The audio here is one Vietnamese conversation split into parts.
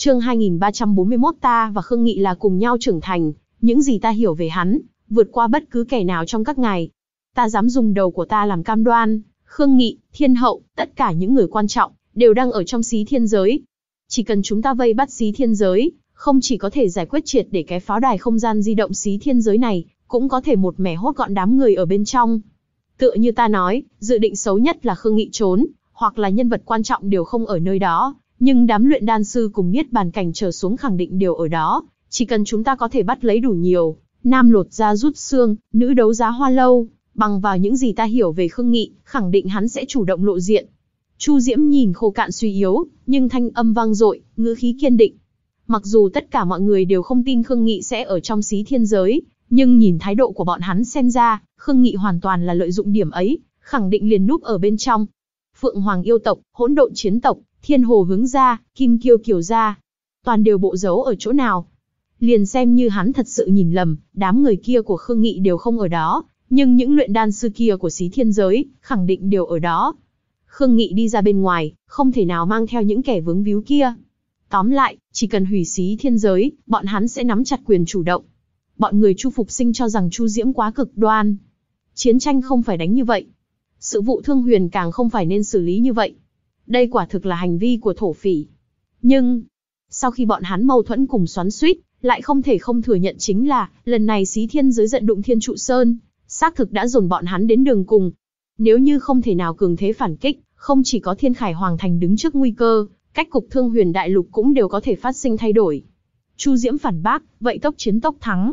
chương 2341 ta và Khương Nghị là cùng nhau trưởng thành, những gì ta hiểu về hắn, vượt qua bất cứ kẻ nào trong các ngài. Ta dám dùng đầu của ta làm cam đoan, Khương Nghị, Thiên Hậu, tất cả những người quan trọng, đều đang ở trong xí thiên giới. Chỉ cần chúng ta vây bắt xí thiên giới, không chỉ có thể giải quyết triệt để cái pháo đài không gian di động xí thiên giới này, cũng có thể một mẻ hốt gọn đám người ở bên trong. Tựa như ta nói, dự định xấu nhất là Khương Nghị trốn, hoặc là nhân vật quan trọng đều không ở nơi đó, nhưng đám luyện đan sư cùng niết bàn cảnh trở xuống khẳng định điều ở đó, chỉ cần chúng ta có thể bắt lấy đủ nhiều, nam lột ra rút xương, nữ đấu giá hoa lâu, bằng vào những gì ta hiểu về Khương Nghị, khẳng định hắn sẽ chủ động lộ diện. Chu Diễm nhìn khô cạn suy yếu, nhưng thanh âm vang dội, ngữ khí kiên định. Mặc dù tất cả mọi người đều không tin Khương Nghị sẽ ở trong xí thiên giới, nhưng nhìn thái độ của bọn hắn xem ra, Khương Nghị hoàn toàn là lợi dụng điểm ấy, khẳng định liền núp ở bên trong. Phượng Hoàng yêu tộc, hỗn độn chiến tộc, thiên hồ hướng ra, kim kiêu kiểu ra. Toàn đều bộ dấu ở chỗ nào. Liền xem như hắn thật sự nhìn lầm, đám người kia của Khương Nghị đều không ở đó, nhưng những luyện đan sư kia của xí thiên giới, khẳng định đều ở đó. Khương Nghị đi ra bên ngoài, không thể nào mang theo những kẻ vướng víu kia. Tóm lại, chỉ cần hủy xí thiên giới, bọn hắn sẽ nắm chặt quyền chủ động. Bọn người Chu Phục Sinh cho rằng Chu Diễm quá cực đoan. Chiến tranh không phải đánh như vậy. Sự vụ thương huyền càng không phải nên xử lý như vậy. Đây quả thực là hành vi của thổ phỉ. Nhưng, sau khi bọn hắn mâu thuẫn cùng xoắn suýt, lại không thể không thừa nhận chính là, lần này xí thiên dưới giận đụng thiên trụ sơn, xác thực đã dồn bọn hắn đến đường cùng. Nếu như không thể nào cường thế phản kích, không chỉ có thiên khải hoàng thành đứng trước nguy cơ, cách cục thương huyền đại lục cũng đều có thể phát sinh thay đổi. Chu Diễm phản bác, vậy tốc chiến tốc thắng.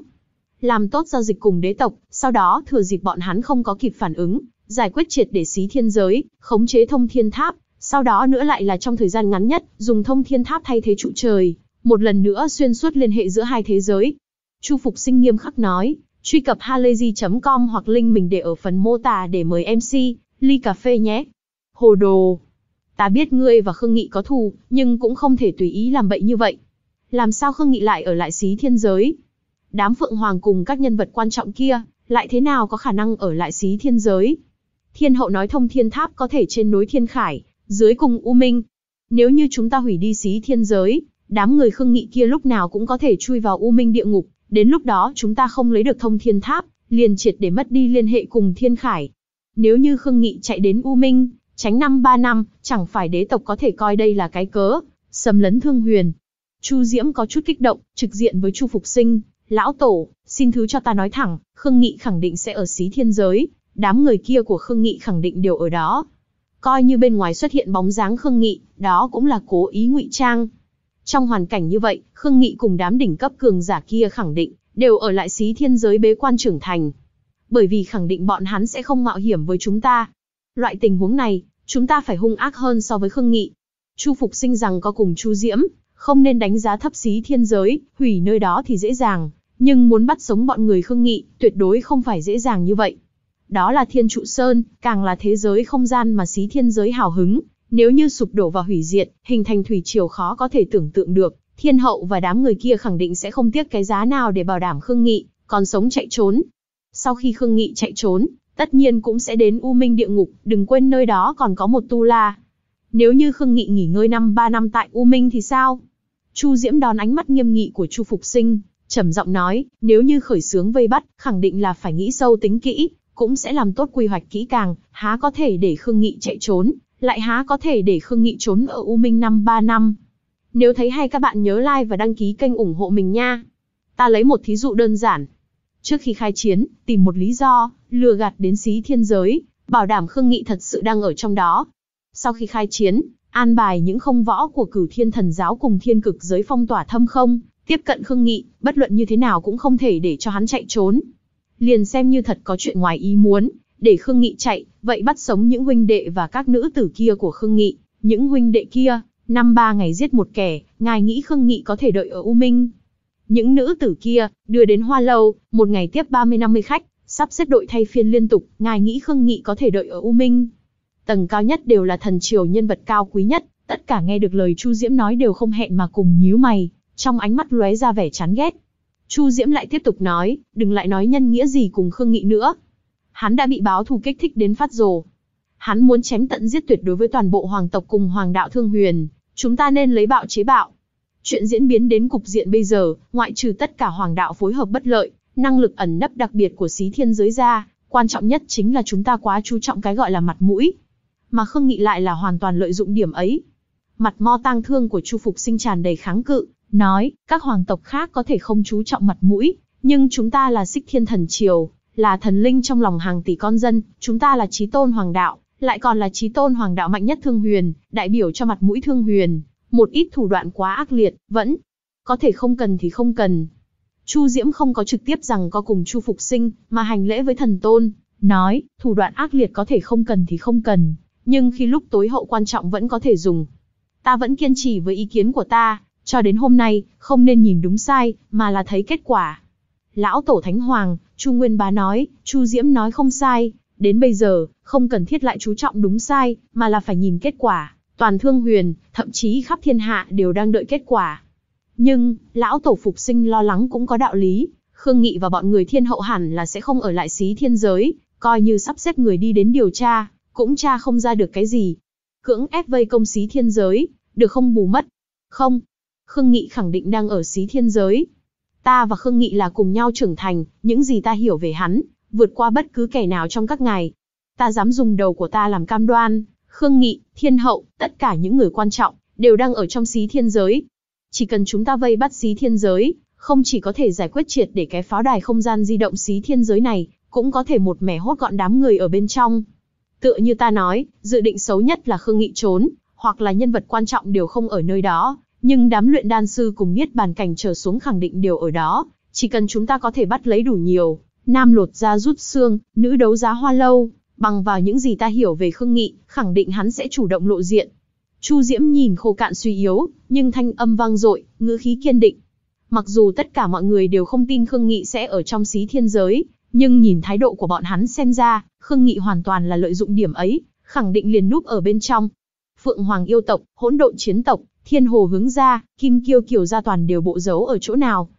Làm tốt giao dịch cùng đế tộc, sau đó thừa dịp bọn hắn không có kịp phản ứng, giải quyết triệt để xí thiên giới, khống chế thông thiên tháp, sau đó nữa lại là trong thời gian ngắn nhất, dùng thông thiên tháp thay thế trụ trời, một lần nữa xuyên suốt liên hệ giữa hai thế giới. Chu Phục Sinh nghiêm khắc nói, truy cập halayzi.com hoặc link mình để ở phần mô tả để mời MC, ly cà phê nhé. Hồ đồ! Ta biết ngươi và Khương Nghị có thù, nhưng cũng không thể tùy ý làm bậy như vậy. Làm sao Khương Nghị lại ở lại xí thiên giới? Đám Phượng Hoàng cùng các nhân vật quan trọng kia, lại thế nào có khả năng ở lại xí thiên giới? Thiên hậu nói thông thiên tháp có thể trên núi thiên khải, dưới cùng U Minh. Nếu như chúng ta hủy đi xí thiên giới, đám người khương nghị kia lúc nào cũng có thể chui vào U Minh địa ngục, đến lúc đó chúng ta không lấy được thông thiên tháp, liền triệt để mất đi liên hệ cùng thiên khải. Nếu như khương nghị chạy đến U Minh, tránh năm ba năm, chẳng phải đế tộc có thể coi đây là cái cớ, sầm lấn thương huyền. Chu Diễm có chút kích động, trực diện với Chu Phục Sinh, lão tổ, xin thứ cho ta nói thẳng, Khương Nghị khẳng định sẽ ở xí thiên giới, đám người kia của Khương Nghị khẳng định đều ở đó, coi như bên ngoài xuất hiện bóng dáng Khương Nghị, đó cũng là cố ý ngụy trang. Trong hoàn cảnh như vậy, Khương Nghị cùng đám đỉnh cấp cường giả kia khẳng định, đều ở lại xí thiên giới bế quan trưởng thành. Bởi vì khẳng định bọn hắn sẽ không mạo hiểm với chúng ta. Loại tình huống này, chúng ta phải hung ác hơn so với Khương Nghị. Chu Phục sinh rằng có cùng Chu Diễm, không nên đánh giá thấp xí thiên giới, hủy nơi đó thì dễ dàng, nhưng muốn bắt sống bọn người Khương Nghị, tuyệt đối không phải dễ dàng như vậy. Đó là thiên trụ sơn, càng là thế giới không gian mà xí thiên giới hào hứng. Nếu như sụp đổ và hủy diệt, hình thành thủy triều khó có thể tưởng tượng được, thiên hậu và đám người kia khẳng định sẽ không tiếc cái giá nào để bảo đảm Khương Nghị, còn sống chạy trốn. Sau khi Khương Nghị chạy trốn, tất nhiên cũng sẽ đến U Minh địa ngục, đừng quên nơi đó còn có một tu la. Nếu như Khương Nghị nghỉ ngơi năm ba năm tại U Minh thì sao? Chu Diễm đón ánh mắt nghiêm nghị của Chu Phục Sinh, trầm giọng nói, nếu như khởi sướng vây bắt, khẳng định là phải nghĩ sâu tính kỹ, cũng sẽ làm tốt quy hoạch kỹ càng, há có thể để Khương Nghị chạy trốn, lại há có thể để Khương Nghị trốn ở U Minh năm 3 năm. Nếu thấy hay các bạn nhớ like và đăng ký kênh ủng hộ mình nha. Ta lấy một thí dụ đơn giản. Trước khi khai chiến, tìm một lý do, lừa gạt đến xí thiên giới, bảo đảm Khương Nghị thật sự đang ở trong đó. Sau khi khai chiến, an bài những không võ của cửu thiên thần giáo cùng thiên cực giới phong tỏa thâm không, tiếp cận Khương Nghị, bất luận như thế nào cũng không thể để cho hắn chạy trốn liền xem như thật có chuyện ngoài ý muốn, để Khương Nghị chạy, vậy bắt sống những huynh đệ và các nữ tử kia của Khương Nghị, những huynh đệ kia, năm ba ngày giết một kẻ, ngài nghĩ Khương Nghị có thể đợi ở U Minh. Những nữ tử kia, đưa đến Hoa Lâu, một ngày tiếp 30-50 khách, sắp xếp đội thay phiên liên tục, ngài nghĩ Khương Nghị có thể đợi ở U Minh. Tầng cao nhất đều là thần triều nhân vật cao quý nhất, tất cả nghe được lời Chu Diễm nói đều không hẹn mà cùng nhíu mày, trong ánh mắt lóe ra vẻ chán ghét, Chu Diễm lại tiếp tục nói, đừng lại nói nhân nghĩa gì cùng Khương Nghị nữa. Hắn đã bị báo thù kích thích đến phát rồ. Hắn muốn chém tận giết tuyệt đối với toàn bộ hoàng tộc cùng hoàng đạo thương huyền, chúng ta nên lấy bạo chế bạo. Chuyện diễn biến đến cục diện bây giờ, ngoại trừ tất cả hoàng đạo phối hợp bất lợi, năng lực ẩn nấp đặc biệt của xí thiên giới ra, quan trọng nhất chính là chúng ta quá chú trọng cái gọi là mặt mũi. Mà Khương Nghị lại là hoàn toàn lợi dụng điểm ấy. Mặt mo tang thương của Chu Phục sinh tràn đầy kháng cự, nói, các hoàng tộc khác có thể không chú trọng mặt mũi, nhưng chúng ta là xích thiên thần triều, là thần linh trong lòng hàng tỷ con dân, chúng ta là trí tôn hoàng đạo, lại còn là trí tôn hoàng đạo mạnh nhất thương huyền, đại biểu cho mặt mũi thương huyền, một ít thủ đoạn quá ác liệt, vẫn có thể không cần thì không cần. Chu Diễm không có trực tiếp rằng có cùng Chu Phục Sinh, mà hành lễ với thần tôn, nói, thủ đoạn ác liệt có thể không cần thì không cần, nhưng khi lúc tối hậu quan trọng vẫn có thể dùng. Ta vẫn kiên trì với ý kiến của ta, cho đến hôm nay, không nên nhìn đúng sai, mà là thấy kết quả. Lão Tổ Thánh Hoàng, Chu Nguyên Bá nói, Chu Diễm nói không sai, đến bây giờ, không cần thiết lại chú trọng đúng sai, mà là phải nhìn kết quả. Toàn thương huyền, thậm chí khắp thiên hạ đều đang đợi kết quả. Nhưng, lão tổ phục sinh lo lắng cũng có đạo lý, Khương Nghị và bọn người thiên hậu hẳn là sẽ không ở lại xí thiên giới, coi như sắp xếp người đi đến điều tra, cũng tra không ra được cái gì. Cưỡng ép vây công xí thiên giới, được không bù mất. Không, Khương Nghị khẳng định đang ở xí thiên giới. Ta và Khương Nghị là cùng nhau trưởng thành, những gì ta hiểu về hắn, vượt qua bất cứ kẻ nào trong các ngài. Ta dám dùng đầu của ta làm cam đoan, Khương Nghị, Thiên Hậu, tất cả những người quan trọng, đều đang ở trong xí thiên giới. Chỉ cần chúng ta vây bắt xí thiên giới, không chỉ có thể giải quyết triệt để cái pháo đài không gian di động xí thiên giới này, cũng có thể một mẻ hốt gọn đám người ở bên trong. Tựa như ta nói, dự định xấu nhất là Khương Nghị trốn, hoặc là nhân vật quan trọng đều không ở nơi đó, nhưng đám luyện đan sư cùng niết bàn cảnh trở xuống khẳng định điều ở đó, chỉ cần chúng ta có thể bắt lấy đủ nhiều, nam lột ra rút xương, nữ đấu giá hoa lâu, bằng vào những gì ta hiểu về Khương Nghị, khẳng định hắn sẽ chủ động lộ diện. Chu Diễm nhìn khô cạn suy yếu, nhưng thanh âm vang dội, ngữ khí kiên định. Mặc dù tất cả mọi người đều không tin Khương Nghị sẽ ở trong xí thiên giới, nhưng nhìn thái độ của bọn hắn xem ra, Khương Nghị hoàn toàn là lợi dụng điểm ấy, khẳng định liền núp ở bên trong. Phượng Hoàng yêu tộc, hỗn độn chiến tộc, thiên hồ hướng ra, kim kiêu kiểu ra toàn đều bộ dấu ở chỗ nào.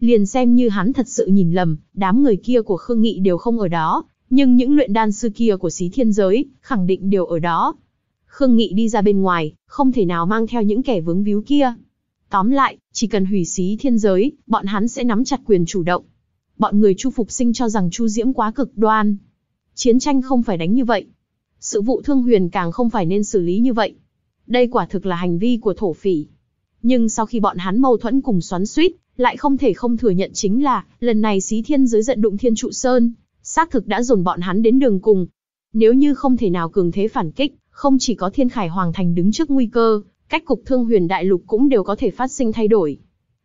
Liền xem như hắn thật sự nhìn lầm, đám người kia của Khương Nghị đều không ở đó, nhưng những luyện đan sư kia của xí thiên giới, khẳng định đều ở đó. Khương Nghị đi ra bên ngoài, không thể nào mang theo những kẻ vướng víu kia. Tóm lại, chỉ cần hủy xí thiên giới, bọn hắn sẽ nắm chặt quyền chủ động. Bọn người Chu Phục Sinh cho rằng Chu Diễm quá cực đoan. Chiến tranh không phải đánh như vậy. Sự vụ thương huyền càng không phải nên xử lý như vậy. Đây quả thực là hành vi của thổ phỉ. Nhưng sau khi bọn hắn mâu thuẫn cùng xoắn suýt, lại không thể không thừa nhận chính là, lần này xí thiên dưới giận đụng thiên trụ sơn, xác thực đã dồn bọn hắn đến đường cùng. Nếu như không thể nào cường thế phản kích, không chỉ có thiên khải hoàng thành đứng trước nguy cơ, cách cục thương huyền đại lục cũng đều có thể phát sinh thay đổi.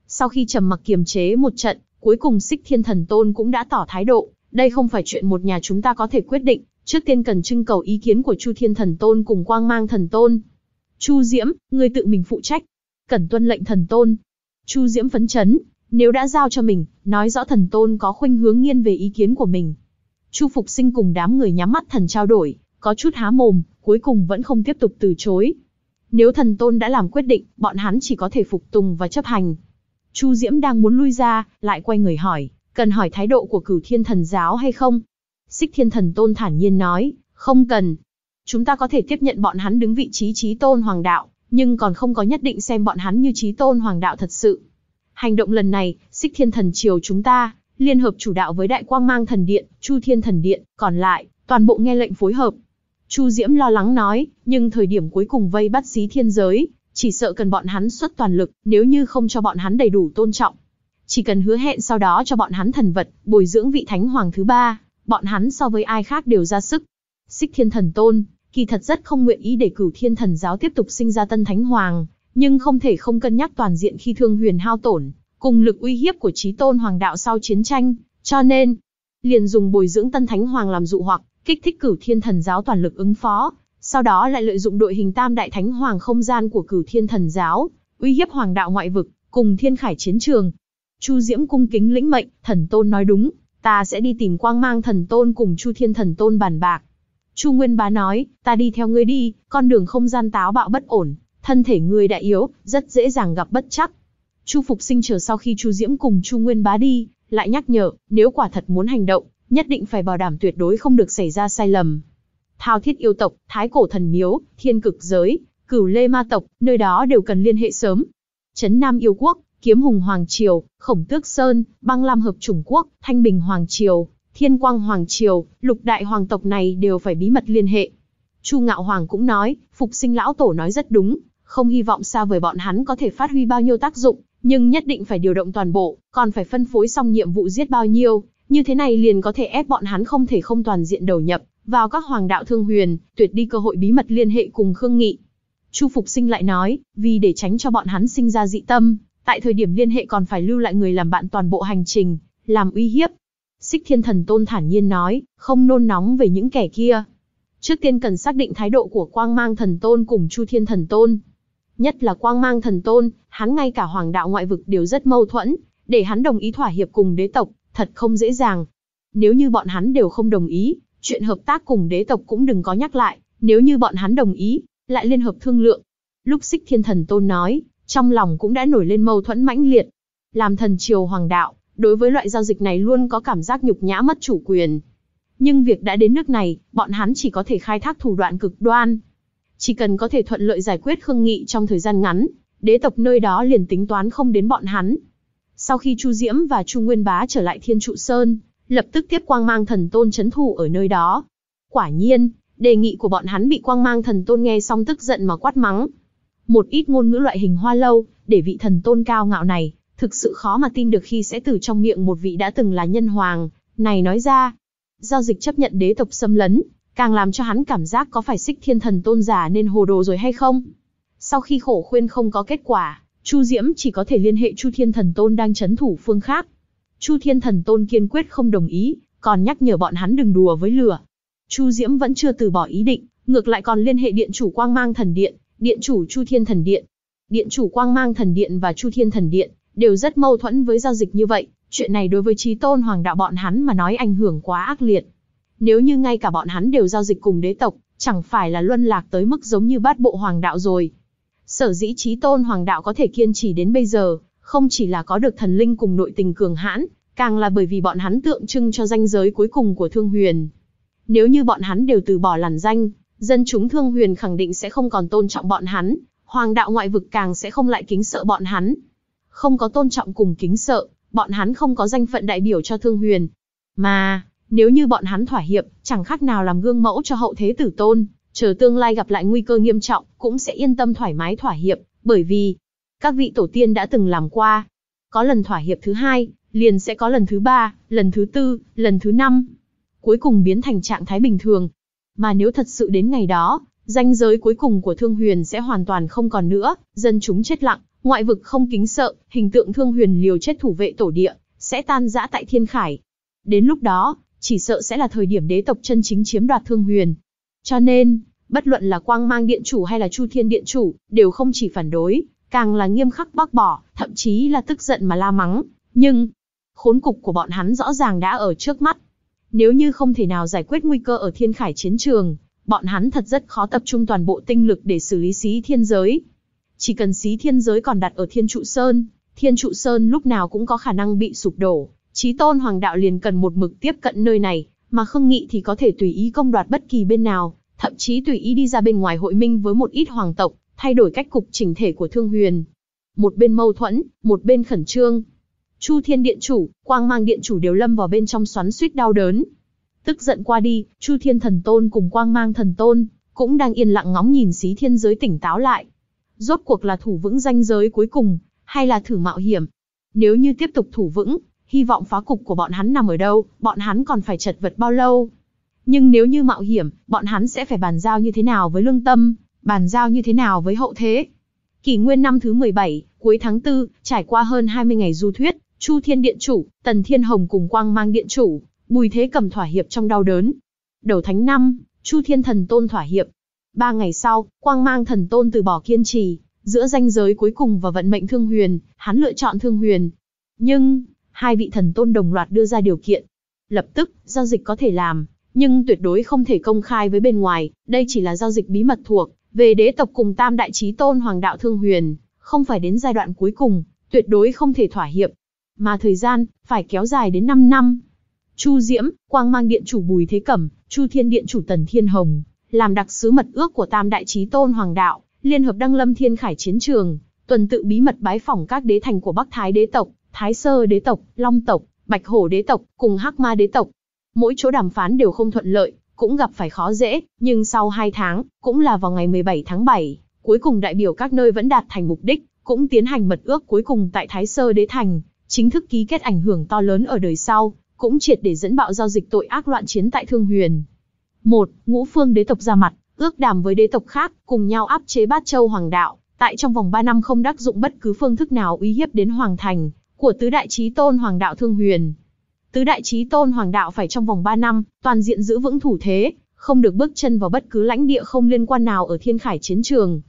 Sau khi trầm mặc kiềm chế một trận, cuối cùng xích thiên thần tôn cũng đã tỏ thái độ, đây không phải chuyện một nhà chúng ta có thể quyết định, trước tiên cần trưng cầu ý kiến của Chu Thiên Thần Tôn cùng Quang Mang Thần Tôn. Chu Diễm, ngươi tự mình phụ trách. Cẩn tuân lệnh thần tôn. Chu Diễm phấn chấn, nếu đã giao cho mình, nói rõ thần tôn có khuynh hướng nghiêng về ý kiến của mình. Chu Phục Sinh cùng đám người nhắm mắt thần trao đổi, có chút há mồm, cuối cùng vẫn không tiếp tục từ chối. Nếu thần tôn đã làm quyết định, bọn hắn chỉ có thể phục tùng và chấp hành. Chu Diễm đang muốn lui ra, lại quay người hỏi, cần hỏi thái độ của cửu thiên thần giáo hay không? Xích thiên thần tôn thản nhiên nói, không cần, Chúng ta có thể tiếp nhận bọn hắn đứng vị trí trí tôn hoàng đạo, nhưng còn không có nhất định xem bọn hắn như trí tôn hoàng đạo thật sự. Hành động lần này, xích thiên thần triều chúng ta, liên hợp chủ đạo với đại quang mang thần điện, chu thiên thần điện, còn lại, toàn bộ nghe lệnh phối hợp. Chu Diễm lo lắng nói, nhưng thời điểm cuối cùng vây bắt xí thiên giới, chỉ sợ cần bọn hắn xuất toàn lực, nếu như không cho bọn hắn đầy đủ tôn trọng. Chỉ cần hứa hẹn sau đó cho bọn hắn thần vật, bồi dưỡng vị thánh hoàng thứ ba, bọn hắn so với ai khác đều ra sức. Xích thiên thần tôn, kỳ thật rất không nguyện ý để cửu thiên thần giáo tiếp tục sinh ra tân thánh hoàng, nhưng không thể không cân nhắc toàn diện khi thương huyền hao tổn, cùng lực uy hiếp của trí tôn hoàng đạo sau chiến tranh, cho nên, liền dùng bồi dưỡng tân thánh hoàng làm dụ hoặc, kích thích cửu thiên thần giáo toàn lực ứng phó, sau đó lại lợi dụng đội hình tam đại thánh hoàng không gian của cửu thiên thần giáo, uy hiếp hoàng đạo ngoại vực, cùng thiên khải chiến trường. Chu Diễm cung kính lĩnh mệnh, thần tôn nói đúng, ta sẽ đi tìm quang mang thần tôn cùng Chu Thiên thần tôn bàn bạc, Chu Nguyên Bá nói, ta đi theo ngươi đi, con đường không gian táo bạo bất ổn, thân thể ngươi đã yếu, rất dễ dàng gặp bất chắc. Chu Phục Sinh chờ sau khi Chu Diễm cùng Chu Nguyên Bá đi, lại nhắc nhở, nếu quả thật muốn hành động, nhất định phải bảo đảm tuyệt đối không được xảy ra sai lầm. Thao thiết yêu tộc, thái cổ thần miếu, thiên cực giới, cửu lê ma tộc, nơi đó đều cần liên hệ sớm. Trấn Nam yêu quốc, kiếm hùng hoàng triều, khổng tước sơn, băng lam hợp chủng quốc, thanh bình hoàng triều, Thiên Quang Hoàng Triều, lục đại hoàng tộc này đều phải bí mật liên hệ. Chu Ngạo Hoàng cũng nói, Phục sinh lão tổ nói rất đúng, không hy vọng xa với bọn hắn có thể phát huy bao nhiêu tác dụng, nhưng nhất định phải điều động toàn bộ, còn phải phân phối xong nhiệm vụ giết bao nhiêu, như thế này liền có thể ép bọn hắn không thể không toàn diện đầu nhập vào các hoàng đạo thương huyền, tuyệt đi cơ hội bí mật liên hệ cùng Khương Nghị. Chu Phục Sinh lại nói, vì để tránh cho bọn hắn sinh ra dị tâm, tại thời điểm liên hệ còn phải lưu lại người làm bạn toàn bộ hành trình, làm uy hiếp, Xích Thiên Thần Tôn thản nhiên nói, không nôn nóng về những kẻ kia. Trước tiên cần xác định thái độ của Quang Mang Thần Tôn cùng Chu Thiên Thần Tôn. Nhất là Quang Mang Thần Tôn, hắn ngay cả Hoàng đạo ngoại vực đều rất mâu thuẫn, để hắn đồng ý thỏa hiệp cùng đế tộc, thật không dễ dàng. Nếu như bọn hắn đều không đồng ý, chuyện hợp tác cùng đế tộc cũng đừng có nhắc lại, nếu như bọn hắn đồng ý, lại liên hợp thương lượng. Lúc Xích Thiên Thần Tôn nói, trong lòng cũng đã nổi lên mâu thuẫn mãnh liệt. Làm thần triều hoàng đạo, đối với loại giao dịch này luôn có cảm giác nhục nhã mất chủ quyền. Nhưng việc đã đến nước này, bọn hắn chỉ có thể khai thác thủ đoạn cực đoan. Chỉ cần có thể thuận lợi giải quyết khương nghị trong thời gian ngắn, đế tộc nơi đó liền tính toán không đến bọn hắn. Sau khi Chu Diễm và Chu Nguyên Bá trở lại Thiên Trụ Sơn, lập tức tiếp quang mang thần tôn chấn thủ ở nơi đó. Quả nhiên, đề nghị của bọn hắn bị quang mang thần tôn nghe xong tức giận mà quát mắng. Một ít ngôn ngữ loại hình hoa lâu, để vị thần tôn cao ngạo này, thực sự khó mà tin được khi sẽ từ trong miệng một vị đã từng là nhân hoàng, này nói ra. Giao dịch chấp nhận đế tộc xâm lấn, càng làm cho hắn cảm giác có phải xích thiên thần tôn giả nên hồ đồ rồi hay không. Sau khi khổ khuyên không có kết quả, Chu Diễm chỉ có thể liên hệ Chu Thiên Thần Tôn đang chấn thủ phương khác. Chu Thiên Thần Tôn kiên quyết không đồng ý, còn nhắc nhở bọn hắn đừng đùa với lửa. Chu Diễm vẫn chưa từ bỏ ý định, ngược lại còn liên hệ điện chủ Quang Mang Thần Điện, điện chủ Chu Thiên Thần Điện. Điện chủ Quang Mang Thần Điện và Chu Thiên Thần Điện đều rất mâu thuẫn với giao dịch như vậy, chuyện này đối với trí tôn hoàng đạo bọn hắn mà nói ảnh hưởng quá ác liệt. Nếu như ngay cả bọn hắn đều giao dịch cùng đế tộc, chẳng phải là luân lạc tới mức giống như bát bộ hoàng đạo rồi. Sở dĩ trí tôn hoàng đạo có thể kiên trì đến bây giờ, không chỉ là có được thần linh cùng nội tình cường hãn, càng là bởi vì bọn hắn tượng trưng cho danh giới cuối cùng của thương huyền. Nếu như bọn hắn đều từ bỏ làn danh, dân chúng thương huyền khẳng định sẽ không còn tôn trọng bọn hắn, hoàng đạo ngoại vực càng sẽ không lại kính sợ bọn hắn, không có tôn trọng cùng kính sợ, bọn hắn không có danh phận đại biểu cho Thương Huyền. Mà, nếu như bọn hắn thỏa hiệp, chẳng khác nào làm gương mẫu cho hậu thế tử tôn, chờ tương lai gặp lại nguy cơ nghiêm trọng, cũng sẽ yên tâm thoải mái thỏa hiệp, bởi vì các vị tổ tiên đã từng làm qua. Có lần thỏa hiệp thứ hai, liền sẽ có lần thứ ba, lần thứ tư, lần thứ năm, cuối cùng biến thành trạng thái bình thường. Mà nếu thật sự đến ngày đó, danh giới cuối cùng của Thương Huyền sẽ hoàn toàn không còn nữa, dân chúng chết lặng, ngoại vực không kính sợ, hình tượng Thương Huyền liều chết thủ vệ tổ địa, sẽ tan rã tại Thiên Khải. Đến lúc đó, chỉ sợ sẽ là thời điểm đế tộc chân chính chiếm đoạt Thương Huyền. Cho nên, bất luận là Quang Mang Điện Chủ hay là Chu Thiên Điện Chủ, đều không chỉ phản đối, càng là nghiêm khắc bác bỏ, thậm chí là tức giận mà la mắng. Nhưng, khốn cục của bọn hắn rõ ràng đã ở trước mắt. Nếu như không thể nào giải quyết nguy cơ ở Thiên Khải chiến trường, bọn hắn thật rất khó tập trung toàn bộ tinh lực để xử lý xí thiên giới. Chỉ cần xí thiên giới còn đặt ở thiên trụ sơn, thiên trụ sơn lúc nào cũng có khả năng bị sụp đổ. Chí tôn hoàng đạo liền cần một mực tiếp cận nơi này, mà khương nghị thì có thể tùy ý công đoạt bất kỳ bên nào, thậm chí tùy ý đi ra bên ngoài hội minh với một ít hoàng tộc, thay đổi cách cục chỉnh thể của thương huyền. Một bên mâu thuẫn, một bên khẩn trương. Chu thiên điện chủ, quang mang điện chủ đều lâm vào bên trong xoắn suýt đau đớn. Tức giận qua đi, Chu thiên thần tôn cùng quang mang thần tôn, cũng đang yên lặng ngóng nhìn xí thiên giới tỉnh táo lại. Rốt cuộc là thủ vững danh giới cuối cùng, hay là thử mạo hiểm? Nếu như tiếp tục thủ vững, hy vọng phá cục của bọn hắn nằm ở đâu, bọn hắn còn phải chật vật bao lâu? Nhưng nếu như mạo hiểm, bọn hắn sẽ phải bàn giao như thế nào với lương tâm, bàn giao như thế nào với hậu thế? Kỷ nguyên năm thứ 17, cuối tháng 4, trải qua hơn 20 ngày du thuyết, Chu Thiên Điện Chủ, Tần Thiên Hồng cùng Quang Mang Điện Chủ, Bùi Thế Cầm thỏa hiệp trong đau đớn. Đầu tháng 5, Chu Thiên Thần Tôn thỏa hiệp, Ba ngày sau, quang mang thần tôn từ bỏ kiên trì, giữa danh giới cuối cùng và vận mệnh Thương Huyền, hắn lựa chọn Thương Huyền. Nhưng, hai vị thần tôn đồng loạt đưa ra điều kiện. Lập tức, giao dịch có thể làm, nhưng tuyệt đối không thể công khai với bên ngoài, đây chỉ là giao dịch bí mật thuộc, về đế tộc cùng tam đại trí tôn hoàng đạo Thương Huyền, không phải đến giai đoạn cuối cùng, tuyệt đối không thể thỏa hiệp. Mà thời gian, phải kéo dài đến 5 năm. Chu Diễm, Quang Mang Điện chủ Bùi Thế Cẩm, Chu Thiên Điện chủ Tần Thiên Hồng, làm đặc sứ mật ước của Tam Đại Chí Tôn Hoàng Đạo, liên hợp đăng lâm thiên khải chiến trường, tuần tự bí mật bái phỏng các đế thành của Bắc Thái đế tộc, Thái Sơ đế tộc, Long tộc, Bạch Hổ đế tộc cùng Hắc Ma đế tộc. Mỗi chỗ đàm phán đều không thuận lợi, cũng gặp phải khó dễ, nhưng sau 2 tháng, cũng là vào ngày 17 tháng 7, cuối cùng đại biểu các nơi vẫn đạt thành mục đích, cũng tiến hành mật ước cuối cùng tại Thái Sơ đế thành, chính thức ký kết ảnh hưởng to lớn ở đời sau, cũng triệt để dẫn bạo giao dịch tội ác loạn chiến tại Thương Huyền một Ngũ phương đế tộc ra mặt, ước đàm với đế tộc khác, cùng nhau áp chế bát châu hoàng đạo, tại trong vòng ba năm không đắc dụng bất cứ phương thức nào uy hiếp đến hoàng thành của tứ đại chí tôn hoàng đạo thương huyền. Tứ đại chí tôn hoàng đạo phải trong vòng ba năm, toàn diện giữ vững thủ thế, không được bước chân vào bất cứ lãnh địa không liên quan nào ở thiên khải chiến trường.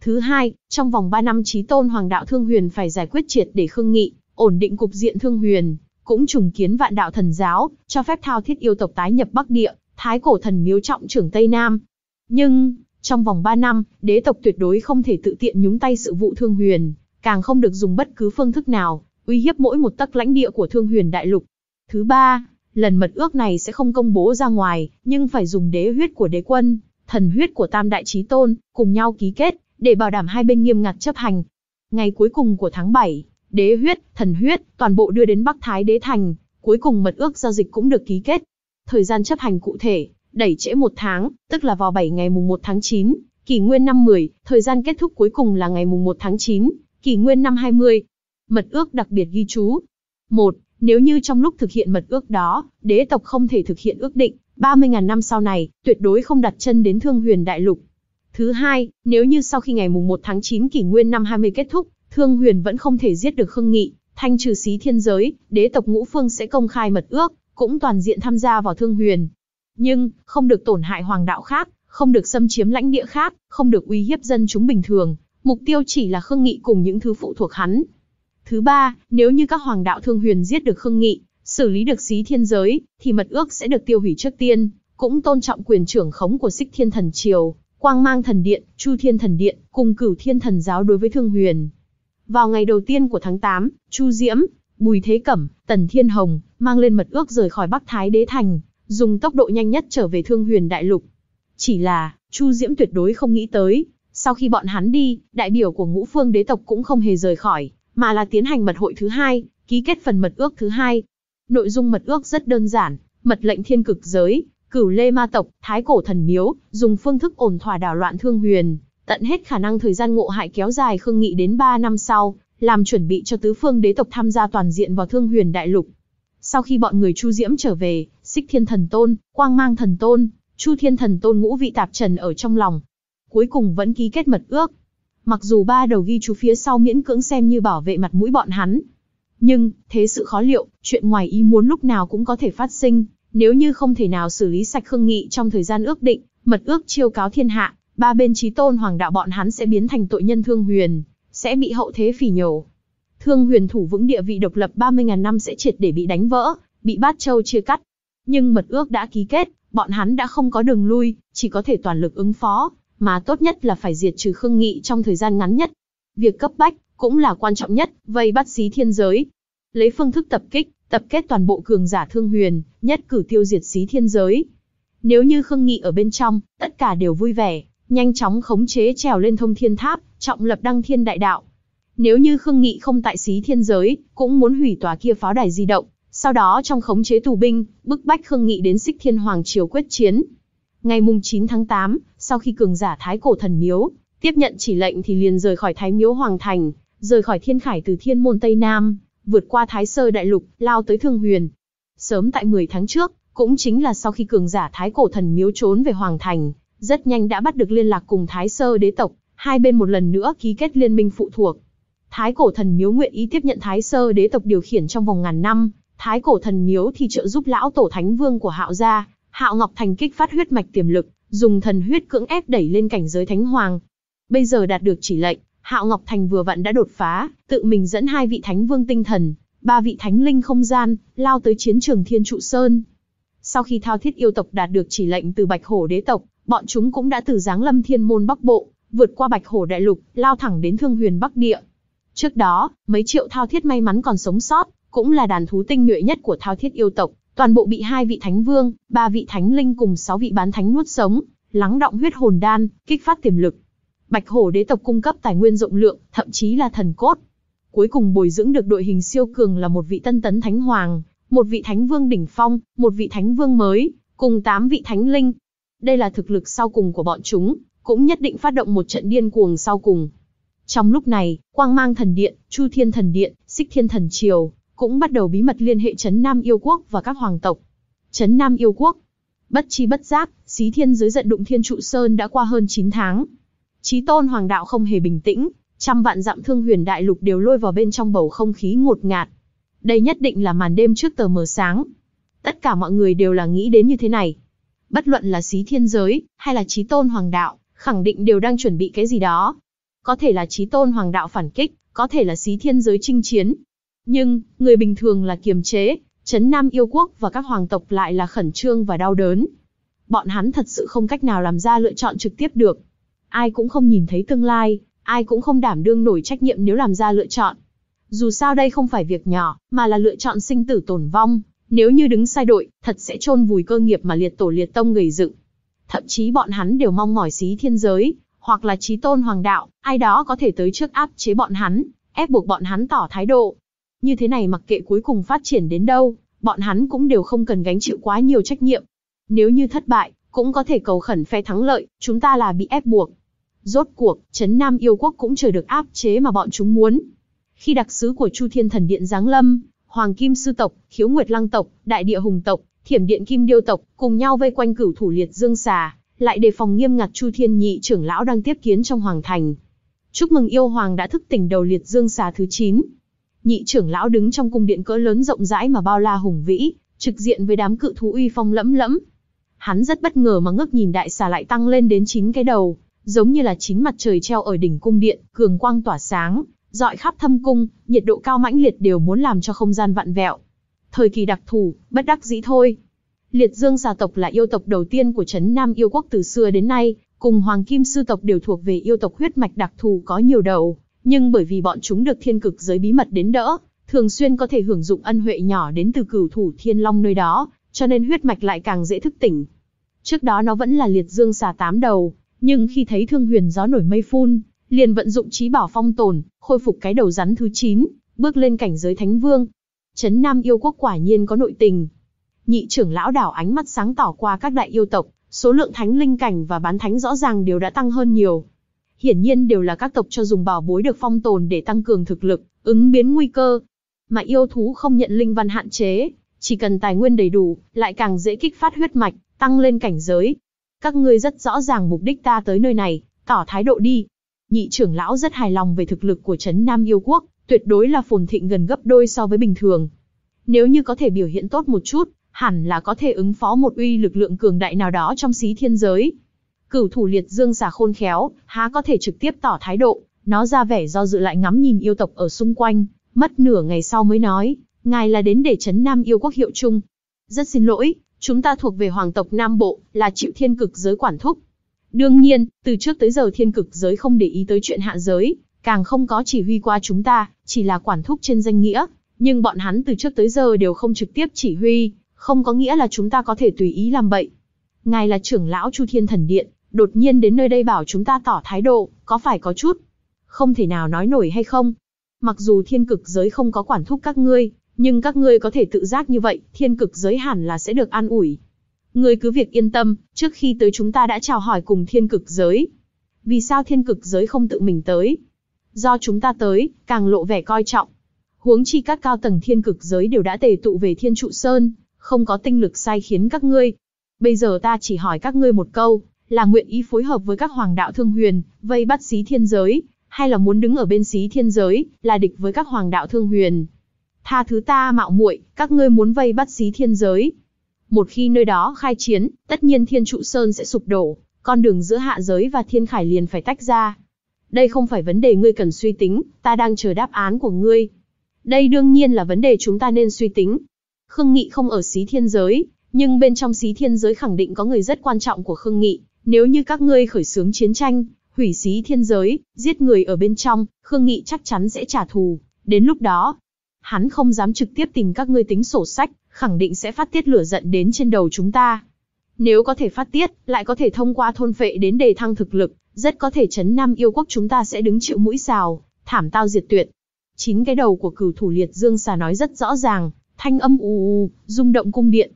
Thứ hai, trong vòng ba năm chí tôn hoàng đạo thương huyền phải giải quyết triệt để khương nghị, ổn định cục diện thương huyền, cũng trùng kiến vạn đạo thần giáo, cho phép thao thiết yêu tộc tái nhập Bắc Địa, thái cổ thần miếu trọng trưởng Tây Nam. Nhưng, trong vòng 3 năm, đế tộc tuyệt đối không thể tự tiện nhúng tay sự vụ thương huyền, càng không được dùng bất cứ phương thức nào, uy hiếp mỗi một tấc lãnh địa của thương huyền đại lục. Thứ ba, lần mật ước này sẽ không công bố ra ngoài, nhưng phải dùng đế huyết của đế quân, thần huyết của tam đại trí tôn, cùng nhau ký kết, để bảo đảm hai bên nghiêm ngặt chấp hành. Ngày cuối cùng của tháng 7, đế huyết, thần huyết, toàn bộ đưa đến Bắc Thái Đế Thành, cuối cùng mật ước giao dịch cũng được ký kết, thời gian chấp hành cụ thể, đẩy trễ một tháng, tức là vào 7 ngày mùng 1 tháng 9, kỷ nguyên năm 10, thời gian kết thúc cuối cùng là ngày mùng 1 tháng 9, kỷ nguyên năm 20. Mật ước đặc biệt ghi chú. 1. Nếu như trong lúc thực hiện mật ước đó, đế tộc không thể thực hiện ước định, 30.000 năm sau này, tuyệt đối không đặt chân đến thương huyền đại lục. Thứ hai, nếu như sau khi ngày mùng 1 tháng 9 kỷ nguyên năm 20 kết thúc, thương huyền vẫn không thể giết được Khương Nghị, thanh trừ xí thiên giới, đế tộc ngũ phương sẽ công khai mật ước, cũng toàn diện tham gia vào Thương Huyền. Nhưng, không được tổn hại hoàng đạo khác, không được xâm chiếm lãnh địa khác, không được uy hiếp dân chúng bình thường, mục tiêu chỉ là Khương Nghị cùng những thứ phụ thuộc hắn. Thứ ba, nếu như các hoàng đạo Thương Huyền giết được Khương Nghị, xử lý được xí thiên giới, thì mật ước sẽ được tiêu hủy trước tiên, cũng tôn trọng quyền trưởng khống của Sích Thiên Thần Triều, Quang Mang Thần Điện, Chu Thiên Thần Điện, cùng Cửu Thiên Thần Giáo đối với Thương Huyền. Vào ngày đầu tiên của tháng 8, Chu Diễm, Bùi Thế Cẩm, Tần Thiên Hồng, mang lên mật ước rời khỏi Bắc Thái Đế Thành, dùng tốc độ nhanh nhất trở về Thương Huyền Đại Lục. Chỉ là, Chu Diễm tuyệt đối không nghĩ tới, sau khi bọn hắn đi, đại biểu của ngũ phương đế tộc cũng không hề rời khỏi, mà là tiến hành mật hội thứ hai, ký kết phần mật ước thứ hai. Nội dung mật ước rất đơn giản, mật lệnh thiên cực giới, cửu lê ma tộc, thái cổ thần miếu, dùng phương thức ổn thỏa đảo loạn thương huyền, tận hết khả năng thời gian ngộ hại kéo dài khương nghị đến 3 năm sau, làm chuẩn bị cho tứ phương đế tộc tham gia toàn diện vào thương huyền đại lục. Sau khi bọn người Chu Diễm trở về, Xích Thiên Thần Tôn, Quang Mang Thần Tôn, Chu Thiên Thần Tôn ngũ vị tạp trần ở trong lòng. Cuối cùng vẫn ký kết mật ước. Mặc dù ba đầu ghi chú phía sau miễn cưỡng xem như bảo vệ mặt mũi bọn hắn. Nhưng, thế sự khó liệu, chuyện ngoài ý muốn lúc nào cũng có thể phát sinh. Nếu như không thể nào xử lý sạch khương nghị trong thời gian ước định, mật ước chiêu cáo thiên hạ, ba bên chí tôn hoàng đạo bọn hắn sẽ biến thành tội nhân thương huyền sẽ bị hậu thế phỉ nhổ. Thương huyền thủ vững địa vị độc lập 30.000 năm sẽ triệt để bị đánh vỡ, bị bát châu chia cắt. Nhưng mật ước đã ký kết, bọn hắn đã không có đường lui, chỉ có thể toàn lực ứng phó, mà tốt nhất là phải diệt trừ Khương Nghị trong thời gian ngắn nhất. Việc cấp bách, cũng là quan trọng nhất, vây bắt xí thiên giới. Lấy phương thức tập kích, tập kết toàn bộ cường giả thương huyền, nhất cử tiêu diệt xí thiên giới. Nếu như Khương Nghị ở bên trong, tất cả đều vui vẻ, nhanh chóng khống chế trèo lên thông thiên tháp, trọng lập đăng thiên đại đạo. Nếu như Khương Nghị không tại xí thiên giới, cũng muốn hủy tòa kia pháo đài di động, sau đó trong khống chế tù binh, bức bách Khương Nghị đến xích thiên hoàng triều quyết chiến. Ngày mùng 9 tháng 8, sau khi cường giả Thái Cổ Thần Miếu, tiếp nhận chỉ lệnh thì liền rời khỏi Thái Miếu Hoàng Thành, rời khỏi thiên khải từ thiên môn Tây Nam, vượt qua Thái Sơ Đại Lục, lao tới Thương Huyền. Sớm tại 10 tháng trước, cũng chính là sau khi cường giả Thái Cổ Thần Miếu trốn về Hoàng Thành, rất nhanh đã bắt được liên lạc cùng Thái Sơ đế tộc, hai bên một lần nữa ký kết liên minh phụ thuộc. Thái cổ thần miếu nguyện ý tiếp nhận Thái Sơ đế tộc điều khiển trong vòng ngàn năm, Thái cổ thần miếu thì trợ giúp lão tổ thánh vương của Hạo gia, Hạo Ngọc thành kích phát huyết mạch tiềm lực, dùng thần huyết cưỡng ép đẩy lên cảnh giới thánh hoàng. Bây giờ đạt được chỉ lệnh, Hạo Ngọc thành vừa vặn đã đột phá, tự mình dẫn hai vị thánh vương tinh thần, ba vị thánh linh không gian, lao tới chiến trường Thiên trụ sơn. Sau khi thao thiết yêu tộc đạt được chỉ lệnh từ Bạch Hổ đế tộc, bọn chúng cũng đã từ giáng lâm thiên môn bắc bộ, vượt qua bạch hổ đại lục, lao thẳng đến thương huyền bắc địa. Trước đó, mấy triệu thao thiết may mắn còn sống sót, cũng là đàn thú tinh nhuệ nhất của thao thiết yêu tộc, toàn bộ bị hai vị thánh vương, ba vị thánh linh cùng sáu vị bán thánh nuốt sống, lắng động huyết hồn đan, kích phát tiềm lực. Bạch hổ đế tộc cung cấp tài nguyên rộng lượng, thậm chí là thần cốt. Cuối cùng bồi dưỡng được đội hình siêu cường là một vị tân tấn thánh hoàng, một vị thánh vương đỉnh phong, một vị thánh vương mới, cùng tám vị thánh linh, đây là thực lực sau cùng của bọn chúng, cũng nhất định phát động một trận điên cuồng sau cùng. Trong lúc này, quang mang thần điện, chu thiên thần điện, xích thiên thần triều, cũng bắt đầu bí mật liên hệ Trấn Nam Yêu Quốc và các hoàng tộc. Trấn Nam Yêu Quốc Bất chi bất giác, xí thiên dưới giận đụng thiên trụ sơn đã qua hơn 9 tháng. Chí tôn hoàng đạo không hề bình tĩnh, trăm vạn dặm thương huyền đại lục đều lôi vào bên trong bầu không khí ngột ngạt. Đây nhất định là màn đêm trước tờ mờ sáng. Tất cả mọi người đều là nghĩ đến như thế này bất luận là xí thiên giới, hay là trí tôn hoàng đạo, khẳng định đều đang chuẩn bị cái gì đó. Có thể là trí tôn hoàng đạo phản kích, có thể là xí thiên giới chinh chiến. Nhưng, người bình thường là kiềm chế, chấn Nam yêu quốc và các hoàng tộc lại là khẩn trương và đau đớn. Bọn hắn thật sự không cách nào làm ra lựa chọn trực tiếp được. Ai cũng không nhìn thấy tương lai, ai cũng không đảm đương nổi trách nhiệm nếu làm ra lựa chọn. Dù sao đây không phải việc nhỏ, mà là lựa chọn sinh tử tồn vong, nếu như đứng sai đội, thật sẽ chôn vùi cơ nghiệp mà liệt tổ liệt tông gầy dựng. Thậm chí bọn hắn đều mong mỏi xí thiên giới, hoặc là trí tôn hoàng đạo, ai đó có thể tới trước áp chế bọn hắn, ép buộc bọn hắn tỏ thái độ. Như thế này mặc kệ cuối cùng phát triển đến đâu, bọn hắn cũng đều không cần gánh chịu quá nhiều trách nhiệm. Nếu như thất bại, cũng có thể cầu khẩn phe thắng lợi, chúng ta là bị ép buộc. Rốt cuộc, Trấn Nam yêu quốc cũng chờ được áp chế mà bọn chúng muốn. Khi đặc sứ của Chu Thiên Thần Điện giáng lâm, Hoàng Kim Sư tộc, Khiếu Nguyệt Lăng tộc, Đại Địa Hùng tộc, Thiểm Điện Kim Điêu tộc, cùng nhau vây quanh cửu thủ liệt dương xà, lại đề phòng nghiêm ngặt Chu Thiên Nhị trưởng lão đang tiếp kiến trong hoàng thành. Chúc mừng yêu hoàng đã thức tỉnh đầu liệt dương xà thứ 9. Nhị trưởng lão đứng trong cung điện cỡ lớn rộng rãi mà bao la hùng vĩ, trực diện với đám cự thú uy phong lẫm lẫm. Hắn rất bất ngờ mà ngước nhìn đại xà lại tăng lên đến 9 cái đầu, giống như là chín mặt trời treo ở đỉnh cung điện, cường quang tỏa sáng, dọi khắp thâm cung, nhiệt độ cao mãnh liệt đều muốn làm cho không gian vặn vẹo. Thời kỳ đặc thù, bất đắc dĩ thôi. Liệt Dương gia tộc là yêu tộc đầu tiên của trấn Nam yêu quốc từ xưa đến nay, cùng Hoàng Kim sư tộc đều thuộc về yêu tộc huyết mạch đặc thù có nhiều đầu, nhưng bởi vì bọn chúng được thiên cực giới bí mật đến đỡ, thường xuyên có thể hưởng dụng ân huệ nhỏ đến từ cửu thủ thiên long nơi đó, cho nên huyết mạch lại càng dễ thức tỉnh. Trước đó nó vẫn là liệt dương xà tám đầu, nhưng khi thấy thương huyền gió nổi mây phun, liền vận dụng trí bảo phong tồn, khôi phục cái đầu rắn thứ 9, bước lên cảnh giới thánh vương. Trấn Nam yêu quốc quả nhiên có nội tình. Nhị trưởng lão đảo ánh mắt sáng tỏ qua các đại yêu tộc, số lượng thánh linh cảnh và bán thánh rõ ràng đều đã tăng hơn nhiều. Hiển nhiên đều là các tộc cho dùng bảo bối được phong tồn để tăng cường thực lực, ứng biến nguy cơ. Mà yêu thú không nhận linh văn hạn chế, chỉ cần tài nguyên đầy đủ, lại càng dễ kích phát huyết mạch, tăng lên cảnh giới. Các ngươi rất rõ ràng mục đích ta tới nơi này, tỏ thái độ đi nhị trưởng lão rất hài lòng về thực lực của Trấn Nam Yêu Quốc, tuyệt đối là phồn thịnh gần gấp đôi so với bình thường. Nếu như có thể biểu hiện tốt một chút, hẳn là có thể ứng phó một uy lực lượng cường đại nào đó trong xí thiên giới. Cửu thủ liệt dương xà khôn khéo, há có thể trực tiếp tỏ thái độ, nó ra vẻ do dự lại ngắm nhìn yêu tộc ở xung quanh, mất nửa ngày sau mới nói, ngài là đến để chấn nam yêu quốc hiệu chung. Rất xin lỗi, chúng ta thuộc về hoàng tộc Nam Bộ, là chịu thiên cực giới quản thúc, Đương nhiên, từ trước tới giờ thiên cực giới không để ý tới chuyện hạ giới, càng không có chỉ huy qua chúng ta, chỉ là quản thúc trên danh nghĩa, nhưng bọn hắn từ trước tới giờ đều không trực tiếp chỉ huy, không có nghĩa là chúng ta có thể tùy ý làm bậy. Ngài là trưởng lão Chu Thiên Thần Điện, đột nhiên đến nơi đây bảo chúng ta tỏ thái độ, có phải có chút? Không thể nào nói nổi hay không? Mặc dù thiên cực giới không có quản thúc các ngươi, nhưng các ngươi có thể tự giác như vậy, thiên cực giới hẳn là sẽ được an ủi. Ngươi cứ việc yên tâm, trước khi tới chúng ta đã chào hỏi cùng thiên cực giới. Vì sao thiên cực giới không tự mình tới? Do chúng ta tới, càng lộ vẻ coi trọng. Huống chi các cao tầng thiên cực giới đều đã tề tụ về thiên trụ sơn, không có tinh lực sai khiến các ngươi. Bây giờ ta chỉ hỏi các ngươi một câu, là nguyện ý phối hợp với các hoàng đạo thương huyền, vây bắt xí thiên giới, hay là muốn đứng ở bên xí thiên giới, là địch với các hoàng đạo thương huyền. Tha thứ ta mạo muội, các ngươi muốn vây bắt xí thiên giới, một khi nơi đó khai chiến, tất nhiên Thiên Trụ Sơn sẽ sụp đổ, con đường giữa hạ giới và thiên khải liền phải tách ra. Đây không phải vấn đề ngươi cần suy tính, ta đang chờ đáp án của ngươi. Đây đương nhiên là vấn đề chúng ta nên suy tính. Khương Nghị không ở xí thiên giới, nhưng bên trong xí thiên giới khẳng định có người rất quan trọng của Khương Nghị. Nếu như các ngươi khởi xướng chiến tranh, hủy xí thiên giới, giết người ở bên trong, Khương Nghị chắc chắn sẽ trả thù. Đến lúc đó, hắn không dám trực tiếp tìm các ngươi tính sổ sách, khẳng định sẽ phát tiết lửa giận đến trên đầu chúng ta. Nếu có thể phát tiết, lại có thể thông qua thôn phệ đến đề thăng thực lực, rất có thể chấn nam yêu quốc chúng ta sẽ đứng chịu mũi xào, thảm tao diệt tuyệt. Chín cái đầu của cửu thủ liệt dương xà nói rất rõ ràng, thanh âm ù ù, rung động cung điện.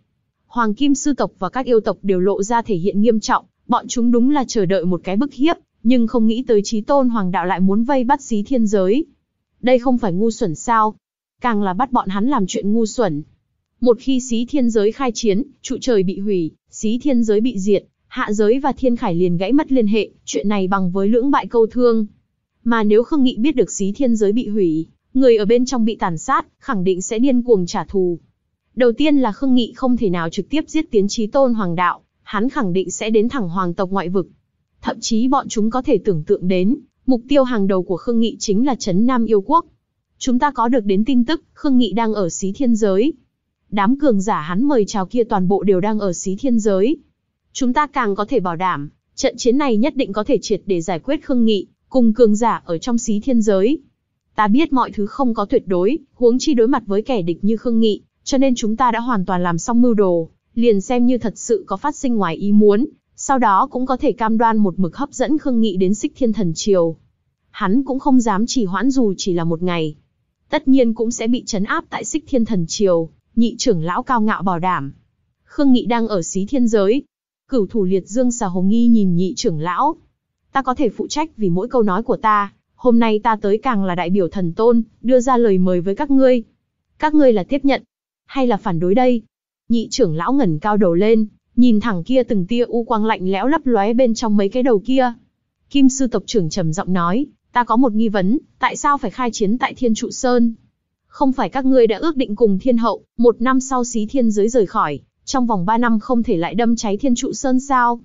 Hoàng kim sư tộc và các yêu tộc đều lộ ra thể hiện nghiêm trọng, bọn chúng đúng là chờ đợi một cái bức hiếp, nhưng không nghĩ tới trí tôn hoàng đạo lại muốn vây bắt xí thiên giới. Đây không phải ngu xuẩn sao? Càng là bắt bọn hắn làm chuyện ngu xuẩn, một khi xí thiên giới khai chiến, trụ trời bị hủy, xí thiên giới bị diệt, hạ giới và thiên khải liền gãy mất liên hệ, chuyện này bằng với lưỡng bại câu thương. Mà nếu Khương Nghị biết được xí thiên giới bị hủy, người ở bên trong bị tàn sát, khẳng định sẽ điên cuồng trả thù. Đầu tiên là Khương Nghị không thể nào trực tiếp giết tiến trí tôn hoàng đạo, hắn khẳng định sẽ đến thẳng hoàng tộc ngoại vực. Thậm chí bọn chúng có thể tưởng tượng đến, mục tiêu hàng đầu của Khương Nghị chính là Trấn Nam Yêu Quốc. Chúng ta có được đến tin tức, Khương Nghị đang ở xí thiên giới, đám cường giả hắn mời chào kia toàn bộ đều đang ở xí thiên giới. Chúng ta càng có thể bảo đảm, trận chiến này nhất định có thể triệt để giải quyết khương nghị, cùng cường giả ở trong xí thiên giới. Ta biết mọi thứ không có tuyệt đối, huống chi đối mặt với kẻ địch như khương nghị, cho nên chúng ta đã hoàn toàn làm xong mưu đồ, liền xem như thật sự có phát sinh ngoài ý muốn, sau đó cũng có thể cam đoan một mực hấp dẫn khương nghị đến xích thiên thần triều. Hắn cũng không dám chỉ hoãn dù chỉ là một ngày. Tất nhiên cũng sẽ bị chấn áp tại xích thiên thần triều, nhị trưởng lão cao ngạo bảo đảm. Khương Nghị đang ở xí thiên giới. Cửu thủ liệt dương xà hồng nghi nhìn nhị trưởng lão. Ta có thể phụ trách vì mỗi câu nói của ta, hôm nay ta tới càng là đại biểu thần tôn, đưa ra lời mời với các ngươi. Các ngươi là tiếp nhận, hay là phản đối đây? Nhị trưởng lão ngẩn cao đầu lên, nhìn thẳng kia từng tia u quang lạnh lẽo lấp lóe bên trong mấy cái đầu kia. Kim sư tộc trưởng trầm giọng nói, ta có một nghi vấn, tại sao phải khai chiến tại Thiên Trụ Sơn? không phải các ngươi đã ước định cùng thiên hậu, một năm sau xí thiên giới rời khỏi, trong vòng ba năm không thể lại đâm cháy thiên trụ sơn sao?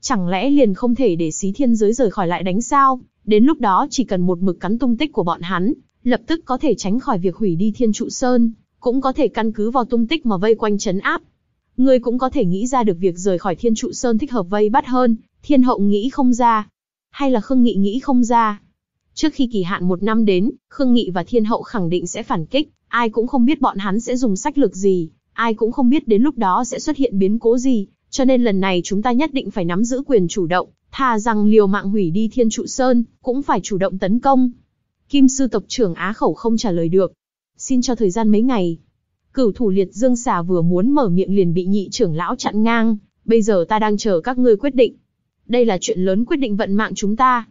Chẳng lẽ liền không thể để xí thiên giới rời khỏi lại đánh sao? Đến lúc đó chỉ cần một mực cắn tung tích của bọn hắn, lập tức có thể tránh khỏi việc hủy đi thiên trụ sơn, cũng có thể căn cứ vào tung tích mà vây quanh chấn áp. Ngươi cũng có thể nghĩ ra được việc rời khỏi thiên trụ sơn thích hợp vây bắt hơn, thiên hậu nghĩ không ra. Hay là khương nghị nghĩ không ra, Trước khi kỳ hạn một năm đến, Khương Nghị và Thiên Hậu khẳng định sẽ phản kích, ai cũng không biết bọn hắn sẽ dùng sách lược gì, ai cũng không biết đến lúc đó sẽ xuất hiện biến cố gì, cho nên lần này chúng ta nhất định phải nắm giữ quyền chủ động, thà rằng liều mạng hủy đi Thiên Trụ Sơn, cũng phải chủ động tấn công. Kim sư tộc trưởng Á khẩu không trả lời được. Xin cho thời gian mấy ngày. Cửu thủ liệt dương xà vừa muốn mở miệng liền bị nhị trưởng lão chặn ngang. Bây giờ ta đang chờ các ngươi quyết định. Đây là chuyện lớn quyết định vận mạng chúng ta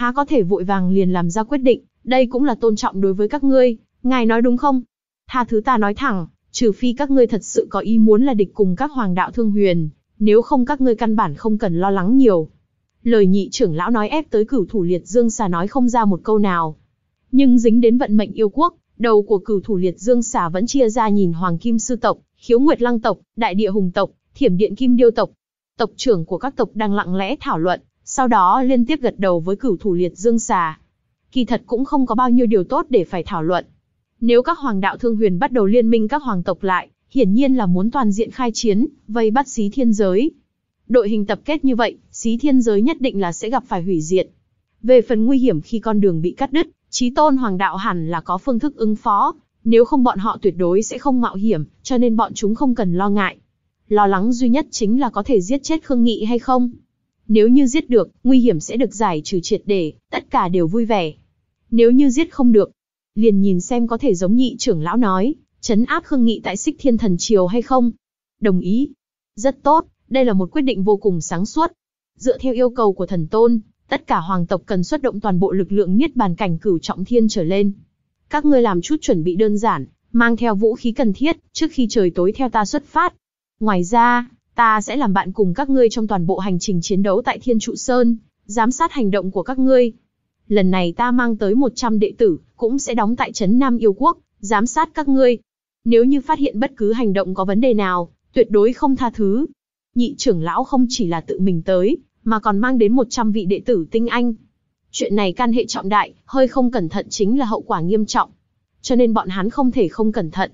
há có thể vội vàng liền làm ra quyết định, đây cũng là tôn trọng đối với các ngươi, ngài nói đúng không? Tha thứ ta nói thẳng, trừ phi các ngươi thật sự có ý muốn là địch cùng các hoàng đạo thương huyền, nếu không các ngươi căn bản không cần lo lắng nhiều. Lời nhị trưởng lão nói ép tới cửu thủ liệt dương xà nói không ra một câu nào. Nhưng dính đến vận mệnh yêu quốc, đầu của cửu thủ liệt dương xà vẫn chia ra nhìn hoàng kim sư tộc, khiếu nguyệt lăng tộc, đại địa hùng tộc, thiểm điện kim điêu tộc. Tộc trưởng của các tộc đang lặng lẽ thảo luận, sau đó liên tiếp gật đầu với cửu thủ liệt dương xà. Kỳ thật cũng không có bao nhiêu điều tốt để phải thảo luận. Nếu các hoàng đạo thương huyền bắt đầu liên minh các hoàng tộc lại, hiển nhiên là muốn toàn diện khai chiến, vây bắt xí thiên giới. Đội hình tập kết như vậy, xí thiên giới nhất định là sẽ gặp phải hủy diệt. Về phần nguy hiểm khi con đường bị cắt đứt, trí tôn hoàng đạo hẳn là có phương thức ứng phó, nếu không bọn họ tuyệt đối sẽ không mạo hiểm, cho nên bọn chúng không cần lo ngại. Lo lắng duy nhất chính là có thể giết chết Khương Nghị hay không. Nếu như giết được, nguy hiểm sẽ được giải trừ triệt để, tất cả đều vui vẻ. Nếu như giết không được, liền nhìn xem có thể giống nhị trưởng lão nói, chấn áp Khương Nghị tại Sích Thiên Thần Triều hay không. Đồng ý. Rất tốt, đây là một quyết định vô cùng sáng suốt. Dựa theo yêu cầu của thần tôn, tất cả hoàng tộc cần xuất động toàn bộ lực lượng niết bàn cảnh cửu trọng thiên trở lên. Các ngươi làm chút chuẩn bị đơn giản, mang theo vũ khí cần thiết, trước khi trời tối theo ta xuất phát. Ngoài ra, Ta sẽ làm bạn cùng các ngươi trong toàn bộ hành trình chiến đấu tại Thiên Trụ Sơn, giám sát hành động của các ngươi. Lần này ta mang tới 100 đệ tử, cũng sẽ đóng tại Trấn Nam Yêu Quốc, giám sát các ngươi. Nếu như phát hiện bất cứ hành động có vấn đề nào, tuyệt đối không tha thứ. Nhị trưởng lão không chỉ là tự mình tới, mà còn mang đến 100 vị đệ tử tinh anh. Chuyện này can hệ trọng đại, hơi không cẩn thận chính là hậu quả nghiêm trọng. Cho nên bọn hắn không thể không cẩn thận.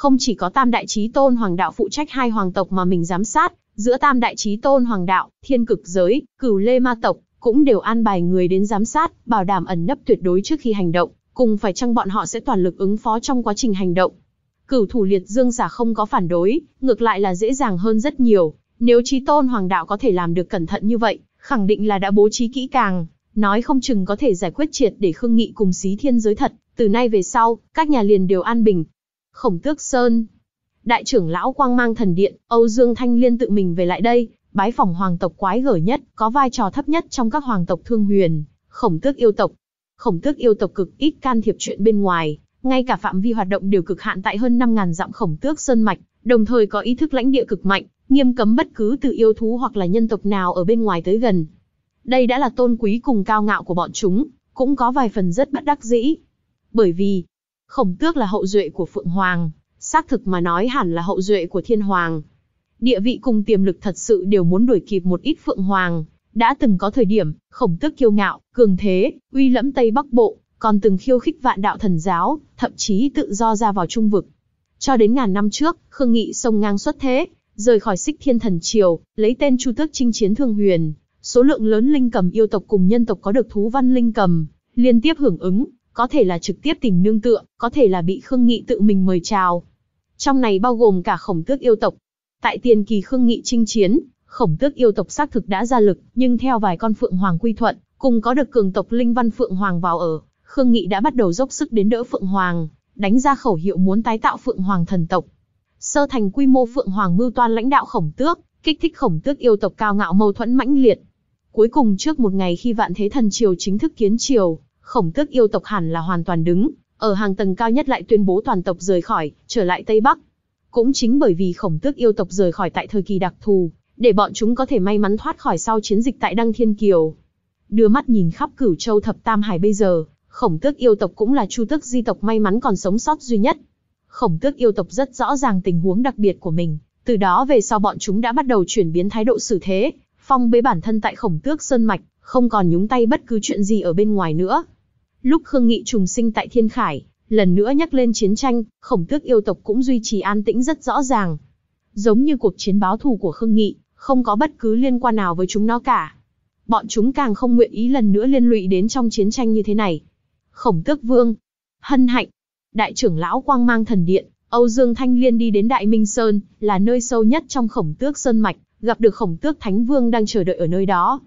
Không chỉ có Tam Đại Chí Tôn Hoàng Đạo phụ trách hai hoàng tộc mà mình giám sát, giữa Tam Đại Chí Tôn Hoàng Đạo, Thiên Cực Giới, Cửu Lê Ma Tộc, cũng đều an bài người đến giám sát, bảo đảm ẩn nấp tuyệt đối trước khi hành động, cùng phải chăng bọn họ sẽ toàn lực ứng phó trong quá trình hành động. Cửu thủ liệt dương giả không có phản đối, ngược lại là dễ dàng hơn rất nhiều, nếu Chí Tôn Hoàng Đạo có thể làm được cẩn thận như vậy, khẳng định là đã bố trí kỹ càng, nói không chừng có thể giải quyết triệt để khương nghị cùng xí thiên giới thật, từ nay về sau, các nhà liền đều an bình, Khổng Tước Sơn. Đại trưởng lão Quang Mang Thần Điện, Âu Dương Thanh Liên tự mình về lại đây, bái phòng hoàng tộc quái gở nhất, có vai trò thấp nhất trong các hoàng tộc thương huyền, Khổng Tước yêu tộc. Khổng Tước yêu tộc cực ít can thiệp chuyện bên ngoài, ngay cả phạm vi hoạt động đều cực hạn tại hơn 5000 dặm Khổng Tước Sơn mạch, đồng thời có ý thức lãnh địa cực mạnh, nghiêm cấm bất cứ từ yêu thú hoặc là nhân tộc nào ở bên ngoài tới gần. Đây đã là tôn quý cùng cao ngạo của bọn chúng, cũng có vài phần rất bất đắc dĩ. Bởi vì, Khổng tước là hậu duệ của Phượng Hoàng, xác thực mà nói hẳn là hậu duệ của Thiên Hoàng. Địa vị cùng tiềm lực thật sự đều muốn đuổi kịp một ít Phượng Hoàng. Đã từng có thời điểm, khổng tước kiêu ngạo, cường thế, uy lẫm Tây Bắc Bộ, còn từng khiêu khích vạn đạo thần giáo, thậm chí tự do ra vào trung vực. Cho đến ngàn năm trước, Khương Nghị sông ngang xuất thế, rời khỏi xích thiên thần triều, lấy tên Chu Tước chinh chiến thương huyền. Số lượng lớn linh cầm yêu tộc cùng nhân tộc có được thú văn linh cầm, liên tiếp hưởng ứng, có thể là trực tiếp tìm nương tựa, có thể là bị Khương Nghị tự mình mời chào. Trong này bao gồm cả khổng tước yêu tộc. Tại tiền kỳ Khương Nghị chinh chiến, khổng tước yêu tộc xác thực đã ra lực, nhưng theo vài con phượng hoàng quy thuận, cùng có được cường tộc linh văn phượng hoàng vào ở, Khương Nghị đã bắt đầu dốc sức đến đỡ phượng hoàng, đánh ra khẩu hiệu muốn tái tạo phượng hoàng thần tộc. Sơ thành quy mô phượng hoàng mưu toan lãnh đạo khổng tước, kích thích khổng tước yêu tộc cao ngạo mâu thuẫn mãnh liệt. Cuối cùng trước một ngày khi vạn thế thần triều chính thức kiến triều, khổng tước yêu tộc hẳn là hoàn toàn đứng, ở hàng tầng cao nhất lại tuyên bố toàn tộc rời khỏi, trở lại Tây Bắc. Cũng chính bởi vì khổng tước yêu tộc rời khỏi tại thời kỳ đặc thù, để bọn chúng có thể may mắn thoát khỏi sau chiến dịch tại Đăng Thiên Kiều. Đưa mắt nhìn khắp cửu châu thập tam hải bây giờ, khổng tước yêu tộc cũng là chu tước di tộc may mắn còn sống sót duy nhất. Khổng tước yêu tộc rất rõ ràng tình huống đặc biệt của mình, từ đó về sau bọn chúng đã bắt đầu chuyển biến thái độ xử thế, phong bế bản thân tại khổng tước sơn mạch, không còn nhúng tay bất cứ chuyện gì ở bên ngoài nữa. Lúc Khương Nghị trùng sinh tại Thiên Khải, lần nữa nhắc lên chiến tranh, khổng tước yêu tộc cũng duy trì an tĩnh rất rõ ràng. Giống như cuộc chiến báo thù của Khương Nghị, không có bất cứ liên quan nào với chúng nó cả. Bọn chúng càng không nguyện ý lần nữa liên lụy đến trong chiến tranh như thế này. Khổng tước vương, hân hạnh, đại trưởng lão quang mang thần điện, Âu Dương Thanh Liên đi đến Đại Minh Sơn, là nơi sâu nhất trong khổng tước Sơn Mạch, gặp được khổng tước Thánh Vương đang chờ đợi ở nơi đó.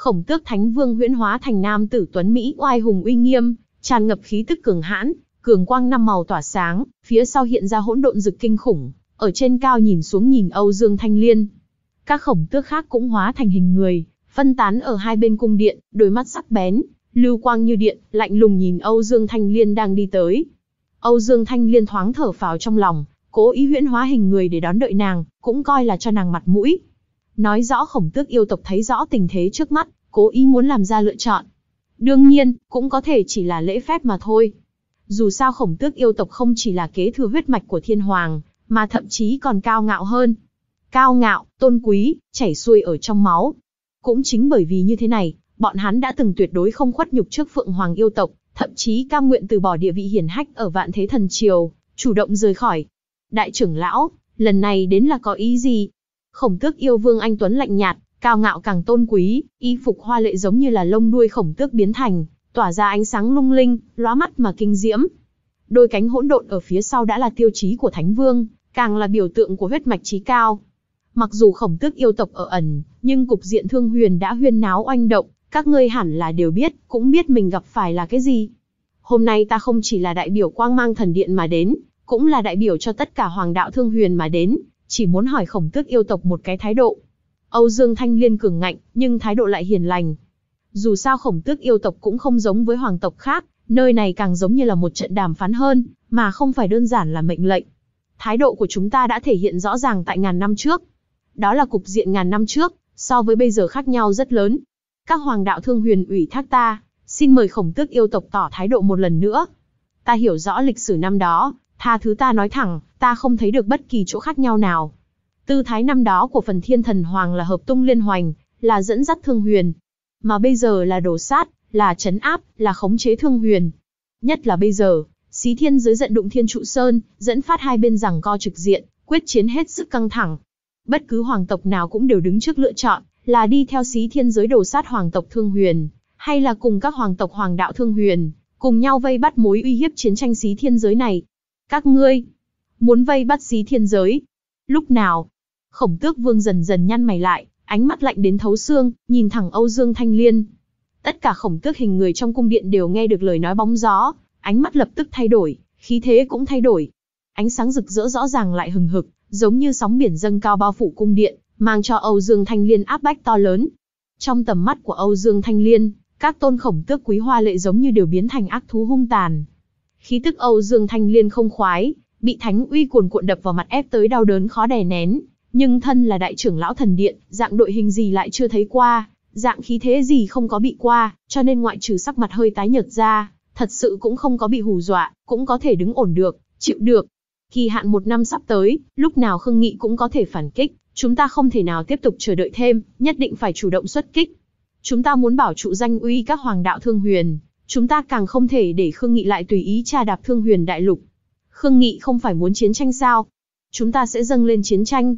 Khổng tước Thánh Vương huyễn hóa thành nam tử tuấn Mỹ oai hùng uy nghiêm, tràn ngập khí tức cường hãn, cường quang năm màu tỏa sáng, phía sau hiện ra hỗn độn rực kinh khủng, ở trên cao nhìn xuống nhìn Âu Dương Thanh Liên. Các khổng tước khác cũng hóa thành hình người, phân tán ở hai bên cung điện, đôi mắt sắc bén, lưu quang như điện, lạnh lùng nhìn Âu Dương Thanh Liên đang đi tới. Âu Dương Thanh Liên thoáng thở phào trong lòng, cố ý huyễn hóa hình người để đón đợi nàng, cũng coi là cho nàng mặt mũi. Nói rõ khổng tước yêu tộc thấy rõ tình thế trước mắt, cố ý muốn làm ra lựa chọn. Đương nhiên, cũng có thể chỉ là lễ phép mà thôi. Dù sao khổng tước yêu tộc không chỉ là kế thừa huyết mạch của thiên hoàng, mà thậm chí còn cao ngạo hơn. Cao ngạo, tôn quý, chảy xuôi ở trong máu. Cũng chính bởi vì như thế này, bọn hắn đã từng tuyệt đối không khuất nhục trước phượng hoàng yêu tộc, thậm chí cam nguyện từ bỏ địa vị hiển hách ở vạn thế thần triều, chủ động rời khỏi. Đại trưởng lão, lần này đến là có ý gì? Khổng tước yêu vương anh Tuấn lạnh nhạt, cao ngạo càng tôn quý, y phục hoa lệ giống như là lông đuôi khổng tước biến thành, tỏa ra ánh sáng lung linh, lóa mắt mà kinh diễm. Đôi cánh hỗn độn ở phía sau đã là tiêu chí của thánh vương, càng là biểu tượng của huyết mạch trí cao. Mặc dù khổng tước yêu tộc ở ẩn, nhưng cục diện thương huyền đã huyên náo oanh động, các ngươi hẳn là đều biết, cũng biết mình gặp phải là cái gì. Hôm nay ta không chỉ là đại biểu quang mang thần điện mà đến, cũng là đại biểu cho tất cả hoàng đạo thương huyền mà đến, chỉ muốn hỏi khổng tước yêu tộc một cái thái độ. Âu Dương Thanh Liên cường ngạnh, nhưng thái độ lại hiền lành. Dù sao khổng tước yêu tộc cũng không giống với hoàng tộc khác, nơi này càng giống như là một trận đàm phán hơn, mà không phải đơn giản là mệnh lệnh. Thái độ của chúng ta đã thể hiện rõ ràng tại ngàn năm trước. Đó là cục diện ngàn năm trước, so với bây giờ khác nhau rất lớn. Các hoàng đạo thương huyền ủy thác ta, xin mời khổng tước yêu tộc tỏ thái độ một lần nữa. Ta hiểu rõ lịch sử năm đó, Tha thứ ta nói thẳng, ta không thấy được bất kỳ chỗ khác nhau nào. Tư thái năm đó của phần thiên thần hoàng là hợp tung liên hoành, là dẫn dắt thương huyền. Mà bây giờ là đổ sát, là chấn áp, là khống chế thương huyền. Nhất là bây giờ, xí thiên dưới giận đụng thiên trụ sơn, dẫn phát hai bên rằng co trực diện, quyết chiến hết sức căng thẳng. Bất cứ hoàng tộc nào cũng đều đứng trước lựa chọn, là đi theo xí thiên giới đổ sát hoàng tộc thương huyền, hay là cùng các hoàng tộc hoàng đạo thương huyền, cùng nhau vây bắt mối uy hiếp chiến tranh xí thiên giới này. Các ngươi, muốn vây bắt xí thiên giới. Lúc nào? Khổng tước vương dần dần nhăn mày lại, ánh mắt lạnh đến thấu xương, nhìn thẳng Âu Dương Thanh Liên. Tất cả khổng tước hình người trong cung điện đều nghe được lời nói bóng gió, ánh mắt lập tức thay đổi, khí thế cũng thay đổi. Ánh sáng rực rỡ rõ ràng lại hừng hực, giống như sóng biển dâng cao bao phủ cung điện, mang cho Âu Dương Thanh Liên áp bách to lớn. Trong tầm mắt của Âu Dương Thanh Liên, các tôn khổng tước quý hoa lệ giống như đều biến thành ác thú hung tàn, Khí tức Âu Dương Thanh Liên không khoái, bị thánh uy cuồn cuộn đập vào mặt ép tới đau đớn khó đè nén, nhưng thân là đại trưởng lão thần điện, dạng đội hình gì lại chưa thấy qua, dạng khí thế gì không có bị qua, cho nên ngoại trừ sắc mặt hơi tái nhợt ra, thật sự cũng không có bị hù dọa, cũng có thể đứng ổn được, chịu được. Kỳ hạn một năm sắp tới, lúc nào Khương Nghị cũng có thể phản kích, chúng ta không thể nào tiếp tục chờ đợi thêm, nhất định phải chủ động xuất kích. Chúng ta muốn bảo trụ danh uy các hoàng đạo thương huyền, Chúng ta càng không thể để Khương Nghị lại tùy ý trà đạp thương huyền đại lục. Khương Nghị không phải muốn chiến tranh sao? Chúng ta sẽ dâng lên chiến tranh.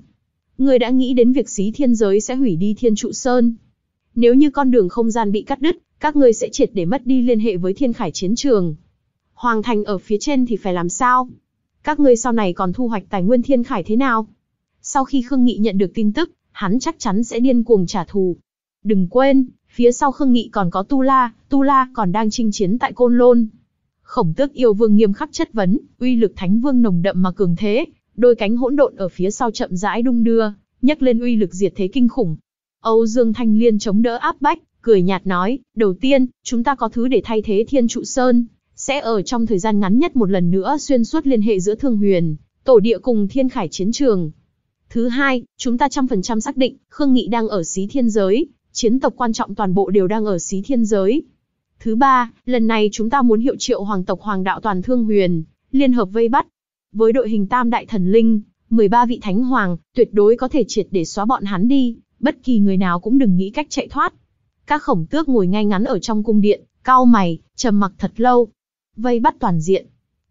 Người đã nghĩ đến việc xí thiên giới sẽ hủy đi thiên trụ sơn. Nếu như con đường không gian bị cắt đứt, các ngươi sẽ triệt để mất đi liên hệ với thiên khải chiến trường. Hoàng thành ở phía trên thì phải làm sao? Các ngươi sau này còn thu hoạch tài nguyên thiên khải thế nào? Sau khi Khương Nghị nhận được tin tức, hắn chắc chắn sẽ điên cuồng trả thù. Đừng quên, Phía sau Khương Nghị còn có Tu La, Tu La còn đang chinh chiến tại Côn Lôn. Khổng tước yêu vương nghiêm khắc chất vấn, uy lực thánh vương nồng đậm mà cường thế, đôi cánh hỗn độn ở phía sau chậm rãi đung đưa, nhấc lên uy lực diệt thế kinh khủng. Âu Dương Thanh Liên chống đỡ áp bách, cười nhạt nói, đầu tiên, chúng ta có thứ để thay thế Thiên Trụ Sơn, sẽ ở trong thời gian ngắn nhất một lần nữa xuyên suốt liên hệ giữa Thương Huyền, Tổ Địa cùng Thiên Khải Chiến Trường. Thứ hai, chúng ta trăm phần trăm xác định, Khương Nghị đang ở xí thiên giới, chiến tộc quan trọng toàn bộ đều đang ở xí thiên giới. Thứ ba, lần này chúng ta muốn hiệu triệu hoàng tộc hoàng đạo toàn thương huyền, liên hợp vây bắt. Với đội hình tam đại thần linh, 13 vị thánh hoàng, tuyệt đối có thể triệt để xóa bọn hắn đi, bất kỳ người nào cũng đừng nghĩ cách chạy thoát. Các khổng tước ngồi ngay ngắn ở trong cung điện, cao mày, trầm mặc thật lâu. Vây bắt toàn diện.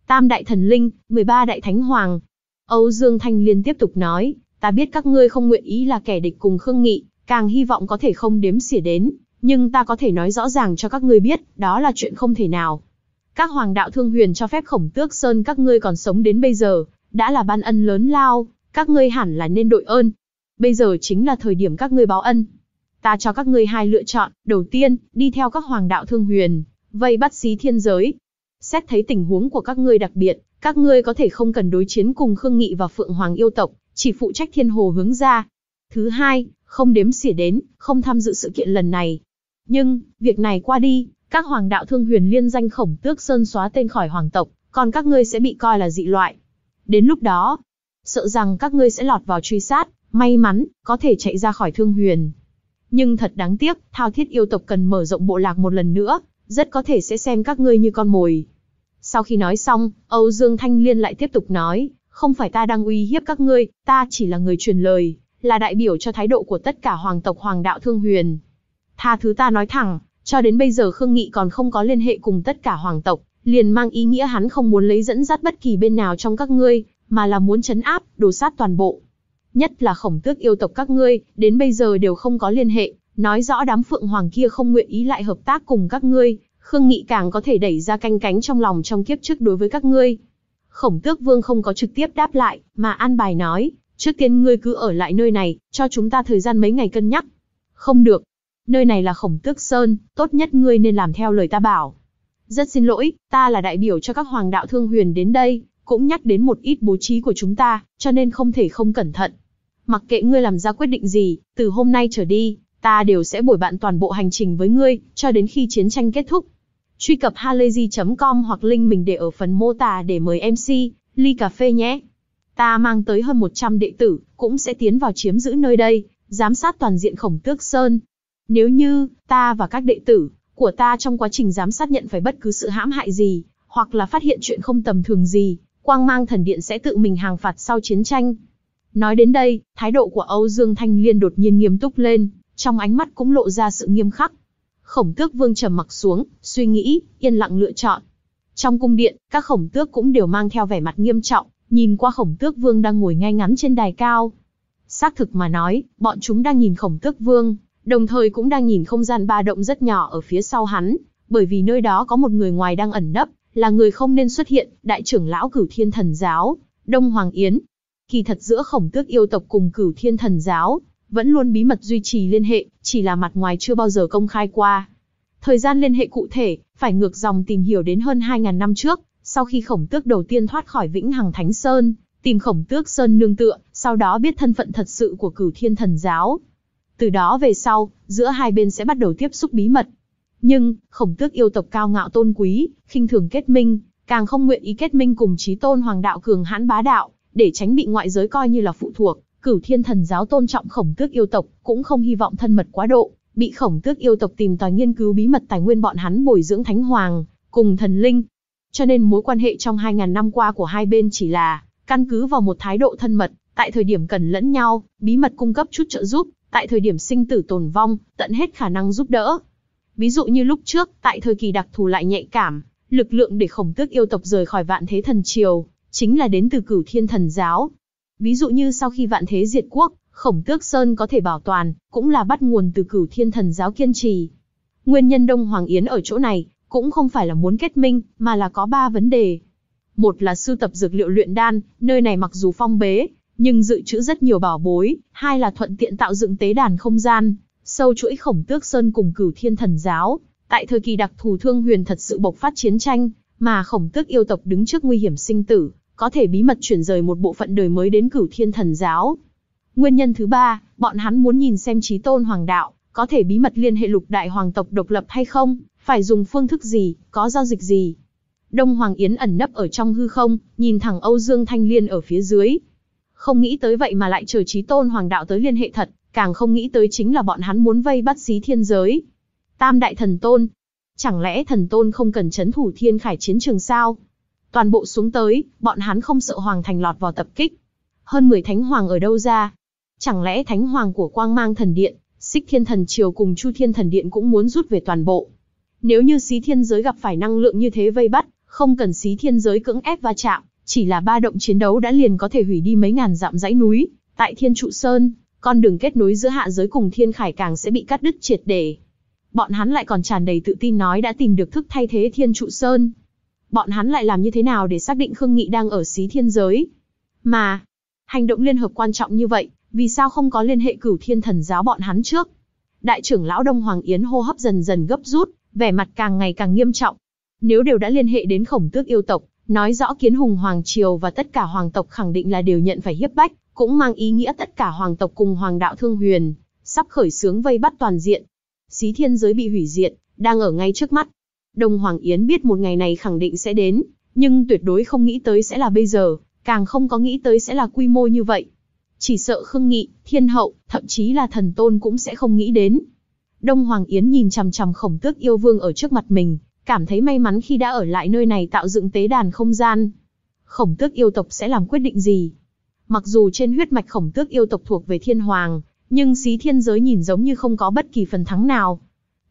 Tam đại thần linh, 13 đại thánh hoàng. Âu Dương Thanh Liên tiếp tục nói, ta biết các ngươi không nguyện ý là kẻ địch cùng Khương Nghị, càng hy vọng có thể không đếm xỉa đến, nhưng ta có thể nói rõ ràng cho các ngươi biết, đó là chuyện không thể nào. Các hoàng đạo thương huyền cho phép khổng tước sơn các ngươi còn sống đến bây giờ, đã là ban ân lớn lao, các ngươi hẳn là nên đội ơn. Bây giờ chính là thời điểm các ngươi báo ân. Ta cho các ngươi hai lựa chọn, đầu tiên, đi theo các hoàng đạo thương huyền, vây bắt xí thiên giới. Xét thấy tình huống của các ngươi đặc biệt, các ngươi có thể không cần đối chiến cùng Khương Nghị và Phượng Hoàng yêu tộc, chỉ phụ trách thiên hồ hướng ra. Thứ hai, không đếm xỉa đến, không tham dự sự kiện lần này. Nhưng, việc này qua đi, các hoàng đạo thương huyền liên danh khổng tước sơn xóa tên khỏi hoàng tộc, còn các ngươi sẽ bị coi là dị loại. Đến lúc đó, sợ rằng các ngươi sẽ lọt vào truy sát, may mắn, có thể chạy ra khỏi thương huyền. Nhưng thật đáng tiếc, thao thiết yêu tộc cần mở rộng bộ lạc một lần nữa, rất có thể sẽ xem các ngươi như con mồi. Sau khi nói xong, Âu Dương Thanh Liên lại tiếp tục nói, không phải ta đang uy hiếp các ngươi, ta chỉ là người truyền lời, là đại biểu cho thái độ của tất cả hoàng tộc hoàng đạo Thương Huyền. Tha thứ ta nói thẳng, cho đến bây giờ Khương Nghị còn không có liên hệ cùng tất cả hoàng tộc, liền mang ý nghĩa hắn không muốn lấy dẫn dắt bất kỳ bên nào trong các ngươi, mà là muốn chấn áp, đổ sát toàn bộ. Nhất là khổng tước yêu tộc các ngươi, đến bây giờ đều không có liên hệ, nói rõ đám phượng hoàng kia không nguyện ý lại hợp tác cùng các ngươi, Khương Nghị càng có thể đẩy ra canh cánh trong lòng trong kiếp trước đối với các ngươi. Khổng tước vương không có trực tiếp đáp lại, mà an bài nói, Trước tiên ngươi cứ ở lại nơi này, cho chúng ta thời gian mấy ngày cân nhắc. Không được. Nơi này là khổng tước sơn, tốt nhất ngươi nên làm theo lời ta bảo. Rất xin lỗi, ta là đại biểu cho các hoàng đạo thương huyền đến đây, cũng nhắc đến một ít bố trí của chúng ta, cho nên không thể không cẩn thận. Mặc kệ ngươi làm ra quyết định gì, từ hôm nay trở đi, ta đều sẽ bồi bạn toàn bộ hành trình với ngươi, cho đến khi chiến tranh kết thúc. Truy cập halayzi.com hoặc link mình để ở phần mô tả để mời MC, ly cà phê nhé. Ta mang tới hơn 100 đệ tử, cũng sẽ tiến vào chiếm giữ nơi đây, giám sát toàn diện khổng tước sơn. Nếu như, ta và các đệ tử, của ta trong quá trình giám sát nhận phải bất cứ sự hãm hại gì, hoặc là phát hiện chuyện không tầm thường gì, quang mang thần điện sẽ tự mình hàng phạt sau chiến tranh. Nói đến đây, thái độ của Âu Dương Thanh Liên đột nhiên nghiêm túc lên, trong ánh mắt cũng lộ ra sự nghiêm khắc. Khổng tước vương trầm mặc xuống, suy nghĩ, yên lặng lựa chọn. Trong cung điện, các khổng tước cũng đều mang theo vẻ mặt nghiêm trọng, nhìn qua khổng tước vương đang ngồi ngay ngắn trên đài cao. Xác thực mà nói, bọn chúng đang nhìn khổng tước vương, đồng thời cũng đang nhìn không gian ba động rất nhỏ ở phía sau hắn, bởi vì nơi đó có một người ngoài đang ẩn nấp, là người không nên xuất hiện, đại trưởng lão cửu thiên thần giáo, Đông Hoàng Yến. Kỳ thật giữa khổng tước yêu tộc cùng cửu thiên thần giáo, vẫn luôn bí mật duy trì liên hệ, chỉ là mặt ngoài chưa bao giờ công khai qua. Thời gian liên hệ cụ thể, phải ngược dòng tìm hiểu đến hơn 2.000 năm trước, sau khi khổng tước đầu tiên thoát khỏi vĩnh hằng thánh sơn, tìm khổng tước sơn nương tựa, sau đó biết thân phận thật sự của cửu thiên thần giáo. Từ đó về sau, giữa hai bên sẽ bắt đầu tiếp xúc bí mật. Nhưng, khổng tước yêu tộc cao ngạo tôn quý, khinh thường kết minh, càng không nguyện ý kết minh cùng trí tôn hoàng đạo cường hãn bá đạo, để tránh bị ngoại giới coi như là phụ thuộc. Cửu thiên thần giáo tôn trọng khổng tước yêu tộc, cũng không hy vọng thân mật quá độ, bị khổng tước yêu tộc tìm tòi nghiên cứu bí mật tài nguyên bọn hắn bồi dưỡng thánh hoàng, cùng thần linh, cho nên mối quan hệ trong 2.000 năm qua của hai bên chỉ là căn cứ vào một thái độ thân mật, tại thời điểm cần lẫn nhau, bí mật cung cấp chút trợ giúp, tại thời điểm sinh tử tồn vong, tận hết khả năng giúp đỡ. Ví dụ như lúc trước, tại thời kỳ đặc thù lại nhạy cảm, lực lượng để khổng tước yêu tộc rời khỏi vạn thế thần triều, chính là đến từ cửu thiên thần giáo. Ví dụ như sau khi vạn thế diệt quốc, khổng tước sơn có thể bảo toàn, cũng là bắt nguồn từ cửu thiên thần giáo kiên trì. Nguyên nhân Đông Hoàng Yến ở chỗ này, cũng không phải là muốn kết minh, mà là có ba vấn đề. Một là sưu tập dược liệu luyện đan, nơi này mặc dù phong bế, nhưng dự trữ rất nhiều bảo bối. Hai là thuận tiện tạo dựng tế đàn không gian, sâu chuỗi khổng tước sơn cùng cửu thiên thần giáo. Tại thời kỳ đặc thù thương huyền thật sự bộc phát chiến tranh, mà khổng tước yêu tộc đứng trước nguy hiểm sinh tử, có thể bí mật chuyển rời một bộ phận đời mới đến cửu thiên thần giáo. Nguyên nhân thứ ba, bọn hắn muốn nhìn xem trí tôn hoàng đạo, có thể bí mật liên hệ lục đại hoàng tộc độc lập hay không, phải dùng phương thức gì, có giao dịch gì? Đông Hoàng Yến ẩn nấp ở trong hư không, nhìn thẳng Âu Dương Thanh Liên ở phía dưới. Không nghĩ tới vậy mà lại chờ trí tôn hoàng đạo tới liên hệ thật, càng không nghĩ tới chính là bọn hắn muốn vây bắt xí thiên giới. Tam đại thần tôn. Chẳng lẽ thần tôn không cần chấn thủ thiên khải chiến trường sao? Toàn bộ xuống tới, bọn hắn không sợ hoàng thành lọt vào tập kích. Hơn 10 thánh hoàng ở đâu ra? Chẳng lẽ thánh hoàng của quang mang thần điện, xích thiên thần triều cùng chu thiên thần điện cũng muốn rút về toàn bộ? Nếu như xí thiên giới gặp phải năng lượng như thế vây bắt, không cần xí thiên giới cưỡng ép va chạm, chỉ là ba động chiến đấu đã liền có thể hủy đi mấy ngàn dặm dãy núi. Tại thiên trụ sơn, con đường kết nối giữa hạ giới cùng thiên khải càng sẽ bị cắt đứt triệt để. Bọn hắn lại còn tràn đầy tự tin nói đã tìm được thức thay thế thiên trụ sơn. Bọn hắn lại làm như thế nào để xác định Khương Nghị đang ở xí thiên giới? Mà, hành động liên hợp quan trọng như vậy, vì sao không có liên hệ cửu thiên thần giáo bọn hắn trước? Đại trưởng lão Đông Hoàng Yến hô hấp dần dần gấp rút, vẻ mặt càng ngày càng nghiêm trọng. Nếu đều đã liên hệ đến khổng tước yêu tộc, nói rõ kiến hùng hoàng triều và tất cả hoàng tộc khẳng định là đều nhận phải hiếp bách, cũng mang ý nghĩa tất cả hoàng tộc cùng hoàng đạo thương huyền, sắp khởi sướng vây bắt toàn diện. Xí thiên giới bị hủy diện đang ở ngay trước mắt. Đông Hoàng Yến biết một ngày này khẳng định sẽ đến, nhưng tuyệt đối không nghĩ tới sẽ là bây giờ, càng không có nghĩ tới sẽ là quy mô như vậy. Chỉ sợ Khương Nghị, Thiên Hậu, thậm chí là Thần Tôn cũng sẽ không nghĩ đến. Đông Hoàng Yến nhìn chằm chằm khổng tước yêu vương ở trước mặt mình, cảm thấy may mắn khi đã ở lại nơi này tạo dựng tế đàn không gian. Khổng tước yêu tộc sẽ làm quyết định gì? Mặc dù trên huyết mạch khổng tước yêu tộc thuộc về thiên hoàng, nhưng xí thiên giới nhìn giống như không có bất kỳ phần thắng nào.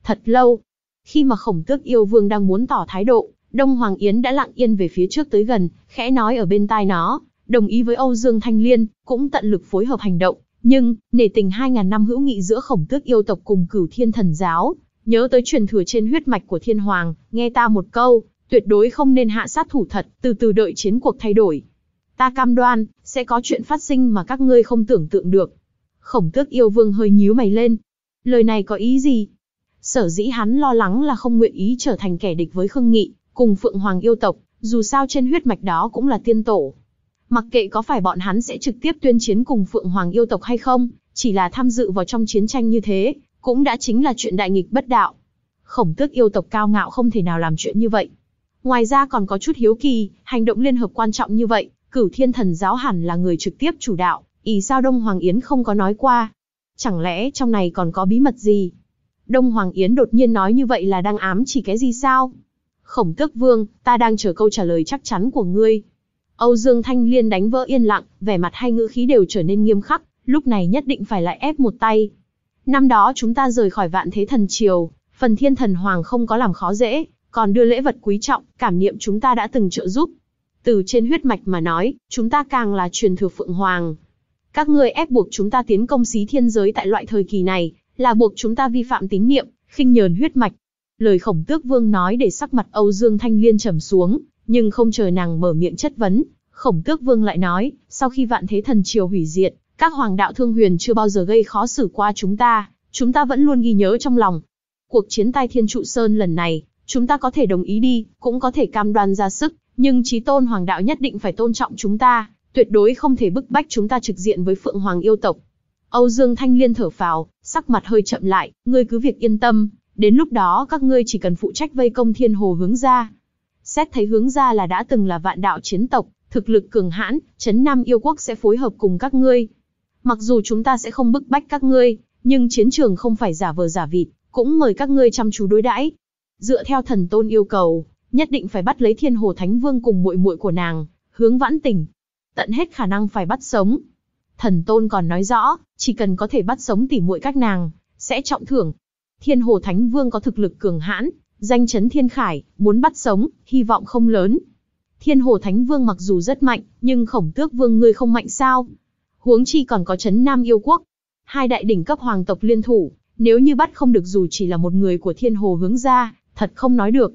Thật lâu, khi mà khổng tước yêu vương đang muốn tỏ thái độ, Đông Hoàng Yến đã lặng yên về phía trước tới gần, khẽ nói ở bên tai nó, đồng ý với Âu Dương Thanh Liên, cũng tận lực phối hợp hành động, nhưng, nể tình 2.000 năm hữu nghị giữa khổng tước yêu tộc cùng cửu thiên thần giáo, nhớ tới truyền thừa trên huyết mạch của thiên hoàng, nghe ta một câu, tuyệt đối không nên hạ sát thủ thật, từ từ đợi chiến cuộc thay đổi. Ta cam đoan, sẽ có chuyện phát sinh mà các ngươi không tưởng tượng được. Khổng tước yêu vương hơi nhíu mày lên. Lời này có ý gì? Sở dĩ hắn lo lắng là không nguyện ý trở thành kẻ địch với Khương Nghị, cùng Phượng Hoàng yêu tộc, dù sao trên huyết mạch đó cũng là tiên tổ. Mặc kệ có phải bọn hắn sẽ trực tiếp tuyên chiến cùng Phượng Hoàng yêu tộc hay không, chỉ là tham dự vào trong chiến tranh như thế, cũng đã chính là chuyện đại nghịch bất đạo. Khổng tước yêu tộc cao ngạo không thể nào làm chuyện như vậy. Ngoài ra còn có chút hiếu kỳ, hành động liên hợp quan trọng như vậy, cửu thiên thần giáo hẳn là người trực tiếp chủ đạo, ý sao Đông Hoàng Yến không có nói qua. Chẳng lẽ trong này còn có bí mật gì? Đông Hoàng Yến đột nhiên nói như vậy là đang ám chỉ cái gì sao? Khổng tước vương, ta đang chờ câu trả lời chắc chắn của ngươi, Âu Dương Thanh Liên đánh vỡ yên lặng, vẻ mặt hay ngữ khí đều trở nên nghiêm khắc, lúc này nhất định phải lại ép một tay. Năm đó chúng ta rời khỏi vạn thế thần triều, phần thiên thần hoàng không có làm khó dễ, còn đưa lễ vật quý trọng, cảm niệm chúng ta đã từng trợ giúp. Từ trên huyết mạch mà nói, chúng ta càng là truyền thừa phượng hoàng. Các ngươi ép buộc chúng ta tiến công xí thiên giới tại loại thời kỳ này, là buộc chúng ta vi phạm tín niệm, khinh nhờn huyết mạch. Lời khổng tước vương nói để sắc mặt Âu Dương Thanh Liên trầm xuống, nhưng không chờ nàng mở miệng chất vấn, khổng tước vương lại nói, sau khi vạn thế thần triều hủy diệt, các hoàng đạo thương huyền chưa bao giờ gây khó xử qua chúng ta, chúng ta vẫn luôn ghi nhớ trong lòng. Cuộc chiến tai thiên trụ sơn lần này, chúng ta có thể đồng ý đi, cũng có thể cam đoan ra sức, nhưng trí tôn hoàng đạo nhất định phải tôn trọng chúng ta, tuyệt đối không thể bức bách chúng ta trực diện với phượng hoàng yêu tộc. Âu Dương Thanh Liên thở phào, sắc mặt hơi chậm lại, ngươi cứ việc yên tâm, đến lúc đó các ngươi chỉ cần phụ trách vây công thiên hồ hướng ra, Xét thấy hướng ra là đã từng là vạn đạo chiến tộc, thực lực cường hãn, chấn Nam yêu quốc sẽ phối hợp cùng các ngươi. Mặc dù chúng ta sẽ không bức bách các ngươi, nhưng chiến trường không phải giả vờ giả vịt, cũng mời các ngươi chăm chú đối đãi. Dựa theo thần tôn yêu cầu, nhất định phải bắt lấy Thiên Hồ Thánh Vương cùng muội muội của nàng, hướng vãn tỉnh. Tận hết khả năng phải bắt sống. Thần tôn còn nói rõ, chỉ cần có thể bắt sống tỉ muội các nàng, sẽ trọng thưởng. Thiên Hồ Thánh Vương có thực lực cường hãn, Danh chấn thiên khải, muốn bắt sống, hy vọng không lớn. Thiên hồ thánh vương mặc dù rất mạnh, nhưng khổng tước vương ngươi không mạnh sao? Huống chi còn có chấn nam yêu quốc. Hai đại đỉnh cấp hoàng tộc liên thủ, nếu như bắt không được dù chỉ là một người của thiên hồ hướng ra, thật không nói được.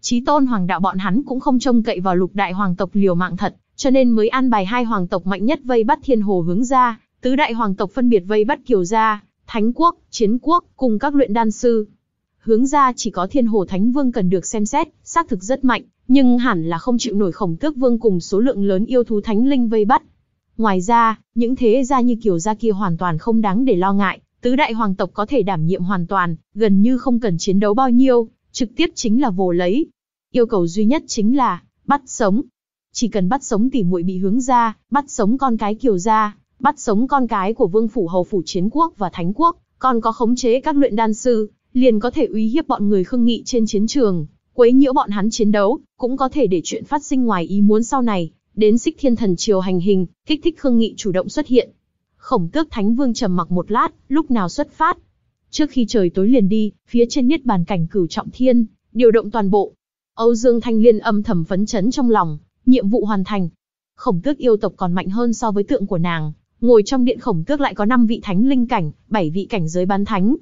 Chí tôn hoàng đạo bọn hắn cũng không trông cậy vào lục đại hoàng tộc liều mạng thật, cho nên mới an bài hai hoàng tộc mạnh nhất vây bắt thiên hồ hướng ra, tứ đại hoàng tộc phân biệt vây bắt kiều gia, thánh quốc, chiến quốc, cùng các luyện đan sư hướng ra chỉ có thiên hồ thánh vương cần được xem xét, xác thực rất mạnh, nhưng hẳn là không chịu nổi khổng tước vương cùng số lượng lớn yêu thú thánh linh vây bắt. Ngoài ra, những thế gia như kiểu gia kia hoàn toàn không đáng để lo ngại, tứ đại hoàng tộc có thể đảm nhiệm hoàn toàn, gần như không cần chiến đấu bao nhiêu, trực tiếp chính là vồ lấy. Yêu cầu duy nhất chính là, bắt sống. Chỉ cần bắt sống tỉ muội bị hướng ra, bắt sống con cái kiều gia, bắt sống con cái của vương phủ hầu phủ chiến quốc và thánh quốc, còn có khống chế các luyện đan sư, liền có thể uy hiếp bọn người Khương Nghị trên chiến trường, quấy nhiễu bọn hắn chiến đấu, cũng có thể để chuyện phát sinh ngoài ý muốn sau này, đến xích thiên thần triều hành hình, kích thích Khương Nghị chủ động xuất hiện. Khổng tước Thánh Vương trầm mặc một lát, lúc nào xuất phát. Trước khi trời tối liền đi, phía trên niết bàn cảnh cửu trọng thiên, điều động toàn bộ. Âu Dương Thanh Liên âm thầm phấn chấn trong lòng, nhiệm vụ hoàn thành. Khổng tước yêu tộc còn mạnh hơn so với tượng của nàng, ngồi trong điện khổng tước lại có 5 vị thánh linh cảnh, 7 vị cảnh giới bán thánh.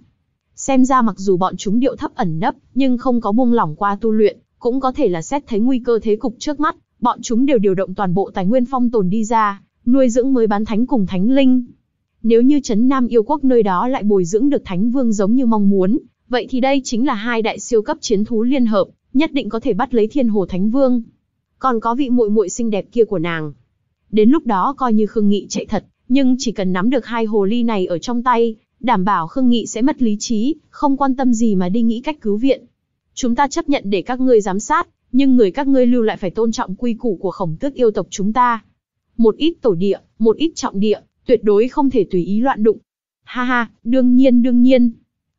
Xem ra mặc dù bọn chúng điệu thấp ẩn nấp, nhưng không có buông lỏng qua tu luyện, cũng có thể là xét thấy nguy cơ thế cục trước mắt, bọn chúng đều điều động toàn bộ tài nguyên phong tồn đi ra, nuôi dưỡng mới bán thánh cùng thánh linh. Nếu như Trấn Nam yêu quốc nơi đó lại bồi dưỡng được thánh vương giống như mong muốn, vậy thì đây chính là hai đại siêu cấp chiến thú liên hợp, nhất định có thể bắt lấy thiên hồ thánh vương. Còn có vị muội muội xinh đẹp kia của nàng. Đến lúc đó coi như Khương Nghị chạy thật, nhưng chỉ cần nắm được hai hồ ly này ở trong tay, đảm bảo Khương Nghị sẽ mất lý trí, không quan tâm gì mà đi nghĩ cách cứu viện. Chúng ta chấp nhận để các ngươi giám sát, nhưng người các ngươi lưu lại phải tôn trọng quy củ của khổng tước yêu tộc chúng ta. Một ít tổ địa, một ít trọng địa, tuyệt đối không thể tùy ý loạn đụng. Ha ha, đương nhiên đương nhiên.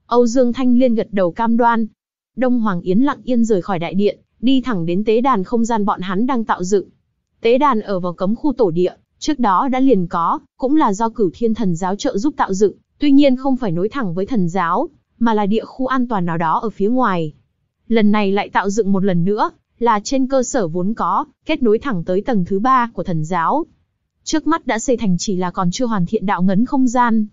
Âu Dương Thanh Liên gật đầu cam đoan. Đông Hoàng Yến lặng yên rời khỏi đại điện, đi thẳng đến tế đàn không gian bọn hắn đang tạo dựng. Tế đàn ở vào cấm khu tổ địa, trước đó đã liền có, cũng là do cửu thiên thần giáo trợ giúp tạo dựng, Tuy nhiên không phải nối thẳng với thần giáo, mà là địa khu an toàn nào đó ở phía ngoài. Lần này lại tạo dựng một lần nữa, là trên cơ sở vốn có, kết nối thẳng tới tầng thứ ba của thần giáo. Trước mắt đã xây thành chỉ là còn chưa hoàn thiện đạo ngấn không gian.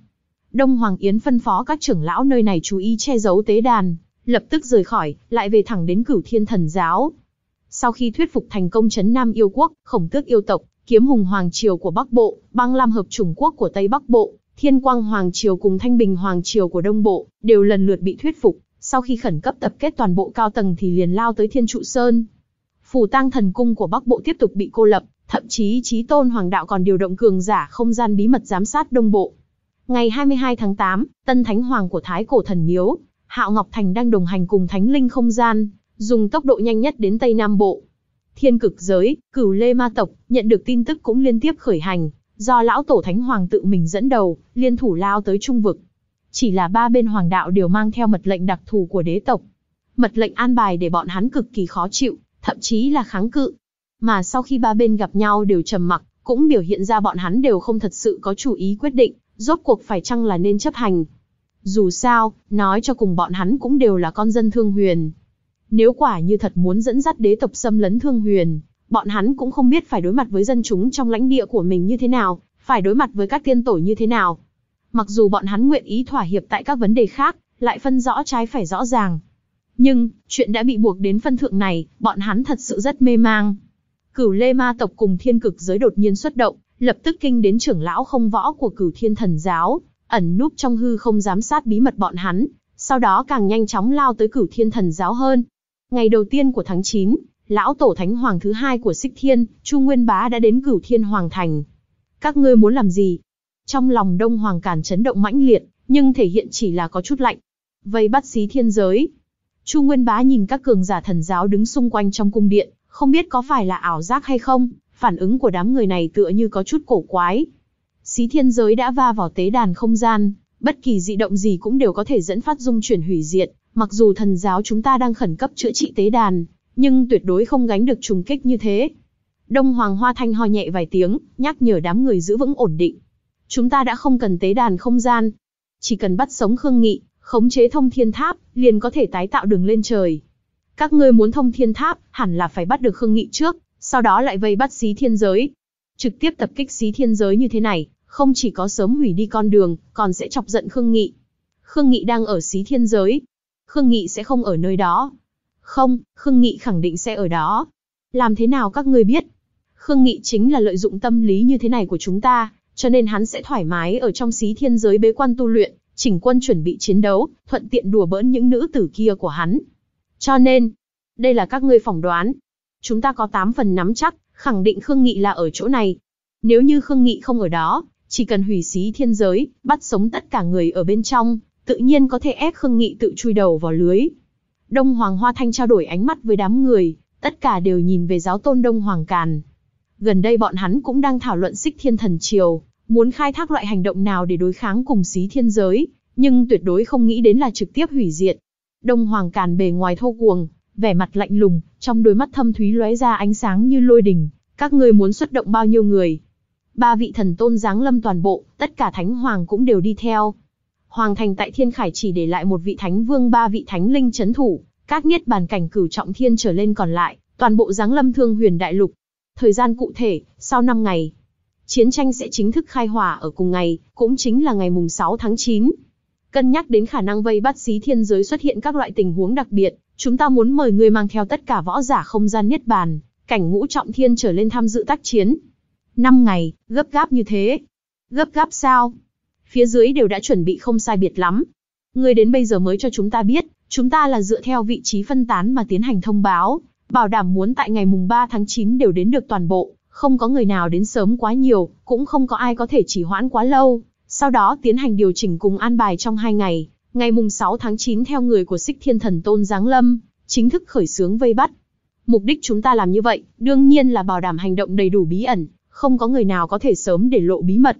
Đông Hoàng Yến phân phó các trưởng lão nơi này chú ý che giấu tế đàn, lập tức rời khỏi, lại về thẳng đến cửu thiên thần giáo. Sau khi thuyết phục thành công chấn Nam yêu quốc, khổng tước yêu tộc, kiếm hùng hoàng triều của Bắc Bộ, băng lam hợp chủng quốc của Tây Bắc Bộ, Thiên Quang Hoàng Triều cùng Thanh Bình Hoàng Triều của Đông Bộ, đều lần lượt bị thuyết phục, sau khi khẩn cấp tập kết toàn bộ cao tầng thì liền lao tới Thiên Trụ Sơn. Phủ Tăng thần cung của Bắc Bộ tiếp tục bị cô lập, thậm chí Chí tôn hoàng đạo còn điều động cường giả không gian bí mật giám sát Đông Bộ. Ngày 22 tháng 8, Tân Thánh Hoàng của Thái Cổ Thần Miếu, Hạo Ngọc Thành đang đồng hành cùng Thánh Linh không gian, dùng tốc độ nhanh nhất đến Tây Nam Bộ. Thiên cực giới, cửu lê ma tộc, nhận được tin tức cũng liên tiếp khởi hành, do lão tổ thánh hoàng tự mình dẫn đầu, liên thủ lao tới trung vực. Chỉ là ba bên hoàng đạo đều mang theo mật lệnh đặc thù của đế tộc. Mật lệnh an bài để bọn hắn cực kỳ khó chịu, thậm chí là kháng cự. Mà sau khi ba bên gặp nhau đều trầm mặc, cũng biểu hiện ra bọn hắn đều không thật sự có chủ ý quyết định, rốt cuộc phải chăng là nên chấp hành. Dù sao, nói cho cùng bọn hắn cũng đều là con dân thương huyền. Nếu quả như thật muốn dẫn dắt đế tộc xâm lấn thương huyền, Bọn hắn cũng không biết phải đối mặt với dân chúng trong lãnh địa của mình như thế nào, phải đối mặt với các tiên tổ như thế nào. Mặc dù bọn hắn nguyện ý thỏa hiệp tại các vấn đề khác, lại phân rõ trái phải rõ ràng. Nhưng, chuyện đã bị buộc đến phân thượng này, bọn hắn thật sự rất mê mang. Cửu Lê Ma tộc cùng thiên cực giới đột nhiên xuất động, lập tức kinh đến trưởng lão không võ của cửu thiên thần giáo, ẩn núp trong hư không giám sát bí mật bọn hắn, sau đó càng nhanh chóng lao tới cửu thiên thần giáo hơn. Ngày đầu tiên của tháng 9, lão tổ thánh hoàng thứ hai của Sích Thiên, Chu Nguyên Bá đã đến cửu thiên hoàng thành. Các ngươi muốn làm gì? Trong lòng đông hoàng càn chấn động mãnh liệt, nhưng thể hiện chỉ là có chút lạnh. Vây bắt xí thiên giới. Chu Nguyên Bá nhìn các cường giả thần giáo đứng xung quanh trong cung điện, không biết có phải là ảo giác hay không, phản ứng của đám người này tựa như có chút cổ quái. Xí thiên giới đã va vào tế đàn không gian, bất kỳ dị động gì cũng đều có thể dẫn phát dung chuyển hủy diệt, mặc dù thần giáo chúng ta đang khẩn cấp chữa trị tế đàn, nhưng tuyệt đối không gánh được trùng kích như thế. Đông Hoàng Hoa Thanh ho nhẹ vài tiếng, nhắc nhở đám người giữ vững ổn định. Chúng ta đã không cần tế đàn không gian, chỉ cần bắt sống Khương Nghị, khống chế thông thiên tháp, liền có thể tái tạo đường lên trời. Các ngươi muốn thông thiên tháp, hẳn là phải bắt được Khương Nghị trước, sau đó lại vây bắt xí thiên giới. Trực tiếp tập kích xí thiên giới như thế này, không chỉ có sớm hủy đi con đường, còn sẽ chọc giận Khương Nghị. Khương Nghị đang ở xí thiên giới. Khương Nghị sẽ không ở nơi đó. Không, Khương Nghị khẳng định sẽ ở đó. Làm thế nào các ngươi biết? Khương Nghị chính là lợi dụng tâm lý như thế này của chúng ta, cho nên hắn sẽ thoải mái ở trong xí thiên giới bế quan tu luyện, chỉnh quân chuẩn bị chiến đấu, thuận tiện đùa bỡn những nữ tử kia của hắn. Cho nên, đây là các ngươi phỏng đoán. Chúng ta có 8 phần nắm chắc, khẳng định Khương Nghị là ở chỗ này. Nếu như Khương Nghị không ở đó, chỉ cần hủy xí thiên giới, bắt sống tất cả người ở bên trong, tự nhiên có thể ép Khương Nghị tự chui đầu vào lưới, Đông Hoàng Hoa Thanh trao đổi ánh mắt với đám người, tất cả đều nhìn về giáo tôn Đông Hoàng Càn. Gần đây bọn hắn cũng đang thảo luận xích thiên thần triều, muốn khai thác loại hành động nào để đối kháng cùng xí thiên giới, nhưng tuyệt đối không nghĩ đến là trực tiếp hủy diệt. Đông Hoàng Càn bề ngoài thô cuồng, vẻ mặt lạnh lùng, trong đôi mắt thâm thúy lóe ra ánh sáng như lôi đình, các ngươi muốn xuất động bao nhiêu người? Ba vị thần tôn giáng lâm toàn bộ, tất cả thánh hoàng cũng đều đi theo, hoàng thành tại Thiên Khải chỉ để lại một vị thánh vương ba vị thánh linh chấn thủ, các niết bàn cảnh cửu trọng thiên trở lên còn lại, toàn bộ giáng lâm thương huyền đại lục. Thời gian cụ thể, sau năm ngày, chiến tranh sẽ chính thức khai hỏa ở cùng ngày, cũng chính là ngày mùng sáu tháng chín. Cân nhắc đến khả năng vây bắt xí thiên giới xuất hiện các loại tình huống đặc biệt, chúng ta muốn mời người mang theo tất cả võ giả không gian niết bàn, cảnh ngũ trọng thiên trở lên tham dự tác chiến. Năm ngày, gấp gáp như thế. Gấp gáp sao? phía dưới đều đã chuẩn bị không sai biệt lắm. Người đến bây giờ mới cho chúng ta biết, chúng ta là dựa theo vị trí phân tán mà tiến hành thông báo, bảo đảm muốn tại ngày mùng 3 tháng 9 đều đến được toàn bộ, không có người nào đến sớm quá nhiều, cũng không có ai có thể trì hoãn quá lâu. Sau đó tiến hành điều chỉnh cùng an bài trong hai ngày, ngày mùng 6 tháng 9 theo người của Sích Thiên Thần Tôn Giáng Lâm, chính thức khởi xướng vây bắt. Mục đích chúng ta làm như vậy, đương nhiên là bảo đảm hành động đầy đủ bí ẩn, không có người nào có thể sớm để lộ bí mật,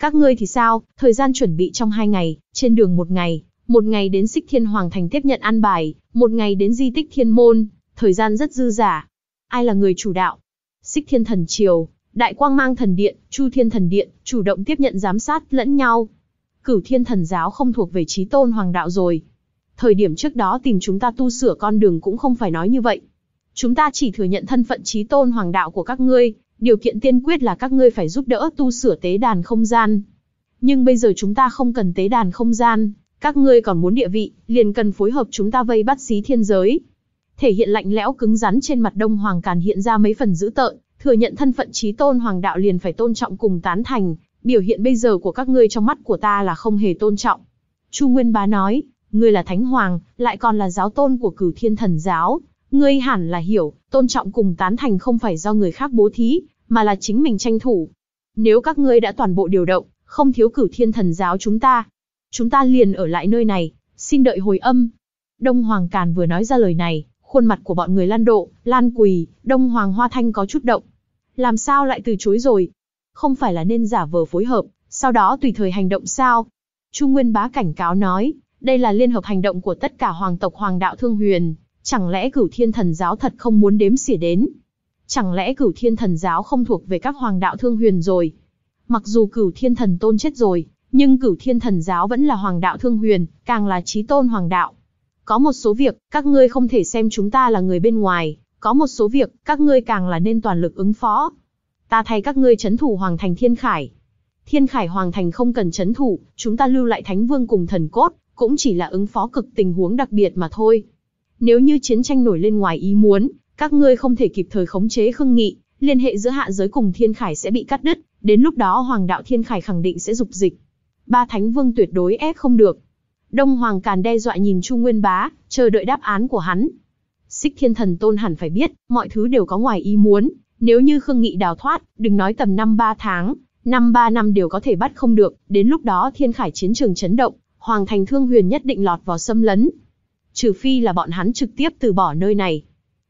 các ngươi thì sao, thời gian chuẩn bị trong hai ngày, trên đường một ngày, một ngày đến xích thiên hoàng thành tiếp nhận an bài, một ngày đến di tích thiên môn, thời gian rất dư giả. Ai là người chủ đạo? Xích thiên thần triều, đại quang mang thần điện, chu thiên thần điện, chủ động tiếp nhận giám sát lẫn nhau. Cửu thiên thần giáo không thuộc về trí tôn hoàng đạo rồi. Thời điểm trước đó tìm chúng ta tu sửa con đường cũng không phải nói như vậy. Chúng ta chỉ thừa nhận thân phận trí tôn hoàng đạo của các ngươi, điều kiện tiên quyết là các ngươi phải giúp đỡ tu sửa tế đàn không gian. Nhưng bây giờ chúng ta không cần tế đàn không gian, các ngươi còn muốn địa vị, liền cần phối hợp chúng ta vây bắt xí thiên giới. Thể hiện lạnh lẽo cứng rắn trên mặt Đông Hoàng Càn hiện ra mấy phần dữ tợn, thừa nhận thân phận trí tôn hoàng đạo liền phải tôn trọng cùng tán thành, biểu hiện bây giờ của các ngươi trong mắt của ta là không hề tôn trọng. Chu Nguyên Bá nói, ngươi là thánh hoàng, lại còn là giáo tôn của cửu thiên thần giáo, Ngươi hẳn là hiểu, tôn trọng cùng tán thành không phải do người khác bố thí, mà là chính mình tranh thủ. Nếu các ngươi đã toàn bộ điều động, không thiếu cử thiên thần giáo chúng ta. Chúng ta liền ở lại nơi này, xin đợi hồi âm. Đông Hoàng Càn vừa nói ra lời này, khuôn mặt của bọn người lan độ, lan quỳ, Đông Hoàng Hoa Thanh có chút động. Làm sao lại từ chối rồi? Không phải là nên giả vờ phối hợp, sau đó tùy thời hành động sao? Chu Nguyên Bá cảnh cáo nói, đây là liên hợp hành động của tất cả hoàng tộc hoàng đạo thương huyền, Chẳng lẽ cửu thiên thần giáo thật không muốn đếm xỉa đến? Chẳng lẽ cửu thiên thần giáo không thuộc về các hoàng đạo thương huyền rồi? Mặc dù cửu thiên thần tôn chết rồi, nhưng cửu thiên thần giáo vẫn là hoàng đạo thương huyền, càng là trí tôn hoàng đạo. Có một số việc, các ngươi không thể xem chúng ta là người bên ngoài, có một số việc, các ngươi càng là nên toàn lực ứng phó. Ta thay các ngươi chấn thủ hoàng thành thiên khải. Thiên khải hoàng thành không cần chấn thủ, chúng ta lưu lại thánh vương cùng thần cốt, cũng chỉ là ứng phó cực tình huống đặc biệt mà thôi. Nếu như chiến tranh nổi lên ngoài ý muốn, các ngươi không thể kịp thời khống chế khương nghị, liên hệ giữa hạ giới cùng thiên khải sẽ bị cắt đứt, đến lúc đó hoàng đạo thiên khải khẳng định sẽ dục dịch. Ba thánh vương tuyệt đối ép không được. Đông Hoàng Càn đe dọa nhìn Chu Nguyên Bá, chờ đợi đáp án của hắn. Xích Thiên Thần Tôn hẳn phải biết, mọi thứ đều có ngoài ý muốn, nếu như Khương Nghị đào thoát, đừng nói tầm năm ba tháng, năm ba năm đều có thể bắt không được, đến lúc đó thiên khải chiến trường chấn động, Hoàng Thành Thương Huyền nhất định lọt vào xâm lấn trừ phi là bọn hắn trực tiếp từ bỏ nơi này.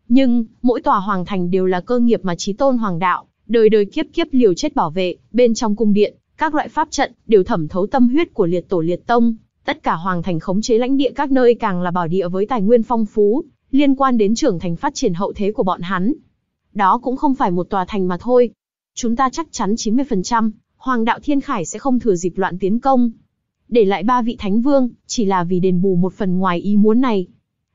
Nhưng, mỗi tòa hoàng thành đều là cơ nghiệp mà trí tôn hoàng đạo, đời đời kiếp kiếp liều chết bảo vệ, bên trong cung điện, các loại pháp trận đều thẩm thấu tâm huyết của liệt tổ liệt tông, tất cả hoàng thành khống chế lãnh địa các nơi càng là bảo địa với tài nguyên phong phú, liên quan đến trưởng thành phát triển hậu thế của bọn hắn. Đó cũng không phải một tòa thành mà thôi. Chúng ta chắc chắn 90%, Hoàng đạo Thiên Khải sẽ không thừa dịp loạn tiến công, để lại ba vị thánh vương, chỉ là vì đền bù một phần ngoài ý muốn này.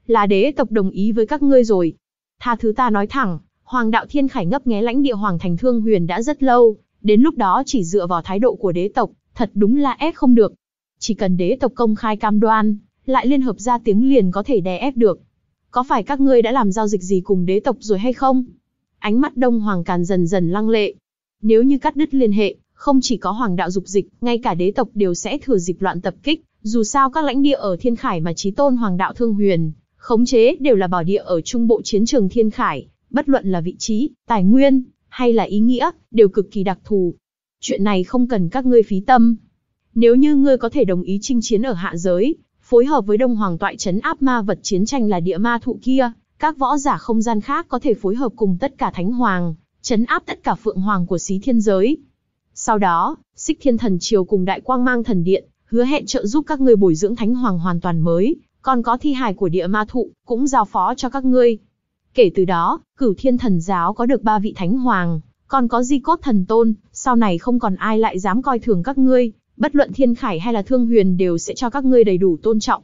Là đế tộc đồng ý với các ngươi rồi. Tha thứ ta nói thẳng, Hoàng đạo Thiên Khải ngấp nghé lãnh địa Hoàng thành Thương Huyền đã rất lâu, đến lúc đó chỉ dựa vào thái độ của đế tộc, thật đúng là ép không được. Chỉ cần đế tộc công khai cam đoan, lại liên hợp ra tiếng liền có thể đè ép được. Có phải các ngươi đã làm giao dịch gì cùng đế tộc rồi hay không? Ánh mắt Đông Hoàng Càn dần dần lăng lệ. Nếu như cắt đứt liên hệ, không chỉ có hoàng đạo dục dịch, ngay cả đế tộc đều sẽ thừa dịp loạn tập kích, dù sao các lãnh địa ở Thiên Khải mà chí tôn hoàng đạo thương huyền, khống chế đều là bảo địa ở trung bộ chiến trường Thiên Khải, bất luận là vị trí, tài nguyên, hay là ý nghĩa, đều cực kỳ đặc thù. Chuyện này không cần các ngươi phí tâm. Nếu như ngươi có thể đồng ý chinh chiến ở hạ giới, phối hợp với đông hoàng toại trấn áp ma vật chiến tranh là địa ma thụ kia, các võ giả không gian khác có thể phối hợp cùng tất cả thánh hoàng, trấn áp tất cả phượng hoàng của xí thiên giới. Sau đó, Xích Thiên Thần Triều cùng Đại Quang Mang Thần Điện, hứa hẹn trợ giúp các ngươi bồi dưỡng thánh hoàng hoàn toàn mới, còn có thi hài của địa ma thụ, cũng giao phó cho các ngươi. Kể từ đó, cửu thiên thần giáo có được ba vị thánh hoàng, còn có di cốt thần tôn, sau này không còn ai lại dám coi thường các ngươi, bất luận thiên khải hay là thương huyền đều sẽ cho các ngươi đầy đủ tôn trọng.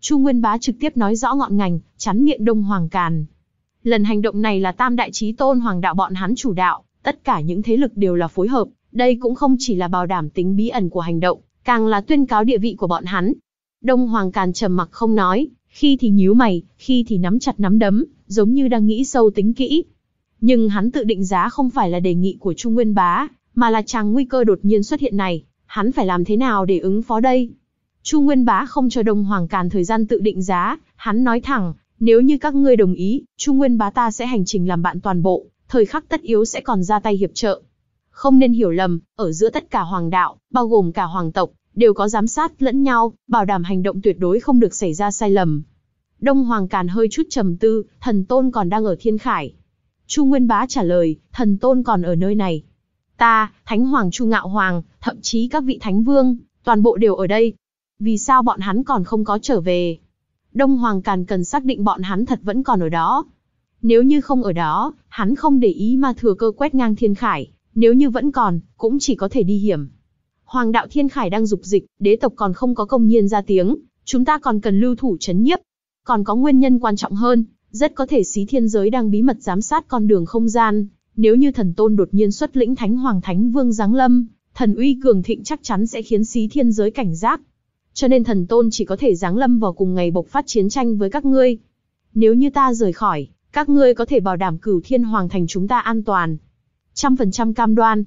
Chu Nguyên Bá trực tiếp nói rõ ngọn ngành, chắn miệng đông hoàng càn. Lần hành động này là tam đại trí tôn hoàng đạo bọn hắn chủ đạo, tất cả những thế lực đều là phối hợp, đây cũng không chỉ là bảo đảm tính bí ẩn của hành động, càng là tuyên cáo địa vị của bọn hắn. Đông Hoàng Càn trầm mặc không nói, khi thì nhíu mày, khi thì nắm chặt nắm đấm, giống như đang nghĩ sâu tính kỹ. Nhưng hắn tự định giá không phải là đề nghị của Trung Nguyên Bá, mà là chàng nguy cơ đột nhiên xuất hiện này, hắn phải làm thế nào để ứng phó đây? Chu Nguyên Bá không cho Đông Hoàng Càn thời gian tự định giá, hắn nói thẳng, nếu như các ngươi đồng ý, Chu Nguyên Bá ta sẽ hành trình làm bạn toàn bộ, thời khắc tất yếu sẽ còn ra tay hiệp trợ. Không nên hiểu lầm, ở giữa tất cả hoàng đạo, bao gồm cả hoàng tộc, đều có giám sát lẫn nhau, bảo đảm hành động tuyệt đối không được xảy ra sai lầm. Đông Hoàng Càn hơi chút trầm tư, thần tôn còn đang ở thiên khải. Chu Nguyên Bá trả lời, thần tôn còn ở nơi này. Ta, Thánh Hoàng Chu Ngạo Hoàng, thậm chí các vị Thánh Vương, toàn bộ đều ở đây. Vì sao bọn hắn còn không có trở về? Đông Hoàng Càn cần xác định bọn hắn thật vẫn còn ở đó. Nếu như không ở đó, hắn không để ý mà thừa cơ quét ngang thiên khải, nếu như vẫn còn, cũng chỉ có thể đi hiểm. Hoàng đạo Thiên Khải đang dục dịch, đế tộc còn không có công nhiên ra tiếng, chúng ta còn cần lưu thủ chấn nhiếp. Còn có nguyên nhân quan trọng hơn, rất có thể xí thiên giới đang bí mật giám sát con đường không gian. Nếu như thần tôn đột nhiên xuất lĩnh thánh hoàng thánh vương giáng lâm, thần uy cường thịnh chắc chắn sẽ khiến xí thiên giới cảnh giác. Cho nên thần tôn chỉ có thể giáng lâm vào cùng ngày bộc phát chiến tranh với các ngươi. Nếu như ta rời khỏi, các ngươi có thể bảo đảm cửu thiên hoàng thành chúng ta an toàn, trăm phần trăm cam đoan.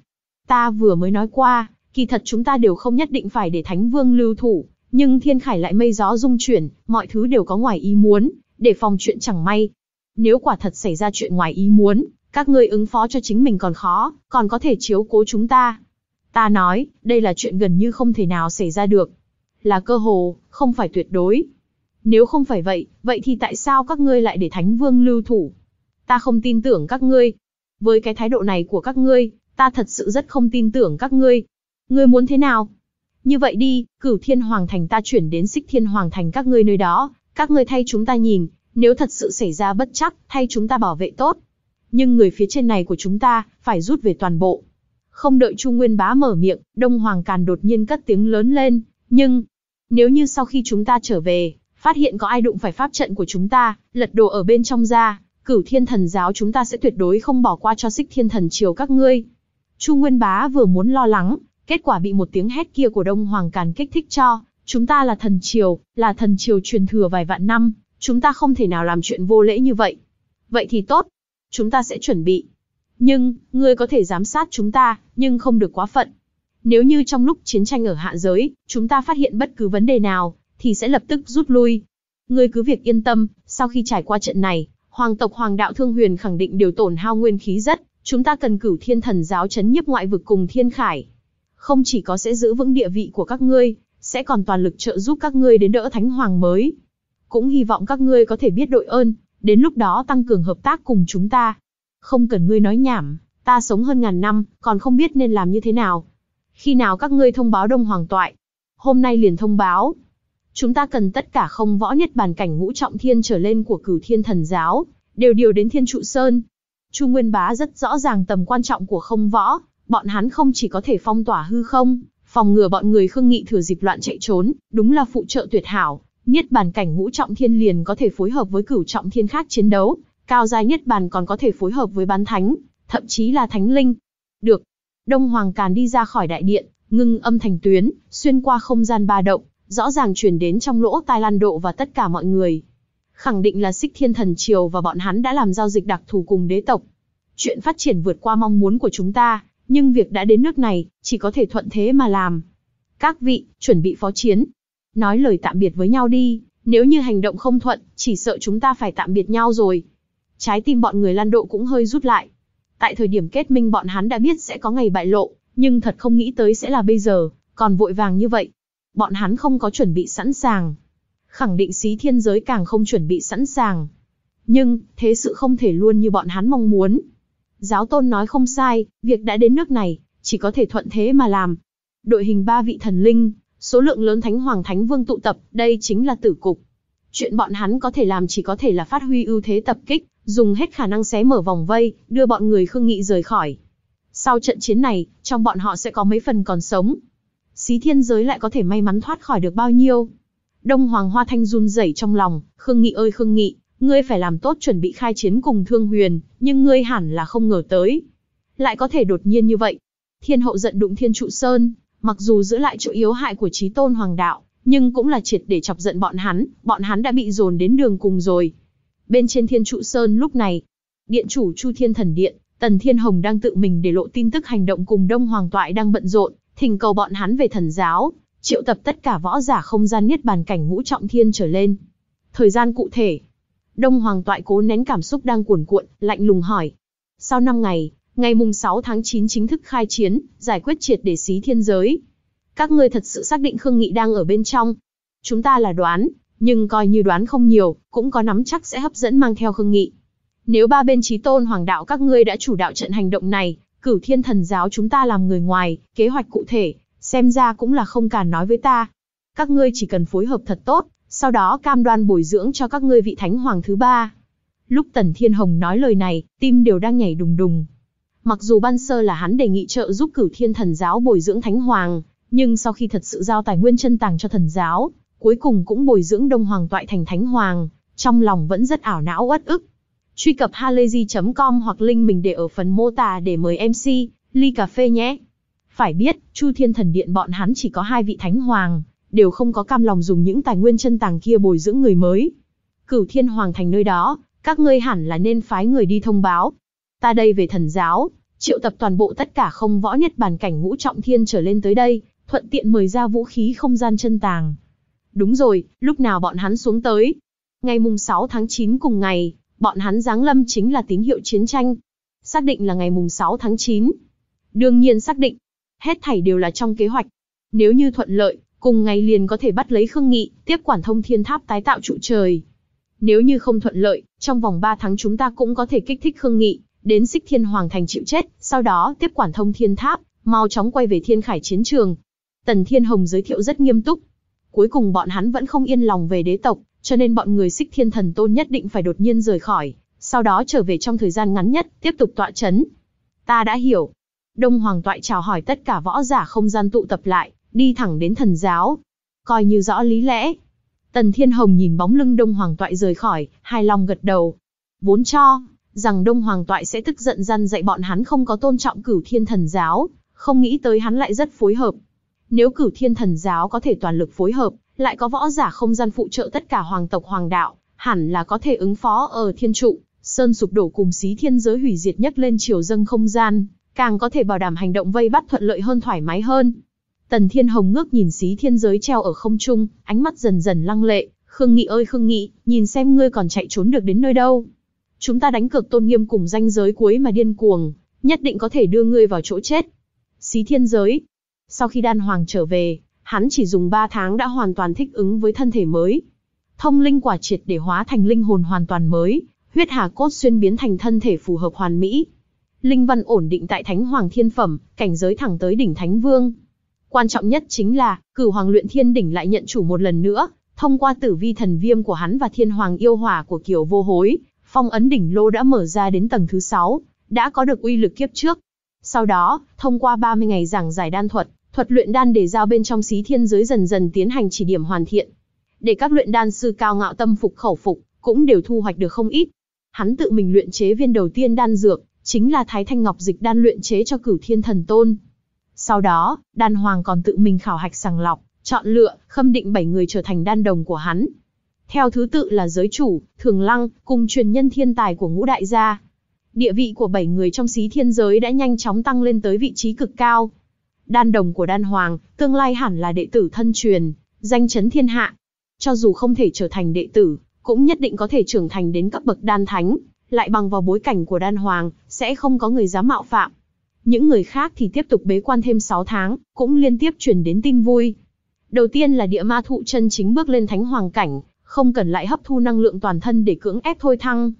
Ta vừa mới nói qua, kỳ thật chúng ta đều không nhất định phải để Thánh Vương lưu thủ, nhưng Thiên Khải lại mây gió rung chuyển, mọi thứ đều có ngoài ý muốn, để phòng chuyện chẳng may. Nếu quả thật xảy ra chuyện ngoài ý muốn, các ngươi ứng phó cho chính mình còn khó, còn có thể chiếu cố chúng ta. Ta nói, đây là chuyện gần như không thể nào xảy ra được. Là cơ hồ, không phải tuyệt đối. Nếu không phải vậy, vậy thì tại sao các ngươi lại để Thánh Vương lưu thủ? Ta không tin tưởng các ngươi, với cái thái độ này của các ngươi, ta thật sự rất không tin tưởng các ngươi. Ngươi muốn thế nào? Như vậy đi, cửu thiên hoàng thành ta chuyển đến xích thiên hoàng thành các ngươi nơi đó, các ngươi thay chúng ta nhìn, nếu thật sự xảy ra bất chắc, thay chúng ta bảo vệ tốt. Nhưng người phía trên này của chúng ta, phải rút về toàn bộ. Không đợi Chu Nguyên Bá mở miệng, Đông Hoàng Càn đột nhiên cất tiếng lớn lên, nhưng, nếu như sau khi chúng ta trở về, phát hiện có ai đụng phải pháp trận của chúng ta, lật đồ ở bên trong ra, Cửu Thiên Thần giáo chúng ta sẽ tuyệt đối không bỏ qua cho Xích Thiên Thần triều các ngươi." Chu Nguyên Bá vừa muốn lo lắng, kết quả bị một tiếng hét kia của Đông Hoàng Càn kích thích cho, "Chúng ta là thần triều, là thần triều truyền thừa vài vạn năm, chúng ta không thể nào làm chuyện vô lễ như vậy." "Vậy thì tốt, chúng ta sẽ chuẩn bị." nhưng ngươi có thể giám sát chúng ta, nhưng không được quá phận. Nếu như trong lúc chiến tranh ở hạ giới, chúng ta phát hiện bất cứ vấn đề nào, thì sẽ lập tức rút lui. Ngươi cứ việc yên tâm, sau khi trải qua trận này, hoàng tộc hoàng đạo thương huyền khẳng định điều tổn hao nguyên khí rất, chúng ta cần cửu thiên thần giáo chấn nhiếp ngoại vực cùng thiên khải. Không chỉ có sẽ giữ vững địa vị của các ngươi, sẽ còn toàn lực trợ giúp các ngươi đến đỡ thánh hoàng mới. Cũng hy vọng các ngươi có thể biết đội ơn, đến lúc đó tăng cường hợp tác cùng chúng ta. Không cần ngươi nói nhảm, ta sống hơn ngàn năm, còn không biết nên làm như thế nào. Khi nào các ngươi thông báo Đông Hoàng Toại? Hôm nay liền thông báo, chúng ta cần tất cả không võ nhất bản cảnh ngũ trọng thiên trở lên của cửu thiên thần giáo, đều điều đến thiên trụ sơn. Chu Nguyên Bá rất rõ ràng tầm quan trọng của không võ, bọn hắn không chỉ có thể phong tỏa hư không, phòng ngừa bọn người khương nghị thừa dịp loạn chạy trốn, đúng là phụ trợ tuyệt hảo. nhất bản cảnh ngũ trọng thiên liền có thể phối hợp với cửu trọng thiên khác chiến đấu, cao giai nhất bản còn có thể phối hợp với bán thánh, thậm chí là thánh linh. Được. Đông Hoàng Càn đi ra khỏi đại điện, ngưng âm thành tuyến, xuyên qua không gian ba động, rõ ràng truyền đến trong lỗ tai Lan Độ và tất cả mọi người. Khẳng định là Sích Thiên Thần Triều và bọn hắn đã làm giao dịch đặc thù cùng đế tộc. Chuyện phát triển vượt qua mong muốn của chúng ta, nhưng việc đã đến nước này, chỉ có thể thuận thế mà làm. Các vị, chuẩn bị phó chiến. Nói lời tạm biệt với nhau đi, nếu như hành động không thuận, chỉ sợ chúng ta phải tạm biệt nhau rồi. Trái tim bọn người Lan Độ cũng hơi rút lại. Tại thời điểm kết minh bọn hắn đã biết sẽ có ngày bại lộ, nhưng thật không nghĩ tới sẽ là bây giờ, còn vội vàng như vậy bọn hắn không có chuẩn bị sẵn sàng. Khẳng định xí thiên giới càng không chuẩn bị sẵn sàng. Nhưng, thế sự không thể luôn như bọn hắn mong muốn. Giáo tôn nói không sai, việc đã đến nước này, chỉ có thể thuận thế mà làm. Đội hình ba vị thần linh, số lượng lớn thánh hoàng thánh vương tụ tập, đây chính là tử cục. Chuyện bọn hắn có thể làm chỉ có thể là phát huy ưu thế tập kích, dùng hết khả năng xé mở vòng vây, đưa bọn người Khương Nghị rời khỏi. Sau trận chiến này, trong bọn họ sẽ có mấy phần còn sống, xí thiên giới lại có thể may mắn thoát khỏi được bao nhiêu. Đông Hoàng Hoa Thanh run rẩy trong lòng, Khương Nghị ơi Khương Nghị, ngươi phải làm tốt chuẩn bị khai chiến cùng Thương Huyền, nhưng ngươi hẳn là không ngờ tới. Lại có thể đột nhiên như vậy. Thiên hậu giận đụng Thiên Trụ Sơn, mặc dù giữ lại chỗ yếu hại của trí tôn Hoàng Đạo, nhưng cũng là triệt để chọc giận bọn hắn, bọn hắn đã bị dồn đến đường cùng rồi. Bên trên Thiên Trụ Sơn lúc này, điện chủ Chu Thiên Thần Điện, Tần Thiên Hồng đang tự mình để lộ tin tức hành động cùng Đông Hoàng Toại đang bận rộn, thỉnh cầu bọn hắn về thần giáo, triệu tập tất cả võ giả không gian niết bàn cảnh ngũ trọng thiên trở lên. Thời gian cụ thể. Đông Hoàng Toại cố nén cảm xúc đang cuồn cuộn, lạnh lùng hỏi. Sau 5 ngày, ngày mùng 6 tháng 9 chính thức khai chiến, giải quyết triệt để xí thiên giới. Các ngươi thật sự xác định Khương Nghị đang ở bên trong. Chúng ta là đoán, nhưng coi như đoán không nhiều, cũng có nắm chắc sẽ hấp dẫn mang theo Khương Nghị. Nếu ba bên trí tôn hoàng đạo các ngươi đã chủ đạo trận hành động này, Cửu Thiên Thần giáo chúng ta làm người ngoài, kế hoạch cụ thể, xem ra cũng là không cản nói với ta. Các ngươi chỉ cần phối hợp thật tốt, sau đó cam đoan bồi dưỡng cho các ngươi vị thánh hoàng thứ ba. Lúc Tần Thiên Hồng nói lời này, tim đều đang nhảy đùng đùng. Mặc dù ban sơ là hắn đề nghị trợ giúp Cửu Thiên Thần giáo bồi dưỡng thánh hoàng, nhưng sau khi thật sự giao tài nguyên chân tàng cho thần giáo, cuối cùng cũng bồi dưỡng Đông Hoàng Toại thành thánh hoàng, trong lòng vẫn rất ảo não uất ức, Truy cập halayzi.com hoặc link mình để ở phần mô tả để mời MC, ly cà phê nhé. Phải biết, Chu Thiên Thần Điện bọn hắn chỉ có hai vị thánh hoàng, đều không có cam lòng dùng những tài nguyên chân tàng kia bồi dưỡng người mới. Cửu Thiên Hoàng thành nơi đó, các ngươi hẳn là nên phái người đi thông báo. Ta đây về thần giáo, triệu tập toàn bộ tất cả không võ nhất bản cảnh ngũ trọng thiên trở lên tới đây, thuận tiện mời ra vũ khí không gian chân tàng. Đúng rồi, lúc nào bọn hắn xuống tới? Ngày mùng 6 tháng 9 cùng ngày, bọn hắn giáng lâm chính là tín hiệu chiến tranh. Xác định là ngày mùng 6 tháng 9. Đương nhiên xác định, hết thảy đều là trong kế hoạch. Nếu như thuận lợi, cùng ngày liền có thể bắt lấy Khương Nghị, tiếp quản thông thiên tháp tái tạo trụ trời. Nếu như không thuận lợi, trong vòng 3 tháng chúng ta cũng có thể kích thích Khương Nghị, đến xích thiên hoàng thành chịu chết, sau đó tiếp quản thông thiên tháp, mau chóng quay về thiên khải chiến trường. Tần Thiên Hồng giới thiệu rất nghiêm túc. Cuối cùng bọn hắn vẫn không yên lòng về đế tộc, cho nên bọn người xích thiên thần tôn nhất định phải đột nhiên rời khỏi, sau đó trở về trong thời gian ngắn nhất, tiếp tục tọa chấn. Ta đã hiểu. Đông Hoàng Toại chào hỏi tất cả võ giả không gian tụ tập lại, đi thẳng đến thần giáo. Coi như rõ lý lẽ. Tần Thiên Hồng nhìn bóng lưng Đông Hoàng Toại rời khỏi, hài lòng gật đầu. Vốn cho, rằng Đông Hoàng Toại sẽ tức giận răn dạy bọn hắn không có tôn trọng cửu thiên thần giáo, không nghĩ tới hắn lại rất phối hợp. Nếu cửu thiên thần giáo có thể toàn lực phối hợp, lại có võ giả không gian phụ trợ tất cả hoàng tộc hoàng đạo, hẳn là có thể ứng phó ở thiên trụ, sơn sụp đổ cùng xí thiên giới hủy diệt nhất lên chiều dâng không gian, càng có thể bảo đảm hành động vây bắt thuận lợi hơn thoải mái hơn. Tần Thiên Hồng ngước nhìn xí thiên giới treo ở không trung, ánh mắt dần dần lăng lệ, Khương Nghị ơi Khương Nghị, nhìn xem ngươi còn chạy trốn được đến nơi đâu. Chúng ta đánh cược tôn nghiêm cùng danh giới cuối mà điên cuồng, nhất định có thể đưa ngươi vào chỗ chết. Xí thiên giới. Sau khi đan hoàng trở về, hắn chỉ dùng 3 tháng đã hoàn toàn thích ứng với thân thể mới. Thông linh quả triệt để hóa thành linh hồn hoàn toàn mới, huyết hà cốt xuyên biến thành thân thể phù hợp hoàn mỹ. Linh văn ổn định tại thánh hoàng thiên phẩm, cảnh giới thẳng tới đỉnh thánh vương. Quan trọng nhất chính là, cửu hoàng luyện thiên đỉnh lại nhận chủ một lần nữa, thông qua tử vi thần viêm của hắn và thiên hoàng yêu hỏa của kiều vô hối, phong ấn đỉnh lô đã mở ra đến tầng thứ 6, đã có được uy lực kiếp trước. Sau đó, thông qua 30 ngày giảng giải đan thuật, Thuật luyện đan để giao bên trong xí thiên giới dần dần tiến hành chỉ điểm hoàn thiện. Để các luyện đan sư cao ngạo tâm phục khẩu phục, cũng đều thu hoạch được không ít. Hắn tự mình luyện chế viên đầu tiên đan dược, chính là Thái Thanh Ngọc Dịch đan luyện chế cho Cửu Thiên Thần Tôn. Sau đó, đan hoàng còn tự mình khảo hạch sàng lọc, chọn lựa, khâm định bảy người trở thành đan đồng của hắn. Theo thứ tự là giới chủ, thường lăng, cùng truyền nhân thiên tài của ngũ đại gia. Địa vị của bảy người trong xí thiên giới đã nhanh chóng tăng lên tới vị trí cực cao đan đồng của đan hoàng, tương lai hẳn là đệ tử thân truyền, danh chấn thiên hạ. Cho dù không thể trở thành đệ tử, cũng nhất định có thể trưởng thành đến cấp bậc đan thánh, lại bằng vào bối cảnh của đan hoàng, sẽ không có người dám mạo phạm. Những người khác thì tiếp tục bế quan thêm 6 tháng, cũng liên tiếp truyền đến tin vui. Đầu tiên là địa ma thụ chân chính bước lên thánh hoàng cảnh, không cần lại hấp thu năng lượng toàn thân để cưỡng ép thôi thăng.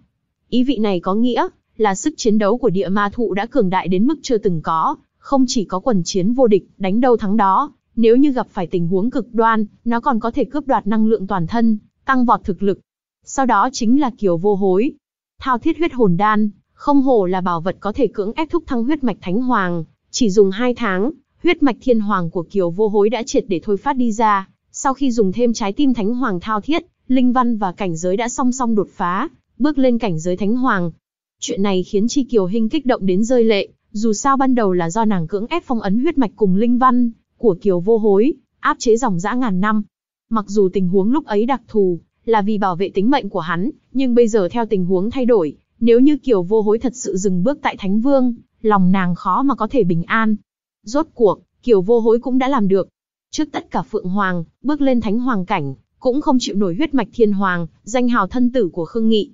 Ý vị này có nghĩa là sức chiến đấu của địa ma thụ đã cường đại đến mức chưa từng có, không chỉ có quần chiến vô địch, đánh đâu thắng đó, nếu như gặp phải tình huống cực đoan, nó còn có thể cướp đoạt năng lượng toàn thân, tăng vọt thực lực. Sau đó chính là kiều vô hối. Thao thiết huyết hồn đan, không hổ là bảo vật có thể cưỡng ép thúc thăng huyết mạch thánh hoàng, chỉ dùng 2 tháng, huyết mạch thiên hoàng của kiều vô hối đã triệt để thôi phát đi ra, sau khi dùng thêm trái tim thánh hoàng thao thiết, linh văn và cảnh giới đã song song đột phá, bước lên cảnh giới thánh hoàng. Chuyện này khiến Chi Kiều Hinh kích động đến rơi lệ, dù sao ban đầu là do nàng cưỡng ép phong ấn huyết mạch cùng linh văn của Kiều Vô Hối, áp chế dòng dã ngàn năm. Mặc dù tình huống lúc ấy đặc thù là vì bảo vệ tính mệnh của hắn, nhưng bây giờ theo tình huống thay đổi, nếu như Kiều Vô Hối thật sự dừng bước tại Thánh Vương, lòng nàng khó mà có thể bình an. Rốt cuộc, Kiều Vô Hối cũng đã làm được. Trước tất cả Phượng Hoàng, bước lên Thánh Hoàng cảnh, cũng không chịu nổi huyết mạch Thiên Hoàng, danh hào thân tử của Khương Nghị.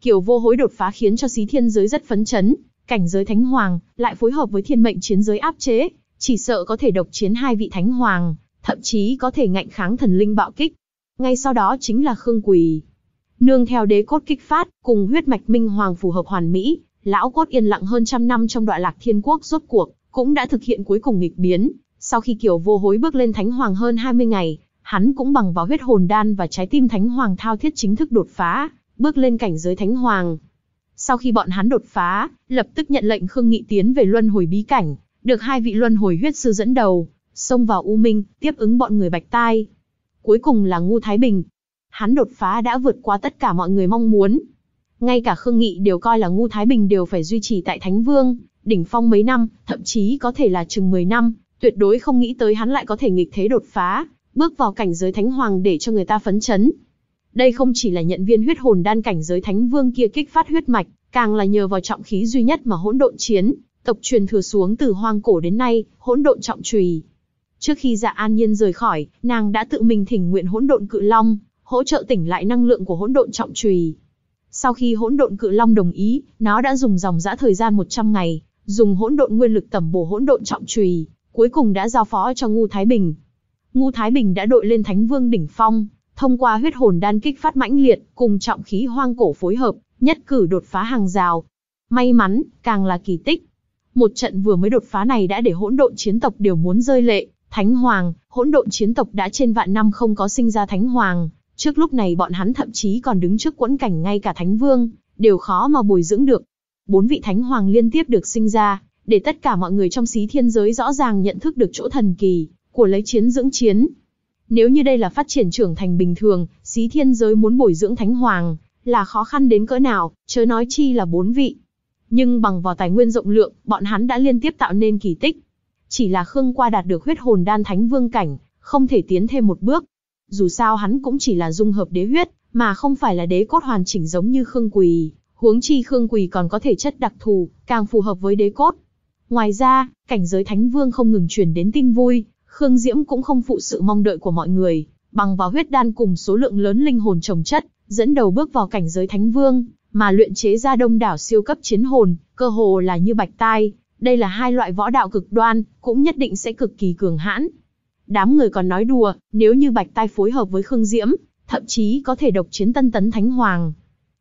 Kiều Vô Hối đột phá khiến cho xí thiên giới rất phấn chấn, cảnh giới thánh hoàng, lại phối hợp với thiên mệnh chiến giới áp chế, chỉ sợ có thể độc chiến hai vị thánh hoàng, thậm chí có thể ngạnh kháng thần linh bạo kích. Ngay sau đó chính là Khương Quỳ. Nương theo đế cốt kích phát, cùng huyết mạch minh hoàng phù hợp hoàn mỹ, lão cốt yên lặng hơn trăm năm trong đoạn lạc thiên quốc rốt cuộc, cũng đã thực hiện cuối cùng nghịch biến. Sau khi Kiều Vô Hối bước lên thánh hoàng hơn 20 ngày, hắn cũng bằng vào huyết hồn đan và trái tim thánh hoàng thao thiết chính thức đột phá, bước lên cảnh giới thánh hoàng, sau khi bọn hắn đột phá, lập tức nhận lệnh Khương Nghị tiến về luân hồi bí cảnh, được hai vị luân hồi huyết sư dẫn đầu, xông vào U Minh, tiếp ứng bọn người Bạch Tai. Cuối cùng là Ngu Thái Bình. Hắn đột phá đã vượt qua tất cả mọi người mong muốn. Ngay cả Khương Nghị đều coi là Ngu Thái Bình đều phải duy trì tại Thánh Vương, đỉnh phong mấy năm, thậm chí có thể là chừng 10 năm, tuyệt đối không nghĩ tới hắn lại có thể nghịch thế đột phá, bước vào cảnh giới Thánh Hoàng để cho người ta phấn chấn. Đây không chỉ là nhận viên huyết hồn đan cảnh giới Thánh Vương kia kích phát huyết mạch, Càng là nhờ vào trọng khí duy nhất mà hỗn độn chiến, tộc truyền thừa xuống từ hoang cổ đến nay, hỗn độn trọng trùy. Trước khi Dạ An Nhiên rời khỏi, nàng đã tự mình thỉnh nguyện hỗn độn cự long, hỗ trợ tỉnh lại năng lượng của hỗn độn trọng trùy. Sau khi hỗn độn cự long đồng ý, nó đã dùng dòng dã thời gian 100 ngày, dùng hỗn độn nguyên lực tẩm bổ hỗn độn trọng trùy, cuối cùng đã giao phó cho Ngô Thái Bình. Ngô Thái Bình đã đội lên Thánh Vương đỉnh phong, thông qua huyết hồn đan kích phát mãnh liệt, cùng trọng khí hoang cổ phối hợp, nhất cử đột phá hàng rào. May mắn, càng là kỳ tích. Một trận vừa mới đột phá này đã để hỗn độn chiến tộc đều muốn rơi lệ, Thánh Hoàng, hỗn độn chiến tộc đã trên vạn năm không có sinh ra Thánh Hoàng, trước lúc này bọn hắn thậm chí còn đứng trước quẫn cảnh ngay cả Thánh Vương, đều khó mà bồi dưỡng được. Bốn vị Thánh Hoàng liên tiếp được sinh ra, để tất cả mọi người trong xí thiên giới rõ ràng nhận thức được chỗ thần kỳ, của lấy chiến dưỡng chiến. Nếu như đây là phát triển trưởng thành bình thường, xí thiên giới muốn bồi dưỡng Thánh Hoàng, là khó khăn đến cỡ nào, chớ nói chi là bốn vị. Nhưng bằng vào tài nguyên rộng lượng, bọn hắn đã liên tiếp tạo nên kỳ tích. Chỉ là Khương Qua đạt được huyết hồn đan thánh vương cảnh, không thể tiến thêm một bước. Dù sao hắn cũng chỉ là dung hợp đế huyết, mà không phải là đế cốt hoàn chỉnh giống như Khương Quỳ. Huống chi Khương Quỳ còn có thể chất đặc thù, càng phù hợp với đế cốt. Ngoài ra, cảnh giới Thánh Vương không ngừng truyền đến tin vui, Khương Diễm cũng không phụ sự mong đợi của mọi người, bằng vào huyết đan cùng số lượng lớn linh hồn trồng chất, dẫn đầu bước vào cảnh giới thánh vương, mà luyện chế ra đông đảo siêu cấp chiến hồn, cơ hồ là như bạch tai, đây là hai loại võ đạo cực đoan, cũng nhất định sẽ cực kỳ cường hãn. Đám người còn nói đùa, nếu như bạch tai phối hợp với Khương Diễm, thậm chí có thể độc chiến tân tấn thánh hoàng.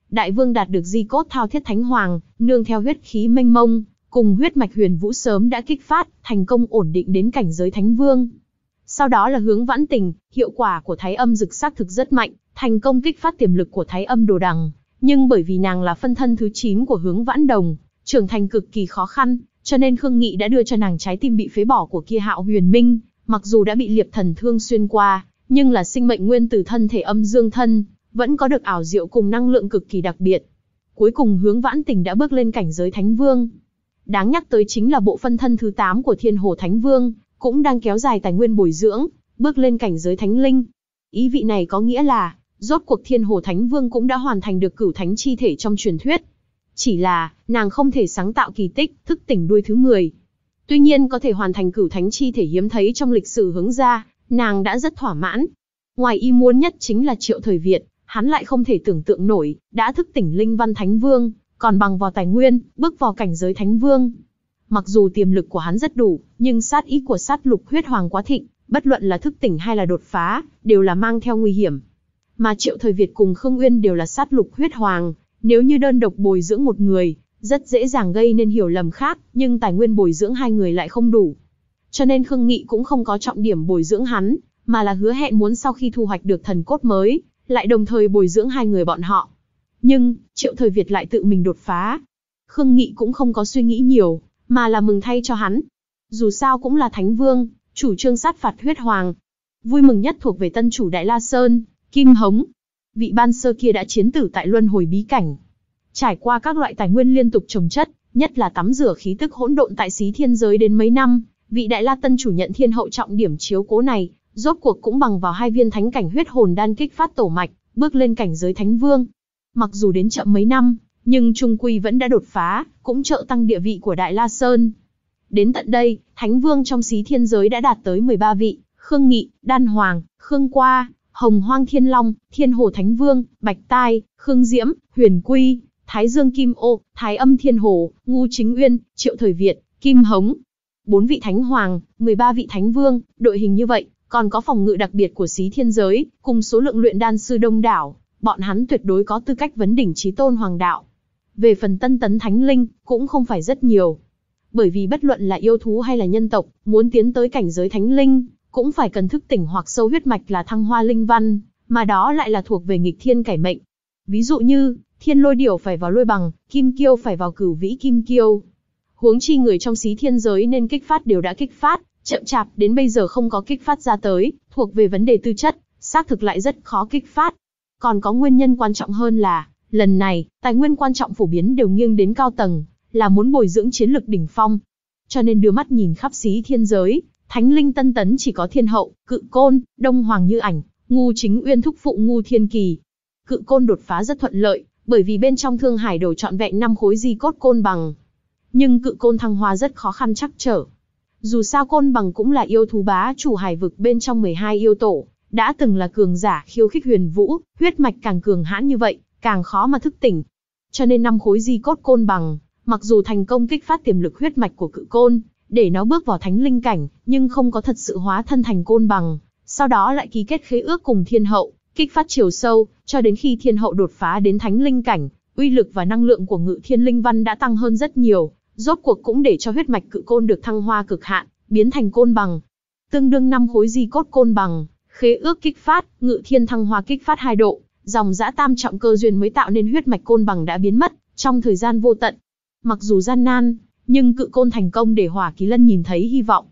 Đại vương đạt được di cốt thao thiết thánh hoàng, nương theo huyết khí mênh mông, cùng huyết mạch huyền vũ sớm đã kích phát, thành công ổn định đến cảnh giới thánh vương. Sau đó là hướng vãn tình, hiệu quả của thái âm rực sắc thực rất mạnh, thành công kích phát tiềm lực của thái âm đồ đằng, nhưng bởi vì nàng là phân thân thứ 9 của hướng vãn đồng, trưởng thành cực kỳ khó khăn, cho nên Khương Nghị đã đưa cho nàng trái tim bị phế bỏ của kia hạo huyền minh, mặc dù đã bị liệp thần thương xuyên qua, nhưng là sinh mệnh nguyên từ thân thể âm dương thân, vẫn có được ảo diệu cùng năng lượng cực kỳ đặc biệt. Cuối cùng hướng vãn tình đã bước lên cảnh giới thánh vương. Đáng nhắc tới chính là bộ phân thân thứ 8 của thiên hồ thánh vương, cũng đang kéo dài tài nguyên bồi dưỡng, bước lên cảnh giới thánh linh. Ý vị này có nghĩa là, Rốt cuộc Thiên Hồ Thánh Vương cũng đã hoàn thành được cửu thánh chi thể trong truyền thuyết. Chỉ là, nàng không thể sáng tạo kỳ tích, thức tỉnh đuôi thứ 10. Tuy nhiên có thể hoàn thành cửu thánh chi thể hiếm thấy trong lịch sử hướng ra, nàng đã rất thỏa mãn. Ngoài y muốn nhất chính là Triệu Thời Việt, hắn lại không thể tưởng tượng nổi, đã thức tỉnh Linh Văn Thánh Vương, còn bằng vào tài nguyên, bước vào cảnh giới Thánh Vương. Mặc dù tiềm lực của hắn rất đủ, nhưng sát ý của sát lục huyết hoàng quá thịnh, bất luận là thức tỉnh hay là đột phá, đều là mang theo nguy hiểm. Mà Triệu Thời Việt cùng Khương Uyên đều là sát lục huyết hoàng, nếu như đơn độc bồi dưỡng một người, rất dễ dàng gây nên hiểu lầm khác, nhưng tài nguyên bồi dưỡng hai người lại không đủ. Cho nên Khương Nghị cũng không có trọng điểm bồi dưỡng hắn, mà là hứa hẹn muốn sau khi thu hoạch được thần cốt mới, lại đồng thời bồi dưỡng hai người bọn họ. Nhưng, Triệu Thời Việt lại tự mình đột phá. Khương Nghị cũng không có suy nghĩ nhiều, mà là mừng thay cho hắn. Dù sao cũng là Thánh Vương, chủ trương sát phạt huyết hoàng. Vui mừng nhất thuộc về tân chủ Đại La Sơn, Kim hống. Vị ban sơ kia đã chiến tử tại luân hồi bí cảnh. Trải qua các loại tài nguyên liên tục trồng chất, nhất là tắm rửa khí tức hỗn độn tại xí thiên giới đến mấy năm, vị đại la tân chủ nhận thiên hậu trọng điểm chiếu cố này, rốt cuộc cũng bằng vào hai viên thánh cảnh huyết hồn đan kích phát tổ mạch, bước lên cảnh giới thánh vương. Mặc dù đến chậm mấy năm, nhưng trung quy vẫn đã đột phá, cũng trợ tăng địa vị của Đại La Sơn. Đến tận đây, thánh vương trong xí thiên giới đã đạt tới 13 vị, Khương Nghị, Đan Hoàng, Khương Qua, Hồng Hoang Thiên Long, Thiên Hồ Thánh Vương, Bạch Tai, Khương Diễm, Huyền Quy, Thái Dương Kim Ô, Thái Âm Thiên Hồ, Ngu Chính Uyên, Triệu Thời Việt, Kim Hống. Bốn vị Thánh Hoàng, 13 vị Thánh Vương, đội hình như vậy, còn có phòng ngự đặc biệt của xí thiên giới, cùng số lượng luyện đan sư đông đảo, bọn hắn tuyệt đối có tư cách vấn đỉnh trí tôn hoàng đạo. Về phần tân tấn thánh linh, cũng không phải rất nhiều. Bởi vì bất luận là yêu thú hay là nhân tộc, muốn tiến tới cảnh giới thánh linh, cũng phải cần thức tỉnh hoặc sâu huyết mạch là thăng hoa linh văn, mà đó lại là thuộc về nghịch thiên cải mệnh. Ví dụ như, thiên lôi điểu phải vào lôi bằng, kim kiêu phải vào cửu vĩ kim kiêu. Huống chi người trong xí thiên giới nên kích phát đều đã kích phát, chậm chạp đến bây giờ không có kích phát ra tới, thuộc về vấn đề tư chất, xác thực lại rất khó kích phát. Còn có nguyên nhân quan trọng hơn là, lần này, tài nguyên quan trọng phổ biến đều nghiêng đến cao tầng, là muốn bồi dưỡng chiến lực đỉnh phong. Cho nên đưa mắt nhìn khắp xí thiên giới, Thánh linh tân tấn chỉ có thiên hậu, cự côn, đông hoàng như ảnh, ngu chính uyên thúc phụ ngu thiên kỳ. Cự côn đột phá rất thuận lợi, bởi vì bên trong thương hải đổ trọn vẹn năm khối di cốt côn bằng. Nhưng cự côn thăng hoa rất khó khăn chắc trở. Dù sao côn bằng cũng là yêu thú bá chủ hải vực bên trong 12 yêu tổ, đã từng là cường giả khiêu khích huyền vũ, huyết mạch càng cường hãn như vậy, càng khó mà thức tỉnh. Cho nên năm khối di cốt côn bằng, mặc dù thành công kích phát tiềm lực huyết mạch của cự côn, để nó bước vào thánh linh cảnh, nhưng không có thật sự hóa thân thành côn bằng, sau đó lại ký kết khế ước cùng thiên hậu, kích phát chiều sâu, cho đến khi thiên hậu đột phá đến thánh linh cảnh, uy lực và năng lượng của ngự thiên linh văn đã tăng hơn rất nhiều, rốt cuộc cũng để cho huyết mạch cự côn được thăng hoa cực hạn, biến thành côn bằng. Tương đương năm khối di cốt côn bằng, khế ước kích phát, ngự thiên thăng hoa kích phát hai độ, dòng dã tam trọng cơ duyên mới tạo nên huyết mạch côn bằng đã biến mất, trong thời gian vô tận. Mặc dù gian nan, nhưng cự côn thành công để Hỏa Kỳ Lân nhìn thấy hy vọng.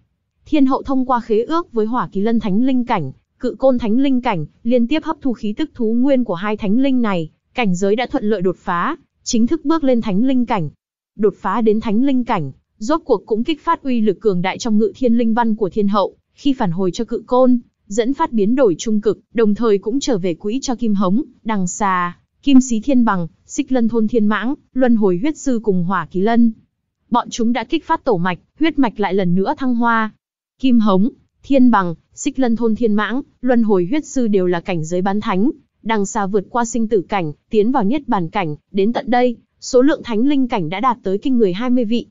Thiên hậu thông qua khế ước với Hỏa Kỳ Lân Thánh Linh cảnh, cự côn Thánh Linh cảnh, liên tiếp hấp thu khí tức thú nguyên của hai Thánh Linh này, cảnh giới đã thuận lợi đột phá, chính thức bước lên Thánh Linh cảnh. Đột phá đến Thánh Linh cảnh, rốt cuộc cũng kích phát uy lực cường đại trong ngự thiên linh văn của thiên hậu, khi phản hồi cho cự côn, dẫn phát biến đổi trung cực, đồng thời cũng trở về quỹ cho kim hống, đằng xà, kim xí thiên bằng, xích lân thôn thiên mãng, luân hồi huyết sư cùng hỏa kỳ lân. Bọn chúng đã kích phát tổ mạch, huyết mạch lại lần nữa thăng hoa. Kim hống, thiên bằng, xích lân thôn thiên mãng, luân hồi huyết sư đều là cảnh giới bán thánh, đằng xa vượt qua sinh tử cảnh, tiến vào niết bàn cảnh, đến tận đây, số lượng thánh linh cảnh đã đạt tới kinh người 20 vị.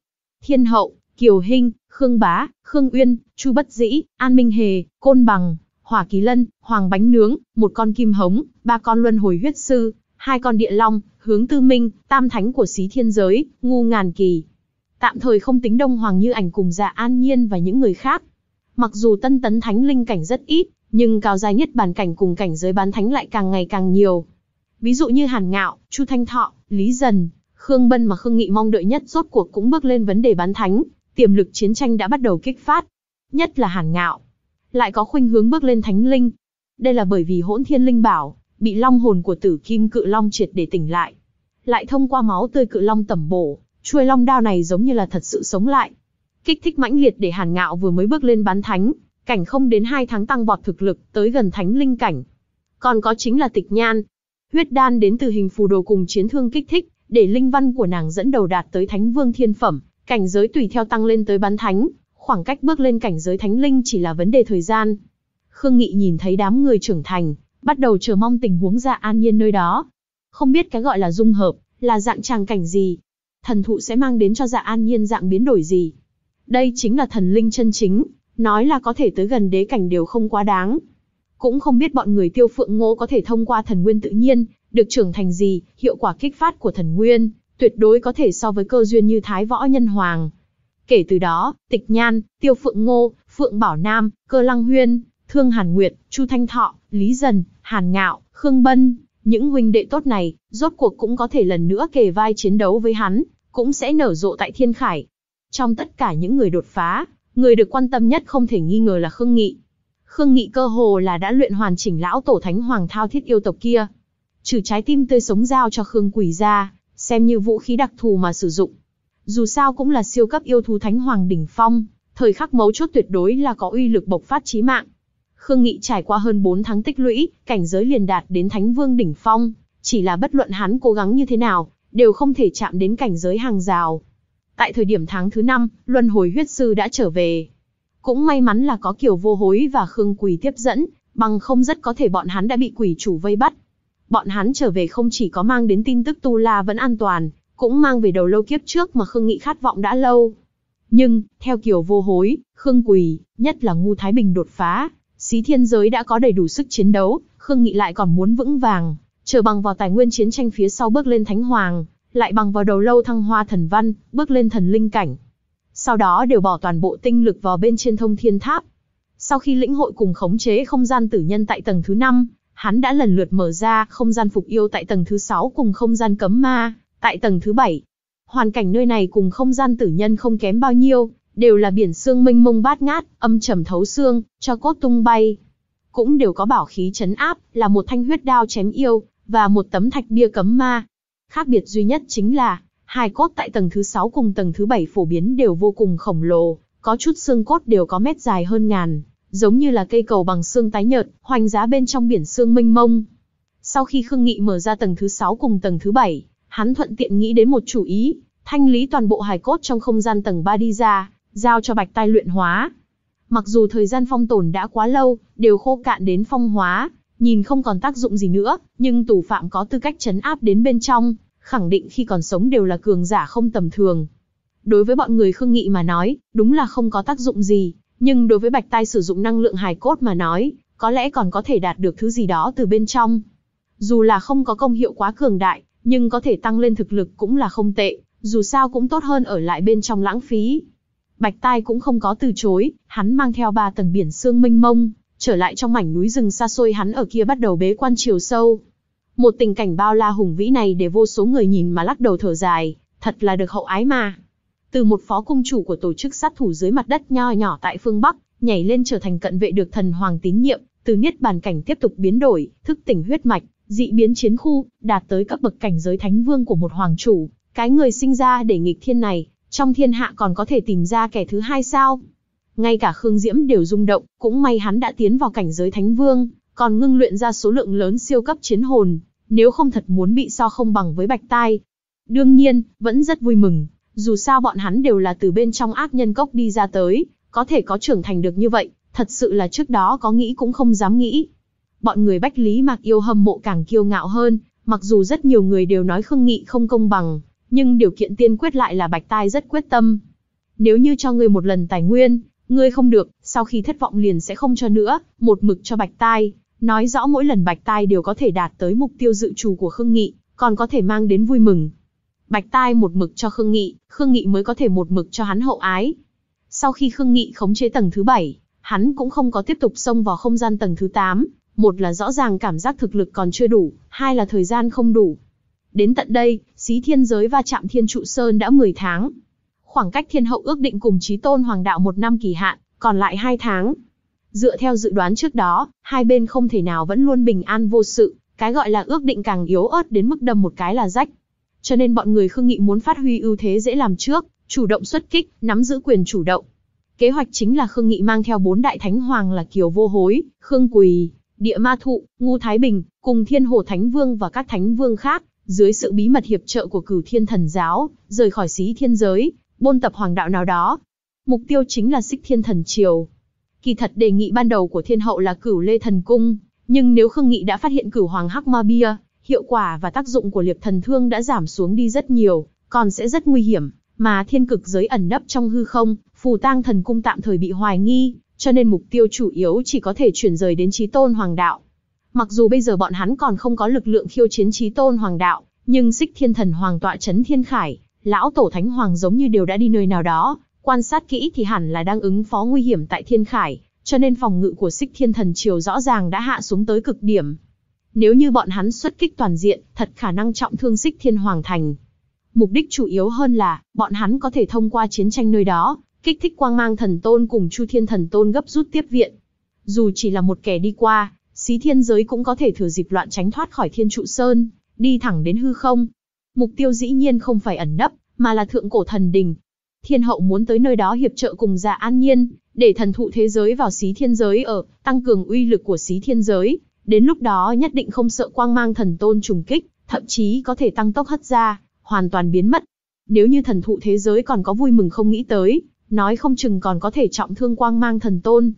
Thiên hậu, Kiều Hinh, Khương Bá, Khương Uyên, Chu Bất Dĩ, An Minh Hề, Côn Bằng, Hỏa Kỳ Lân, Hoàng Bánh Nướng, một con kim hống, ba con luân hồi huyết sư, hai con địa long, hướng tư minh, tam thánh của xí thiên giới, ngu ngàn kỳ, Tạm thời không tính Đông Hoàng Như Ảnh cùng Dạ An Nhiên và những người khác. Mặc dù tân tấn thánh linh cảnh rất ít, nhưng cao giai nhất bản cảnh cùng cảnh giới bán thánh lại càng ngày càng nhiều. Ví dụ như Hàn Ngạo, Chu Thanh Thọ, Lý Dần, Khương Bân mà Khương Nghị mong đợi nhất rốt cuộc cũng bước lên vấn đề bán thánh, tiềm lực chiến tranh đã bắt đầu kích phát. Nhất là Hàn Ngạo, lại có khuynh hướng bước lên thánh linh. Đây là bởi vì hỗn thiên linh bảo, bị long hồn của tử kim cự long triệt để tỉnh lại. Lại thông qua máu tươi cự long tẩm bổ, Chuôi long đao này giống như là thật sự sống lại. Kích thích mãnh liệt để Hàn Ngạo vừa mới bước lên bán thánh, cảnh không đến 2 tháng tăng vọt thực lực tới gần thánh linh cảnh. Còn có chính là tịch nhan. Huyết đan đến từ hình phù đồ cùng chiến thương kích thích, để linh văn của nàng dẫn đầu đạt tới thánh vương thiên phẩm, cảnh giới tùy theo tăng lên tới bán thánh, khoảng cách bước lên cảnh giới thánh linh chỉ là vấn đề thời gian. Khương Nghị nhìn thấy đám người trưởng thành, bắt đầu chờ mong tình huống ra an nhiên nơi đó. Không biết cái gọi là dung hợp, là dạng tràng cảnh gì, thần thụ sẽ mang đến cho dạ an nhiên dạng biến đổi gì. Đây chính là thần linh chân chính, nói là có thể tới gần đế cảnh đều không quá đáng. Cũng không biết bọn người tiêu phượng ngô có thể thông qua thần nguyên tự nhiên, được trưởng thành gì, hiệu quả kích phát của thần nguyên, tuyệt đối có thể so với cơ duyên như thái võ nhân hoàng. Kể từ đó, tịch nhan, tiêu phượng ngô, phượng bảo nam, cơ lăng huyên, thương hàn nguyệt, chu thanh thọ, lý dần, hàn ngạo, khương bân, những huynh đệ tốt này, rốt cuộc cũng có thể lần nữa kề vai chiến đấu với hắn, cũng sẽ nở rộ tại Thiên Khải. Trong tất cả những người đột phá, người được quan tâm nhất không thể nghi ngờ là Khương Nghị. Khương Nghị cơ hồ là đã luyện hoàn chỉnh lão tổ thánh hoàng thao thiết yêu tộc kia. Trừ trái tim tươi sống giao cho Khương Quỷ ra, xem như vũ khí đặc thù mà sử dụng. Dù sao cũng là siêu cấp yêu thú thánh hoàng đỉnh phong, thời khắc mấu chốt tuyệt đối là có uy lực bộc phát chí mạng. Khương Nghị trải qua hơn 4 tháng tích lũy, cảnh giới liền đạt đến Thánh Vương đỉnh phong, chỉ là bất luận hắn cố gắng như thế nào, đều không thể chạm đến cảnh giới hàng rào. Tại thời điểm tháng thứ năm, luân hồi huyết sư đã trở về. Cũng may mắn là có kiểu vô hối và khương quỷ tiếp dẫn, bằng không rất có thể bọn hắn đã bị quỷ chủ vây bắt. Bọn hắn trở về không chỉ có mang đến tin tức Tu La vẫn an toàn, cũng mang về đầu lâu kiếp trước mà Khương Nghị khát vọng đã lâu. Nhưng, theo kiểu vô hối, Khương quỷ, nhất là Ngu Thái Bình đột phá, xí thiên giới đã có đầy đủ sức chiến đấu, Khương Nghị lại còn muốn vững vàng, chờ bằng vào tài nguyên chiến tranh phía sau bước lên thánh hoàng, lại bằng vào đầu lâu thăng hoa thần văn, bước lên thần linh cảnh. Sau đó đều bỏ toàn bộ tinh lực vào bên trên thông thiên tháp. Sau khi lĩnh hội cùng khống chế không gian tử nhân tại tầng thứ 5, hắn đã lần lượt mở ra không gian phục yêu tại tầng thứ 6 cùng không gian cấm ma, tại tầng thứ 7. Hoàn cảnh nơi này cùng không gian tử nhân không kém bao nhiêu, đều là biển xương mênh mông bát ngát, âm trầm thấu xương, cho cốt tung bay. Cũng đều có bảo khí chấn áp, là một thanh huyết đao chém yêu, và một tấm thạch bia cấm ma. Khác biệt duy nhất chính là, hài cốt tại tầng thứ 6 cùng tầng thứ 7 phổ biến đều vô cùng khổng lồ, có chút xương cốt đều có mét dài hơn ngàn, giống như là cây cầu bằng xương tái nhợt, hoành giá bên trong biển xương mênh mông. Sau khi Khương Nghị mở ra tầng thứ 6 cùng tầng thứ 7, hắn thuận tiện nghĩ đến một chủ ý, thanh lý toàn bộ hài cốt trong không gian tầng 3 đi ra, giao cho Bạch Tai luyện hóa. Mặc dù thời gian phong tồn đã quá lâu, đều khô cạn đến phong hóa, nhìn không còn tác dụng gì nữa, nhưng tù phạm có tư cách chấn áp đến bên trong, khẳng định khi còn sống đều là cường giả không tầm thường. Đối với bọn người khương nghị mà nói, đúng là không có tác dụng gì, nhưng đối với bạch tai sử dụng năng lượng hài cốt mà nói, có lẽ còn có thể đạt được thứ gì đó từ bên trong. Dù là không có công hiệu quá cường đại, nhưng có thể tăng lên thực lực cũng là không tệ, dù sao cũng tốt hơn ở lại bên trong lãng phí. Bạch tai cũng không có từ chối, hắn mang theo ba tầng biển xương mênh mông, trở lại trong mảnh núi rừng xa xôi hắn ở kia bắt đầu bế quan chiều sâu. Một tình cảnh bao la hùng vĩ này để vô số người nhìn mà lắc đầu thở dài, thật là được hậu ái mà. Từ một phó cung chủ của tổ chức sát thủ dưới mặt đất nho nhỏ tại phương Bắc, nhảy lên trở thành cận vệ được thần hoàng tín nhiệm, từ niết bàn cảnh tiếp tục biến đổi, thức tỉnh huyết mạch, dị biến chiến khu, đạt tới các bậc cảnh giới thánh vương của một hoàng chủ, cái người sinh ra để nghịch thiên này, trong thiên hạ còn có thể tìm ra kẻ thứ hai sao? Ngay cả Khương Diễm đều rung động, cũng may hắn đã tiến vào cảnh giới Thánh Vương, còn ngưng luyện ra số lượng lớn siêu cấp chiến hồn, nếu không thật muốn bị so không bằng với Bạch Tai. Đương nhiên, vẫn rất vui mừng, dù sao bọn hắn đều là từ bên trong ác nhân cốc đi ra tới, có thể có trưởng thành được như vậy, thật sự là trước đó có nghĩ cũng không dám nghĩ. Bọn người Bách Lý Mạc Yêu hâm mộ càng kiêu ngạo hơn, mặc dù rất nhiều người đều nói Khương Nghị không công bằng, nhưng điều kiện tiên quyết lại là Bạch Tai rất quyết tâm. Nếu như cho người một lần tài nguyên, ngươi không được, sau khi thất vọng liền sẽ không cho nữa, một mực cho Bạch Tai, nói rõ mỗi lần Bạch Tai đều có thể đạt tới mục tiêu dự trù của Khương Nghị, còn có thể mang đến vui mừng. Bạch Tai một mực cho Khương Nghị, Khương Nghị mới có thể một mực cho hắn hậu ái. Sau khi Khương Nghị khống chế tầng thứ 7, hắn cũng không có tiếp tục xông vào không gian tầng thứ 8, một là rõ ràng cảm giác thực lực còn chưa đủ, hai là thời gian không đủ. Đến tận đây, xí thiên giới va chạm thiên trụ sơn đã 10 tháng, khoảng cách thiên hậu ước định cùng trí tôn hoàng đạo một năm kỳ hạn, còn lại hai tháng. Dựa theo dự đoán trước đó, hai bên không thể nào vẫn luôn bình an vô sự, cái gọi là ước định càng yếu ớt đến mức đâm một cái là rách. Cho nên bọn người Khương Nghị muốn phát huy ưu thế dễ làm trước, chủ động xuất kích, nắm giữ quyền chủ động. Kế hoạch chính là Khương Nghị mang theo bốn đại thánh hoàng là Kiều Vô Hối, Khương Quỳ, Địa Ma Thụ, Ngu Thái Bình, cùng Thiên Hồ Thánh Vương và các thánh vương khác, dưới sự bí mật hiệp trợ của Cửu Thiên Thần giáo, rời khỏi Xí Thiên giới, bôn tập hoàng đạo nào đó. Mục tiêu chính là xích thiên thần triều. Kỳ thật đề nghị ban đầu của thiên hậu là cửu lê thần cung, nhưng nếu Khương Nghị đã phát hiện cửu hoàng hắc ma bia, hiệu quả và tác dụng của liệp thần thương đã giảm xuống đi rất nhiều, còn sẽ rất nguy hiểm. Mà thiên cực giới ẩn nấp trong hư không, phù tang thần cung tạm thời bị hoài nghi, cho nên mục tiêu chủ yếu chỉ có thể chuyển rời đến trí tôn hoàng đạo. Mặc dù bây giờ bọn hắn còn không có lực lượng khiêu chiến trí tôn hoàng đạo, nhưng xích thiên thần hoàng tọa chấn thiên khải, lão tổ thánh hoàng giống như đều đã đi nơi nào đó, quan sát kỹ thì hẳn là đang ứng phó nguy hiểm tại thiên khải, cho nên phòng ngự của xích thiên thần triều rõ ràng đã hạ xuống tới cực điểm. Nếu như bọn hắn xuất kích toàn diện, thật khả năng trọng thương xích thiên hoàng thành. Mục đích chủ yếu hơn là, bọn hắn có thể thông qua chiến tranh nơi đó, kích thích quang mang thần tôn cùng chu thiên thần tôn gấp rút tiếp viện. Dù chỉ là một kẻ đi qua, xí thiên giới cũng có thể thừa dịp loạn tránh thoát khỏi thiên trụ sơn, đi thẳng đến hư không, Mục tiêu dĩ nhiên không phải ẩn nấp, mà là thượng cổ thần đình. Thiên hậu muốn tới nơi đó hiệp trợ cùng dạ an nhiên, để thần thụ thế giới vào xí thiên giới ở, tăng cường uy lực của xí thiên giới. Đến lúc đó nhất định không sợ quang mang thần tôn trùng kích, thậm chí có thể tăng tốc hất ra, hoàn toàn biến mất. Nếu như thần thụ thế giới còn có vui mừng không nghĩ tới, nói không chừng còn có thể trọng thương quang mang thần tôn.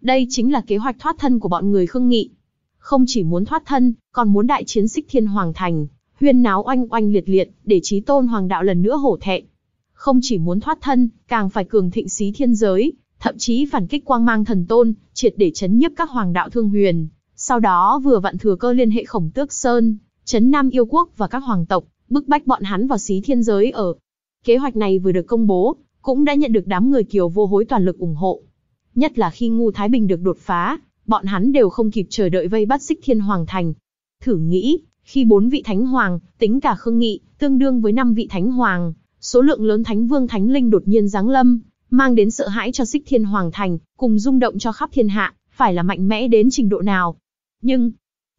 Đây chính là kế hoạch thoát thân của bọn người Khương Nghị. Không chỉ muốn thoát thân, còn muốn đại chiến xích thiên hoàng thành huyên náo oanh oanh liệt liệt, để trí tôn hoàng đạo lần nữa hổ thẹn. Không chỉ muốn thoát thân, càng phải cường thịnh xí thiên giới, thậm chí phản kích quang mang thần tôn, triệt để chấn nhiếp các hoàng đạo thương huyền. Sau đó vừa vặn thừa cơ liên hệ khổng tước sơn, chấn nam yêu quốc và các hoàng tộc, bức bách bọn hắn vào xí thiên giới ở. Kế hoạch này vừa được công bố, cũng đã nhận được đám người kiều vô hối toàn lực ủng hộ. Nhất là khi Ngu Thái Bình được đột phá, bọn hắn đều không kịp chờ đợi vây bắt xích thiên hoàng thành. Thử nghĩ, khi bốn vị thánh hoàng, tính cả Khương Nghị, tương đương với năm vị thánh hoàng, số lượng lớn thánh vương thánh linh đột nhiên giáng lâm, mang đến sợ hãi cho Sích Thiên Hoàng Thành, cùng rung động cho khắp thiên hạ, phải là mạnh mẽ đến trình độ nào. Nhưng,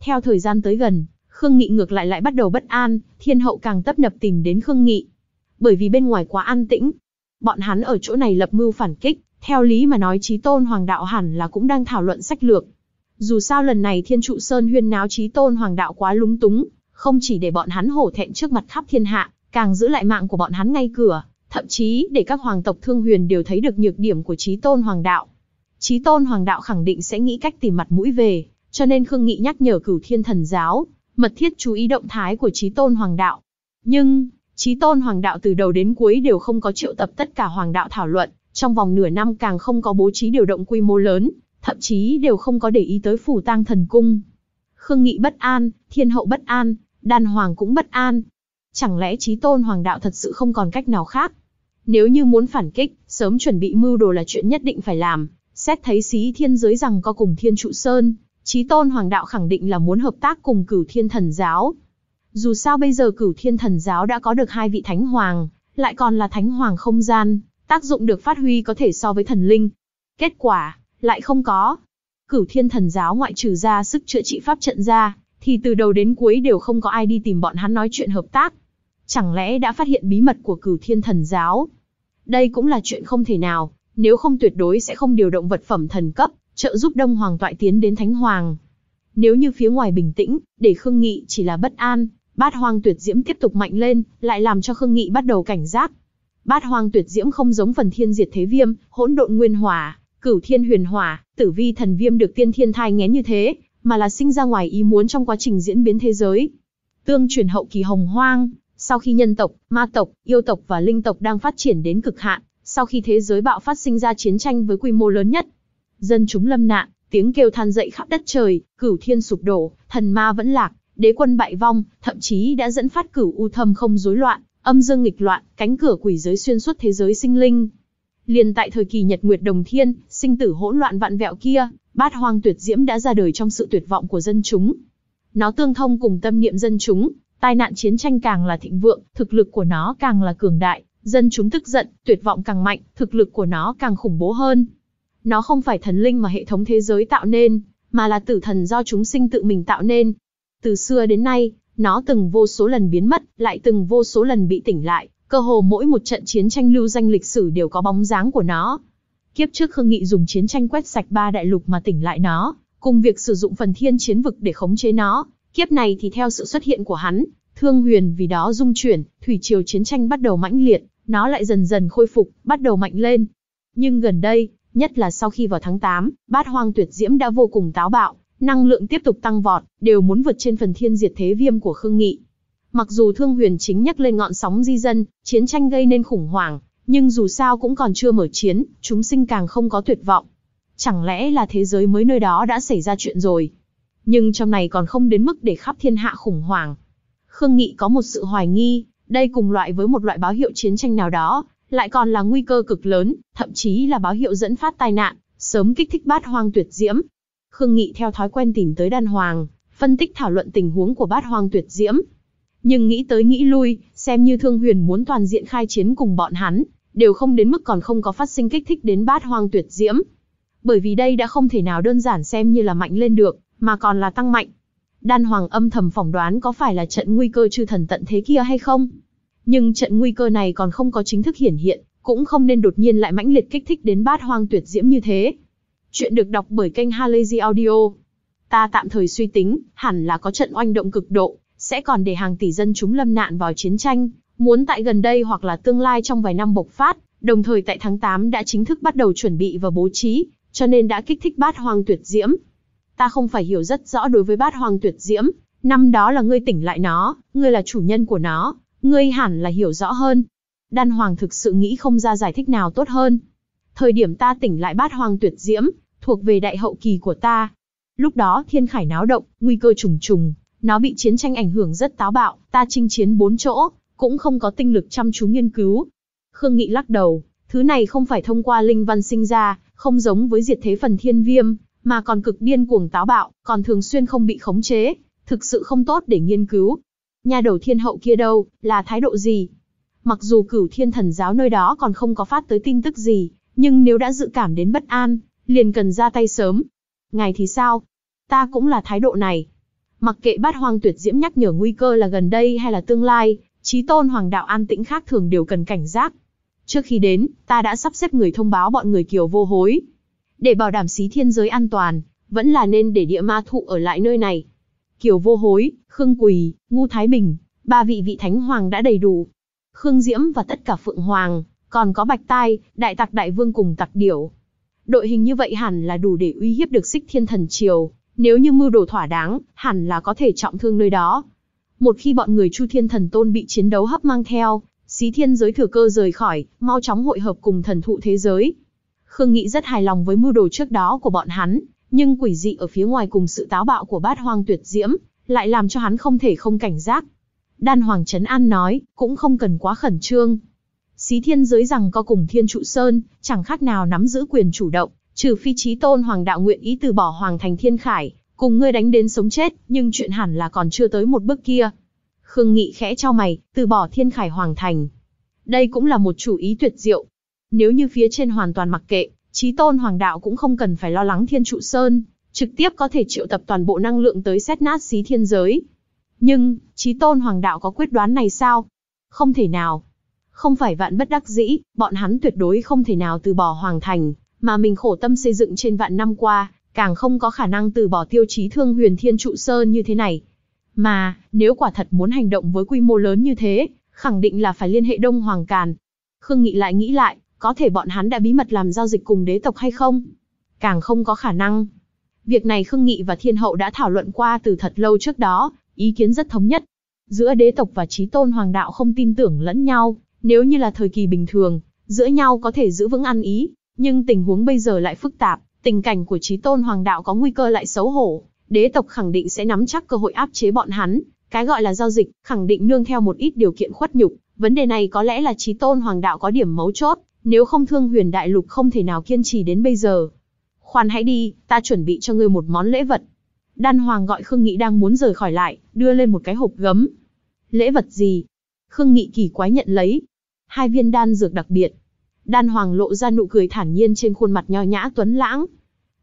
theo thời gian tới gần, Khương Nghị ngược lại lại bắt đầu bất an, thiên hậu càng tấp nập tìm đến Khương Nghị. Bởi vì bên ngoài quá an tĩnh, bọn hắn ở chỗ này lập mưu phản kích, theo lý mà nói Chí tôn hoàng đạo hẳn là cũng đang thảo luận sách lược, dù sao lần này Thiên Trụ Sơn huyên náo trí tôn hoàng đạo quá lúng túng, không chỉ để bọn hắn hổ thẹn trước mặt khắp thiên hạ, càng giữ lại mạng của bọn hắn ngay cửa, thậm chí để các hoàng tộc thương huyền đều thấy được nhược điểm của trí tôn hoàng đạo. Trí tôn hoàng đạo khẳng định sẽ nghĩ cách tìm mặt mũi về, cho nên Khương Nghị nhắc nhở cửu thiên thần giáo, mật thiết chú ý động thái của trí tôn hoàng đạo. Nhưng, trí tôn hoàng đạo từ đầu đến cuối đều không có triệu tập tất cả hoàng đạo thảo luận, trong vòng nửa năm càng không có bố trí điều động quy mô lớn, thậm chí đều không có để ý tới phủ tang thần cung. Khương Nghị bất an, Thiên Hậu bất an, Đan Hoàng cũng bất an. Chẳng lẽ trí tôn hoàng đạo thật sự không còn cách nào khác? Nếu như muốn phản kích, sớm chuẩn bị mưu đồ là chuyện nhất định phải làm. Xét thấy xí thiên giới rằng có cùng thiên trụ sơn, trí tôn hoàng đạo khẳng định là muốn hợp tác cùng cửu thiên thần giáo. Dù sao bây giờ cửu thiên thần giáo đã có được hai vị thánh hoàng, lại còn là thánh hoàng không gian, tác dụng được phát huy có thể so với thần linh. Kết quả, lại không có. Cửu thiên thần giáo ngoại trừ ra sức chữa trị pháp trận ra, thì từ đầu đến cuối đều không có ai đi tìm bọn hắn nói chuyện hợp tác. Chẳng lẽ đã phát hiện bí mật của cửu thiên thần giáo? Đây cũng là chuyện không thể nào, nếu không tuyệt đối sẽ không điều động vật phẩm thần cấp, trợ giúp Đông Hoàng toại tiến đến Thánh Hoàng. Nếu như phía ngoài bình tĩnh, để Khương Nghị chỉ là bất an, bát hoang tuyệt diễm tiếp tục mạnh lên, lại làm cho Khương Nghị bắt đầu cảnh giác. Bát hoang tuyệt diễm không giống phần thiên diệt thế viêm, hỗn độn nguyên hỏa, Cửu thiên huyền hỏa, tử vi thần viêm được tiên thiên thai ngén như thế, mà là sinh ra ngoài ý muốn trong quá trình diễn biến thế giới. Tương truyền hậu kỳ hồng hoang, sau khi nhân tộc, ma tộc, yêu tộc và linh tộc đang phát triển đến cực hạn, sau khi thế giới bạo phát sinh ra chiến tranh với quy mô lớn nhất. Dân chúng lâm nạn, tiếng kêu than dậy khắp đất trời, cửu thiên sụp đổ, thần ma vẫn lạc, đế quân bại vong, thậm chí đã dẫn phát cửu u thâm không rối loạn, âm dương nghịch loạn, cánh cửa quỷ giới xuyên suốt thế giới sinh linh, Liền tại thời kỳ nhật nguyệt đồng thiên, sinh tử hỗn loạn vạn vẹo kia, bát hoang tuyệt diễm đã ra đời trong sự tuyệt vọng của dân chúng. Nó tương thông cùng tâm niệm dân chúng, tai nạn chiến tranh càng là thịnh vượng, thực lực của nó càng là cường đại, dân chúng tức giận, tuyệt vọng càng mạnh, thực lực của nó càng khủng bố hơn. Nó không phải thần linh mà hệ thống thế giới tạo nên, mà là tử thần do chúng sinh tự mình tạo nên. Từ xưa đến nay, nó từng vô số lần biến mất, lại từng vô số lần bị tỉnh lại, Cơ hồ mỗi một trận chiến tranh lưu danh lịch sử đều có bóng dáng của nó. Kiếp trước Khương Nghị dùng chiến tranh quét sạch ba đại lục mà tỉnh lại nó, cùng việc sử dụng phần thiên chiến vực để khống chế nó. Kiếp này thì theo sự xuất hiện của hắn, thương huyền vì đó dung chuyển, thủy triều chiến tranh bắt đầu mãnh liệt, nó lại dần dần khôi phục, bắt đầu mạnh lên. Nhưng gần đây, nhất là sau khi vào tháng 8, bát hoang tuyệt diễm đã vô cùng táo bạo, năng lượng tiếp tục tăng vọt, đều muốn vượt trên phần thiên diệt thế viêm của Khương Nghị. Mặc dù Thương Huyền chính nhắc lên ngọn sóng di dân, chiến tranh gây nên khủng hoảng, nhưng dù sao cũng còn chưa mở chiến, chúng sinh càng không có tuyệt vọng. Chẳng lẽ là thế giới mới nơi đó đã xảy ra chuyện rồi? Nhưng trong này còn không đến mức để khắp thiên hạ khủng hoảng. Khương Nghị có một sự hoài nghi, đây cùng loại với một loại báo hiệu chiến tranh nào đó, lại còn là nguy cơ cực lớn, thậm chí là báo hiệu dẫn phát tai nạn, sớm kích thích bát hoang tuyệt diễm. Khương Nghị theo thói quen tìm tới đan hoàng, phân tích thảo luận tình huống của bát hoang tuyệt diễm nhưng nghĩ tới nghĩ lui, xem như Thương Huyền muốn toàn diện khai chiến cùng bọn hắn, đều không đến mức còn không có phát sinh kích thích đến bát hoang tuyệt diễm. Bởi vì đây đã không thể nào đơn giản xem như là mạnh lên được, mà còn là tăng mạnh. Đan Hoàng âm thầm phỏng đoán có phải là trận nguy cơ chư thần tận thế kia hay không. Nhưng trận nguy cơ này còn không có chính thức hiển hiện, cũng không nên đột nhiên lại mãnh liệt kích thích đến bát hoang tuyệt diễm như thế. Chuyện được đọc bởi kênh Halazy Audio. Ta tạm thời suy tính, hẳn là có trận oanh động cực độ, sẽ còn để hàng tỷ dân chúng lâm nạn vào chiến tranh, muốn tại gần đây hoặc là tương lai trong vài năm bộc phát, đồng thời tại tháng 8 đã chính thức bắt đầu chuẩn bị và bố trí, cho nên đã kích thích bát hoang tuyệt diễm. Ta không phải hiểu rất rõ đối với bát hoang tuyệt diễm, năm đó là ngươi tỉnh lại nó, ngươi là chủ nhân của nó, ngươi hẳn là hiểu rõ hơn. Đan Hoàng thực sự nghĩ không ra giải thích nào tốt hơn. Thời điểm ta tỉnh lại bát hoang tuyệt diễm, thuộc về đại hậu kỳ của ta. Lúc đó thiên khải náo động, nguy cơ trùng trùng, nó bị chiến tranh ảnh hưởng rất táo bạo, ta chinh chiến bốn chỗ, cũng không có tinh lực chăm chú nghiên cứu. Khương Nghị lắc đầu, thứ này không phải thông qua linh văn sinh ra, không giống với diệt thế phần thiên viêm, mà còn cực điên cuồng táo bạo, còn thường xuyên không bị khống chế, thực sự không tốt để nghiên cứu. Nhà đầu thiên hậu kia đâu, là thái độ gì? Mặc dù cửu thiên thần giáo nơi đó còn không có phát tới tin tức gì, nhưng nếu đã dự cảm đến bất an, liền cần ra tay sớm. Ngài thì sao? Ta cũng là thái độ này, Mặc kệ bát hoang tuyệt diễm nhắc nhở nguy cơ là gần đây hay là tương lai, trí tôn hoàng đạo an tĩnh khác thường đều cần cảnh giác. Trước khi đến, ta đã sắp xếp người thông báo bọn người kiều vô hối. Để bảo đảm xí thiên giới an toàn, vẫn là nên để địa ma thụ ở lại nơi này. Kiều vô hối, Khương Quỳ, Ngu Thái Bình, ba vị vị thánh hoàng đã đầy đủ. Khương Diễm và tất cả phượng hoàng, còn có bạch tai, đại tặc đại vương cùng tặc điểu. Đội hình như vậy hẳn là đủ để uy hiếp được xích thiên thần triều. Nếu như mưu đồ thỏa đáng, hẳn là có thể trọng thương nơi đó. Một khi bọn người Chu Thiên Thần Tôn bị chiến đấu hấp mang theo, xí thiên giới thừa cơ rời khỏi, mau chóng hội hợp cùng thần thụ thế giới. Khương Nghị rất hài lòng với mưu đồ trước đó của bọn hắn, nhưng quỷ dị ở phía ngoài cùng sự táo bạo của bát hoang tuyệt diễm, lại làm cho hắn không thể không cảnh giác. Đan Hoàng Trấn An nói, cũng không cần quá khẩn trương. Xí thiên giới rằng có cùng thiên trụ sơn, chẳng khác nào nắm giữ quyền chủ động trừ phi trí tôn hoàng đạo nguyện ý từ bỏ hoàng thành thiên khải, cùng ngươi đánh đến sống chết, nhưng chuyện hẳn là còn chưa tới một bước kia. Khương Nghị khẽ cho mày, từ bỏ thiên khải hoàng thành. Đây cũng là một chủ ý tuyệt diệu. Nếu như phía trên hoàn toàn mặc kệ, trí tôn hoàng đạo cũng không cần phải lo lắng thiên trụ sơn, trực tiếp có thể triệu tập toàn bộ năng lượng tới xét nát xí thiên giới. Nhưng, trí tôn hoàng đạo có quyết đoán này sao? Không thể nào. Không phải vạn bất đắc dĩ, bọn hắn tuyệt đối không thể nào từ bỏ hoàng thành mà mình khổ tâm xây dựng trên vạn năm qua, càng không có khả năng từ bỏ tiêu chí thương huyền thiên trụ sơn như thế này. Mà, nếu quả thật muốn hành động với quy mô lớn như thế, khẳng định là phải liên hệ Đông Hoàng Càn. Khương Nghị lại nghĩ lại, có thể bọn hắn đã bí mật làm giao dịch cùng đế tộc hay không? Càng không có khả năng. Việc này Khương Nghị và Thiên Hậu đã thảo luận qua từ thật lâu trước đó, ý kiến rất thống nhất. Giữa đế tộc và trí tôn hoàng đạo không tin tưởng lẫn nhau, nếu như là thời kỳ bình thường, giữa nhau có thể giữ vững ăn ý, nhưng tình huống bây giờ lại phức tạp, tình cảnh của trí tôn hoàng đạo có nguy cơ lại xấu hổ, đế tộc khẳng định sẽ nắm chắc cơ hội áp chế bọn hắn, cái gọi là giao dịch, khẳng định nương theo một ít điều kiện khuất nhục, vấn đề này có lẽ là trí tôn hoàng đạo có điểm mấu chốt, nếu không thương huyền đại lục không thể nào kiên trì đến bây giờ. Khoan hãy đi, ta chuẩn bị cho ngươi một món lễ vật. Đan Hoàng gọi Khương Nghị đang muốn rời khỏi lại, đưa lên một cái hộp gấm. Lễ vật gì? Khương Nghị kỳ quái nhận lấy. Hai viên đan dược đặc biệt, Đan Hoàng lộ ra nụ cười thản nhiên trên khuôn mặt nho nhã tuấn lãng.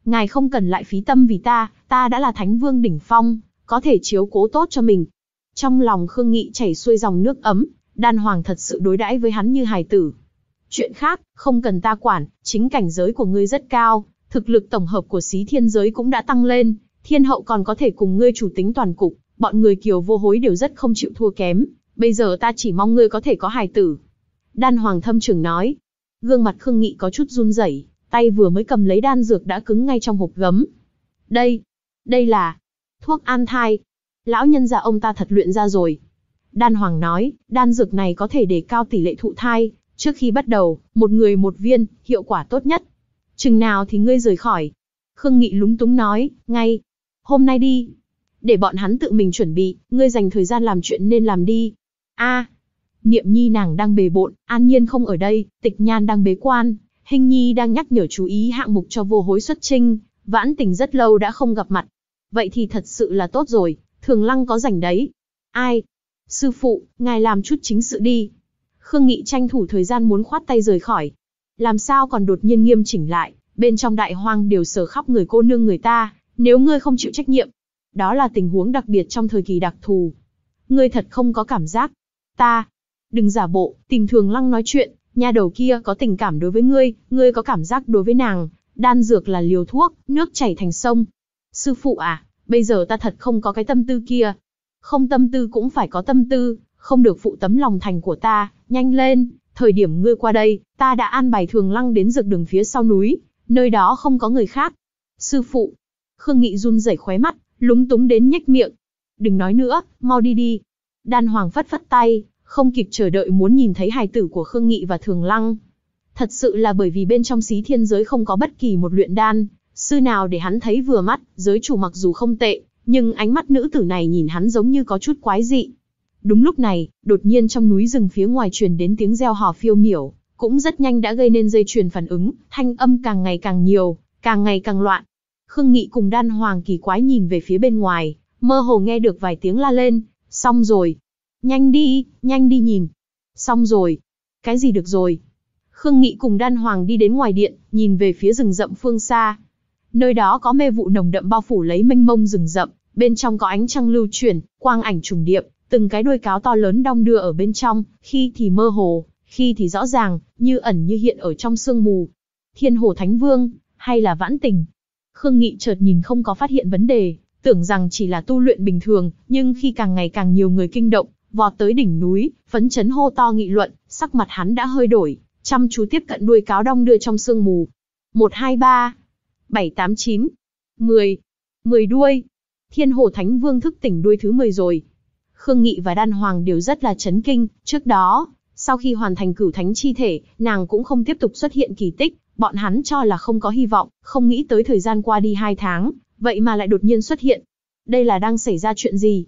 Ngài không cần lại phí tâm vì ta, ta đã là thánh vương đỉnh phong, có thể chiếu cố tốt cho mình. Trong lòng Khương Nghị chảy xuôi dòng nước ấm, Đan Hoàng thật sự đối đãi với hắn như hài tử. Chuyện khác, không cần ta quản, chính cảnh giới của ngươi rất cao, thực lực tổng hợp của xí thiên giới cũng đã tăng lên, thiên hậu còn có thể cùng ngươi chủ tính toàn cục, bọn người kiều vô hối đều rất không chịu thua kém, bây giờ ta chỉ mong ngươi có thể có hài tử. Đan Hoàng thâm trường nói, gương mặt Khương Nghị có chút run rẩy, tay vừa mới cầm lấy đan dược đã cứng ngay trong hộp gấm. Đây, đây là thuốc an thai. Lão nhân gia ông ta thật luyện ra rồi. Đan Hoàng nói, đan dược này có thể để cao tỷ lệ thụ thai, trước khi bắt đầu, một người một viên, hiệu quả tốt nhất. Chừng nào thì ngươi rời khỏi. Khương Nghị lúng túng nói, ngay, hôm nay đi. Để bọn hắn tự mình chuẩn bị, ngươi dành thời gian làm chuyện nên làm đi. a Niệm Nhi nàng đang bề bộn, An Nhiên không ở đây, Tịch Nhan đang bế quan, Hình Nhi đang nhắc nhở chú ý hạng mục cho vô hối xuất trinh, vãn tình rất lâu đã không gặp mặt. Vậy thì thật sự là tốt rồi, Thường Lăng có rảnh đấy. Ai? Sư phụ, ngài làm chút chính sự đi. Khương Nghị tranh thủ thời gian muốn khoát tay rời khỏi. Làm sao còn đột nhiên nghiêm chỉnh lại, bên trong đại hoang đều sờ khóc người cô nương người ta, nếu ngươi không chịu trách nhiệm. Đó là tình huống đặc biệt trong thời kỳ đặc thù. Ngươi thật không có cảm giác. Ta, đừng giả bộ, tình thường lăng nói chuyện, nha đầu kia có tình cảm đối với ngươi, ngươi có cảm giác đối với nàng, đan dược là liều thuốc, nước chảy thành sông. Sư phụ à, bây giờ ta thật không có cái tâm tư kia. Không tâm tư cũng phải có tâm tư, không được phụ tấm lòng thành của ta, nhanh lên, thời điểm ngươi qua đây, ta đã an bài thường lăng đến dược đường phía sau núi, nơi đó không có người khác. Sư phụ, Khương Nghị run rẩy khóe mắt, lúng túng đến nhếch miệng. Đừng nói nữa, mau đi đi. Đan Hoàng phất phất tay, không kịp chờ đợi muốn nhìn thấy hài tử của Khương Nghị và Thường Lăng. Thật sự là bởi vì bên trong xí thiên giới không có bất kỳ một luyện đan, sư nào để hắn thấy vừa mắt, giới chủ mặc dù không tệ, nhưng ánh mắt nữ tử này nhìn hắn giống như có chút quái dị. Đúng lúc này, đột nhiên trong núi rừng phía ngoài truyền đến tiếng reo hò phiêu miểu, cũng rất nhanh đã gây nên dây chuyền phản ứng, thanh âm càng ngày càng nhiều, càng ngày càng loạn. Khương Nghị cùng đan hoàng kỳ quái nhìn về phía bên ngoài, mơ hồ nghe được vài tiếng la lên, xong rồi, Nhanh đi, nhanh đi nhìn. Xong rồi. Cái gì được rồi? Khương Nghị cùng Đan Hoàng đi đến ngoài điện, nhìn về phía rừng rậm phương xa. Nơi đó có mê vụ nồng đậm bao phủ lấy mênh mông rừng rậm, bên trong có ánh trăng lưu chuyển, quang ảnh trùng điệp, từng cái đuôi cáo to lớn đong đưa ở bên trong, khi thì mơ hồ, khi thì rõ ràng, như ẩn như hiện ở trong sương mù. Thiên Hồ Thánh Vương, hay là Vãn Tình? Khương Nghị chợt nhìn không có phát hiện vấn đề, tưởng rằng chỉ là tu luyện bình thường, nhưng khi càng ngày càng nhiều người kinh động, vọt tới đỉnh núi, phấn chấn hô to nghị luận, sắc mặt hắn đã hơi đổi, chăm chú tiếp cận đuôi cáo đong đưa trong sương mù. 123, 789, 10, 10 đuôi. Thiên Hồ Thánh Vương thức tỉnh đuôi thứ 10 rồi. Khương Nghị và Đan Hoàng đều rất là chấn kinh, trước đó, sau khi hoàn thành cửu thánh chi thể, nàng cũng không tiếp tục xuất hiện kỳ tích, bọn hắn cho là không có hy vọng, không nghĩ tới thời gian qua đi 2 tháng, vậy mà lại đột nhiên xuất hiện. Đây là đang xảy ra chuyện gì?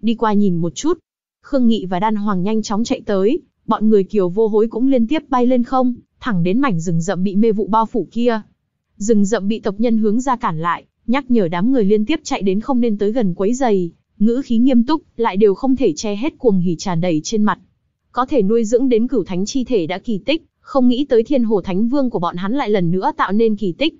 Đi qua nhìn một chút, Khương Nghị và Đan Hoàng nhanh chóng chạy tới, bọn người Kiều Vô Hối cũng liên tiếp bay lên không, thẳng đến mảnh rừng rậm bị mê vụ bao phủ kia. Rừng rậm bị tộc nhân hướng ra cản lại, nhắc nhở đám người liên tiếp chạy đến không nên tới gần quấy giày, ngữ khí nghiêm túc, lại đều không thể che hết cuồng hỉ tràn đầy trên mặt. Có thể nuôi dưỡng đến cửu thánh chi thể đã kỳ tích, không nghĩ tới thiên hồ thánh vương của bọn hắn lại lần nữa tạo nên kỳ tích.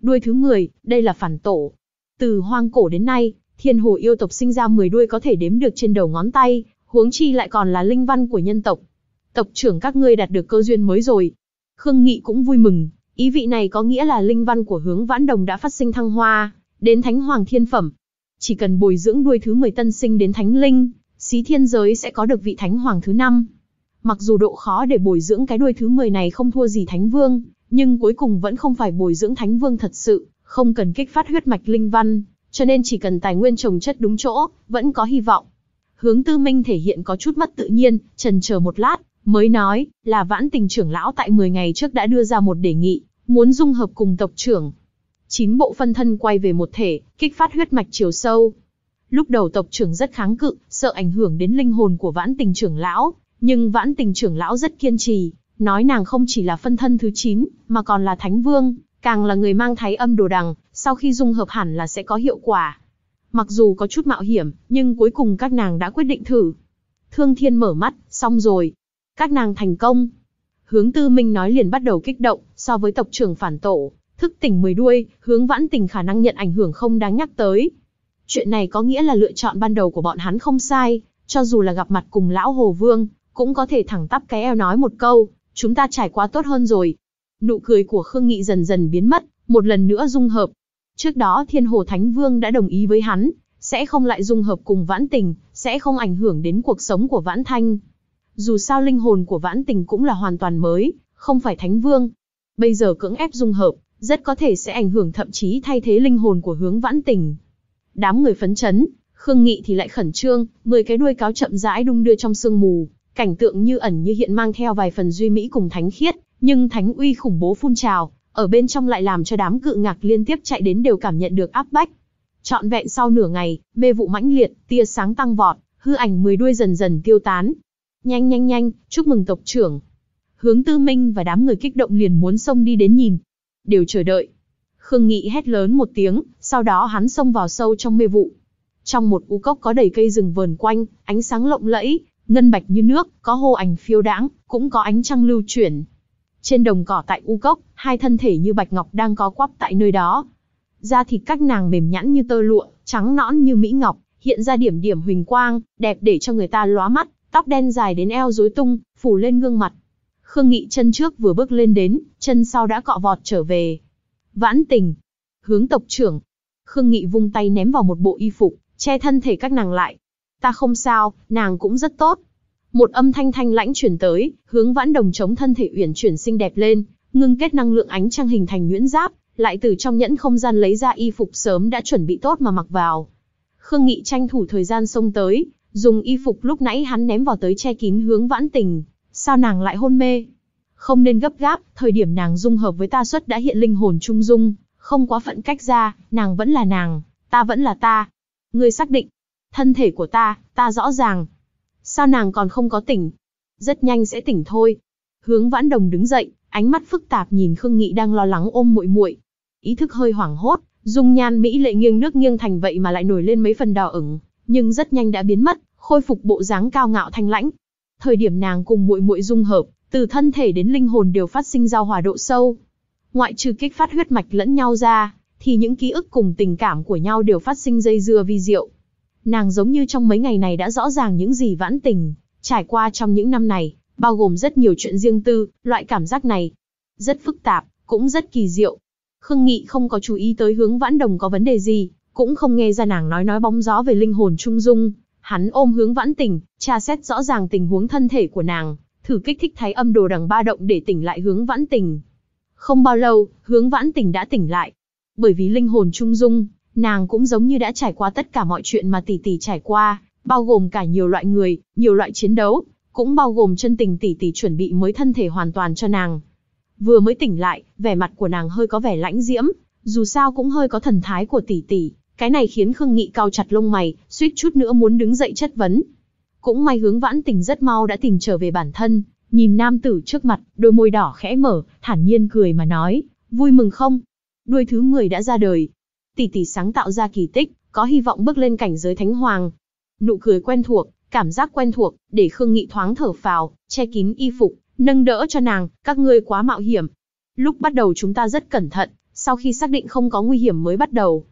Đuôi thứ 10, đây là phản tổ. Từ hoang cổ đến nay, thiên hồ yêu tộc sinh ra 10 đuôi có thể đếm được trên đầu ngón tay, huống chi lại còn là linh văn của nhân tộc. Tộc trưởng các ngươi đạt được cơ duyên mới rồi. Khương Nghị cũng vui mừng, ý vị này có nghĩa là linh văn của hướng vãn đồng đã phát sinh thăng hoa, đến thánh hoàng thiên phẩm. Chỉ cần bồi dưỡng đuôi thứ 10 tân sinh đến thánh linh, xí thiên giới sẽ có được vị thánh hoàng thứ năm. Mặc dù độ khó để bồi dưỡng cái đuôi thứ 10 này không thua gì thánh vương, nhưng cuối cùng vẫn không phải bồi dưỡng thánh vương thật sự, không cần kích phát huyết mạch linh văn, cho nên chỉ cần tài nguyên trồng chất đúng chỗ, vẫn có hy vọng. Hướng Tư Minh thể hiện có chút mất tự nhiên, trần chờ một lát, mới nói, là vãn tình trưởng lão tại 10 ngày trước đã đưa ra một đề nghị, muốn dung hợp cùng tộc trưởng. Chín bộ phân thân quay về một thể, kích phát huyết mạch chiều sâu. Lúc đầu tộc trưởng rất kháng cự, sợ ảnh hưởng đến linh hồn của vãn tình trưởng lão, nhưng vãn tình trưởng lão rất kiên trì, nói nàng không chỉ là phân thân thứ 9, mà còn là thánh vương, càng là người mang thái âm đồ đằng, sau khi dung hợp hẳn là sẽ có hiệu quả. Mặc dù có chút mạo hiểm, nhưng cuối cùng các nàng đã quyết định thử. Thương Thiên mở mắt, xong rồi. Các nàng thành công. Hướng Tư Minh nói liền bắt đầu kích động, so với tộc trưởng phản tổ, thức tỉnh mười đuôi, hướng vãn tình khả năng nhận ảnh hưởng không đáng nhắc tới. Chuyện này có nghĩa là lựa chọn ban đầu của bọn hắn không sai, cho dù là gặp mặt cùng lão Hồ Vương, cũng có thể thẳng tắp cái eo nói một câu, chúng ta trải qua tốt hơn rồi. Nụ cười của Khương Nghị dần dần biến mất, một lần nữa dung hợp, Trước đó Thiên Hồ Thánh Vương đã đồng ý với hắn, sẽ không lại dung hợp cùng Vãn Tình, sẽ không ảnh hưởng đến cuộc sống của Vãn Thanh. Dù sao linh hồn của Vãn Tình cũng là hoàn toàn mới, không phải Thánh Vương. Bây giờ cưỡng ép dung hợp, rất có thể sẽ ảnh hưởng thậm chí thay thế linh hồn của hướng Vãn Tình. Đám người phấn chấn, Khương Nghị thì lại khẩn trương, mười cái đuôi cáo chậm rãi đung đưa trong sương mù, cảnh tượng như ẩn như hiện mang theo vài phần duy mỹ cùng thánh khiết, nhưng thánh uy khủng bố phun trào, ở bên trong lại làm cho đám cự ngạc liên tiếp chạy đến đều cảm nhận được áp bách. Trọn vẹn sau nửa ngày, mê vụ mãnh liệt, tia sáng tăng vọt, hư ảnh mười đuôi dần dần tiêu tán. Nhanh nhanh nhanh, chúc mừng tộc trưởng. Hướng Tư Minh và đám người kích động liền muốn xông đi đến nhìn. Đều chờ đợi. Khương Nghị hét lớn một tiếng, sau đó hắn xông vào sâu trong mê vụ. Trong một u cốc có đầy cây rừng vờn quanh, ánh sáng lộng lẫy, ngân bạch như nước, có hô ảnh phiêu đãng, cũng có ánh trăng lưu chuyển. Trên đồng cỏ tại U Cốc, hai thân thể như bạch ngọc đang có quắp tại nơi đó. Da thịt các nàng mềm nhẵn như tơ lụa, trắng nõn như mỹ ngọc, hiện ra điểm điểm huỳnh quang, đẹp để cho người ta lóa mắt, tóc đen dài đến eo rối tung, phủ lên gương mặt. Khương Nghị chân trước vừa bước lên đến, chân sau đã cọ vọt trở về. Vãn tình. Hướng tộc trưởng. Khương Nghị vung tay ném vào một bộ y phục, che thân thể các nàng lại. Ta không sao, nàng cũng rất tốt, một âm thanh thanh lãnh chuyển tới, hướng Vãn Đồng chống thân thể uyển chuyển xinh đẹp lên, ngưng kết năng lượng ánh trăng hình thành nhuyễn giáp, lại từ trong nhẫn không gian lấy ra y phục sớm đã chuẩn bị tốt mà mặc vào. Khương Nghị tranh thủ thời gian xông tới, dùng y phục lúc nãy hắn ném vào tới che kín hướng Vãn Tình, sao nàng lại hôn mê? Không nên gấp gáp, thời điểm nàng dung hợp với ta xuất đã hiện linh hồn trung dung, không quá phận cách ra, nàng vẫn là nàng, ta vẫn là ta. Ngươi xác định, thân thể của ta, ta rõ ràng, Sao nàng còn không có tỉnh? Rất nhanh sẽ tỉnh thôi. Hướng Vãn Đồng đứng dậy, ánh mắt phức tạp nhìn Khương Nghị đang lo lắng ôm muội muội. Ý thức hơi hoảng hốt, dung nhan mỹ lệ nghiêng nước nghiêng thành vậy mà lại nổi lên mấy phần đỏ ửng, nhưng rất nhanh đã biến mất, khôi phục bộ dáng cao ngạo thanh lãnh. Thời điểm nàng cùng muội muội dung hợp, từ thân thể đến linh hồn đều phát sinh giao hòa độ sâu. Ngoại trừ kích phát huyết mạch lẫn nhau ra, thì những ký ức cùng tình cảm của nhau đều phát sinh dây dưa vi diệu, Nàng giống như trong mấy ngày này đã rõ ràng những gì vãn tình, trải qua trong những năm này, bao gồm rất nhiều chuyện riêng tư, loại cảm giác này. Rất phức tạp, cũng rất kỳ diệu. Khương Nghị không có chú ý tới hướng vãn đồng có vấn đề gì, cũng không nghe ra nàng nói nói bóng gió về linh hồn trung dung. Hắn ôm hướng vãn tình, tra xét rõ ràng tình huống thân thể của nàng, thử kích thích thái âm đồ đằng ba động để tỉnh lại hướng vãn tình. Không bao lâu, hướng vãn tình đã tỉnh lại. Bởi vì linh hồn trung dung, Nàng cũng giống như đã trải qua tất cả mọi chuyện mà tỷ tỷ trải qua, bao gồm cả nhiều loại người, nhiều loại chiến đấu, cũng bao gồm chân tình tỷ tỷ chuẩn bị mới thân thể hoàn toàn cho nàng. Vừa mới tỉnh lại, vẻ mặt của nàng hơi có vẻ lãnh diễm, dù sao cũng hơi có thần thái của tỷ tỷ, cái này khiến Khương Nghị cao chặt lông mày, suýt chút nữa muốn đứng dậy chất vấn. Cũng may hướng vãn tình rất mau đã tìm trở về bản thân, nhìn nam tử trước mặt, đôi môi đỏ khẽ mở, thản nhiên cười mà nói, vui mừng không? Đuôi thứ 10 đã ra đời, tỷ tỷ sáng tạo ra kỳ tích, có hy vọng bước lên cảnh giới thánh hoàng. Nụ cười quen thuộc, cảm giác quen thuộc, để Khương Nghị thoáng thở phào, che kín y phục, nâng đỡ cho nàng, các ngươi quá mạo hiểm. Lúc bắt đầu chúng ta rất cẩn thận, sau khi xác định không có nguy hiểm mới bắt đầu.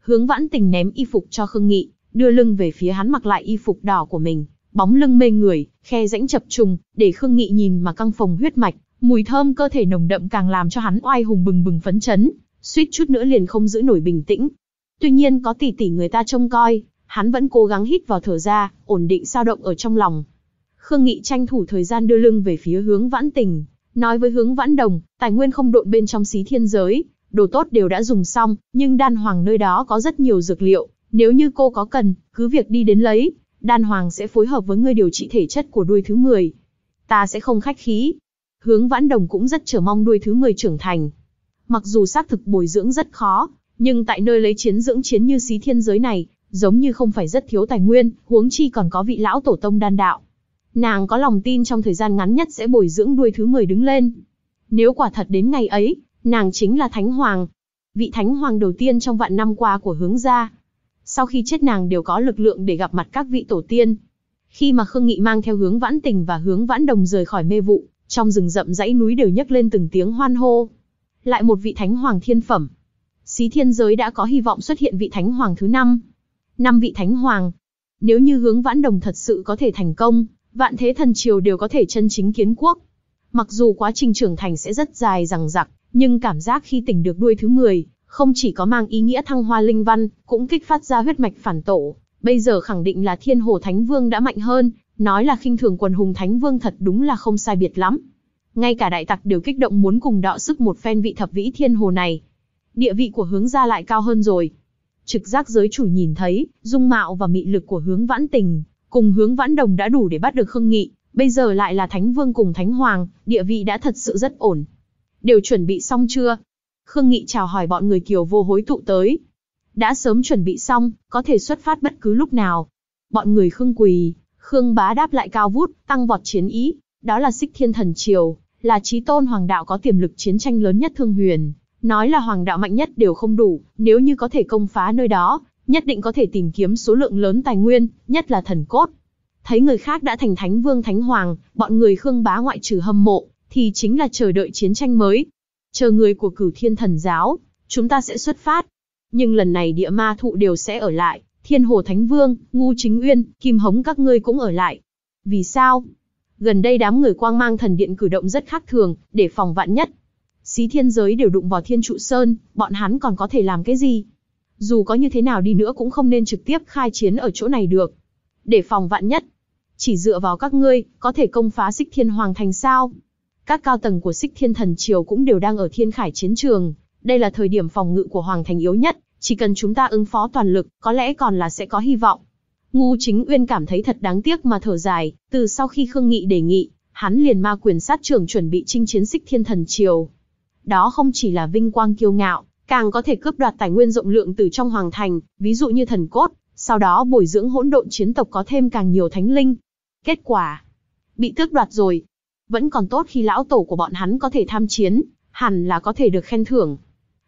Hướng Vãn Tình ném y phục cho Khương Nghị, đưa lưng về phía hắn mặc lại y phục đỏ của mình, bóng lưng mê người, khe rãnh chập trùng, để Khương Nghị nhìn mà căng phồng huyết mạch, mùi thơm cơ thể nồng đậm càng làm cho hắn oai hùng bừng bừng phấn chấn, suýt chút nữa liền không giữ nổi bình tĩnh. Tuy nhiên có tỷ tỷ người ta trông coi, hắn vẫn cố gắng hít vào thở ra, ổn định sao động ở trong lòng. Khương Nghị tranh thủ thời gian đưa lưng về phía hướng vãn tình, nói với hướng vãn đồng, tài nguyên không đội bên trong xí thiên giới, đồ tốt đều đã dùng xong, nhưng đan hoàng nơi đó có rất nhiều dược liệu, nếu như cô có cần, cứ việc đi đến lấy, đan hoàng sẽ phối hợp với người điều trị thể chất của đuôi thứ 10. Ta sẽ không khách khí. Hướng vãn đồng cũng rất chờ mong đuôi thứ 10 trưởng thành, mặc dù xác thực bồi dưỡng rất khó, nhưng tại nơi lấy chiến dưỡng chiến như xí thiên giới này, giống như không phải rất thiếu tài nguyên, huống chi còn có vị lão tổ tông đan đạo. Nàng có lòng tin trong thời gian ngắn nhất sẽ bồi dưỡng đuôi thứ 10 đứng lên. Nếu quả thật đến ngày ấy, nàng chính là Thánh Hoàng. Vị Thánh Hoàng đầu tiên trong vạn năm qua của hướng gia. Sau khi chết nàng đều có lực lượng để gặp mặt các vị tổ tiên. Khi mà Khương Nghị mang theo hướng vãn tình và hướng vãn đồng rời khỏi mê vụ, trong rừng rậm dãy núi đều nhấc lên từng tiếng hoan hô lại một vị thánh hoàng thiên phẩm. Xí thiên giới đã có hy vọng xuất hiện vị thánh hoàng thứ năm. Năm vị thánh hoàng. Nếu như hướng vãn đồng thật sự có thể thành công, vạn thế thần triều đều có thể chân chính kiến quốc. Mặc dù quá trình trưởng thành sẽ rất dài rằng rặc, nhưng cảm giác khi tỉnh được đuôi thứ 10, không chỉ có mang ý nghĩa thăng hoa linh văn, cũng kích phát ra huyết mạch phản tổ. Bây giờ khẳng định là thiên hồ thánh vương đã mạnh hơn, nói là khinh thường quần hùng thánh vương thật đúng là không sai biệt lắm. Ngay cả đại tặc đều kích động muốn cùng đọ sức một phen vị thập vĩ thiên hồ này. Địa vị của hướng gia lại cao hơn rồi. Trực giác giới chủ nhìn thấy, dung mạo và mị lực của hướng vãn tình, cùng hướng vãn đồng đã đủ để bắt được khương nghị. Bây giờ lại là thánh vương cùng thánh hoàng, địa vị đã thật sự rất ổn. Đều chuẩn bị xong chưa? Khương Nghị chào hỏi bọn người kiều vô hối tụ tới. Đã sớm chuẩn bị xong, có thể xuất phát bất cứ lúc nào. Bọn người Khương quỳ, Khương bá đáp lại cao vút, tăng vọt chiến ý. Đó là xích thiên thần triều, là trí tôn hoàng đạo có tiềm lực chiến tranh lớn nhất Thương Huyền. Nói là hoàng đạo mạnh nhất đều không đủ, nếu như có thể công phá nơi đó, nhất định có thể tìm kiếm số lượng lớn tài nguyên, nhất là thần cốt. Thấy người khác đã thành thánh vương thánh hoàng, bọn người Khương Bá ngoại trừ hâm mộ, thì chính là chờ đợi chiến tranh mới. Chờ người của cửu thiên thần giáo, chúng ta sẽ xuất phát. Nhưng lần này địa ma thụ đều sẽ ở lại, thiên hồ thánh vương, ngu chính uyên, kim hống các ngươi cũng ở lại. Vì sao? Gần đây đám người quang mang thần điện cử động rất khác thường, để phòng vạn nhất. Xí thiên giới đều đụng vào thiên trụ sơn, bọn hắn còn có thể làm cái gì? Dù có như thế nào đi nữa cũng không nên trực tiếp khai chiến ở chỗ này được. Để phòng vạn nhất, chỉ dựa vào các ngươi, có thể công phá xích thiên hoàng thành sao? Các cao tầng của xích thiên thần triều cũng đều đang ở thiên khải chiến trường, đây là thời điểm phòng ngự của hoàng thành yếu nhất, chỉ cần chúng ta ứng phó toàn lực, có lẽ còn là sẽ có hy vọng. Ngu Chính Uyên cảm thấy thật đáng tiếc mà thở dài, từ sau khi Khương Nghị đề nghị, hắn liền ma quyền sát trưởng chuẩn bị chinh chiến xích thiên thần triều. Đó không chỉ là vinh quang kiêu ngạo, càng có thể cướp đoạt tài nguyên rộng lượng từ trong hoàng thành, ví dụ như thần cốt, sau đó bồi dưỡng hỗn độn chiến tộc có thêm càng nhiều thánh linh. Kết quả, bị tước đoạt rồi. Vẫn còn tốt khi lão tổ của bọn hắn có thể tham chiến, hẳn là có thể được khen thưởng.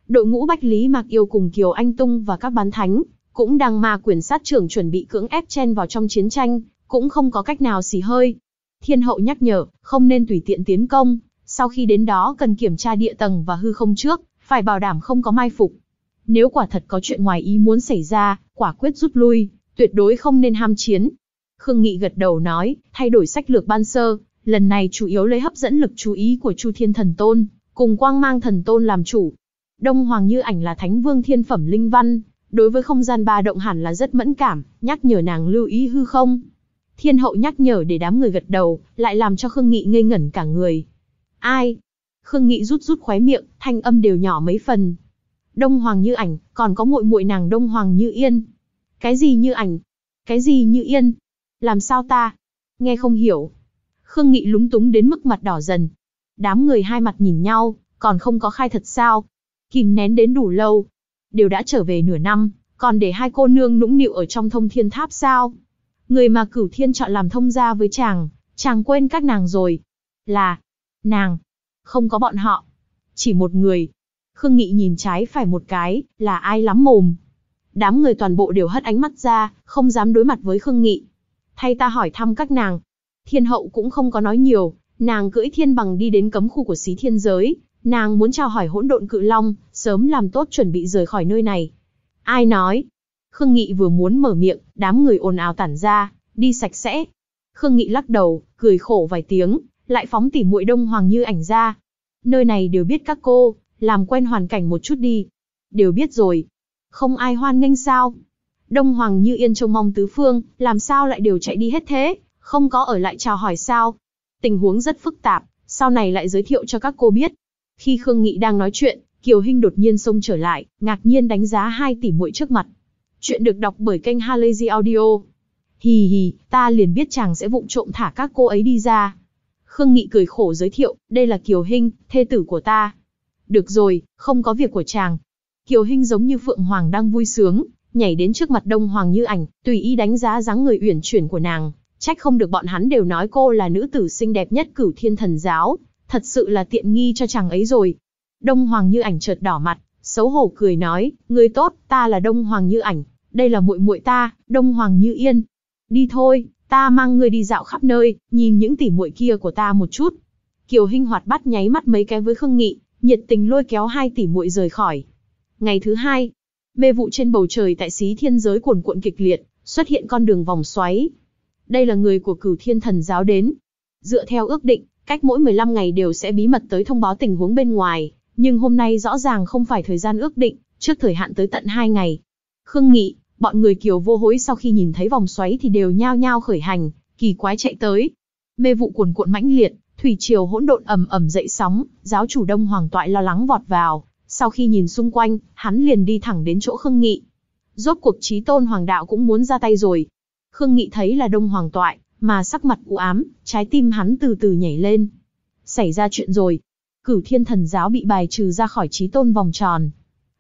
Đội ngũ Bách Lý Mạc Yêu cùng Kiều Anh Tung và các bán thánh, cũng đang ma quyền sát trưởng chuẩn bị cưỡng ép chen vào trong chiến tranh, cũng không có cách nào xì hơi. Thiên hậu nhắc nhở, không nên tùy tiện tiến công, sau khi đến đó cần kiểm tra địa tầng và hư không trước, phải bảo đảm không có mai phục. Nếu quả thật có chuyện ngoài ý muốn xảy ra, quả quyết rút lui, tuyệt đối không nên ham chiến. Khương Nghị gật đầu nói, thay đổi sách lược ban sơ, lần này chủ yếu lấy hấp dẫn lực chú ý của Chu Thiên Thần Tôn, cùng Quang Mang Thần Tôn làm chủ. Đông Hoàng Như Ảnh là Thánh Vương Thiên Phẩm Linh Văn, đối với không gian ba động hẳn là rất mẫn cảm, nhắc nhở nàng lưu ý hư không. Thiên hậu nhắc nhở để đám người gật đầu, lại làm cho Khương Nghị ngây ngẩn cả người. Ai? Khương Nghị rút rút khóe miệng, thanh âm đều nhỏ mấy phần. Đông Hoàng Như Ảnh, còn có muội muội nàng Đông Hoàng Như Yên. Cái gì Như Ảnh? Cái gì Như Yên? Làm sao ta? Nghe không hiểu. Khương Nghị lúng túng đến mức mặt đỏ dần. Đám người hai mặt nhìn nhau, còn không có khai thật sao? Kìm nén đến đủ lâu, đều đã trở về nửa năm, còn để hai cô nương nũng nịu ở trong thông thiên tháp sao? Người mà cửu thiên chọn làm thông gia với chàng, chàng quên các nàng rồi. Là, nàng, không có bọn họ, chỉ một người. Khương Nghị nhìn trái phải một cái, là ai lắm mồm. Đám người toàn bộ đều hất ánh mắt ra, không dám đối mặt với Khương Nghị. Thay ta hỏi thăm các nàng. Thiên hậu cũng không có nói nhiều, nàng cưỡi thiên bằng đi đến cấm khu của xí thiên giới, nàng muốn chào hỏi hỗn độn cự long, sớm làm tốt chuẩn bị rời khỏi nơi này. Ai nói? Khương Nghị vừa muốn mở miệng, đám người ồn ào tản ra, đi sạch sẽ. Khương Nghị lắc đầu, cười khổ vài tiếng, lại phóng tỉ muội Đông Hoàng Như ảnh ra. Nơi này đều biết các cô, làm quen hoàn cảnh một chút đi. Đều biết rồi. Không ai hoan nghênh sao? Đông Hoàng Như Yên trông mong tứ phương, làm sao lại đều chạy đi hết thế, không có ở lại chào hỏi sao? Tình huống rất phức tạp, sau này lại giới thiệu cho các cô biết. Khi Khương Nghị đang nói chuyện, Kiều Hinh đột nhiên xông trở lại, ngạc nhiên đánh giá hai tỷ muội trước mặt. Chuyện được đọc bởi kênh Halazy Audio. Hì hì, ta liền biết chàng sẽ vụng trộm thả các cô ấy đi ra. Khương Nghị cười khổ giới thiệu, đây là Kiều Hinh, thê tử của ta. Được rồi, không có việc của chàng. Kiều Hinh giống như Phượng Hoàng đang vui sướng, nhảy đến trước mặt Đông Hoàng như ảnh, tùy ý đánh giá dáng người uyển chuyển của nàng. Trách không được bọn hắn đều nói cô là nữ tử xinh đẹp nhất cửu thiên thần giáo, thật sự là tiện nghi cho chàng ấy rồi, Đông Hoàng Như Ảnh chợt đỏ mặt, xấu hổ cười nói, "Ngươi tốt, ta là Đông Hoàng Như Ảnh, đây là muội muội ta, Đông Hoàng Như Yên. Đi thôi, ta mang ngươi đi dạo khắp nơi, nhìn những tỉ muội kia của ta một chút." Kiều Hinh hoạt bắt nháy mắt mấy cái với Khương Nghị, nhiệt tình lôi kéo hai tỷ muội rời khỏi. Ngày thứ hai, mê vụ trên bầu trời tại xí thiên giới cuồn cuộn kịch liệt, xuất hiện con đường vòng xoáy. Đây là người của cửu thiên thần giáo đến. Dựa theo ước định, cách mỗi 15 ngày đều sẽ bí mật tới thông báo tình huống bên ngoài, nhưng hôm nay rõ ràng không phải thời gian ước định, trước thời hạn tới tận 2 ngày. Khương Nghị, bọn người kiều vô hối sau khi nhìn thấy vòng xoáy thì đều nhao nhao khởi hành, kỳ quái chạy tới. Mê vụ cuồn cuộn mãnh liệt, thủy triều hỗn độn ầm ầm dậy sóng, giáo chủ Đông Hoàng toại lo lắng vọt vào, sau khi nhìn xung quanh, hắn liền đi thẳng đến chỗ Khương Nghị. Rốt cuộc trí tôn hoàng đạo cũng muốn ra tay rồi. Khương Nghị thấy là Đông Hoàng toại, mà sắc mặt u ám, trái tim hắn từ từ nhảy lên. Xảy ra chuyện rồi cửu thiên thần giáo bị bài trừ ra khỏi trí tôn vòng tròn.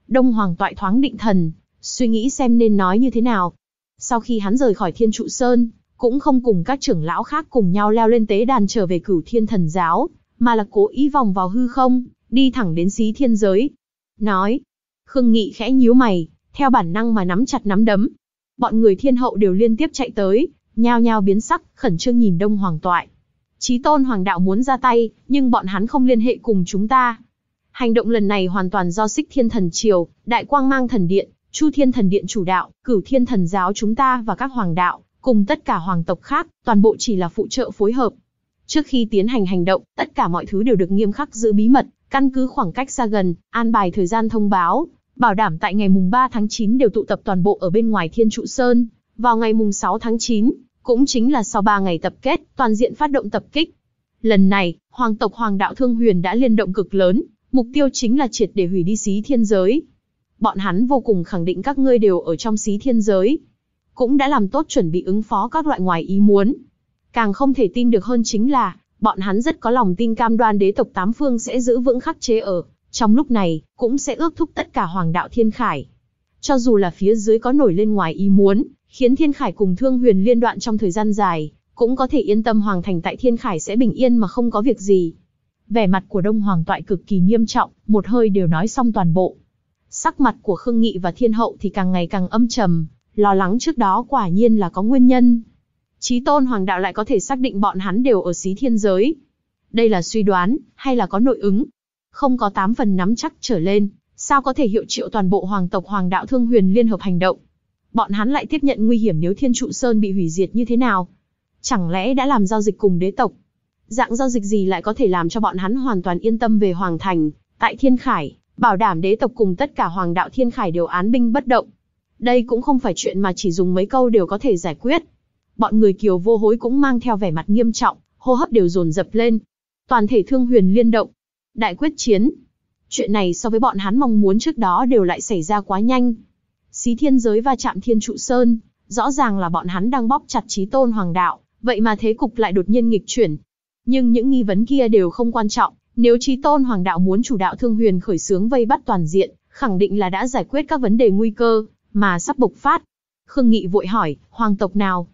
Đông Hoàng toại thoáng định thần, suy nghĩ xem nên nói như thế nào. Sau khi hắn rời khỏi thiên trụ sơn, cũng không cùng các trưởng lão khác cùng nhau leo lên tế đàn trở về cửu thiên thần giáo, mà là cố ý vòng vào hư không, đi thẳng đến xí thiên giới. Nói, Khương Nghị khẽ nhíu mày, theo bản năng mà nắm chặt nắm đấm. Bọn người thiên hậu đều liên tiếp chạy tới, nhao nhao biến sắc, khẩn trương nhìn Đông Hoàng Toại. Chí tôn hoàng đạo muốn ra tay, nhưng bọn hắn không liên hệ cùng chúng ta. Hành động lần này hoàn toàn do xích thiên thần triều, đại quang mang thần điện, chu thiên thần điện chủ đạo, cửu thiên thần giáo chúng ta và các hoàng đạo, cùng tất cả hoàng tộc khác, toàn bộ chỉ là phụ trợ phối hợp. Trước khi tiến hành hành động, tất cả mọi thứ đều được nghiêm khắc giữ bí mật, căn cứ khoảng cách xa gần, an bài thời gian thông báo, bảo đảm tại ngày mùng 3 tháng 9 đều tụ tập toàn bộ ở bên ngoài Thiên Trụ Sơn, vào ngày mùng 6 tháng 9, cũng chính là sau 3 ngày tập kết, toàn diện phát động tập kích. Lần này, hoàng tộc hoàng đạo Thương Huyền đã liên động cực lớn, mục tiêu chính là triệt để hủy đi xí thiên giới. Bọn hắn vô cùng khẳng định các ngươi đều ở trong xí thiên giới. Cũng đã làm tốt chuẩn bị ứng phó các loại ngoài ý muốn. Càng không thể tin được hơn chính là, bọn hắn rất có lòng tin cam đoan đế tộc tám phương sẽ giữ vững khắc chế ở. Trong lúc này, cũng sẽ ước thúc tất cả hoàng đạo thiên khải. Cho dù là phía dưới có nổi lên ngoài ý muốn, khiến Thiên Khải cùng Thương Huyền liên đoạn trong thời gian dài, cũng có thể yên tâm hoàng thành tại Thiên Khải sẽ bình yên mà không có việc gì. Vẻ mặt của Đông Hoàng Toại cực kỳ nghiêm trọng, một hơi đều nói xong toàn bộ. Sắc mặt của Khương Nghị và Thiên Hậu thì càng ngày càng âm trầm, lo lắng trước đó quả nhiên là có nguyên nhân. Chí tôn hoàng đạo lại có thể xác định bọn hắn đều ở xí thiên giới. Đây là suy đoán, hay là có nội ứng? Không có tám phần nắm chắc trở lên, sao có thể hiệu triệu toàn bộ hoàng tộc hoàng đạo thương huyền liên hợp hành động? bọn hắn lại tiếp nhận nguy hiểm nếu Thiên Trụ Sơn bị hủy diệt như thế nào? Chẳng lẽ đã làm giao dịch cùng đế tộc? Dạng giao dịch gì lại có thể làm cho bọn hắn hoàn toàn yên tâm về Hoàng Thành, tại Thiên Khải, bảo đảm đế tộc cùng tất cả Hoàng đạo Thiên Khải đều án binh bất động? Đây cũng không phải chuyện mà chỉ dùng mấy câu đều có thể giải quyết. Bọn người kiều vô hối cũng mang theo vẻ mặt nghiêm trọng, hô hấp đều dồn dập lên. Toàn thể thương huyền liên động. Đại quyết chiến. Chuyện này so với bọn hắn mong muốn trước đó đều lại xảy ra quá nhanh, xí thiên giới và chạm thiên trụ sơn, rõ ràng là bọn hắn đang bóp chặt trí tôn hoàng đạo, vậy mà thế cục lại đột nhiên nghịch chuyển. Nhưng những nghi vấn kia đều không quan trọng, nếu trí tôn hoàng đạo muốn chủ đạo thương huyền khởi xướng vây bắt toàn diện, khẳng định là đã giải quyết các vấn đề nguy cơ, mà sắp bộc phát. Khương Nghị vội hỏi, hoàng tộc nào?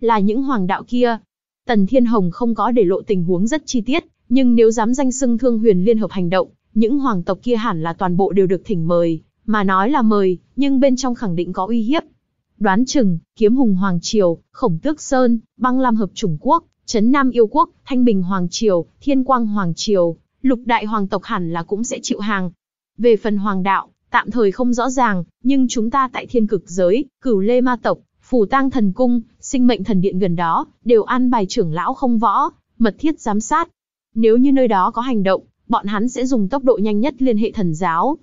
Là những hoàng đạo kia. Tần Thiên Hồng không có để lộ tình huống rất chi tiết, nhưng nếu dám danh xưng thương huyền liên hợp hành động, những hoàng tộc kia hẳn là toàn bộ đều được thỉnh mời, mà nói là mời, nhưng bên trong khẳng định có uy hiếp. Đoán chừng, kiếm hùng Hoàng Triều, khổng tước Sơn, băng lam hợp chủng quốc, chấn Nam Yêu Quốc, Thanh Bình Hoàng Triều, Thiên Quang Hoàng Triều, lục đại hoàng tộc hẳn là cũng sẽ chịu hàng. Về phần hoàng đạo, tạm thời không rõ ràng, nhưng chúng ta tại thiên cực giới, cửu lê ma tộc, phủ tang thần cung, sinh mệnh thần điện gần đó, đều an bài trưởng lão không võ, mật thiết giám sát. Nếu như nơi đó có hành động, bọn hắn sẽ dùng tốc độ nhanh nhất liên hệ thần giáo.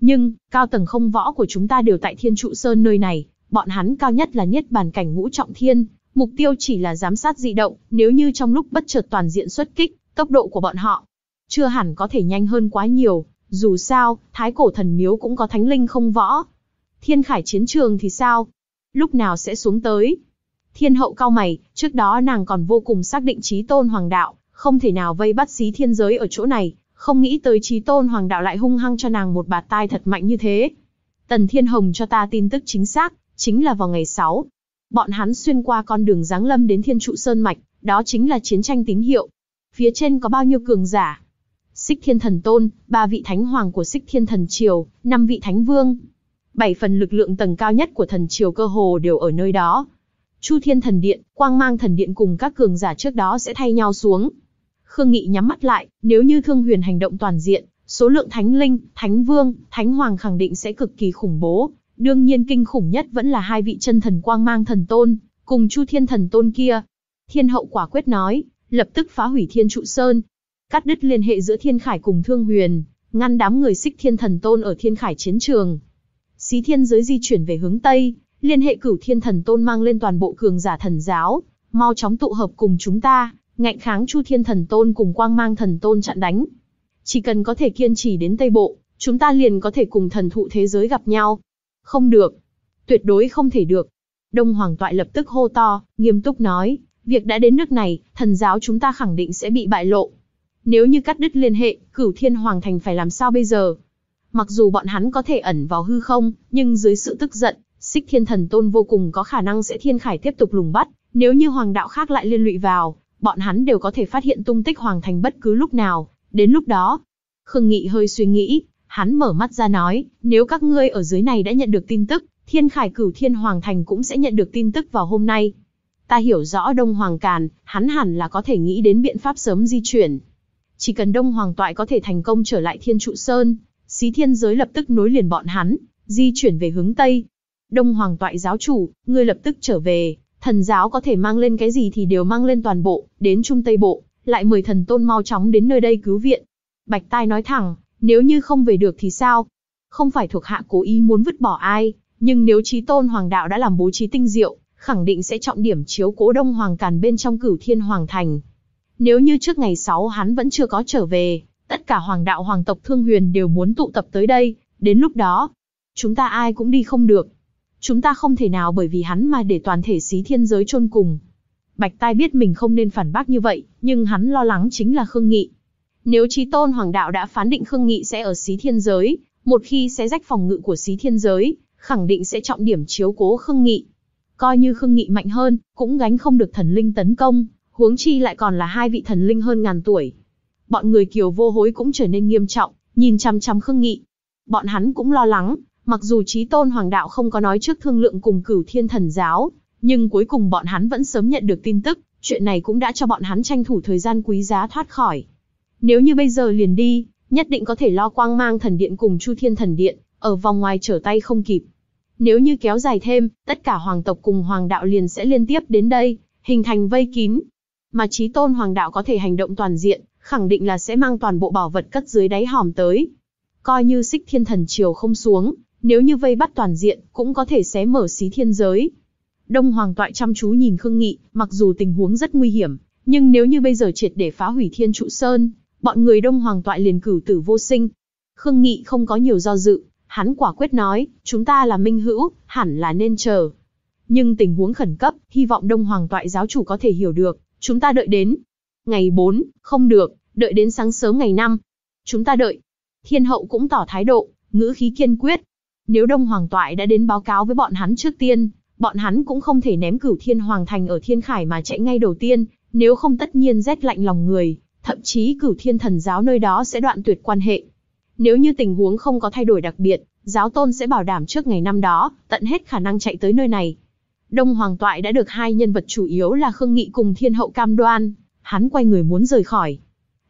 Nhưng, cao tầng không võ của chúng ta đều tại Thiên Trụ Sơn nơi này, bọn hắn cao nhất là nhất bàn cảnh ngũ trọng thiên, mục tiêu chỉ là giám sát dị động, nếu như trong lúc bất chợt toàn diện xuất kích, tốc độ của bọn họ chưa hẳn có thể nhanh hơn quá nhiều, dù sao, thái cổ thần miếu cũng có thánh linh không võ. Thiên khải chiến trường thì sao? Lúc nào sẽ xuống tới? Thiên hậu cao mày, trước đó nàng còn vô cùng xác định trí tôn hoàng đạo, không thể nào vây bắt xí thiên giới ở chỗ này, không nghĩ tới trí tôn hoàng đạo lại hung hăng cho nàng một bạt tai thật mạnh như thế. Tần Thiên Hồng cho ta tin tức chính xác, chính là vào ngày 6. Bọn hắn xuyên qua con đường giáng lâm đến Thiên Trụ Sơn Mạch, đó chính là chiến tranh tín hiệu. Phía trên có bao nhiêu cường giả? Xích Thiên Thần Tôn, ba vị thánh hoàng của Xích Thiên Thần Triều, năm vị thánh vương. Bảy phần lực lượng tầng cao nhất của thần triều cơ hồ đều ở nơi đó. Chu Thiên Thần Điện, Quang Mang Thần Điện cùng các cường giả trước đó sẽ thay nhau xuống. Khương Nghị nhắm mắt lại, nếu như Thương Huyền hành động toàn diện, số lượng thánh linh, thánh vương, thánh hoàng khẳng định sẽ cực kỳ khủng bố. Đương nhiên kinh khủng nhất vẫn là hai vị chân thần quang mang thần tôn, cùng Chu Thiên thần tôn kia. Thiên hậu quả quyết nói, lập tức phá hủy Thiên trụ sơn, cắt đứt liên hệ giữa Thiên Khải cùng Thương Huyền, ngăn đám người xích Thiên thần tôn ở Thiên Khải chiến trường. Xí thiên giới di chuyển về hướng Tây, liên hệ cửu Thiên thần tôn mang lên toàn bộ cường giả thần giáo, mau chóng tụ hợp cùng chúng ta, ngạnh kháng Chu Thiên Thần Tôn cùng Quang Mang Thần Tôn chặn đánh. Chỉ cần có thể kiên trì đến Tây Bộ, chúng ta liền có thể cùng thần thụ thế giới gặp nhau. Không được, tuyệt đối không thể được. Đông Hoàng Toại lập tức hô to, nghiêm túc nói, việc đã đến nước này, thần giáo chúng ta khẳng định sẽ bị bại lộ. Nếu như cắt đứt liên hệ, cửu thiên hoàng thành phải làm sao bây giờ? Mặc dù bọn hắn có thể ẩn vào hư không, nhưng dưới sự tức giận, xích thiên thần tôn vô cùng có khả năng sẽ thiên khải tiếp tục lùng bắt, nếu như hoàng đạo khác lại liên lụy vào, bọn hắn đều có thể phát hiện tung tích Hoàng Thành bất cứ lúc nào, đến lúc đó. Khương Nghị hơi suy nghĩ, hắn mở mắt ra nói, nếu các ngươi ở dưới này đã nhận được tin tức, Thiên Khải Cửu Thiên Hoàng Thành cũng sẽ nhận được tin tức vào hôm nay. Ta hiểu rõ Đông Hoàng Càn, hắn hẳn là có thể nghĩ đến biện pháp sớm di chuyển. Chỉ cần Đông Hoàng Toại có thể thành công trở lại Thiên Trụ Sơn, xí thiên giới lập tức nối liền bọn hắn, di chuyển về hướng Tây. Đông Hoàng Toại giáo chủ, ngươi lập tức trở về, Thần giáo có thể mang lên cái gì thì đều mang lên toàn bộ, đến Trung Tây Bộ, lại mời thần tôn mau chóng đến nơi đây cứu viện. Bạch Tai nói thẳng, nếu như không về được thì sao? Không phải thuộc hạ cố ý muốn vứt bỏ ai, nhưng nếu trí tôn hoàng đạo đã làm bố trí tinh diệu, khẳng định sẽ trọng điểm chiếu cố đông hoàng càn bên trong cửu thiên hoàng thành. Nếu như trước ngày 6 hắn vẫn chưa có trở về, tất cả hoàng đạo hoàng tộc thương huyền đều muốn tụ tập tới đây, đến lúc đó, chúng ta ai cũng đi không được, Chúng ta không thể nào bởi vì hắn mà để toàn thể xí thiên giới chôn cùng. Bạch Tai biết mình không nên phản bác như vậy, nhưng hắn lo lắng chính là Khương Nghị. Nếu Chí Tôn Hoàng Đạo đã phán định Khương Nghị sẽ ở xí thiên giới, một khi sẽ rách phòng ngự của xí thiên giới, khẳng định sẽ trọng điểm chiếu cố Khương Nghị. Coi như Khương Nghị mạnh hơn, cũng gánh không được thần linh tấn công, huống chi lại còn là hai vị thần linh hơn ngàn tuổi. Bọn người kiều vô hối cũng trở nên nghiêm trọng, nhìn chăm chăm Khương Nghị. Bọn hắn cũng lo lắng, Mặc dù trí tôn hoàng đạo không có nói trước thương lượng cùng cửu thiên thần giáo, nhưng cuối cùng bọn hắn vẫn sớm nhận được tin tức, chuyện này cũng đã cho bọn hắn tranh thủ thời gian quý giá thoát khỏi. Nếu như bây giờ liền đi, nhất định có thể lo quang mang thần điện cùng chu thiên thần điện, ở vòng ngoài trở tay không kịp. Nếu như kéo dài thêm, tất cả hoàng tộc cùng hoàng đạo liền sẽ liên tiếp đến đây, hình thành vây kín. Mà trí tôn hoàng đạo có thể hành động toàn diện, khẳng định là sẽ mang toàn bộ bảo vật cất dưới đáy hòm tới. Coi như xích thiên thần triều không xuống, nếu như vây bắt toàn diện, cũng có thể xé mở xí thiên giới. Đông Hoàng Toại chăm chú nhìn Khương Nghị, mặc dù tình huống rất nguy hiểm, nhưng nếu như bây giờ triệt để phá hủy thiên trụ sơn, bọn người Đông Hoàng Toại liền cử tử vô sinh. Khương Nghị không có nhiều do dự, hắn quả quyết nói, chúng ta là minh hữu, hẳn là nên chờ. Nhưng tình huống khẩn cấp, hy vọng Đông Hoàng Toại giáo chủ có thể hiểu được, chúng ta đợi đến. Ngày 4, không được, đợi đến sáng sớm ngày 5. Chúng ta đợi. Thiên hậu cũng tỏ thái độ, ngữ khí kiên quyết, nếu Đông Hoàng Toại đã đến báo cáo với bọn hắn trước tiên, bọn hắn cũng không thể ném cửu thiên hoàng thành ở thiên khải mà chạy ngay đầu tiên, nếu không tất nhiên rét lạnh lòng người, thậm chí cửu thiên thần giáo nơi đó sẽ đoạn tuyệt quan hệ. Nếu như tình huống không có thay đổi đặc biệt, giáo tôn sẽ bảo đảm trước ngày năm đó, tận hết khả năng chạy tới nơi này. Đông Hoàng Toại đã được hai nhân vật chủ yếu là Khương Nghị cùng Thiên Hậu cam đoan, hắn quay người muốn rời khỏi.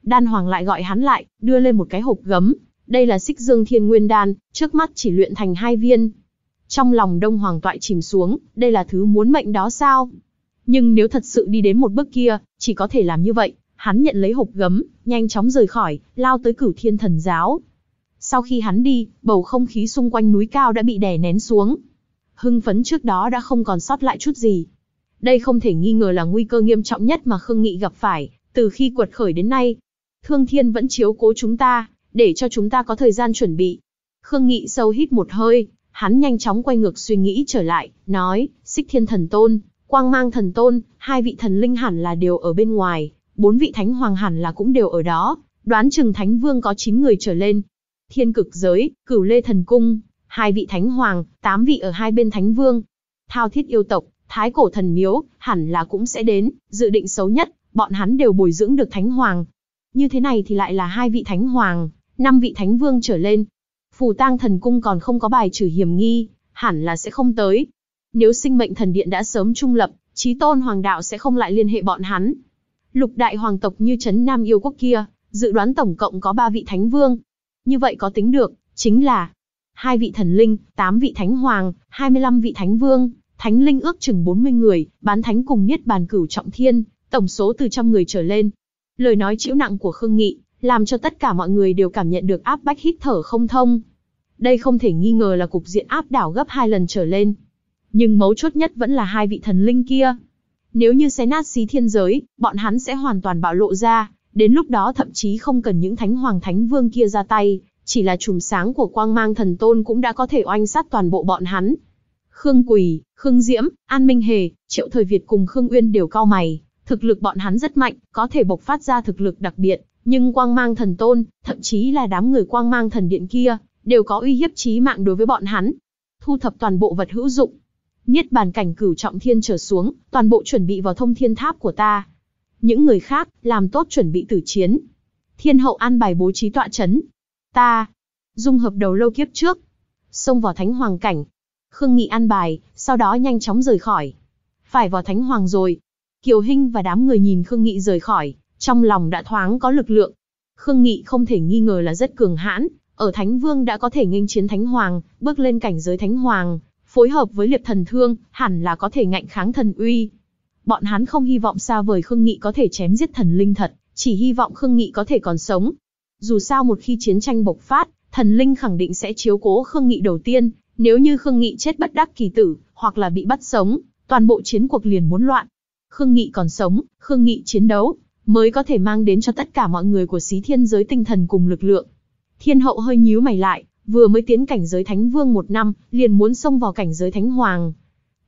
Đan Hoàng lại gọi hắn lại, đưa lên một cái hộp gấm, đây là xích dương thiên nguyên đan, trước mắt chỉ luyện thành hai viên. Trong lòng đông hoàng toại chìm xuống, đây là thứ muốn mệnh đó sao? Nhưng nếu thật sự đi đến một bước kia, chỉ có thể làm như vậy. Hắn nhận lấy hộp gấm, nhanh chóng rời khỏi, lao tới cửu thiên thần giáo. Sau khi hắn đi, bầu không khí xung quanh núi cao đã bị đè nén xuống. Hưng phấn trước đó đã không còn sót lại chút gì. Đây không thể nghi ngờ là nguy cơ nghiêm trọng nhất mà Khương Nghị gặp phải, từ khi quật khởi đến nay. Thương thiên vẫn chiếu cố chúng ta, để cho chúng ta có thời gian chuẩn bị. Khương Nghị sâu hít một hơi, hắn nhanh chóng quay ngược suy nghĩ trở lại, nói, xích thiên thần tôn, quang mang thần tôn, hai vị thần linh hẳn là đều ở bên ngoài, bốn vị thánh hoàng hẳn là cũng đều ở đó, đoán chừng thánh vương có 9 người trở lên. Thiên cực giới, cửu lê thần cung, hai vị thánh hoàng, tám vị ở hai bên thánh vương. Thao thiết yêu tộc, thái cổ thần miếu, hẳn là cũng sẽ đến, dự định xấu nhất, bọn hắn đều bồi dưỡng được thánh hoàng. Như thế này thì lại là hai vị thánh hoàng, năm vị thánh vương trở lên. Phù tang thần cung còn không có bài trừ hiểm nghi, hẳn là sẽ không tới. Nếu sinh mệnh thần điện đã sớm trung lập, trí tôn hoàng đạo sẽ không lại liên hệ bọn hắn. Lục đại hoàng tộc như chấn Nam yêu quốc kia, dự đoán tổng cộng có ba vị thánh vương. Như vậy có tính được, chính là hai vị thần linh, tám vị thánh hoàng, 25 vị thánh vương, thánh linh ước chừng 40 người, bán thánh cùng niết bàn cửu trọng thiên, tổng số từ trăm người trở lên. Lời nói chịu nặng của Khương Nghị, làm cho tất cả mọi người đều cảm nhận được áp bách hít thở không thông. Đây không thể nghi ngờ là cục diện áp đảo gấp hai lần trở lên. Nhưng mấu chốt nhất vẫn là hai vị thần linh kia. Nếu như xé nát xí thiên giới, bọn hắn sẽ hoàn toàn bạo lộ ra, đến lúc đó thậm chí không cần những thánh hoàng thánh vương kia ra tay, chỉ là chùm sáng của quang mang thần tôn cũng đã có thể oanh sát toàn bộ bọn hắn. Khương Quỳ, Khương Diễm, An Minh Hề, Triệu Thời Việt cùng Khương Uyên đều cao mày, thực lực bọn hắn rất mạnh, có thể bộc phát ra thực lực đặc biệt, nhưng quang mang thần tôn, thậm chí là đám người quang mang thần điện kia, đều có uy hiếp chí mạng đối với bọn hắn. Thu thập toàn bộ vật hữu dụng. Niết bàn cảnh cửu trọng thiên trở xuống, toàn bộ chuẩn bị vào thông thiên tháp của ta. Những người khác, làm tốt chuẩn bị tử chiến. Thiên hậu an bài bố trí tọa chấn. Ta, dung hợp đầu lâu kiếp trước. Xông vào thánh hoàng cảnh. Khương Nghị an bài, sau đó nhanh chóng rời khỏi. Phải vào thánh hoàng rồi. Kiều Hinh và đám người nhìn Khương Nghị rời khỏi, trong lòng đã thoáng có lực lượng. Khương Nghị không thể nghi ngờ là rất cường hãn, ở Thánh Vương đã có thể nghênh chiến Thánh Hoàng, bước lên cảnh giới Thánh Hoàng, phối hợp với Liệp Thần Thương, hẳn là có thể ngạnh kháng thần uy. Bọn hắn không hy vọng xa vời Khương Nghị có thể chém giết thần linh thật, chỉ hy vọng Khương Nghị có thể còn sống. Dù sao một khi chiến tranh bộc phát, thần linh khẳng định sẽ chiếu cố Khương Nghị đầu tiên, nếu như Khương Nghị chết bất đắc kỳ tử, hoặc là bị bắt sống, toàn bộ chiến cuộc liền muốn loạn. Khương Nghị còn sống, Khương Nghị chiến đấu, mới có thể mang đến cho tất cả mọi người của xí thiên giới tinh thần cùng lực lượng. Thiên hậu hơi nhíu mày lại, vừa mới tiến cảnh giới thánh vương một năm, liền muốn xông vào cảnh giới thánh hoàng.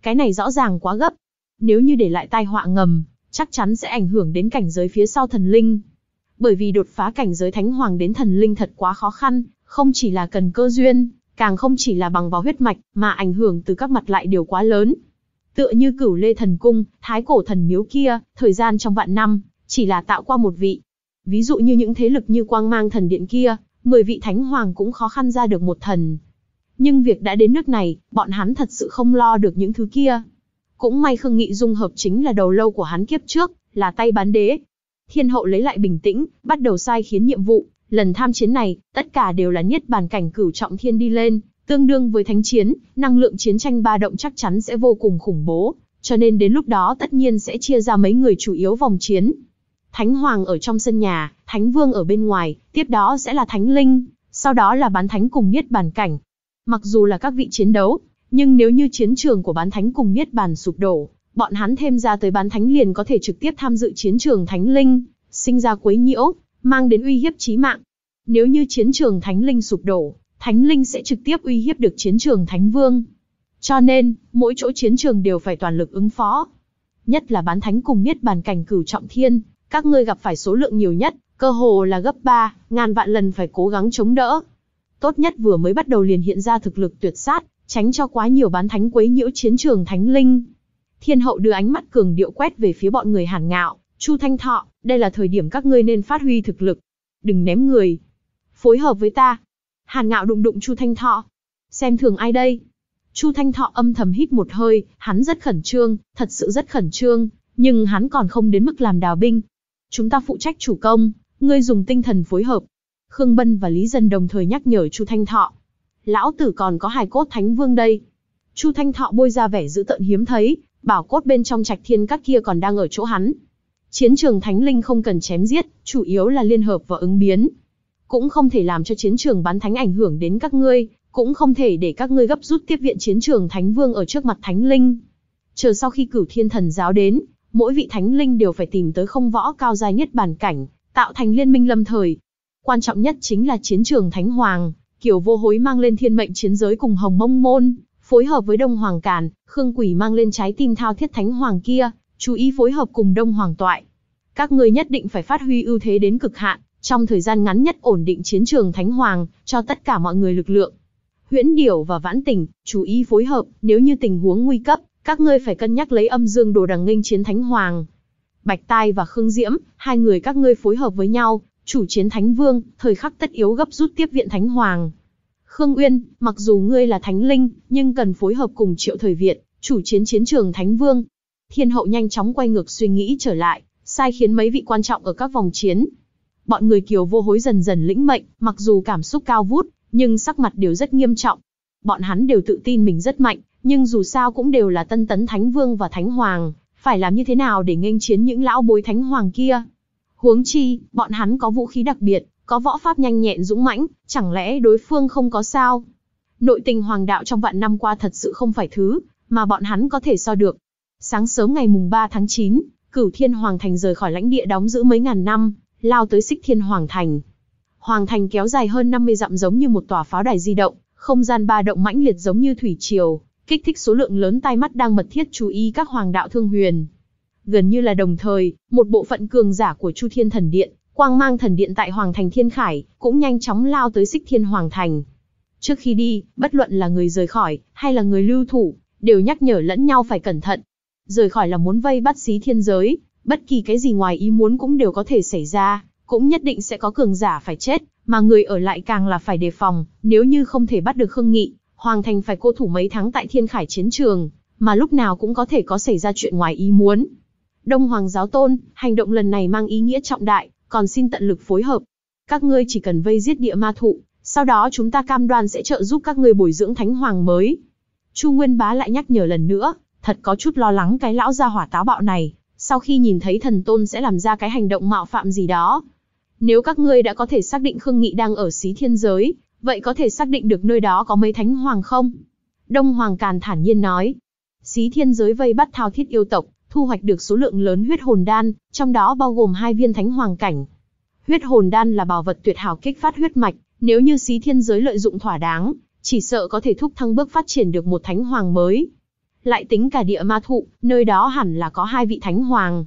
Cái này rõ ràng quá gấp. Nếu như để lại tai họa ngầm, chắc chắn sẽ ảnh hưởng đến cảnh giới phía sau thần linh. Bởi vì đột phá cảnh giới thánh hoàng đến thần linh thật quá khó khăn, không chỉ là cần cơ duyên, càng không chỉ là bằng vào huyết mạch, mà ảnh hưởng từ các mặt lại đều quá lớn. Tựa như cửu lê thần cung, thái cổ thần miếu kia, thời gian trong vạn năm, chỉ là tạo qua một vị. Ví dụ như những thế lực như quang mang thần điện kia, 10 vị thánh hoàng cũng khó khăn ra được một thần. Nhưng việc đã đến nước này, bọn hắn thật sự không lo được những thứ kia. Cũng may Khương Nghị dung hợp chính là đầu lâu của hắn kiếp trước, là tay bán đế. Thiên hậu lấy lại bình tĩnh, bắt đầu sai khiến nhiệm vụ. Lần tham chiến này, tất cả đều là nhất bản cảnh cửu trọng thiên đi lên, tương đương với thánh chiến, năng lượng chiến tranh ba động chắc chắn sẽ vô cùng khủng bố, cho nên đến lúc đó tất nhiên sẽ chia ra mấy người chủ yếu vòng chiến. Thánh Hoàng ở trong sân nhà, Thánh Vương ở bên ngoài, tiếp đó sẽ là Thánh Linh, sau đó là bán thánh cùng niết bàn cảnh. Mặc dù là các vị chiến đấu, nhưng nếu như chiến trường của bán thánh cùng niết bàn sụp đổ, bọn hắn thêm ra tới bán thánh liền có thể trực tiếp tham dự chiến trường Thánh Linh, sinh ra quấy nhiễu, mang đến uy hiếp chí mạng. Nếu như chiến trường Thánh Linh sụp đổ, Thánh Linh sẽ trực tiếp uy hiếp được chiến trường Thánh Vương. Cho nên, mỗi chỗ chiến trường đều phải toàn lực ứng phó. Nhất là bán thánh cùng niết bàn cảnh cửu trọng thiên, các ngươi gặp phải số lượng nhiều nhất, cơ hồ là gấp 3, ngàn vạn lần phải cố gắng chống đỡ. Tốt nhất vừa mới bắt đầu liền hiện ra thực lực tuyệt sát, tránh cho quá nhiều bán thánh quấy nhiễu chiến trường thánh linh. Thiên hậu đưa ánh mắt cường điệu quét về phía bọn người hàn ngạo, Chu Thanh Thọ, đây là thời điểm các ngươi nên phát huy thực lực. Đừng ném người. Phối hợp với ta. Hàn ngạo đụng đụng Chu Thanh Thọ. Xem thường ai đây? Chu Thanh Thọ âm thầm hít một hơi, hắn rất khẩn trương, thật sự rất khẩn trương, nhưng hắn còn không đến mức làm đào binh, chúng ta phụ trách chủ công, ngươi dùng tinh thần phối hợp. Khương Bân và Lý Dân đồng thời nhắc nhở Chu Thanh Thọ. Lão tử còn có hài cốt thánh vương đây. Chu Thanh Thọ bôi ra vẻ dữ tợn hiếm thấy, bảo cốt bên trong trạch thiên các kia còn đang ở chỗ hắn. Chiến trường thánh linh không cần chém giết, chủ yếu là liên hợp và ứng biến. Cũng không thể làm cho chiến trường bán thánh ảnh hưởng đến các ngươi, cũng không thể để các ngươi gấp rút tiếp viện chiến trường thánh vương ở trước mặt thánh linh. Chờ sau khi cửu thiên thần giáo đến, mỗi vị thánh linh đều phải tìm tới không võ cao giai nhất bản cảnh, tạo thành liên minh lâm thời. Quan trọng nhất chính là chiến trường Thánh Hoàng, kiểu vô hối mang lên thiên mệnh chiến giới cùng Hồng Mông Môn, phối hợp với Đông Hoàng Càn, Khương Quỷ mang lên trái tim thao thiết Thánh Hoàng kia, chú ý phối hợp cùng Đông Hoàng Toại. Các ngươi nhất định phải phát huy ưu thế đến cực hạn, trong thời gian ngắn nhất ổn định chiến trường Thánh Hoàng, cho tất cả mọi người lực lượng. Huyễn Điểu và Vãn Tình, chú ý phối hợp, nếu như tình huống nguy cấp, các ngươi phải cân nhắc lấy âm dương đồ đằng nghênh chiến thánh hoàng. Bạch Tai và Khương Diễm, hai người các ngươi phối hợp với nhau, chủ chiến thánh vương, thời khắc tất yếu gấp rút tiếp viện thánh hoàng. Khương Uyên, mặc dù ngươi là thánh linh, nhưng cần phối hợp cùng Triệu Thời Viện, chủ chiến chiến trường thánh vương. Thiên hậu nhanh chóng quay ngược suy nghĩ trở lại, sai khiến mấy vị quan trọng ở các vòng chiến. Bọn người kiều vô hối dần dần lĩnh mệnh, mặc dù cảm xúc cao vút, nhưng sắc mặt đều rất nghiêm trọng. Bọn hắn đều tự tin mình rất mạnh, nhưng dù sao cũng đều là tân tấn thánh vương và thánh hoàng, phải làm như thế nào để nghênh chiến những lão bối thánh hoàng kia. Huống chi, bọn hắn có vũ khí đặc biệt, có võ pháp nhanh nhẹn dũng mãnh, chẳng lẽ đối phương không có sao? Nội tình hoàng đạo trong vạn năm qua thật sự không phải thứ mà bọn hắn có thể so được. Sáng sớm ngày mùng 3 tháng 9, Cửu Thiên Hoàng Thành rời khỏi lãnh địa đóng giữ mấy ngàn năm, lao tới Xích Thiên Hoàng Thành. Hoàng Thành kéo dài hơn 50 dặm giống như một tòa pháo đài di động, không gian ba động mãnh liệt giống như thủy triều, kích thích số lượng lớn tai mắt đang mật thiết chú ý các hoàng đạo thương huyền. Gần như là đồng thời, một bộ phận cường giả của Chu Thiên Thần Điện, quang mang thần điện tại Hoàng Thành Thiên Khải, cũng nhanh chóng lao tới Xích Thiên Hoàng Thành. Trước khi đi, bất luận là người rời khỏi, hay là người lưu thủ, đều nhắc nhở lẫn nhau phải cẩn thận. Rời khỏi là muốn vây bắt xí thiên giới, bất kỳ cái gì ngoài ý muốn cũng đều có thể xảy ra, cũng nhất định sẽ có cường giả phải chết, mà người ở lại càng là phải đề phòng, nếu như không thể bắt được Khương Nghị, Hoàng Thành phải cô thủ mấy tháng tại thiên khải chiến trường, mà lúc nào cũng có thể có xảy ra chuyện ngoài ý muốn. Đông Hoàng Giáo Tôn, hành động lần này mang ý nghĩa trọng đại, còn xin tận lực phối hợp. Các ngươi chỉ cần vây giết địa ma thụ, sau đó chúng ta cam đoan sẽ trợ giúp các ngươi bồi dưỡng thánh hoàng mới. Chu Nguyên Bá lại nhắc nhở lần nữa, thật có chút lo lắng cái lão gia hỏa táo bạo này, sau khi nhìn thấy thần tôn sẽ làm ra cái hành động mạo phạm gì đó. Nếu các ngươi đã có thể xác định Khương Nghị đang ở xí thiên giới, Vậy có thể xác định được nơi đó có mấy thánh hoàng không? Đông Hoàng Càn thản nhiên nói. Xí thiên giới vây bắt thao thiết yêu tộc, thu hoạch được số lượng lớn huyết hồn đan, trong đó bao gồm hai viên thánh hoàng cảnh. Huyết hồn đan là bảo vật tuyệt hảo kích phát huyết mạch, nếu như xí thiên giới lợi dụng thỏa đáng, chỉ sợ có thể thúc thăng bước phát triển được một thánh hoàng mới. Lại tính cả địa ma thụ, nơi đó hẳn là có hai vị thánh hoàng.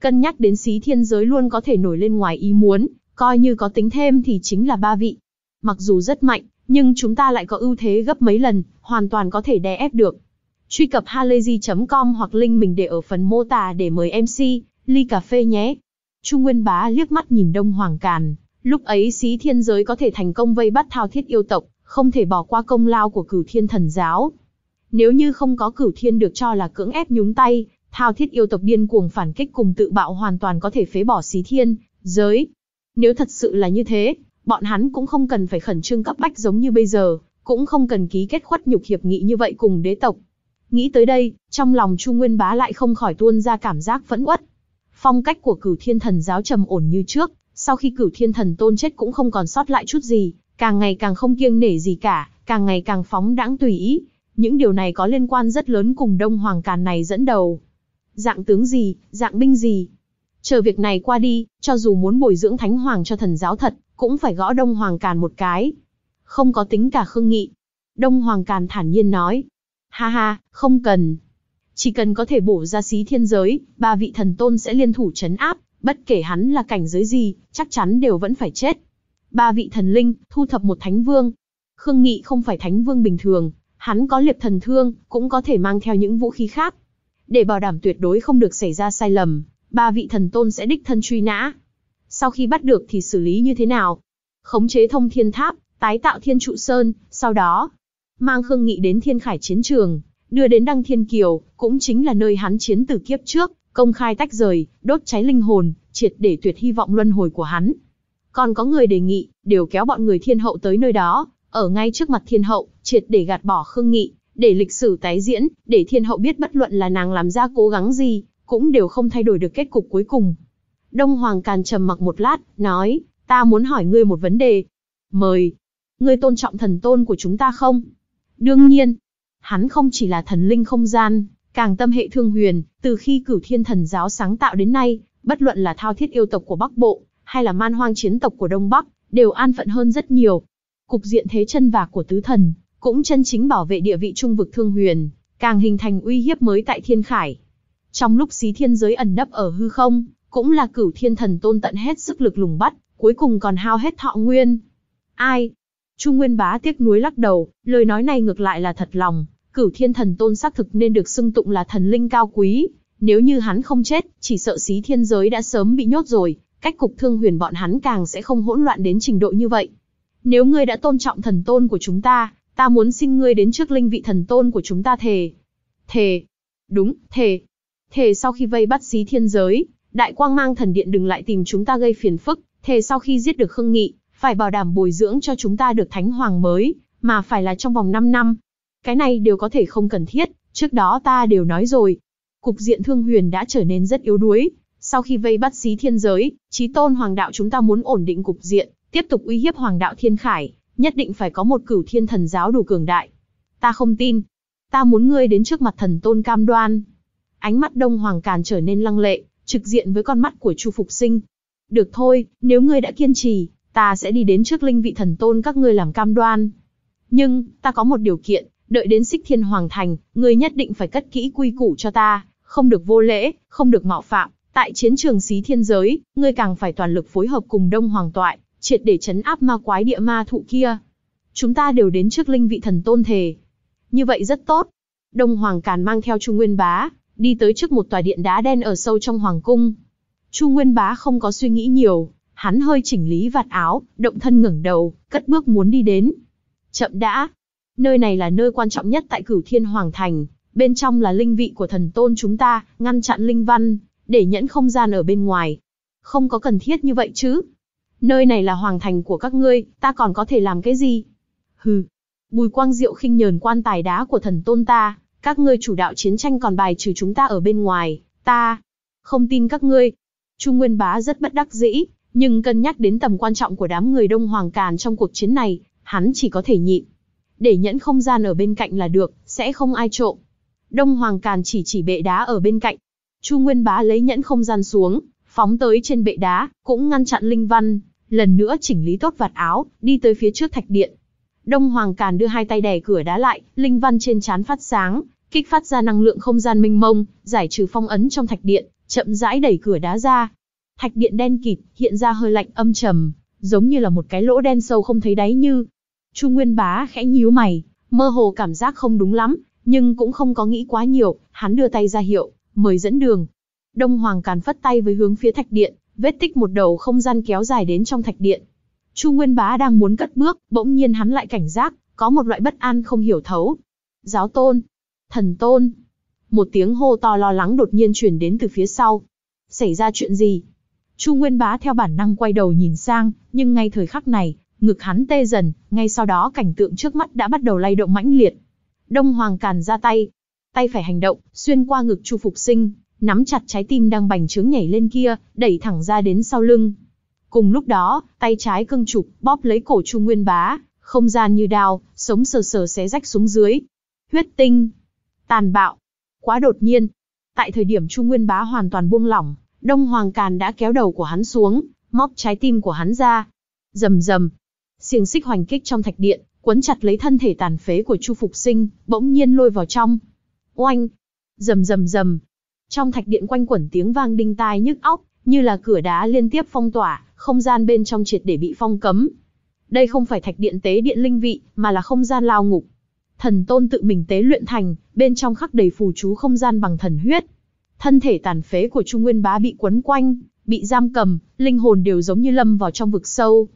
Cân nhắc đến xí thiên giới luôn có thể nổi lên ngoài ý muốn, coi như có tính thêm thì chính là ba vị, mặc dù rất mạnh, nhưng chúng ta lại có ưu thế gấp mấy lần, hoàn toàn có thể đè ép được. Truy cập halayzi.com hoặc link mình để ở phần mô tả để mời MC, ly cà phê nhé. Trung Nguyên Bá liếc mắt nhìn Đông Hoàng Càn, lúc ấy xí thiên giới có thể thành công vây bắt thao thiết yêu tộc, không thể bỏ qua công lao của cửu thiên thần giáo. Nếu như không có cửu thiên được cho là cưỡng ép nhúng tay, thao thiết yêu tộc điên cuồng phản kích cùng tự bạo hoàn toàn có thể phế bỏ xí thiên, giới. Nếu thật sự là như thế, Bọn hắn cũng không cần phải khẩn trương cấp bách giống như bây giờ, cũng không cần ký kết khuất nhục hiệp nghị như vậy cùng đế tộc. Nghĩ tới đây, trong lòng Chu Nguyên Bá lại không khỏi tuôn ra cảm giác phẫn uất. Phong cách của Cửu Thiên Thần giáo trầm ổn như trước, sau khi Cửu Thiên Thần tôn chết cũng không còn sót lại chút gì, càng ngày càng không kiêng nể gì cả, càng ngày càng phóng đãng tùy ý. Những điều này có liên quan rất lớn cùng Đông Hoàng Càn này dẫn đầu. Dạng tướng gì, dạng binh gì? Chờ việc này qua đi, cho dù muốn bồi dưỡng Thánh Hoàng cho thần giáo thật, cũng phải gõ Đông Hoàng Càn một cái. Không có tính cả Khương Nghị. Đông Hoàng Càn thản nhiên nói. Ha ha, không cần. Chỉ cần có thể bổ ra xí thiên giới, ba vị thần tôn sẽ liên thủ chấn áp, bất kể hắn là cảnh giới gì, chắc chắn đều vẫn phải chết. Ba vị thần linh, thu thập một thánh vương. Khương Nghị không phải thánh vương bình thường, hắn có liệp thần thương, cũng có thể mang theo những vũ khí khác. Để bảo đảm tuyệt đối không được xảy ra sai lầm, ba vị thần tôn sẽ đích thân truy nã, sau khi bắt được thì xử lý như thế nào? Khống chế thông thiên tháp, tái tạo thiên trụ sơn, sau đó mang Khương Nghị đến thiên khải chiến trường, đưa đến đăng thiên kiều, cũng chính là nơi hắn chiến từ kiếp trước, công khai tách rời, đốt cháy linh hồn, triệt để tuyệt hy vọng luân hồi của hắn. Còn có người đề nghị, đều kéo bọn người thiên hậu tới nơi đó, ở ngay trước mặt thiên hậu, triệt để gạt bỏ Khương Nghị, để lịch sử tái diễn, để thiên hậu biết bất luận là nàng làm ra cố gắng gì, cũng đều không thay đổi được kết cục cuối cùng, Đông Hoàng Càn trầm mặc một lát, nói, ta muốn hỏi ngươi một vấn đề. Mời. Ngươi tôn trọng thần tôn của chúng ta không? Đương nhiên. Hắn không chỉ là thần linh không gian, càng tâm hệ thương huyền, từ khi cửu thiên thần giáo sáng tạo đến nay, bất luận là thao thiết yêu tộc của Bắc Bộ, hay là man hoang chiến tộc của Đông Bắc, đều an phận hơn rất nhiều. Cục diện thế chân vạc của tứ thần, cũng chân chính bảo vệ địa vị trung vực thương huyền, càng hình thành uy hiếp mới tại thiên khải. Trong lúc xí thiên giới ẩn nấp ở hư không, cũng là cửu thiên thần tôn tận hết sức lực lùng bắt, cuối cùng còn hao hết thọ nguyên. Ai? Trung Nguyên bá tiếc nuối lắc đầu, lời nói này ngược lại là thật lòng. Cửu thiên thần tôn xác thực nên được xưng tụng là thần linh cao quý. Nếu như hắn không chết, chỉ sợ xí thiên giới đã sớm bị nhốt rồi, cách cục thương huyền bọn hắn càng sẽ không hỗn loạn đến trình độ như vậy. Nếu ngươi đã tôn trọng thần tôn của chúng ta, ta muốn xin ngươi đến trước linh vị thần tôn của chúng ta thề. Thề. Đúng, thề. Thề sau khi vây bắt xí thiên giới, Đại quang mang thần điện đừng lại tìm chúng ta gây phiền phức, thề sau khi giết được Khương Nghị, phải bảo đảm bồi dưỡng cho chúng ta được thánh hoàng mới, mà phải là trong vòng 5 năm. Cái này đều có thể không cần thiết, trước đó ta đều nói rồi. Cục diện thương huyền đã trở nên rất yếu đuối. Sau khi vây bắt xí thiên giới, trí tôn hoàng đạo chúng ta muốn ổn định cục diện, tiếp tục uy hiếp hoàng đạo thiên khải, nhất định phải có một cửu thiên thần giáo đủ cường đại. Ta không tin. Ta muốn ngươi đến trước mặt thần tôn cam đoan. Ánh mắt đông hoàng càn trở nên lăng lệ, trực diện với con mắt của Chu Phục Sinh. Được thôi, nếu ngươi đã kiên trì, ta sẽ đi đến trước linh vị thần tôn các ngươi làm cam đoan. Nhưng, ta có một điều kiện, đợi đến xích thiên hoàng thành, ngươi nhất định phải cất kỹ quy củ cho ta, không được vô lễ, không được mạo phạm. Tại chiến trường xí thiên giới, ngươi càng phải toàn lực phối hợp cùng đông hoàng toại, triệt để chấn áp ma quái địa ma thụ kia. Chúng ta đều đến trước linh vị thần tôn thề. Như vậy rất tốt. Đông hoàng càn mang theo trung nguyên bá, đi tới trước một tòa điện đá đen ở sâu trong hoàng cung. Chu Nguyên Bá không có suy nghĩ nhiều, hắn hơi chỉnh lý vạt áo, động thân ngẩng đầu, cất bước muốn đi đến. Chậm đã, nơi này là nơi quan trọng nhất tại Cửu Thiên Hoàng Thành, bên trong là linh vị của thần tôn chúng ta, ngăn chặn linh văn, để nhẫn không gian ở bên ngoài. Không có cần thiết như vậy chứ. Nơi này là hoàng thành của các ngươi, ta còn có thể làm cái gì? Hừ. Bùi Quang Diệu khinh nhờn quan tài đá của thần tôn ta, các ngươi chủ đạo chiến tranh còn bài trừ chúng ta ở bên ngoài, ta không tin các ngươi. Trung Nguyên Bá rất bất đắc dĩ, nhưng cân nhắc đến tầm quan trọng của đám người Đông Hoàng Càn trong cuộc chiến này, hắn chỉ có thể nhịn. Để nhẫn không gian ở bên cạnh là được, sẽ không ai trộm. Đông Hoàng Càn chỉ chỉ bệ đá ở bên cạnh. Chu Nguyên Bá lấy nhẫn không gian xuống, phóng tới trên bệ đá, cũng ngăn chặn Linh Văn, lần nữa chỉnh lý tốt vạt áo, đi tới phía trước thạch điện. Đông Hoàng Càn đưa hai tay đè cửa đá lại, linh văn trên trán phát sáng, kích phát ra năng lượng không gian mênh mông, giải trừ phong ấn trong thạch điện, chậm rãi đẩy cửa đá ra. Thạch điện đen kịt, hiện ra hơi lạnh âm trầm, giống như là một cái lỗ đen sâu không thấy đáy như. Chu Nguyên Bá khẽ nhíu mày, mơ hồ cảm giác không đúng lắm, nhưng cũng không có nghĩ quá nhiều, hắn đưa tay ra hiệu, mời dẫn đường. Đông Hoàng Càn phất tay với hướng phía thạch điện, vết tích một đầu không gian kéo dài đến trong thạch điện, Chu Nguyên Bá đang muốn cất bước, bỗng nhiên hắn lại cảnh giác, có một loại bất an không hiểu thấu. Giáo tôn, thần tôn. Một tiếng hô to lo lắng đột nhiên truyền đến từ phía sau. Xảy ra chuyện gì? Chu Nguyên Bá theo bản năng quay đầu nhìn sang, nhưng ngay thời khắc này, ngực hắn tê dần, ngay sau đó cảnh tượng trước mắt đã bắt đầu lay động mãnh liệt. Đông Hoàng Càn ra tay, tay phải hành động, xuyên qua ngực Chu Phục Sinh, nắm chặt trái tim đang bành trướng nhảy lên kia, đẩy thẳng ra đến sau lưng. Cùng lúc đó, tay trái cương trục, bóp lấy cổ Chu Nguyên Bá, không gian như đao, sống sờ sờ xé rách xuống dưới. Huyết tinh, tàn bạo, quá đột nhiên. Tại thời điểm Chu Nguyên Bá hoàn toàn buông lỏng, Đông Hoàng Càn đã kéo đầu của hắn xuống, móc trái tim của hắn ra. Rầm rầm, xiềng xích hoành kích trong thạch điện, quấn chặt lấy thân thể tàn phế của Chu Phục Sinh, bỗng nhiên lôi vào trong. Oanh, rầm rầm rầm. Trong thạch điện quanh quẩn tiếng vang đinh tai nhức óc, như là cửa đá liên tiếp phong tỏa, không gian bên trong triệt để bị phong cấm. Đây không phải thạch điện tế điện linh vị, mà là không gian lao ngục. Thần tôn tự mình tế luyện thành, bên trong khắc đầy phù chú không gian bằng thần huyết. Thân thể tàn phế của Trung Nguyên Bá bị quấn quanh, bị giam cầm, linh hồn đều giống như lâm vào trong vực sâu.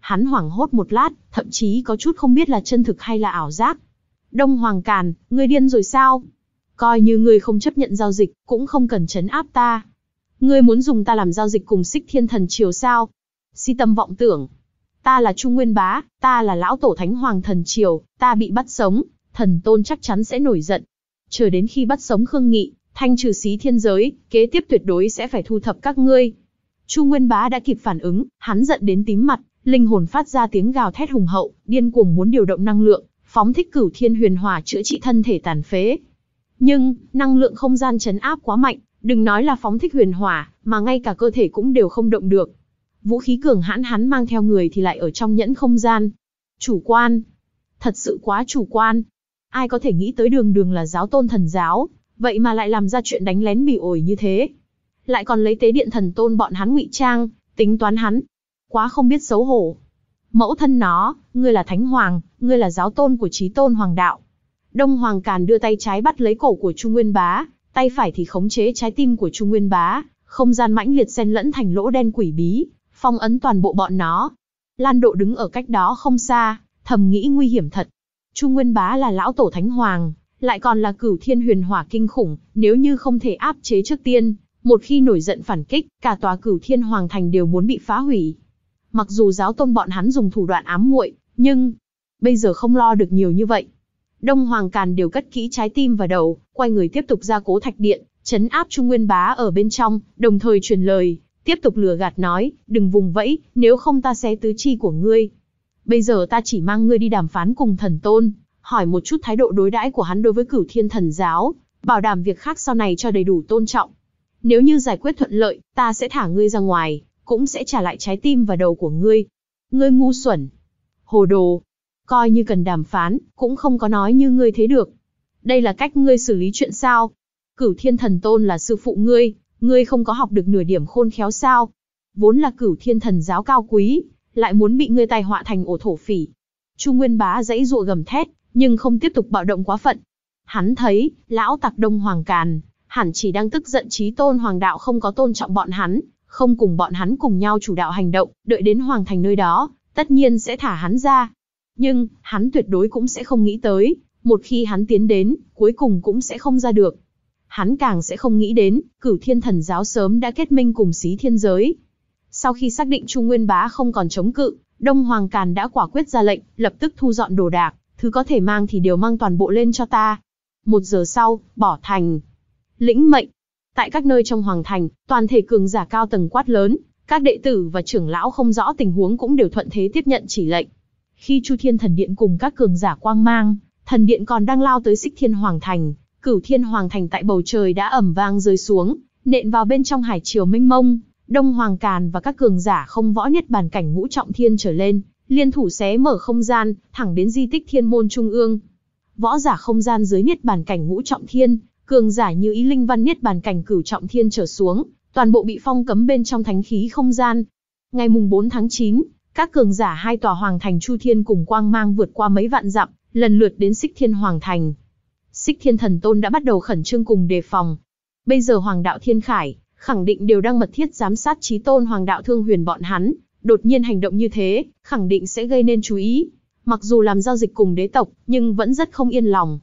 Hắn hoảng hốt một lát, thậm chí có chút không biết là chân thực hay là ảo giác. Đông Hoàng Càn, ngươi điên rồi sao? Coi như ngươi không chấp nhận giao dịch, cũng không cần chấn áp ta. Ngươi muốn dùng ta làm giao dịch cùng xích thiên thần triều sao? Si tâm vọng tưởng. Ta là Trung Nguyên Bá, ta là lão tổ thánh hoàng thần triều, ta bị bắt sống, thần tôn chắc chắn sẽ nổi giận. Chờ đến khi bắt sống Khương Nghị, thanh trừ xí thiên giới, kế tiếp tuyệt đối sẽ phải thu thập các ngươi. Chu Nguyên Bá đã kịp phản ứng, hắn giận đến tím mặt, linh hồn phát ra tiếng gào thét hùng hậu, điên cuồng muốn điều động năng lượng, phóng thích cửu thiên huyền hòa chữa trị thân thể tàn phế. Nhưng, năng lượng không gian chấn áp quá mạnh, Đừng nói là phóng thích huyền hỏa, mà ngay cả cơ thể cũng đều không động được. Vũ khí cường hãn hắn mang theo người thì lại ở trong nhẫn không gian. Chủ quan. Thật sự quá chủ quan. Ai có thể nghĩ tới đường đường là giáo tôn thần giáo, vậy mà lại làm ra chuyện đánh lén bị ổi như thế. Lại còn lấy tế điện thần tôn bọn hắn ngụy trang, tính toán hắn. Quá không biết xấu hổ. Mẫu thân nó, ngươi là thánh hoàng, ngươi là giáo tôn của trí tôn hoàng đạo. Đông Hoàng Càn đưa tay trái bắt lấy cổ của Trung Nguyên Bá, tay phải thì khống chế trái tim của Chu Nguyên Bá, không gian mãnh liệt xen lẫn thành lỗ đen quỷ bí, phong ấn toàn bộ bọn nó. Lan Độ đứng ở cách đó không xa, thầm nghĩ nguy hiểm thật. Chu Nguyên Bá là lão tổ thánh hoàng, lại còn là cửu thiên huyền hỏa kinh khủng, nếu như không thể áp chế trước tiên, một khi nổi giận phản kích, cả tòa cửu thiên hoàng thành đều muốn bị phá hủy. Mặc dù giáo tôn bọn hắn dùng thủ đoạn ám muội, nhưng bây giờ không lo được nhiều như vậy, Đông Hoàng Càn đều cất kỹ trái tim và đầu, quay người tiếp tục ra cố thạch điện, chấn áp Trung Nguyên Bá ở bên trong, đồng thời truyền lời, tiếp tục lừa gạt nói, đừng vùng vẫy, nếu không ta xé tứ chi của ngươi. Bây giờ ta chỉ mang ngươi đi đàm phán cùng thần tôn, hỏi một chút thái độ đối đãi của hắn đối với cửu thiên thần giáo, bảo đảm việc khác sau này cho đầy đủ tôn trọng. Nếu như giải quyết thuận lợi, ta sẽ thả ngươi ra ngoài, cũng sẽ trả lại trái tim và đầu của ngươi. Ngươi ngu xuẩn, hồ đồ, coi như cần đàm phán, cũng không có nói như ngươi thế được. Đây là cách ngươi xử lý chuyện sao? Cửu thiên thần tôn là sư phụ ngươi, ngươi không có học được nửa điểm khôn khéo sao? Vốn là cửu thiên thần giáo cao quý, lại muốn bị ngươi tai họa thành ổ thổ phỉ. Chu Nguyên Bá dãy dụa gầm thét, nhưng không tiếp tục bạo động quá phận. Hắn thấy, lão tặc đông hoàng càn, hẳn chỉ đang tức giận trí tôn hoàng đạo không có tôn trọng bọn hắn, không cùng bọn hắn cùng nhau chủ đạo hành động, đợi đến hoàng thành nơi đó, tất nhiên sẽ thả hắn ra, nhưng, hắn tuyệt đối cũng sẽ không nghĩ tới, một khi hắn tiến đến, cuối cùng cũng sẽ không ra được. Hắn càng sẽ không nghĩ đến, cửu thiên thần giáo sớm đã kết minh cùng xí thiên giới. Sau khi xác định Trung Nguyên Bá không còn chống cự, Đông Hoàng Càn đã quả quyết ra lệnh, lập tức thu dọn đồ đạc, thứ có thể mang thì đều mang toàn bộ lên cho ta. Một giờ sau, bỏ thành. Lĩnh mệnh. Tại các nơi trong Hoàng Thành, toàn thể cường giả cao tầng quát lớn, các đệ tử và trưởng lão không rõ tình huống cũng đều thuận thế tiếp nhận chỉ lệnh. Khi Chu Thiên Thần Điện cùng các cường giả quang mang, thần điện còn đang lao tới Xích Thiên Hoàng Thành, Cửu Thiên Hoàng Thành tại bầu trời đã ẩm vang rơi xuống, nện vào bên trong hải triều mênh mông, Đông Hoàng Càn và các cường giả không võ nhất bản cảnh ngũ trọng thiên trở lên, liên thủ xé mở không gian, thẳng đến di tích Thiên môn trung ương. Võ giả không gian dưới nhất bản cảnh ngũ trọng thiên, cường giả như Ý Linh Văn nhất bản cảnh cửu trọng thiên trở xuống, toàn bộ bị phong cấm bên trong thánh khí không gian. Ngày mùng 4 tháng 9, các cường giả hai tòa hoàng thành Chu Thiên cùng quang mang vượt qua mấy vạn dặm, lần lượt đến Xích Thiên Hoàng Thành. Xích Thiên Thần Tôn đã bắt đầu khẩn trương cùng đề phòng. Bây giờ Hoàng đạo Thiên Khải, khẳng định đều đang mật thiết giám sát trí tôn Hoàng đạo Thương Huyền bọn hắn, đột nhiên hành động như thế, khẳng định sẽ gây nên chú ý. Mặc dù làm giao dịch cùng đế tộc, nhưng vẫn rất không yên lòng.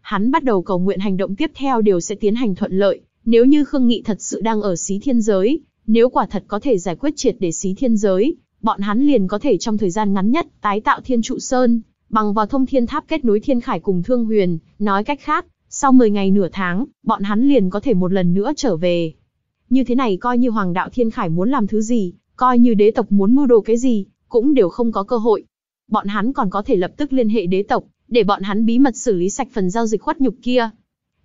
Hắn bắt đầu cầu nguyện hành động tiếp theo đều sẽ tiến hành thuận lợi, nếu như Khương Nghị thật sự đang ở xí thiên giới, nếu quả thật có thể giải quyết triệt để xí thiên giới, bọn hắn liền có thể trong thời gian ngắn nhất tái tạo thiên trụ sơn, bằng vào thông thiên tháp kết nối thiên khải cùng thương huyền, nói cách khác, sau 10 ngày nửa tháng, bọn hắn liền có thể một lần nữa trở về. Như thế này coi như hoàng đạo thiên khải muốn làm thứ gì, coi như đế tộc muốn mưu đồ cái gì, cũng đều không có cơ hội. Bọn hắn còn có thể lập tức liên hệ đế tộc, để bọn hắn bí mật xử lý sạch phần giao dịch khuất nhục kia.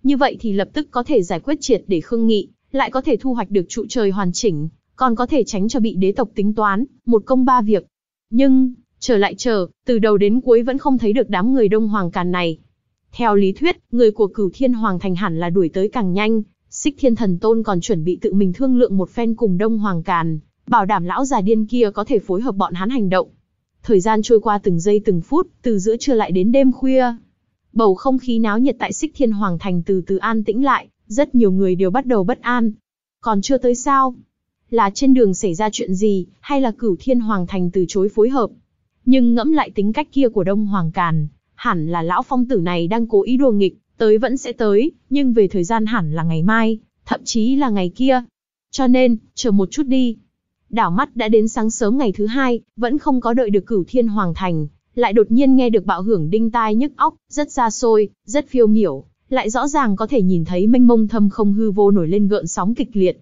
Như vậy thì lập tức có thể giải quyết triệt để khương nghị, lại có thể thu hoạch được trụ trời hoàn chỉnh còn có thể tránh cho bị đế tộc tính toán, một công ba việc. Nhưng, trở lại trở từ đầu đến cuối vẫn không thấy được đám người đông hoàng càn này. Theo lý thuyết, người của cửu thiên hoàng thành hẳn là đuổi tới càng nhanh, xích thiên thần tôn còn chuẩn bị tự mình thương lượng một phen cùng đông hoàng càn, bảo đảm lão già điên kia có thể phối hợp bọn hắn hành động. Thời gian trôi qua từng giây từng phút, từ giữa trưa lại đến đêm khuya. Bầu không khí náo nhiệt tại xích thiên hoàng thành từ từ an tĩnh lại, rất nhiều người đều bắt đầu bất an. Còn chưa tới sao? là trên đường xảy ra chuyện gì, hay là cửu thiên hoàng thành từ chối phối hợp. Nhưng ngẫm lại tính cách kia của Đông Hoàng Càn, hẳn là lão phong tử này đang cố ý đùa nghịch, tới vẫn sẽ tới, nhưng về thời gian hẳn là ngày mai, thậm chí là ngày kia. Cho nên, chờ một chút đi. Đảo mắt đã đến sáng sớm ngày thứ hai, vẫn không có đợi được cửu thiên hoàng thành, lại đột nhiên nghe được bạo hưởng đinh tai nhức óc, rất xa xôi, rất phiêu miểu, lại rõ ràng có thể nhìn thấy mênh mông thâm không hư vô nổi lên gợn sóng kịch liệt.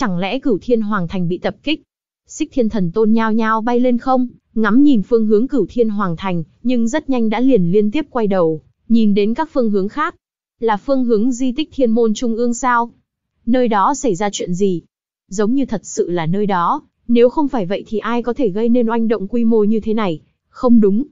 Chẳng lẽ cửu thiên hoàng thành bị tập kích? Xích thiên thần tôn nhao nhao bay lên không, ngắm nhìn phương hướng cửu thiên hoàng thành, nhưng rất nhanh đã liền liên tiếp quay đầu, nhìn đến các phương hướng khác. Là phương hướng di tích thiên môn trung ương sao? Nơi đó xảy ra chuyện gì? Giống như thật sự là nơi đó, nếu không phải vậy thì ai có thể gây nên oanh động quy mô như thế này? Không đúng.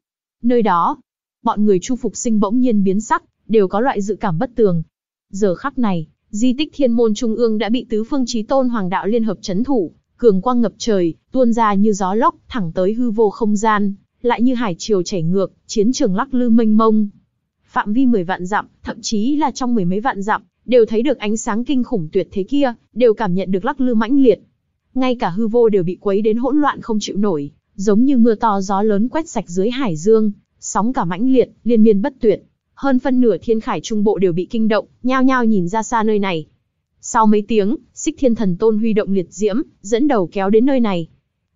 Nơi đó, bọn người chu phục sinh bỗng nhiên biến sắc, đều có loại dự cảm bất tường. Giờ khắc này, Di tích Thiên Môn Trung ương đã bị tứ phương chí tôn hoàng đạo liên hợp chấn thủ, cường quang ngập trời, tuôn ra như gió lốc, thẳng tới hư vô không gian, lại như hải triều chảy ngược, chiến trường lắc lư mênh mông. Phạm vi mười vạn dặm, thậm chí là trong mười mấy vạn dặm, đều thấy được ánh sáng kinh khủng tuyệt thế kia, đều cảm nhận được lắc lư mãnh liệt. Ngay cả hư vô đều bị quấy đến hỗn loạn không chịu nổi, giống như mưa to gió lớn quét sạch dưới hải dương, sóng cả mãnh liệt, liên miên bất tuyệt hơn phân nửa thiên khải trung bộ đều bị kinh động, nhao nhao nhìn ra xa nơi này. Sau mấy tiếng, xích thiên thần tôn huy động liệt diễm, dẫn đầu kéo đến nơi này.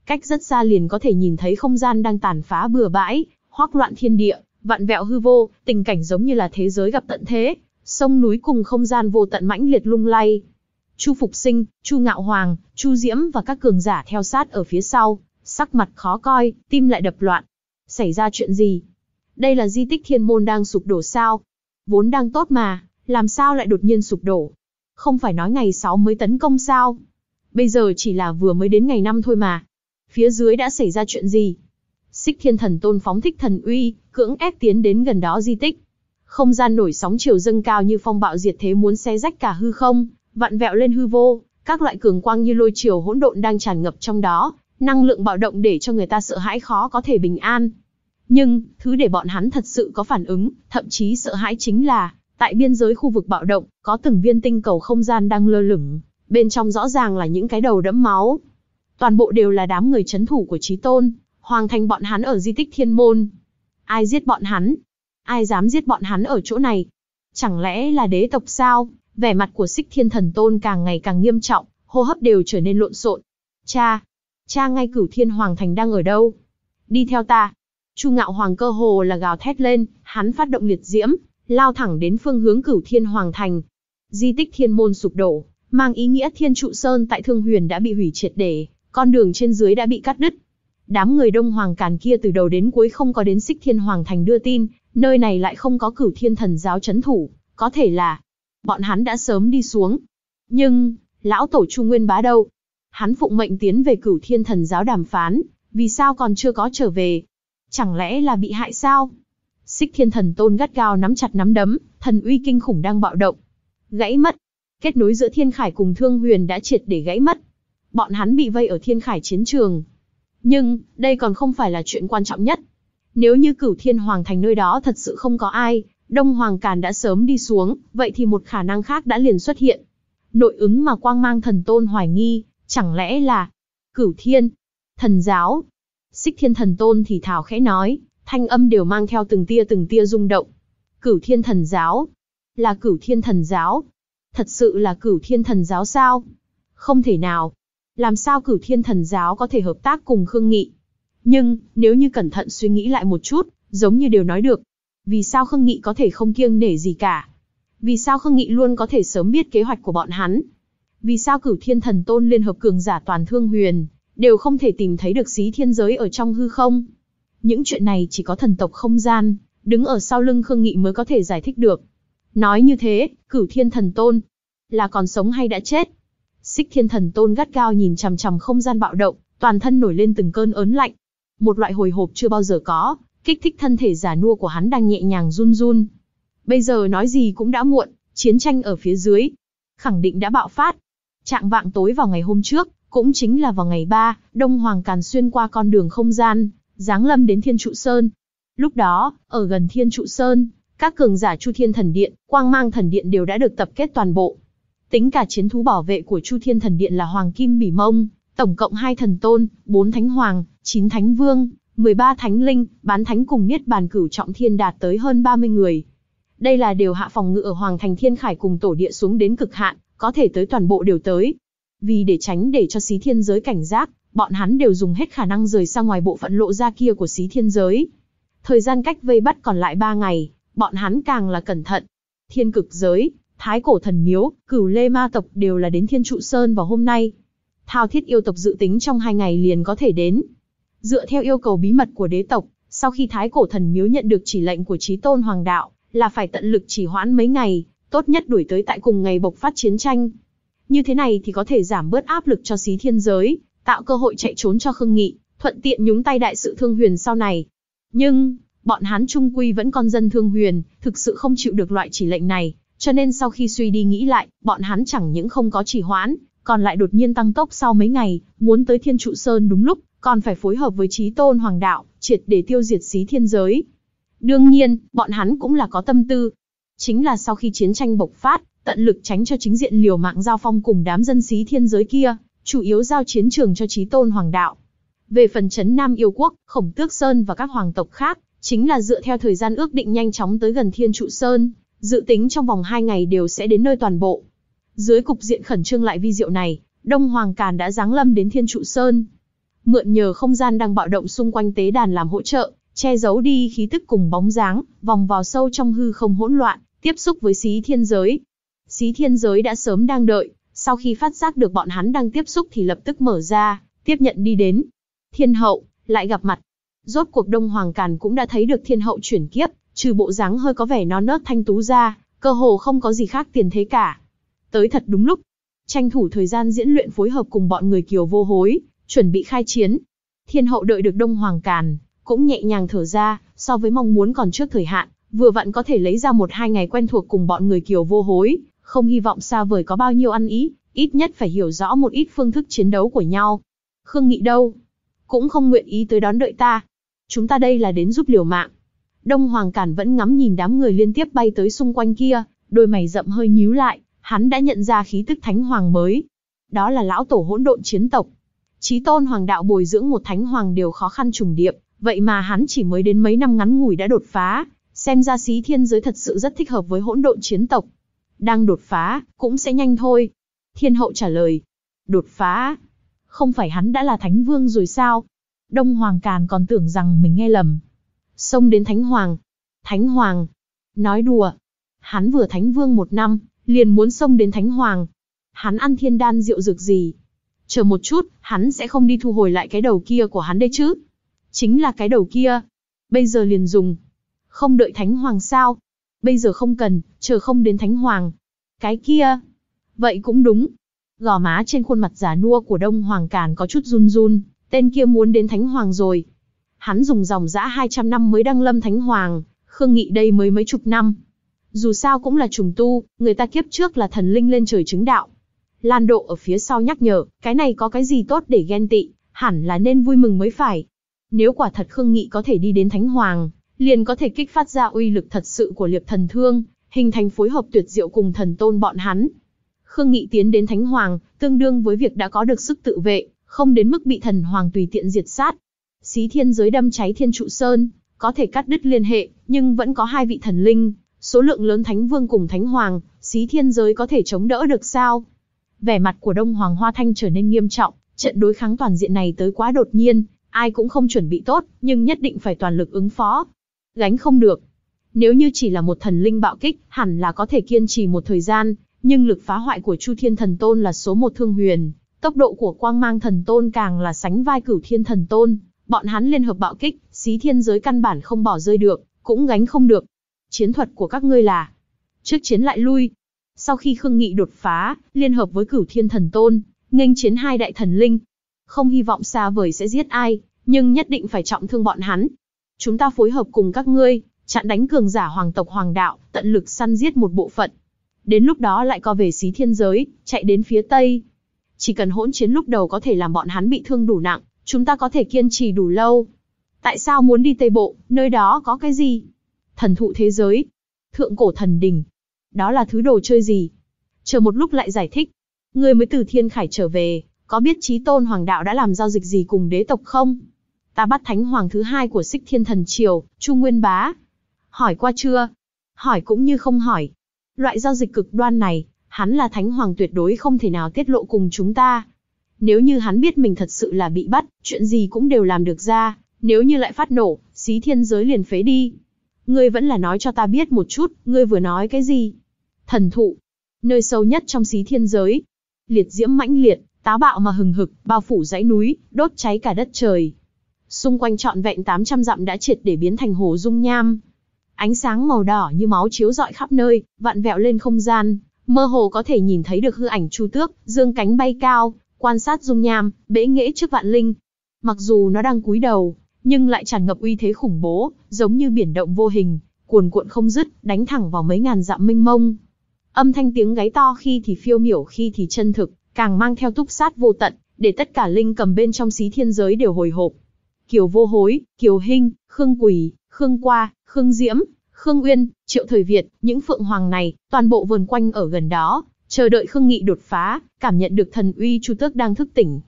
Cách rất xa liền có thể nhìn thấy không gian đang tàn phá bừa bãi, hoác loạn thiên địa, vạn vẹo hư vô, tình cảnh giống như là thế giới gặp tận thế, sông núi cùng không gian vô tận mãnh liệt lung lay. Chu Phục Sinh, Chu Ngạo Hoàng, Chu Diễm và các cường giả theo sát ở phía sau, sắc mặt khó coi, tim lại đập loạn. Xảy ra chuyện gì? Đây là di tích thiên môn đang sụp đổ sao? Vốn đang tốt mà, làm sao lại đột nhiên sụp đổ? Không phải nói ngày 6 mới tấn công sao? Bây giờ chỉ là vừa mới đến ngày 5 thôi mà. Phía dưới đã xảy ra chuyện gì? Xích thiên thần tôn phóng thích thần uy, cưỡng ép tiến đến gần đó di tích. Không gian nổi sóng chiều dâng cao như phong bạo diệt thế muốn xé rách cả hư không, vặn vẹo lên hư vô, các loại cường quang như lôi chiều hỗn độn đang tràn ngập trong đó, năng lượng bạo động để cho người ta sợ hãi khó có thể bình an. Nhưng, thứ để bọn hắn thật sự có phản ứng, thậm chí sợ hãi chính là, tại biên giới khu vực bạo động, có từng viên tinh cầu không gian đang lơ lửng, bên trong rõ ràng là những cái đầu đẫm máu. Toàn bộ đều là đám người chấn thủ của Chí Tôn, hoàng thành bọn hắn ở di tích Thiên Môn. Ai giết bọn hắn? Ai dám giết bọn hắn ở chỗ này? Chẳng lẽ là đế tộc sao? Vẻ mặt của Sích Thiên Thần Tôn càng ngày càng nghiêm trọng, hô hấp đều trở nên lộn xộn. Cha, cha ngay Cửu Thiên Hoàng Thành đang ở đâu? Đi theo ta. Chu Ngạo Hoàng cơ hồ là gào thét lên, hắn phát động liệt diễm, lao thẳng đến phương hướng Cửu Thiên Hoàng thành. Di tích Thiên môn sụp đổ, mang ý nghĩa Thiên trụ sơn tại Thương Huyền đã bị hủy triệt để, con đường trên dưới đã bị cắt đứt. Đám người Đông Hoàng Càn kia từ đầu đến cuối không có đến Xích Thiên Hoàng thành đưa tin, nơi này lại không có Cửu Thiên Thần giáo trấn thủ, có thể là bọn hắn đã sớm đi xuống. Nhưng, lão tổ Chu Nguyên Bá đâu? Hắn phụng mệnh tiến về Cửu Thiên Thần giáo đàm phán, vì sao còn chưa có trở về? Chẳng lẽ là bị hại sao? Xích thiên thần tôn gắt gao nắm chặt nắm đấm, thần uy kinh khủng đang bạo động. Gãy mất. Kết nối giữa thiên khải cùng thương huyền đã triệt để gãy mất. Bọn hắn bị vây ở thiên khải chiến trường. Nhưng, đây còn không phải là chuyện quan trọng nhất. Nếu như cửu thiên hoàng thành nơi đó thật sự không có ai, Đông Hoàng Càn đã sớm đi xuống, vậy thì một khả năng khác đã liền xuất hiện. Nội ứng mà quang mang thần tôn hoài nghi, chẳng lẽ là cửu thiên, thần giáo, Xích thiên thần tôn thì thào khẽ nói, thanh âm đều mang theo từng tia từng tia rung động. Cửu thiên thần giáo. Là cửu thiên thần giáo. Thật sự là cửu thiên thần giáo sao? Không thể nào. Làm sao cửu thiên thần giáo có thể hợp tác cùng Khương Nghị? Nhưng, nếu như cẩn thận suy nghĩ lại một chút, giống như đều nói được. Vì sao Khương Nghị có thể không kiêng nể gì cả? Vì sao Khương Nghị luôn có thể sớm biết kế hoạch của bọn hắn? Vì sao cửu thiên thần tôn liên hợp cường giả toàn thương huyền, đều không thể tìm thấy được xí thiên giới ở trong hư không. Những chuyện này chỉ có thần tộc không gian, đứng ở sau lưng Khương Nghị mới có thể giải thích được. Nói như thế, cửu thiên thần tôn, là còn sống hay đã chết? Xích thiên thần tôn gắt cao nhìn chằm chằm không gian bạo động, toàn thân nổi lên từng cơn ớn lạnh. Một loại hồi hộp chưa bao giờ có, kích thích thân thể giả nua của hắn đang nhẹ nhàng run run. Bây giờ nói gì cũng đã muộn, chiến tranh ở phía dưới. Khẳng định đã bạo phát. Trạng vạng tối vào ngày hôm trước, cũng chính là vào ngày 3, Đông Hoàng Càn xuyên qua con đường không gian, giáng lâm đến Thiên Trụ Sơn. Lúc đó, ở gần Thiên Trụ Sơn, các cường giả Chu Thiên Thần Điện, Quang Mang Thần Điện đều đã được tập kết toàn bộ. Tính cả chiến thú bảo vệ của Chu Thiên Thần Điện là Hoàng Kim Bỉ Mông, tổng cộng hai thần tôn, bốn thánh hoàng, chín thánh vương, 13 thánh linh, bán thánh cùng niết bàn cửu trọng thiên đạt tới hơn 30 người. Đây là điều hạ phòng ngự ở Hoàng Thành Thiên Khải cùng tổ địa xuống đến cực hạn, có thể tới toàn bộ đều tới. Vì để tránh để cho xí thiên giới cảnh giác, bọn hắn đều dùng hết khả năng rời sang ngoài bộ phận lộ ra kia của xí thiên giới. Thời gian cách vây bắt còn lại 3 ngày, bọn hắn càng là cẩn thận. Thiên cực giới, thái cổ thần miếu, cửu lê ma tộc đều là đến thiên trụ sơn vào hôm nay. Thao thiết yêu tộc dự tính trong hai ngày liền có thể đến. Dựa theo yêu cầu bí mật của đế tộc, sau khi thái cổ thần miếu nhận được chỉ lệnh của trí tôn hoàng đạo, là phải tận lực chỉ hoãn mấy ngày, tốt nhất đuổi tới tại cùng ngày bộc phát chiến tranh. Như thế này thì có thể giảm bớt áp lực cho xí thiên giới, tạo cơ hội chạy trốn cho Khương Nghị, thuận tiện nhúng tay đại sự thương huyền sau này. Nhưng, bọn Hán Trung Quy vẫn con dân thương huyền, thực sự không chịu được loại chỉ lệnh này, cho nên sau khi suy đi nghĩ lại, bọn Hán chẳng những không có chỉ hoãn, còn lại đột nhiên tăng tốc sau mấy ngày, muốn tới Thiên Trụ Sơn đúng lúc, còn phải phối hợp với trí tôn hoàng đạo, triệt để tiêu diệt xí thiên giới. Đương nhiên, bọn hắn cũng là có tâm tư. Chính là sau khi chiến tranh bộc phát, tận lực tránh cho chính diện liều mạng giao phong cùng đám dân sĩ thiên giới kia, chủ yếu giao chiến trường cho trí tôn hoàng đạo. Về phần chấn Nam yêu quốc, Khổng Tước Sơn và các hoàng tộc khác, chính là dựa theo thời gian ước định nhanh chóng tới gần Thiên Trụ Sơn, dự tính trong vòng 2 ngày đều sẽ đến nơi toàn bộ. Dưới cục diện khẩn trương lại vi diệu này, Đông Hoàng Càn đã giáng lâm đến Thiên Trụ Sơn. Mượn nhờ không gian đang bạo động xung quanh tế đàn làm hỗ trợ, che giấu đi khí tức cùng bóng dáng, vòng vào sâu trong hư không hỗn loạn, tiếp xúc với xí thiên giới, xí thiên giới đã sớm đang đợi, sau khi phát giác được bọn hắn đang tiếp xúc thì lập tức mở ra, tiếp nhận đi đến. Thiên hậu, lại gặp mặt. Rốt cuộc Đông Hoàng Càn cũng đã thấy được thiên hậu chuyển kiếp, trừ bộ dáng hơi có vẻ non nớt thanh tú ra, cơ hồ không có gì khác tiền thế cả. Tới thật đúng lúc, tranh thủ thời gian diễn luyện phối hợp cùng bọn người kiều vô hối, chuẩn bị khai chiến. Thiên hậu đợi được Đông Hoàng Càn, cũng nhẹ nhàng thở ra, so với mong muốn còn trước thời hạn, vừa vặn có thể lấy ra một hai ngày quen thuộc cùng bọn người kiều vô hối, không hy vọng xa vời có bao nhiêu ăn ý, ít nhất phải hiểu rõ một ít phương thức chiến đấu của nhau. Khương Nghị đâu? Cũng không nguyện ý tới đón đợi ta. Chúng ta đây là đến giúp liều mạng. Đông Hoàng Cản vẫn ngắm nhìn đám người liên tiếp bay tới xung quanh kia, đôi mày rậm hơi nhíu lại, hắn đã nhận ra khí tức thánh hoàng mới. Đó là lão tổ hỗn độn chiến tộc. Chí tôn hoàng đạo bồi dưỡng một thánh hoàng đều khó khăn trùng điệp, vậy mà hắn chỉ mới đến mấy năm ngắn ngủi đã đột phá, xem ra xí thiên giới thật sự rất thích hợp với hỗn độn chiến tộc. Đang đột phá, cũng sẽ nhanh thôi. Thiên hậu trả lời. Đột phá? Không phải hắn đã là thánh vương rồi sao? Đông Hoàng Càn còn tưởng rằng mình nghe lầm. Xông đến Thánh Hoàng. Thánh Hoàng. Nói đùa. Hắn vừa Thánh Vương một năm, liền muốn xông đến Thánh Hoàng. Hắn ăn thiên đan rượu dược gì? Chờ một chút, hắn sẽ không đi thu hồi lại cái đầu kia của hắn đấy chứ. Chính là cái đầu kia. Bây giờ liền dùng. Không đợi Thánh Hoàng sao, bây giờ không cần, chờ không đến Thánh Hoàng. Cái kia, vậy cũng đúng. Gò má trên khuôn mặt giả nua của Đông Hoàng Càn có chút run run, tên kia muốn đến Thánh Hoàng rồi. Hắn dùng dòng dã 200 năm mới đăng lâm Thánh Hoàng, Khương Nghị đây mới mấy chục năm. Dù sao cũng là trùng tu, người ta kiếp trước là thần linh lên trời chứng đạo. Lan Độ ở phía sau nhắc nhở, cái này có cái gì tốt để ghen tị, hẳn là nên vui mừng mới phải. Nếu quả thật Khương Nghị có thể đi đến Thánh Hoàng, liền có thể kích phát ra uy lực thật sự của liệp thần thương, hình thành phối hợp tuyệt diệu cùng thần tôn bọn hắn. Khương Nghị tiến đến Thánh Hoàng, tương đương với việc đã có được sức tự vệ, không đến mức bị thần Hoàng tùy tiện diệt sát. Xí thiên giới đâm cháy thiên trụ sơn, có thể cắt đứt liên hệ, nhưng vẫn có hai vị thần linh, số lượng lớn Thánh Vương cùng Thánh Hoàng, xí thiên giới có thể chống đỡ được sao? Vẻ mặt của Đông Hoàng Hoa Thanh trở nên nghiêm trọng, trận đối kháng toàn diện này tới quá đột nhiên, ai cũng không chuẩn bị tốt, nhưng nhất định phải toàn lực ứng phó, gánh không được. Nếu như chỉ là một thần linh bạo kích, hẳn là có thể kiên trì một thời gian, nhưng lực phá hoại của Chu Thiên Thần Tôn là số một thương huyền, tốc độ của Quang Mang Thần Tôn càng là sánh vai Cửu Thiên Thần Tôn, bọn hắn liên hợp bạo kích, xí thiên giới căn bản không bỏ rơi được, cũng gánh không được. Chiến thuật của các ngươi là trước chiến lại lui. Sau khi Khương Nghị đột phá, liên hợp với Cửu Thiên Thần Tôn, nghênh chiến hai đại thần linh. Không hy vọng xa vời sẽ giết ai, nhưng nhất định phải trọng thương bọn hắn, chúng ta phối hợp cùng các ngươi, chặn đánh cường giả hoàng tộc hoàng đạo, tận lực săn giết một bộ phận. Đến lúc đó lại co về xí thiên giới, chạy đến phía Tây. Chỉ cần hỗn chiến lúc đầu có thể làm bọn hắn bị thương đủ nặng, chúng ta có thể kiên trì đủ lâu. Tại sao muốn đi Tây Bộ, nơi đó có cái gì? Thần thụ thế giới, thượng cổ thần đình. Đó là thứ đồ chơi gì? Chờ một lúc lại giải thích. Người mới từ thiên khải trở về, có biết trí tôn hoàng đạo đã làm giao dịch gì cùng đế tộc không? ta bắt thánh hoàng thứ hai của xích thiên thần triều, Chu Nguyên Bá. Hỏi qua chưa? Hỏi cũng như không hỏi. Loại giao dịch cực đoan này, hắn là thánh hoàng tuyệt đối không thể nào tiết lộ cùng chúng ta. Nếu như hắn biết mình thật sự là bị bắt, chuyện gì cũng đều làm được ra, nếu như lại phát nổ, xí thiên giới liền phế đi. Ngươi vẫn là nói cho ta biết một chút, ngươi vừa nói cái gì? Thần thụ, nơi sâu nhất trong xí thiên giới. Liệt diễm mãnh liệt, táo bạo mà hừng hực, bao phủ dãy núi, đốt cháy cả đất trời. Xung quanh trọn vẹn 800 dặm đã triệt để biến thành hồ dung nham. Ánh sáng màu đỏ như máu chiếu rọi khắp nơi, vạn vẹo lên không gian, mơ hồ có thể nhìn thấy được hư ảnh Chu Tước, dương cánh bay cao, quan sát dung nham, bẽ nghễ trước vạn linh. Mặc dù nó đang cúi đầu, nhưng lại tràn ngập uy thế khủng bố, giống như biển động vô hình, cuồn cuộn không dứt, đánh thẳng vào mấy ngàn dặm mênh mông. Âm thanh tiếng gáy to khi thì phiêu miểu khi thì chân thực, càng mang theo túc sát vô tận, để tất cả linh cầm bên trong xí thiên giới đều hồi hộp. Kiều Vô Hối, Kiều Hinh, Khương Quỷ, Khương Qua, Khương Diễm, Khương Uyên, Triệu Thời Việt, những phượng hoàng này, toàn bộ vườn quanh ở gần đó, chờ đợi Khương Nghị đột phá, cảm nhận được thần uy Chu Tước đang thức tỉnh.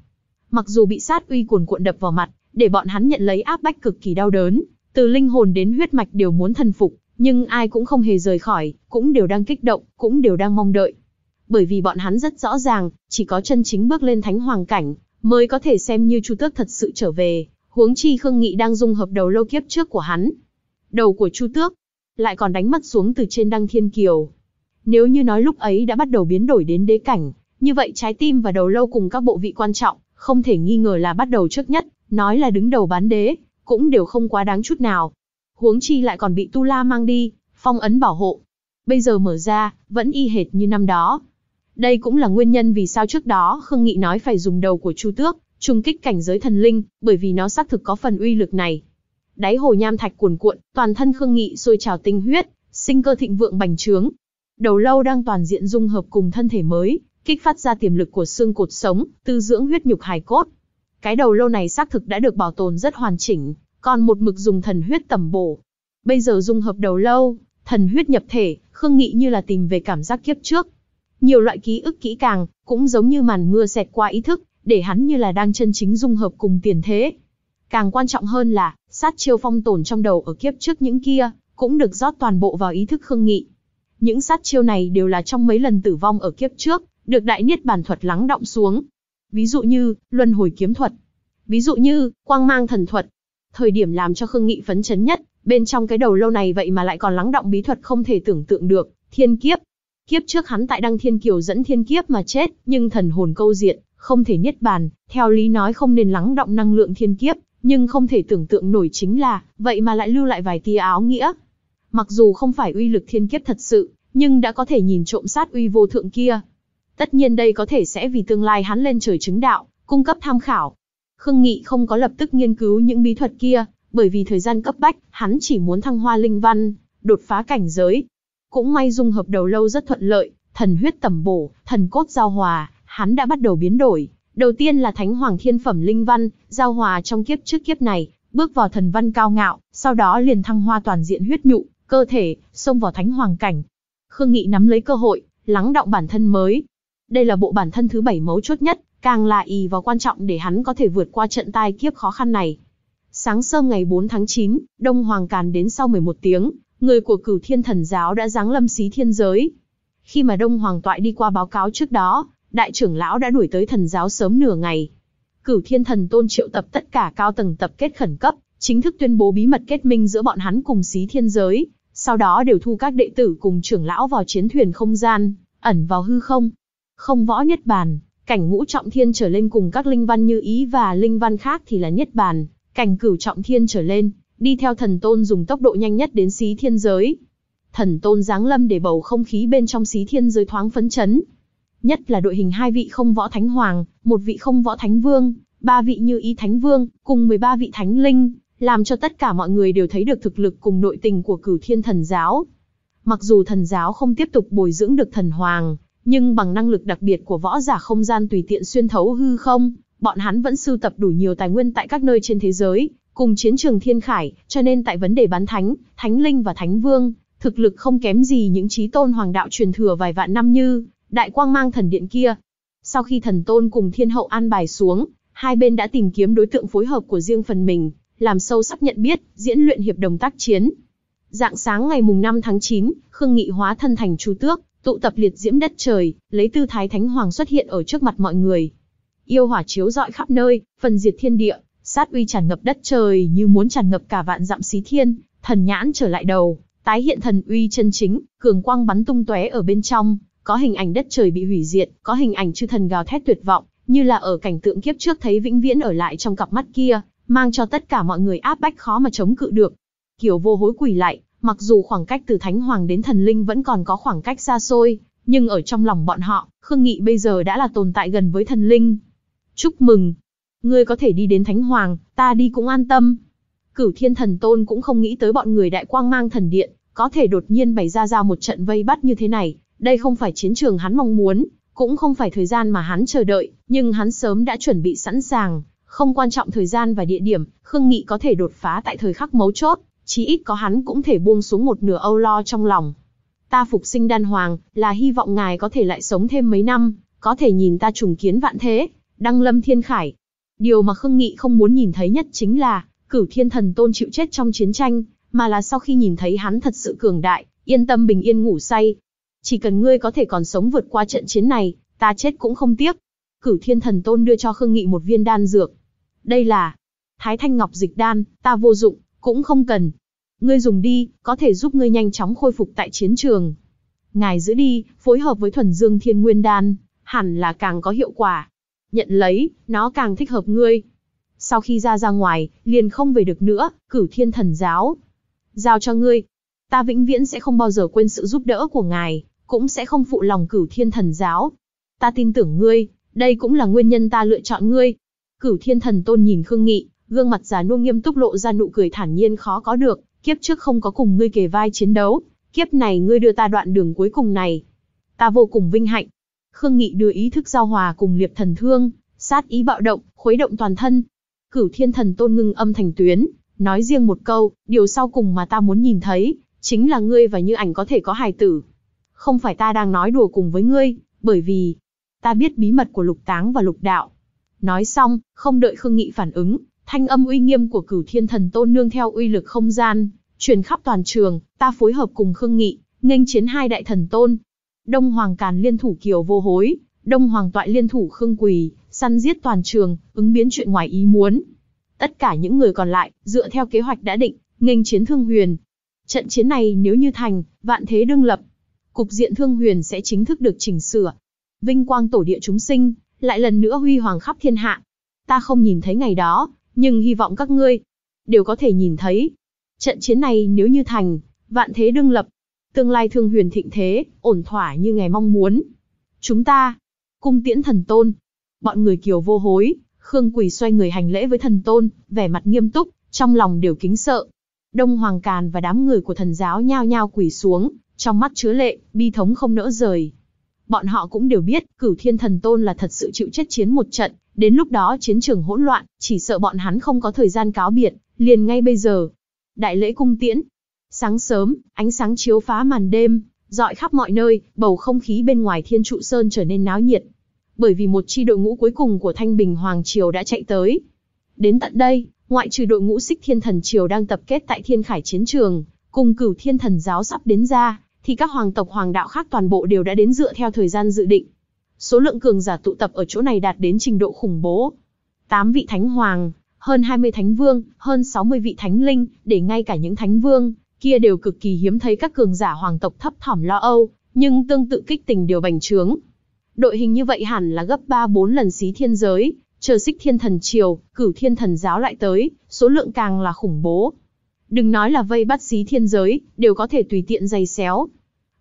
Mặc dù bị sát uy cuồn cuộn đập vào mặt, để bọn hắn nhận lấy áp bách cực kỳ đau đớn, từ linh hồn đến huyết mạch đều muốn thần phục, nhưng ai cũng không hề rời khỏi, cũng đều đang kích động, cũng đều đang mong đợi. Bởi vì bọn hắn rất rõ ràng, chỉ có chân chính bước lên thánh hoàng cảnh, mới có thể xem như Chu Tước thật sự trở về, huống chi Khương Nghị đang dung hợp đầu lâu kiếp trước của hắn. Đầu của Chu Tước, lại còn đánh mất xuống từ trên đăng thiên kiều. Nếu như nói lúc ấy đã bắt đầu biến đổi đến đế cảnh, như vậy trái tim và đầu lâu cùng các bộ vị quan trọng, không thể nghi ngờ là bắt đầu trước nhất, nói là đứng đầu bán đế, cũng đều không quá đáng chút nào. Huống chi lại còn bị Tu La mang đi, phong ấn bảo hộ. Bây giờ mở ra, vẫn y hệt như năm đó. Đây cũng là nguyên nhân vì sao trước đó Khương Nghị nói phải dùng đầu của Chu Tước trùng kích cảnh giới thần linh, bởi vì nó xác thực có phần uy lực này. Đáy hồ nham thạch cuồn cuộn, toàn thân Khương Nghị sôi trào tinh huyết, sinh cơ thịnh vượng bành trướng. Đầu lâu đang toàn diện dung hợp cùng thân thể mới, kích phát ra tiềm lực của xương cột sống, tư dưỡng huyết nhục hài cốt. Cái đầu lâu này xác thực đã được bảo tồn rất hoàn chỉnh, còn một mực dùng thần huyết tầm bổ. Bây giờ dung hợp đầu lâu, thần huyết nhập thể, Khương Nghị như là tìm về cảm giác kiếp trước. Nhiều loại ký ức kỹ càng, cũng giống như màn mưa xẹt qua ý thức, để hắn như là đang chân chính dung hợp cùng tiền thế. Càng quan trọng hơn là, sát chiêu phong tổn trong đầu ở kiếp trước những kia, cũng được rót toàn bộ vào ý thức Khương Nghị. Những sát chiêu này đều là trong mấy lần tử vong ở kiếp trước, được đại niết bàn thuật lắng động xuống. Ví dụ như, luân hồi kiếm thuật. Ví dụ như, quang mang thần thuật. Thời điểm làm cho Khương Nghị phấn chấn nhất, bên trong cái đầu lâu này vậy mà lại còn lắng động bí thuật không thể tưởng tượng được, thiên kiếp. Kiếp trước hắn tại đăng thiên kiều dẫn thiên kiếp mà chết, nhưng thần hồn câu diện, không thể niết bàn, theo lý nói không nên lắng động năng lượng thiên kiếp, nhưng không thể tưởng tượng nổi chính là, vậy mà lại lưu lại vài tia áo nghĩa. Mặc dù không phải uy lực thiên kiếp thật sự, nhưng đã có thể nhìn trộm sát uy vô thượng kia. Tất nhiên đây có thể sẽ vì tương lai hắn lên trời chứng đạo, cung cấp tham khảo. Khương Nghị không có lập tức nghiên cứu những bí thuật kia, bởi vì thời gian cấp bách, hắn chỉ muốn thăng hoa linh văn, đột phá cảnh giới. Cũng may dung hợp đầu lâu rất thuận lợi, thần huyết tầm bổ, thần cốt giao hòa, hắn đã bắt đầu biến đổi. Đầu tiên là thánh hoàng thiên phẩm linh văn, giao hòa trong kiếp trước kiếp này, bước vào thần văn cao ngạo, sau đó liền thăng hoa toàn diện huyết nhụ, cơ thể, xông vào thánh hoàng cảnh. Khương Nghị nắm lấy cơ hội, lắng động bản thân mới. Đây là bộ bản thân thứ bảy mấu chốt nhất, càng là ý và quan trọng để hắn có thể vượt qua trận tai kiếp khó khăn này. Sáng sớm ngày 4 tháng 9, Đông Hoàng Càn đến sau 11 tiếng, người của cửu thiên thần giáo đã giáng lâm xí thiên giới. Khi mà Đông Hoàng Toại đi qua báo cáo trước đó, đại trưởng lão đã đuổi tới thần giáo sớm nửa ngày. Cửu Thiên Thần Tôn triệu tập tất cả cao tầng tập kết khẩn cấp, chính thức tuyên bố bí mật kết minh giữa bọn hắn cùng xí thiên giới, sau đó đều thu các đệ tử cùng trưởng lão vào chiến thuyền không gian, ẩn vào hư không. Không võ nhất bàn, cảnh ngũ trọng thiên trở lên cùng các linh văn như ý và linh văn khác thì là nhất bàn, cảnh cửu trọng thiên trở lên, đi theo thần tôn dùng tốc độ nhanh nhất đến xí thiên giới. Thần tôn giáng lâm để bầu không khí bên trong xí thiên giới thoáng phấn chấn, nhất là đội hình hai vị không võ thánh hoàng, một vị không võ thánh vương, ba vị như ý thánh vương, cùng 13 vị thánh linh, làm cho tất cả mọi người đều thấy được thực lực cùng nội tình của cửu thiên thần giáo. Mặc dù thần giáo không tiếp tục bồi dưỡng được thần hoàng, nhưng bằng năng lực đặc biệt của võ giả không gian tùy tiện xuyên thấu hư không, bọn hắn vẫn sưu tập đủ nhiều tài nguyên tại các nơi trên thế giới, cùng chiến trường thiên khải, cho nên tại vấn đề bán thánh, thánh linh và thánh vương, thực lực không kém gì những trí tôn hoàng đạo truyền thừa vài vạn năm như đại quang mang thần điện kia. Sau khi thần tôn cùng thiên hậu an bài xuống, hai bên đã tìm kiếm đối tượng phối hợp của riêng phần mình, làm sâu sắc nhận biết, diễn luyện hiệp đồng tác chiến. Dạng sáng ngày mùng 5 tháng 9, Khương Nghị hóa thân thành chú tước, tụ tập liệt diễm đất trời, lấy tư thái thánh hoàng xuất hiện ở trước mặt mọi người. Yêu hỏa chiếu rọi khắp nơi, phần diệt thiên địa, sát uy tràn ngập đất trời như muốn tràn ngập cả vạn dặm xí thiên, thần nhãn trở lại đầu, tái hiện thần uy chân chính, cường quang bắn tung tóe ở bên trong, có hình ảnh đất trời bị hủy diệt, có hình ảnh chư thần gào thét tuyệt vọng, như là ở cảnh tượng kiếp trước thấy vĩnh viễn ở lại trong cặp mắt kia, mang cho tất cả mọi người áp bách khó mà chống cự được. Kiều Vô Hối quỳ lại, mặc dù khoảng cách từ Thánh Hoàng đến thần linh vẫn còn có khoảng cách xa xôi, nhưng ở trong lòng bọn họ, Khương Nghị bây giờ đã là tồn tại gần với thần linh. Chúc mừng, ngươi có thể đi đến Thánh Hoàng, ta đi cũng an tâm. Cửu Thiên Thần Tôn cũng không nghĩ tới bọn người Đại Quang Mang Thần Điện có thể đột nhiên bày ra ra một trận vây bắt như thế này, đây không phải chiến trường hắn mong muốn, cũng không phải thời gian mà hắn chờ đợi, nhưng hắn sớm đã chuẩn bị sẵn sàng, không quan trọng thời gian và địa điểm, Khương Nghị có thể đột phá tại thời khắc mấu chốt, chí ít có hắn cũng thể buông xuống một nửa âu lo trong lòng. Ta phục sinh đan hoàng, là hy vọng ngài có thể lại sống thêm mấy năm, có thể nhìn ta trùng kiến vạn thế, đăng lâm thiên khải. Điều mà Khương Nghị không muốn nhìn thấy nhất chính là, cửu thiên thần tôn chịu chết trong chiến tranh, mà là sau khi nhìn thấy hắn thật sự cường đại, yên tâm bình yên ngủ say, chỉ cần ngươi có thể còn sống vượt qua trận chiến này, ta chết cũng không tiếc. Cửu Thiên Thần Tôn đưa cho Khương Nghị một viên đan dược. Đây là Thái Thanh Ngọc Dịch Đan, ta vô dụng, cũng không cần. Ngươi dùng đi, có thể giúp ngươi nhanh chóng khôi phục tại chiến trường. Ngài giữ đi, phối hợp với thuần dương thiên nguyên đan, hẳn là càng có hiệu quả. Nhận lấy, nó càng thích hợp ngươi. Sau khi ra ra ngoài, liền không về được nữa, cửu thiên thần giáo. Giao cho ngươi. Ta vĩnh viễn sẽ không bao giờ quên sự giúp đỡ của ngài cũng sẽ không phụ lòng cửu thiên thần giáo. Ta tin tưởng ngươi, đây cũng là nguyên nhân ta lựa chọn ngươi. Cửu thiên thần tôn nhìn Khương Nghị, gương mặt già nua nghiêm túc lộ ra nụ cười thản nhiên khó có được, kiếp trước không có cùng ngươi kề vai chiến đấu, kiếp này ngươi đưa ta đoạn đường cuối cùng này. Ta vô cùng vinh hạnh. Khương Nghị đưa ý thức giao hòa cùng liệp thần thương, sát ý bạo động, khuấy động toàn thân. Cửu thiên thần tôn ngưng âm thành tuyến, nói riêng một câu, điều sau cùng mà ta muốn nhìn thấy, chính là ngươi và như ảnh có thể có hài tử, không phải ta đang nói đùa cùng với ngươi, bởi vì ta biết bí mật của lục táng và lục đạo. Nói xong, không đợi Khương Nghị phản ứng, thanh âm uy nghiêm của cửu thiên thần tôn nương theo uy lực không gian, truyền khắp toàn trường, ta phối hợp cùng Khương Nghị, nghênh chiến hai đại thần tôn. Đông Hoàng Càn liên thủ kiều vô hối, Đông Hoàng toại liên thủ Khương Quỳ, săn giết toàn trường, ứng biến chuyện ngoài ý muốn. Tất cả những người còn lại, dựa theo kế hoạch đã định, nghênh chiến thương huyền. Trận chiến này nếu như thành, vạn thế đương lập, cục diện Thương Huyền sẽ chính thức được chỉnh sửa. Vinh quang tổ địa chúng sinh, lại lần nữa huy hoàng khắp thiên hạ. Ta không nhìn thấy ngày đó, nhưng hy vọng các ngươi đều có thể nhìn thấy. Trận chiến này nếu như thành, vạn thế đương lập, tương lai Thương Huyền thịnh thế, ổn thỏa như ngày mong muốn. Chúng ta, cung tiễn thần tôn, bọn người kiều vô hối, Khương quỷ xoay người hành lễ với thần tôn, vẻ mặt nghiêm túc, trong lòng đều kính sợ. Đông Hoàng Càn và đám người của thần giáo nhao nhao quỷ xuống, trong mắt chứa lệ, bi thống không nỡ rời. Bọn họ cũng đều biết, cửu thiên thần tôn là thật sự chịu chết chiến một trận, đến lúc đó chiến trường hỗn loạn, chỉ sợ bọn hắn không có thời gian cáo biệt, liền ngay bây giờ. Đại lễ cung tiễn. Sáng sớm, ánh sáng chiếu phá màn đêm, dọi khắp mọi nơi, bầu không khí bên ngoài thiên trụ sơn trở nên náo nhiệt. Bởi vì một chi đội ngũ cuối cùng của Thanh Bình Hoàng Triều đã chạy tới. Đến tận đây, ngoại trừ đội ngũ xích thiên thần triều đang tập kết tại thiên khải chiến trường, cùng cửu thiên thần giáo sắp đến ra, thì các hoàng tộc hoàng đạo khác toàn bộ đều đã đến dựa theo thời gian dự định. Số lượng cường giả tụ tập ở chỗ này đạt đến trình độ khủng bố. 8 vị thánh hoàng, hơn 20 thánh vương, hơn 60 vị thánh linh, để ngay cả những thánh vương kia đều cực kỳ hiếm thấy các cường giả hoàng tộc thấp thỏm lo âu, nhưng tương tự kích tình đều bành trướng. Đội hình như vậy hẳn là gấp 3-4 lần xí thiên giới, chờ xích thiên thần triều, cửu thiên thần giáo lại tới, số lượng càng là khủng bố. Đừng nói là vây bắt xí thiên giới, đều có thể tùy tiện giày xéo.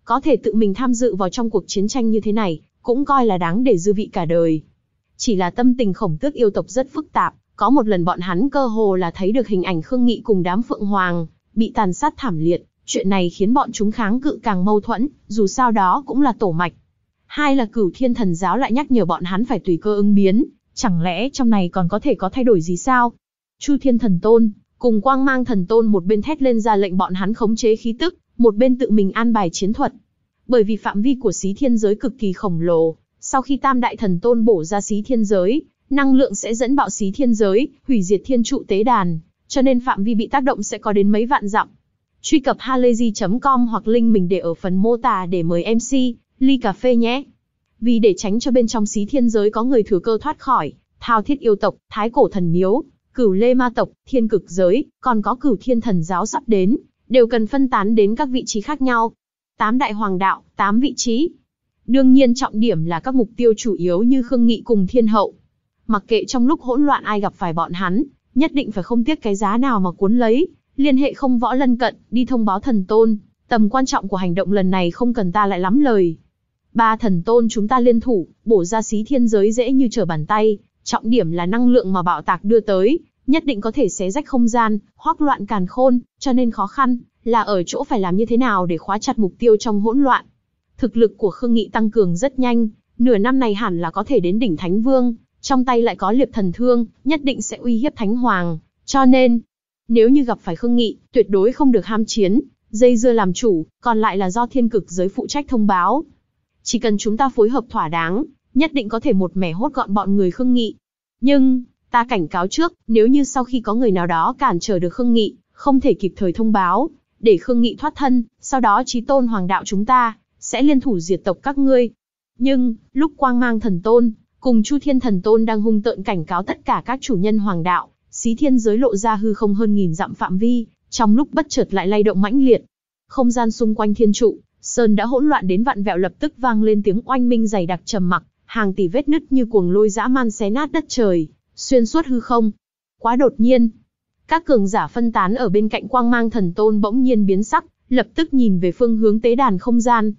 Có thể tự mình tham dự vào trong cuộc chiến tranh như thế này, cũng coi là đáng để dư vị cả đời. Chỉ là tâm tình khổng tước yêu tộc rất phức tạp, có một lần bọn hắn cơ hồ là thấy được hình ảnh Khương Nghị cùng đám Phượng Hoàng, bị tàn sát thảm liệt, chuyện này khiến bọn chúng kháng cự càng mâu thuẫn, dù sao đó cũng là tổ mạch. Hai là cửu thiên thần giáo lại nhắc nhở bọn hắn phải tùy cơ ứng biến, chẳng lẽ trong này còn có thể có thay đổi gì sao? Chu thiên thần tôn, Cùng quang mang thần tôn một bên thét lên ra lệnh bọn hắn khống chế khí tức, một bên tự mình an bài chiến thuật. Bởi vì phạm vi của xí thiên giới cực kỳ khổng lồ, sau khi tam đại thần tôn bổ ra xí thiên giới, năng lượng sẽ dẫn bạo xí thiên giới, hủy diệt thiên trụ tế đàn, cho nên phạm vi bị tác động sẽ có đến mấy vạn dặm. Truy cập halayzi.com hoặc link mình để ở phần mô tả để mời MC, ly cà phê nhé. Vì để tránh cho bên trong xí thiên giới có người thừa cơ thoát khỏi, thao thiết yêu tộc, thái cổ thần miếu cửu lê ma tộc, thiên cực giới, còn có cửu thiên thần giáo sắp đến, đều cần phân tán đến các vị trí khác nhau. Tám đại hoàng đạo, tám vị trí. Đương nhiên trọng điểm là các mục tiêu chủ yếu như Khương Nghị cùng Thiên Hậu. Mặc kệ trong lúc hỗn loạn ai gặp phải bọn hắn, nhất định phải không tiếc cái giá nào mà cuốn lấy, liên hệ không võ lân cận, đi thông báo thần tôn, tầm quan trọng của hành động lần này không cần ta lại lắm lời. Ba thần tôn chúng ta liên thủ, bổ ra xí thiên giới dễ như trở bàn tay, Trọng điểm là năng lượng mà bạo tạc đưa tới, nhất định có thể xé rách không gian, hoác loạn càn khôn, cho nên khó khăn là ở chỗ phải làm như thế nào để khóa chặt mục tiêu trong hỗn loạn. Thực lực của Khương Nghị tăng cường rất nhanh, nửa năm này hẳn là có thể đến đỉnh Thánh Vương, trong tay lại có liệp thần thương, nhất định sẽ uy hiếp Thánh Hoàng, cho nên, nếu như gặp phải Khương Nghị, tuyệt đối không được ham chiến, dây dưa làm chủ, còn lại là do thiên cực giới phụ trách thông báo. Chỉ cần chúng ta phối hợp thỏa đáng, nhất định có thể một mẻ hốt gọn bọn người Khương Nghị. Nhưng, ta cảnh cáo trước, nếu như sau khi có người nào đó cản trở được Khương Nghị, không thể kịp thời thông báo, để Khương Nghị thoát thân, sau đó trí tôn hoàng đạo chúng ta, sẽ liên thủ diệt tộc các ngươi. Nhưng, lúc quang mang thần tôn, cùng Chu Thiên thần tôn đang hung tợn cảnh cáo tất cả các chủ nhân hoàng đạo, xí thiên giới lộ ra hư không hơn nghìn dặm phạm vi, trong lúc bất chợt lại lay động mãnh liệt. Không gian xung quanh thiên trụ, sơn đã hỗn loạn đến vạn vẹo lập tức vang lên tiếng oanh minh dày đặc trầm mặc, hàng tỷ vết nứt như cuồng lôi dã man xé nát đất trời, xuyên suốt hư không. Quá đột nhiên, các cường giả phân tán ở bên cạnh quang mang thần tôn bỗng nhiên biến sắc, lập tức nhìn về phương hướng tế đàn không gian.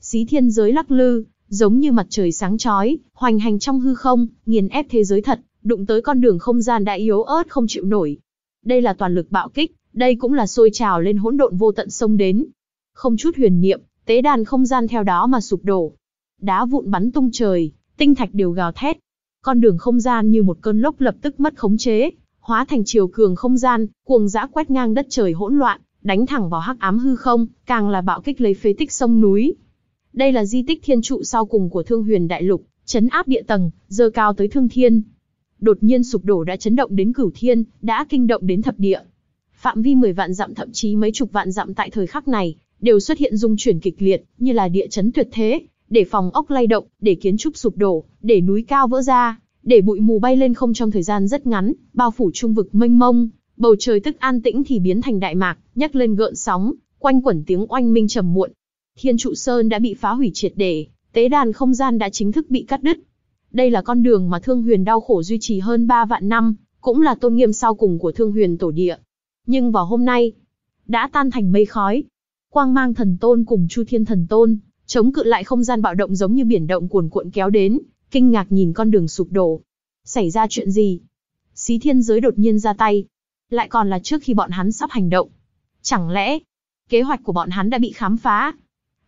Xí thiên giới lắc lư, giống như mặt trời sáng chói, hoành hành trong hư không, nghiền ép thế giới thật, đụng tới con đường không gian đã yếu ớt không chịu nổi. Đây là toàn lực bạo kích, đây cũng là sôi trào lên hỗn độn vô tận sông đến. Không chút huyền niệm, tế đàn không gian theo đó mà sụp đổ. Đá vụn bắn tung trời, tinh thạch đều gào thét. Con đường không gian như một cơn lốc lập tức mất khống chế, hóa thành chiều cường không gian, cuồng dã quét ngang đất trời hỗn loạn, đánh thẳng vào hắc ám hư không, càng là bạo kích lấy phế tích sông núi. Đây là di tích thiên trụ sau cùng của Thương Huyền Đại Lục, chấn áp địa tầng, dơ cao tới thương thiên. Đột nhiên sụp đổ đã chấn động đến cửu thiên, đã kinh động đến thập địa. Phạm vi 10 vạn dặm thậm chí mấy chục vạn dặm tại thời khắc này, đều xuất hiện dung chuyển kịch liệt, như là địa chấn tuyệt thế, để phòng ốc lay động, để kiến trúc sụp đổ, để núi cao vỡ ra, để bụi mù bay lên không trong thời gian rất ngắn, bao phủ trung vực mênh mông, bầu trời tức an tĩnh thì biến thành đại mạc, nhấc lên gợn sóng, quanh quẩn tiếng oanh minh trầm muộn. Thiên trụ sơn đã bị phá hủy triệt để, tế đàn không gian đã chính thức bị cắt đứt. Đây là con đường mà Thương Huyền đau khổ duy trì hơn 3 vạn năm, cũng là tôn nghiêm sau cùng của Thương Huyền tổ địa. Nhưng vào hôm nay, đã tan thành mây khói. Quang mang thần tôn cùng Chu Thiên thần tôn, chống cự lại không gian bạo động giống như biển động cuồn cuộn kéo đến, kinh ngạc nhìn con đường sụp đổ. Xảy ra chuyện gì? Xí thiên giới đột nhiên ra tay. Lại còn là trước khi bọn hắn sắp hành động. Chẳng lẽ, kế hoạch của bọn hắn đã bị khám phá?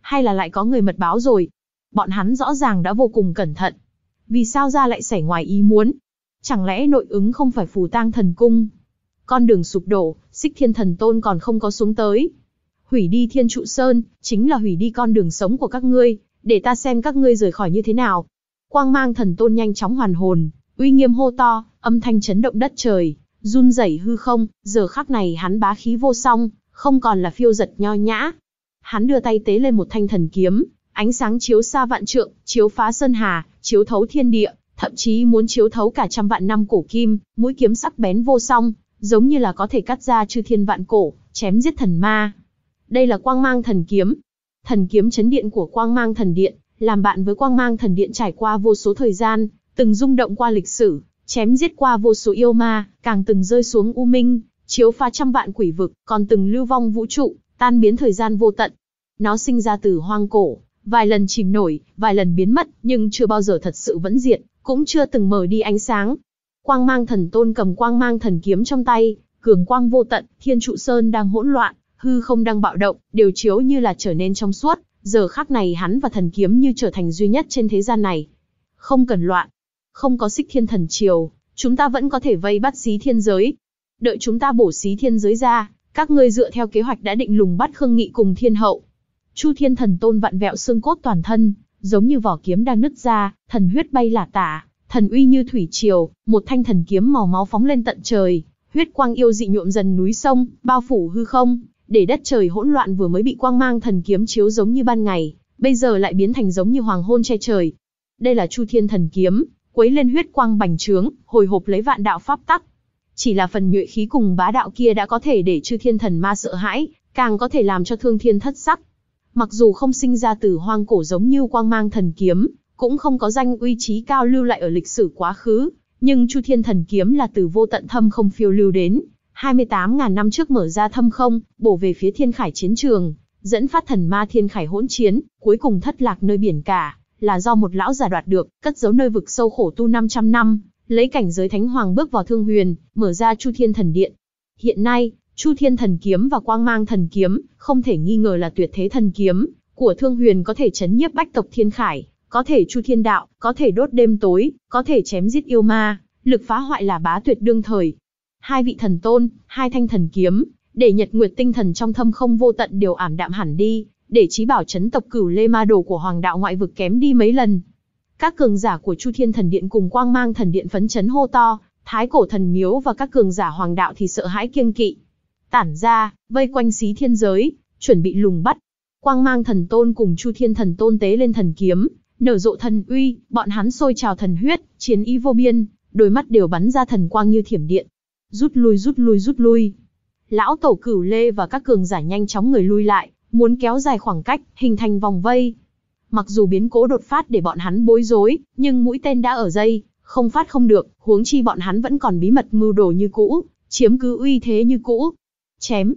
Hay là lại có người mật báo rồi? Bọn hắn rõ ràng đã vô cùng cẩn thận. Vì sao ra lại xảy ngoài ý muốn? Chẳng lẽ nội ứng không phải phù tang thần cung? Con đường sụp đổ, xích thiên thần tôn còn không có xuống tới, hủy đi thiên trụ sơn, chính là hủy đi con đường sống của các ngươi, để ta xem các ngươi rời khỏi như thế nào. Quang mang thần tôn nhanh chóng hoàn hồn, uy nghiêm hô to, âm thanh chấn động đất trời, run rẩy hư không, giờ khắc này hắn bá khí vô song, không còn là phiêu giật nho nhã. Hắn đưa tay tế lên một thanh thần kiếm, ánh sáng chiếu xa vạn trượng, chiếu phá sơn hà, chiếu thấu thiên địa, thậm chí muốn chiếu thấu cả trăm vạn năm cổ kim, mũi kiếm sắc bén vô song, giống như là có thể cắt ra chư thiên vạn cổ, chém giết thần ma. Đây là quang mang thần kiếm. Thần kiếm chấn điện của quang mang thần điện, làm bạn với quang mang thần điện trải qua vô số thời gian, từng rung động qua lịch sử, chém giết qua vô số yêu ma, càng từng rơi xuống u minh, chiếu phá trăm vạn quỷ vực, còn từng lưu vong vũ trụ, tan biến thời gian vô tận. Nó sinh ra từ hoang cổ, vài lần chìm nổi, vài lần biến mất, nhưng chưa bao giờ thật sự vẫn diện, cũng chưa từng mở đi ánh sáng. Quang mang thần tôn cầm quang mang thần kiếm trong tay, cường quang vô tận, thiên trụ sơn đang hỗn loạn, hư không đang bạo động, đều chiếu như là trở nên trong suốt, giờ khắc này hắn và thần kiếm như trở thành duy nhất trên thế gian này. Không cần loạn, không có xích thiên thần triều, chúng ta vẫn có thể vây bắt xí thiên giới. Đợi chúng ta bổ xí thiên giới ra, các ngươi dựa theo kế hoạch đã định lùng bắt Khương Nghị cùng thiên hậu. Chu thiên thần tôn vặn vẹo xương cốt toàn thân, giống như vỏ kiếm đang nứt ra, thần huyết bay lả tả, thần uy như thủy triều, một thanh thần kiếm màu máu phóng lên tận trời, huyết quang yêu dị nhuộm dần núi sông, bao phủ hư không để đất trời hỗn loạn vừa mới bị quang mang thần kiếm chiếu giống như ban ngày, bây giờ lại biến thành giống như hoàng hôn che trời. Đây là Chu Thiên thần kiếm, quấy lên huyết quang bành trướng, hồi hộp lấy vạn đạo pháp tắc. Chỉ là phần nhuệ khí cùng bá đạo kia đã có thể để Chư Thiên thần ma sợ hãi, càng có thể làm cho Thương Thiên thất sắc. Mặc dù không sinh ra từ hoang cổ giống như quang mang thần kiếm, cũng không có danh uy trí cao lưu lại ở lịch sử quá khứ, nhưng Chu Thiên thần kiếm là từ vô tận thâm không phiêu lưu đến, 28.000 năm trước mở ra thâm không, bổ về phía thiên khải chiến trường, dẫn phát thần ma thiên khải hỗn chiến, cuối cùng thất lạc nơi biển cả, là do một lão giả đoạt được, cất giấu nơi vực sâu khổ tu 500 năm, lấy cảnh giới thánh hoàng bước vào thương huyền, mở ra Chu Thiên Thần Điện. Hiện nay, Chu Thiên Thần Kiếm và Quang Mang Thần Kiếm, không thể nghi ngờ là tuyệt thế thần kiếm của Thương Huyền có thể chấn nhiếp bách tộc Thiên Khải, có thể chu thiên đạo, có thể đốt đêm tối, có thể chém giết yêu ma, lực phá hoại là bá tuyệt đương thời, hai vị thần tôn, hai thanh thần kiếm, để nhật nguyệt tinh thần trong thâm không vô tận đều ảm đạm hẳn đi, để trí bảo chấn tộc cửu lê ma đồ của hoàng đạo ngoại vực kém đi mấy lần. Các cường giả của Chu Thiên Thần Điện cùng quang mang thần điện phấn chấn hô to, thái cổ thần miếu và các cường giả hoàng đạo thì sợ hãi kiêng kỵ. Tản ra, vây quanh xí thiên giới, chuẩn bị lùng bắt. Quang mang thần tôn cùng Chu Thiên Thần Tôn tế lên thần kiếm, nở rộ thần uy, bọn hắn sôi trào thần huyết, chiến ý vô biên, đôi mắt đều bắn ra thần quang như thiểm điện, Rút lui rút lui rút lui. Lão tổ cửu lê và các cường giả nhanh chóng người lui lại, muốn kéo dài khoảng cách, hình thành vòng vây. Mặc dù biến cố đột phát để bọn hắn bối rối, nhưng mũi tên đã ở dây, không phát không được, huống chi bọn hắn vẫn còn bí mật mưu đồ như cũ, chiếm cứ uy thế như cũ. Chém.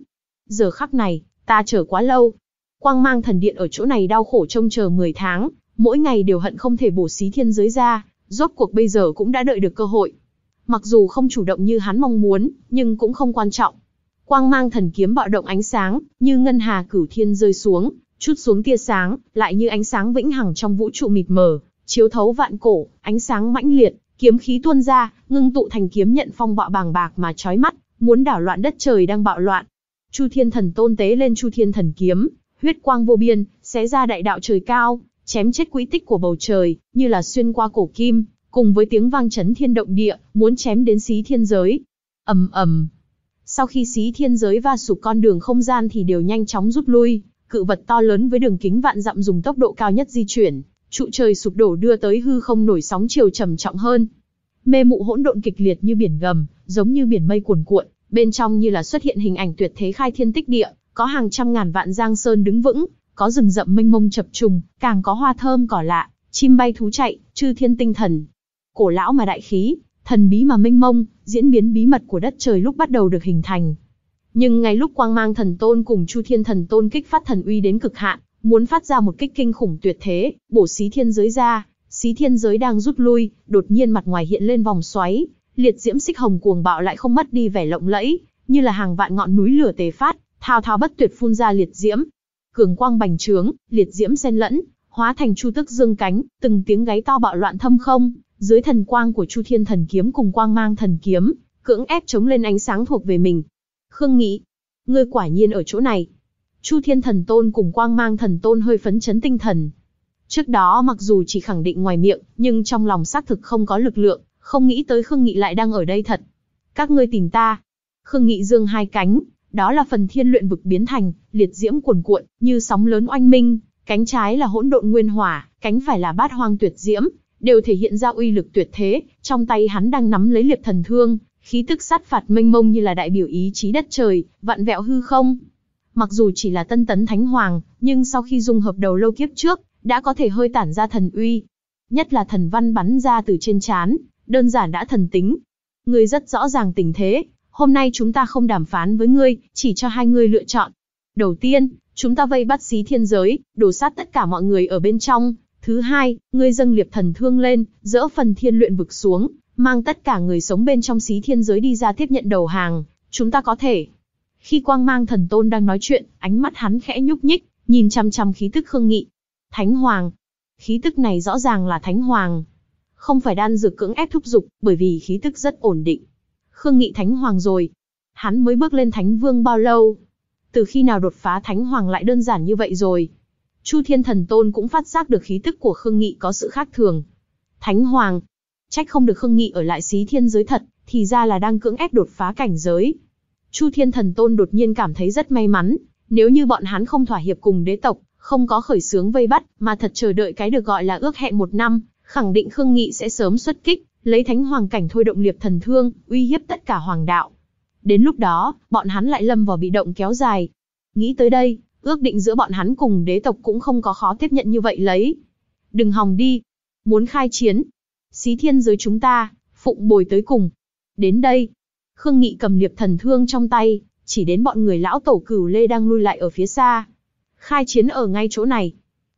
Giờ khắc này, ta chờ quá lâu. Quang mang thần điện ở chỗ này đau khổ trông chờ 10 tháng, mỗi ngày đều hận không thể bổ xí thiên giới ra, rốt cuộc bây giờ cũng đã đợi được cơ hội mặc dù không chủ động như hắn mong muốn, nhưng cũng không quan trọng. Quang mang thần kiếm bạo động ánh sáng, như ngân hà cửu thiên rơi xuống, chút xuống tia sáng, lại như ánh sáng vĩnh hằng trong vũ trụ mịt mờ, chiếu thấu vạn cổ, ánh sáng mãnh liệt, kiếm khí tuôn ra, ngưng tụ thành kiếm nhận phong bạo bàng bạc mà chói mắt, muốn đảo loạn đất trời đang bạo loạn. Chu Thiên Thần tôn tế lên Chu Thiên Thần kiếm, huyết quang vô biên, xé ra đại đạo trời cao, chém chết quỹ tích của bầu trời, như là xuyên qua cổ kim, cùng với tiếng vang chấn thiên động địa, muốn chém đến xí thiên giới. ầm ầm. Sau khi xí thiên giới va sụp con đường không gian thì đều nhanh chóng rút lui, cự vật to lớn với đường kính vạn dặm dùng tốc độ cao nhất di chuyển, trụ trời sụp đổ đưa tới hư không nổi sóng chiều trầm trọng hơn. Mê mụ hỗn độn kịch liệt như biển gầm, giống như biển mây cuồn cuộn, bên trong như là xuất hiện hình ảnh tuyệt thế khai thiên tích địa, có hàng trăm ngàn vạn giang sơn đứng vững, có rừng rậm mênh mông chập trùng, càng có hoa thơm cỏ lạ, chim bay thú chạy, chư thiên tinh thần, cổ lão mà đại khí, thần bí mà minh mông, diễn biến bí mật của đất trời lúc bắt đầu được hình thành. Nhưng ngay lúc quang mang thần tôn cùng Chu Thiên thần tôn kích phát thần uy đến cực hạn, muốn phát ra một kích kinh khủng tuyệt thế, bổ xí thiên giới ra, xí thiên giới đang rút lui, đột nhiên mặt ngoài hiện lên vòng xoáy, liệt diễm xích hồng cuồng bạo lại không mất đi vẻ lộng lẫy, như là hàng vạn ngọn núi lửa tề phát, thao thao bất tuyệt phun ra liệt diễm. Cường quang bành trướng, liệt diễm xen lẫn, hóa thành chu tức dương cánh, từng tiếng gáy to bạo loạn thâm không, dưới thần quang của Chu Thiên thần kiếm cùng quang mang thần kiếm, cưỡng ép chống lên ánh sáng thuộc về mình. Khương Nghị, ngươi quả nhiên ở chỗ này. Chu Thiên thần tôn cùng quang mang thần tôn hơi phấn chấn tinh thần. Trước đó mặc dù chỉ khẳng định ngoài miệng, nhưng trong lòng xác thực không có lực lượng, không nghĩ tới Khương Nghị lại đang ở đây thật. Các ngươi tìm ta. Khương Nghị dương hai cánh, đó là phần thiên luyện vực biến thành, liệt diễm cuồn cuộn, như sóng lớn oanh minh, cánh trái là hỗn độn nguyên hỏa, cánh phải là bát hoang tuyệt diễm, đều thể hiện ra uy lực tuyệt thế, trong tay hắn đang nắm lấy liệp thần thương, khí tức sát phạt mênh mông như là đại biểu ý chí đất trời, vạn vẹo hư không. Mặc dù chỉ là tân tấn thánh hoàng, nhưng sau khi dung hợp đầu lâu kiếp trước, đã có thể hơi tản ra thần uy. Nhất là thần văn bắn ra từ trên chán, đơn giản đã thần tính. Ngươi rất rõ ràng tình thế, hôm nay chúng ta không đàm phán với ngươi, chỉ cho hai ngươi lựa chọn. Đầu tiên, chúng ta vây bắt xí thiên giới, đổ sát tất cả mọi người ở bên trong, Thứ hai, ngươi dâng liệp thần thương lên, dỡ phần thiên luyện vực xuống, mang tất cả người sống bên trong xí thiên giới đi ra tiếp nhận đầu hàng, chúng ta có thể. Khi quang mang thần tôn đang nói chuyện, ánh mắt hắn khẽ nhúc nhích, nhìn chăm chăm khí tức khương nghị. Thánh Hoàng. Khí tức này rõ ràng là Thánh Hoàng. Không phải đan dược cưỡng ép thúc giục, bởi vì khí tức rất ổn định. Khương Nghị Thánh Hoàng rồi. Hắn mới bước lên Thánh Vương bao lâu? Từ khi nào đột phá Thánh Hoàng lại đơn giản như vậy rồi? Chu Thiên Thần Tôn cũng phát giác được khí tức của Khương Nghị có sự khác thường. Thánh Hoàng, trách không được Khương Nghị ở lại xí thiên giới thật, thì ra là đang cưỡng ép đột phá cảnh giới. Chu Thiên Thần Tôn đột nhiên cảm thấy rất may mắn, nếu như bọn hắn không thỏa hiệp cùng đế tộc, không có khởi sướng vây bắt, mà thật chờ đợi cái được gọi là ước hẹn một năm, khẳng định Khương Nghị sẽ sớm xuất kích, lấy thánh hoàng cảnh thôi động liệp thần thương, uy hiếp tất cả hoàng đạo. Đến lúc đó, bọn hắn lại lâm vào bị động kéo dài. Nghĩ tới đây, Ước định giữa bọn hắn cùng đế tộc cũng không có khó tiếp nhận như vậy lấy. Đừng hòng đi. Muốn khai chiến. Xí thiên giới chúng ta, phụng bồi tới cùng. Đến đây. Khương Nghị cầm liệp thần thương trong tay, chỉ đến bọn người lão tổ cửu lê đang lui lại ở phía xa. Khai chiến ở ngay chỗ này.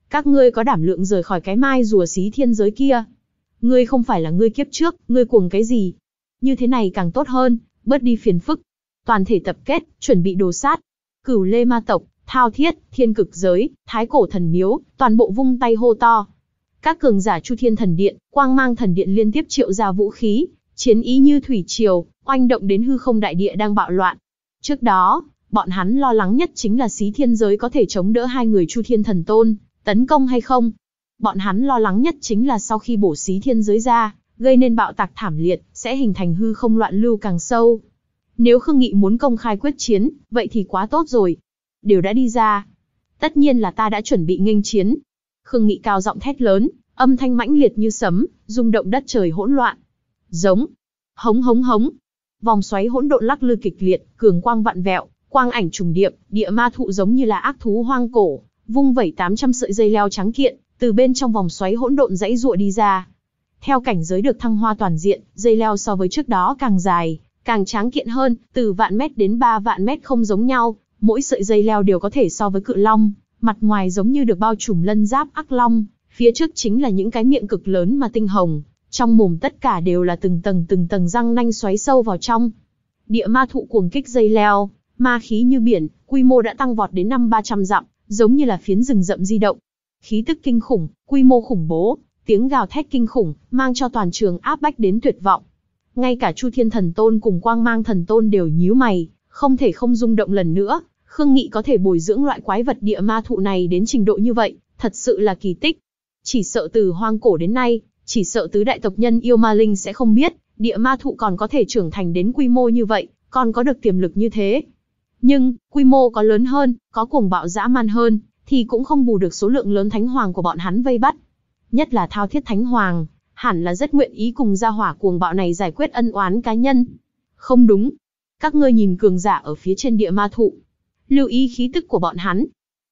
Các ngươi có đảm lượng rời khỏi cái mai rùa xí thiên giới kia. Ngươi không phải là ngươi kiếp trước, ngươi cuồng cái gì. Như thế này càng tốt hơn, bớt đi phiền phức. Toàn thể tập kết, chuẩn bị đồ sát. Cửu lê ma tộc, thao thiết, thiên cực giới, thái cổ thần miếu, toàn bộ vung tay hô to. Các cường giả Chu Thiên Thần Điện, quang mang thần điện liên tiếp triệu ra vũ khí, chiến ý như thủy triều, oanh động đến hư không đại địa đang bạo loạn. Trước đó, bọn hắn lo lắng nhất chính là xí thiên giới có thể chống đỡ hai người Chu Thiên Thần Tôn, tấn công hay không. Bọn hắn lo lắng nhất chính là sau khi bổ xí thiên giới ra, gây nên bạo tạc thảm liệt, sẽ hình thành hư không loạn lưu càng sâu. Nếu Khương Nghị muốn công khai quyết chiến, vậy thì quá tốt rồi, đều đã đi ra. Tất nhiên là ta đã chuẩn bị nghênh chiến. Khương Nghị cao giọng thét lớn, âm thanh mãnh liệt như sấm, rung động đất trời hỗn loạn. Giống, hống hống hống. Vòng xoáy hỗn độn lắc lư kịch liệt, cường quang vặn vẹo, quang ảnh trùng điệp, địa ma thụ giống như là ác thú hoang cổ, vung vẩy 800 sợi dây leo trắng kiện, từ bên trong vòng xoáy hỗn độn dãy rụa đi ra. Theo cảnh giới được thăng hoa toàn diện, dây leo so với trước đó càng dài, càng tráng kiện hơn, từ vạn mét đến ba vạn mét không giống nhau, mỗi sợi dây leo đều có thể so với cự long, mặt ngoài giống như được bao trùm lân giáp ác long, phía trước chính là những cái miệng cực lớn mà tinh hồng, trong mồm tất cả đều là từng tầng từng tầng răng nanh xoáy sâu vào trong. Địa ma thụ cuồng kích dây leo, ma khí như biển, quy mô đã tăng vọt đến năm 300 dặm, giống như là phiến rừng rậm di động. Khí tức kinh khủng, quy mô khủng bố, tiếng gào thét kinh khủng, mang cho toàn trường áp bách đến tuyệt vọng. Ngay cả Chu Thiên Thần Tôn cùng Quang Mang Thần Tôn đều nhíu mày, không thể không rung động lần nữa, Khương Nghị có thể bồi dưỡng loại quái vật địa ma thụ này đến trình độ như vậy, thật sự là kỳ tích. Chỉ sợ từ hoang cổ đến nay, chỉ sợ tứ đại tộc nhân yêu ma linh sẽ không biết, địa ma thụ còn có thể trưởng thành đến quy mô như vậy, còn có được tiềm lực như thế. Nhưng, quy mô có lớn hơn, có cuồng bạo dã man hơn, thì cũng không bù được số lượng lớn thánh hoàng của bọn hắn vây bắt. Nhất là thao thiết thánh hoàng, hẳn là rất nguyện ý cùng gia hỏa cuồng bạo này giải quyết ân oán cá nhân. Không đúng, các ngươi nhìn cường giả ở phía trên địa ma thụ. Lưu ý khí tức của bọn hắn.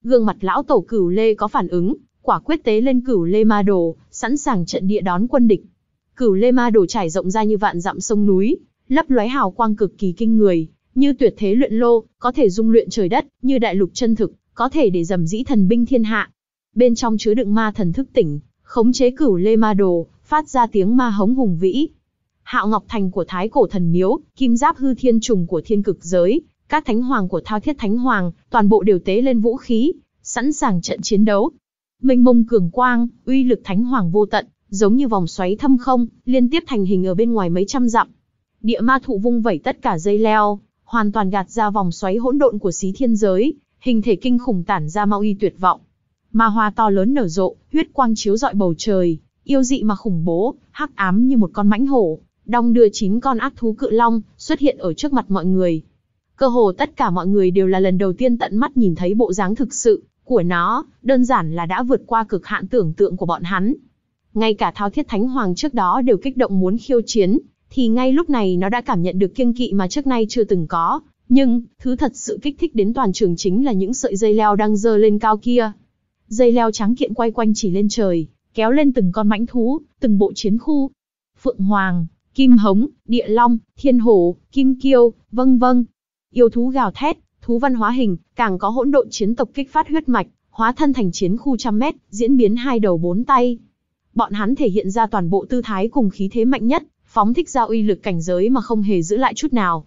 Gương mặt lão tổ cửu lê có phản ứng, quả quyết tế lên cửu lê ma đồ, sẵn sàng trận địa đón quân địch. Cửu lê ma đồ trải rộng ra như vạn dặm sông núi, lấp lóe hào quang cực kỳ kinh người, như tuyệt thế luyện lô, có thể dung luyện trời đất, như đại lục chân thực, có thể để dầm dĩ thần binh thiên hạ. Bên trong chứa đựng ma thần thức tỉnh, khống chế cửu lê ma đồ, phát ra tiếng ma hống hùng vĩ, Hạo Ngọc Thành của Thái Cổ Thần Miếu, Kim Giáp Hư Thiên Trùng của Thiên Cực Giới, các thánh hoàng của Thao Thiết Thánh Hoàng, toàn bộ đều tế lên vũ khí, sẵn sàng trận chiến đấu. Mênh mông cường quang, uy lực thánh hoàng vô tận, giống như vòng xoáy thâm không, liên tiếp thành hình ở bên ngoài mấy trăm dặm. Địa ma thụ vung vẩy tất cả dây leo, hoàn toàn gạt ra vòng xoáy hỗn độn của xí thiên giới, hình thể kinh khủng tản ra mau uy tuyệt vọng. Ma hoa to lớn nở rộ, huyết quang chiếu rọi bầu trời, yêu dị mà khủng bố, hắc ám như một con mãnh hổ đong đưa chín con ác thú cự long xuất hiện ở trước mặt mọi người. Cơ hồ tất cả mọi người đều là lần đầu tiên tận mắt nhìn thấy bộ dáng thực sự của nó, đơn giản là đã vượt qua cực hạn tưởng tượng của bọn hắn. Ngay cả Thao Thiết Thánh Hoàng trước đó đều kích động muốn khiêu chiến, thì ngay lúc này nó đã cảm nhận được kiêng kỵ mà trước nay chưa từng có, nhưng thứ thật sự kích thích đến toàn trường chính là những sợi dây leo đang dơ lên cao kia. Dây leo trắng kiện quay quanh chỉ lên trời, kéo lên từng con mãnh thú, từng bộ chiến khu. Phượng Hoàng, kim hống, địa long, thiên hổ, kim kiêu, vân vân. Yêu thú gào thét, thú văn hóa hình, càng có hỗn độn chiến tộc kích phát huyết mạch, hóa thân thành chiến khu trăm mét, diễn biến hai đầu bốn tay. Bọn hắn thể hiện ra toàn bộ tư thái cùng khí thế mạnh nhất, phóng thích ra uy lực cảnh giới mà không hề giữ lại chút nào.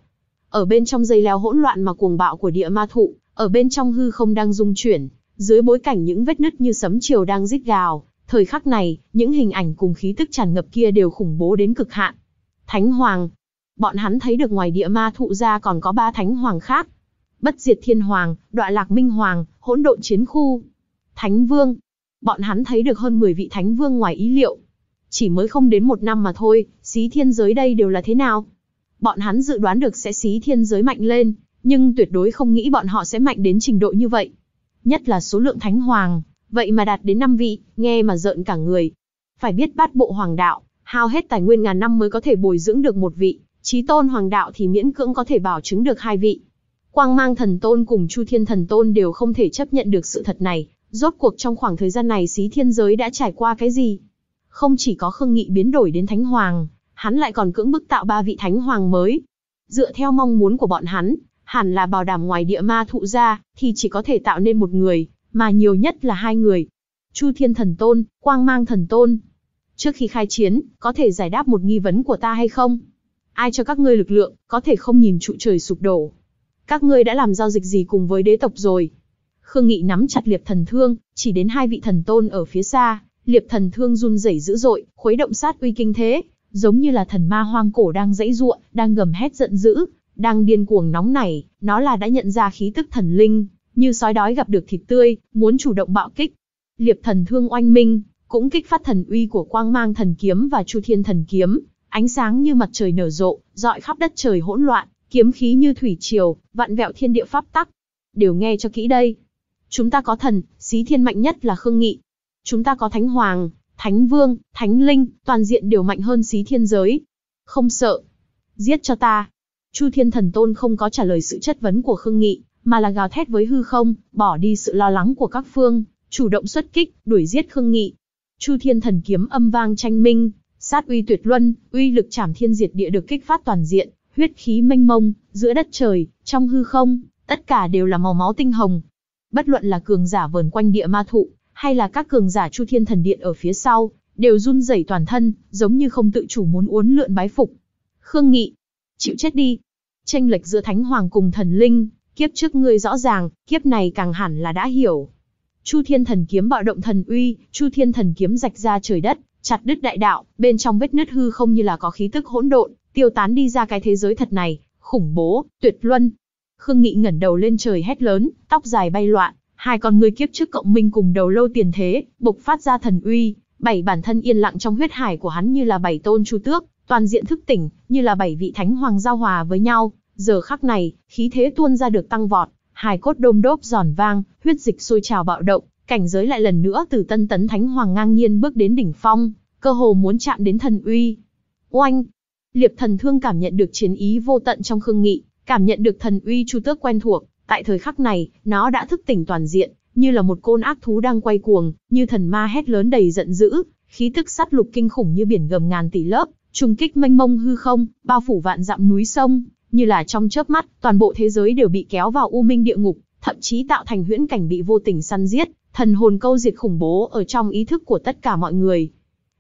Ở bên trong dây leo hỗn loạn mà cuồng bạo của địa ma thụ, ở bên trong hư không đang rung chuyển, dưới bối cảnh những vết nứt như sấm chiều đang rít gào, thời khắc này, những hình ảnh cùng khí tức tràn ngập kia đều khủng bố đến cực hạn. Thánh Hoàng. Bọn hắn thấy được ngoài địa ma thụ ra còn có ba Thánh Hoàng khác. Bất diệt Thiên Hoàng, Đoạ Lạc Minh Hoàng, Hỗn Độn Chiến Khu. Thánh Vương. Bọn hắn thấy được hơn 10 vị Thánh Vương ngoài ý liệu. Chỉ mới không đến một năm mà thôi, xí thiên giới đây đều là thế nào? Bọn hắn dự đoán được sẽ xí thiên giới mạnh lên, nhưng tuyệt đối không nghĩ bọn họ sẽ mạnh đến trình độ như vậy. Nhất là số lượng Thánh Hoàng, vậy mà đạt đến 5 vị, nghe mà rợn cả người. Phải biết bát bộ hoàng đạo, hao hết tài nguyên ngàn năm mới có thể bồi dưỡng được một vị, trí tôn hoàng đạo thì miễn cưỡng có thể bảo chứng được hai vị. Quang mang thần tôn cùng Chu Thiên thần tôn đều không thể chấp nhận được sự thật này, rốt cuộc trong khoảng thời gian này xí thiên giới đã trải qua cái gì? Không chỉ có Khương Nghị biến đổi đến Thánh Hoàng, hắn lại còn cưỡng bức tạo ba vị Thánh Hoàng mới. Dựa theo mong muốn của bọn hắn, hẳn là bảo đảm ngoài địa ma thụ ra, thì chỉ có thể tạo nên một người, mà nhiều nhất là hai người. Chu Thiên Thần Tôn, Quang Mang Thần Tôn, trước khi khai chiến, có thể giải đáp một nghi vấn của ta hay không? Ai cho các ngươi lực lượng, có thể không nhìn trụ trời sụp đổ? Các ngươi đã làm giao dịch gì cùng với đế tộc rồi? Khương Nghị nắm chặt liệp thần thương, chỉ đến hai vị thần tôn ở phía xa, liệp thần thương run rẩy dữ dội, khuấy động sát uy kinh thế, giống như là thần ma hoang cổ đang dãy ruộng, đang gầm hét giận dữ, đang điên cuồng nóng nảy, nó là đã nhận ra khí tức thần linh, như sói đói gặp được thịt tươi, muốn chủ động bạo kích. Liệp thần thương oanh minh, cũng kích phát thần uy của quang mang thần kiếm và chu thiên thần kiếm, ánh sáng như mặt trời nở rộ, dọi khắp đất trời hỗn loạn, kiếm khí như thủy triều, vạn vẹo thiên địa pháp tắc. Đều nghe cho kỹ đây. Chúng ta có thần, xí thiên mạnh nhất là Khương Nghị. Chúng ta có thánh hoàng, thánh vương, thánh linh, toàn diện đều mạnh hơn xí thiên giới. Không sợ. Giết cho ta. Chu thiên thần tôn không có trả lời sự chất vấn của Khương Nghị, mà là gào thét với hư không, bỏ đi sự lo lắng của các phương, chủ động xuất kích, đuổi giết Khương Nghị, Chu Thiên Thần kiếm âm vang tranh minh, sát uy tuyệt luân, uy lực chảm thiên diệt địa được kích phát toàn diện, huyết khí mênh mông, giữa đất trời, trong hư không, tất cả đều là màu máu tinh hồng. Bất luận là cường giả vờn quanh địa ma thụ, hay là các cường giả Chu Thiên Thần Điện ở phía sau, đều run rẩy toàn thân, giống như không tự chủ muốn uốn lượn bái phục. Khương Nghị, chịu chết đi. Tranh lệch giữa Thánh Hoàng cùng Thần Linh, kiếp trước ngươi rõ ràng, kiếp này càng hẳn là đã hiểu. Chu Thiên Thần kiếm bạo động thần uy, Chu Thiên Thần kiếm rạch ra trời đất, chặt đứt đại đạo, bên trong vết nứt hư không như là có khí tức hỗn độn, tiêu tán đi ra cái thế giới thật này, khủng bố, tuyệt luân. Khương Nghị ngẩng đầu lên trời hét lớn, tóc dài bay loạn, hai con người kiếp trước cộng minh cùng đầu lâu tiền thế, bộc phát ra thần uy, bảy bản thân yên lặng trong huyết hải của hắn như là bảy tôn chu tước, toàn diện thức tỉnh, như là bảy vị thánh hoàng giao hòa với nhau, giờ khắc này, khí thế tuôn ra được tăng vọt, hài cốt đôm đốp giòn vang, huyết dịch sôi trào bạo động, cảnh giới lại lần nữa từ tân tấn thánh hoàng ngang nhiên bước đến đỉnh phong, cơ hồ muốn chạm đến thần uy. Oanh! Liệp thần thương cảm nhận được chiến ý vô tận trong khương nghị, cảm nhận được thần uy chu tước quen thuộc, tại thời khắc này, nó đã thức tỉnh toàn diện, như là một côn ác thú đang quay cuồng, như thần ma hét lớn đầy giận dữ, khí tức sát lục kinh khủng như biển gầm ngàn tỷ lớp, trùng kích mênh mông hư không, bao phủ vạn dặm núi sông, như là trong chớp mắt, toàn bộ thế giới đều bị kéo vào u minh địa ngục, thậm chí tạo thành huyễn cảnh bị vô tình săn giết, thần hồn câu diệt khủng bố ở trong ý thức của tất cả mọi người.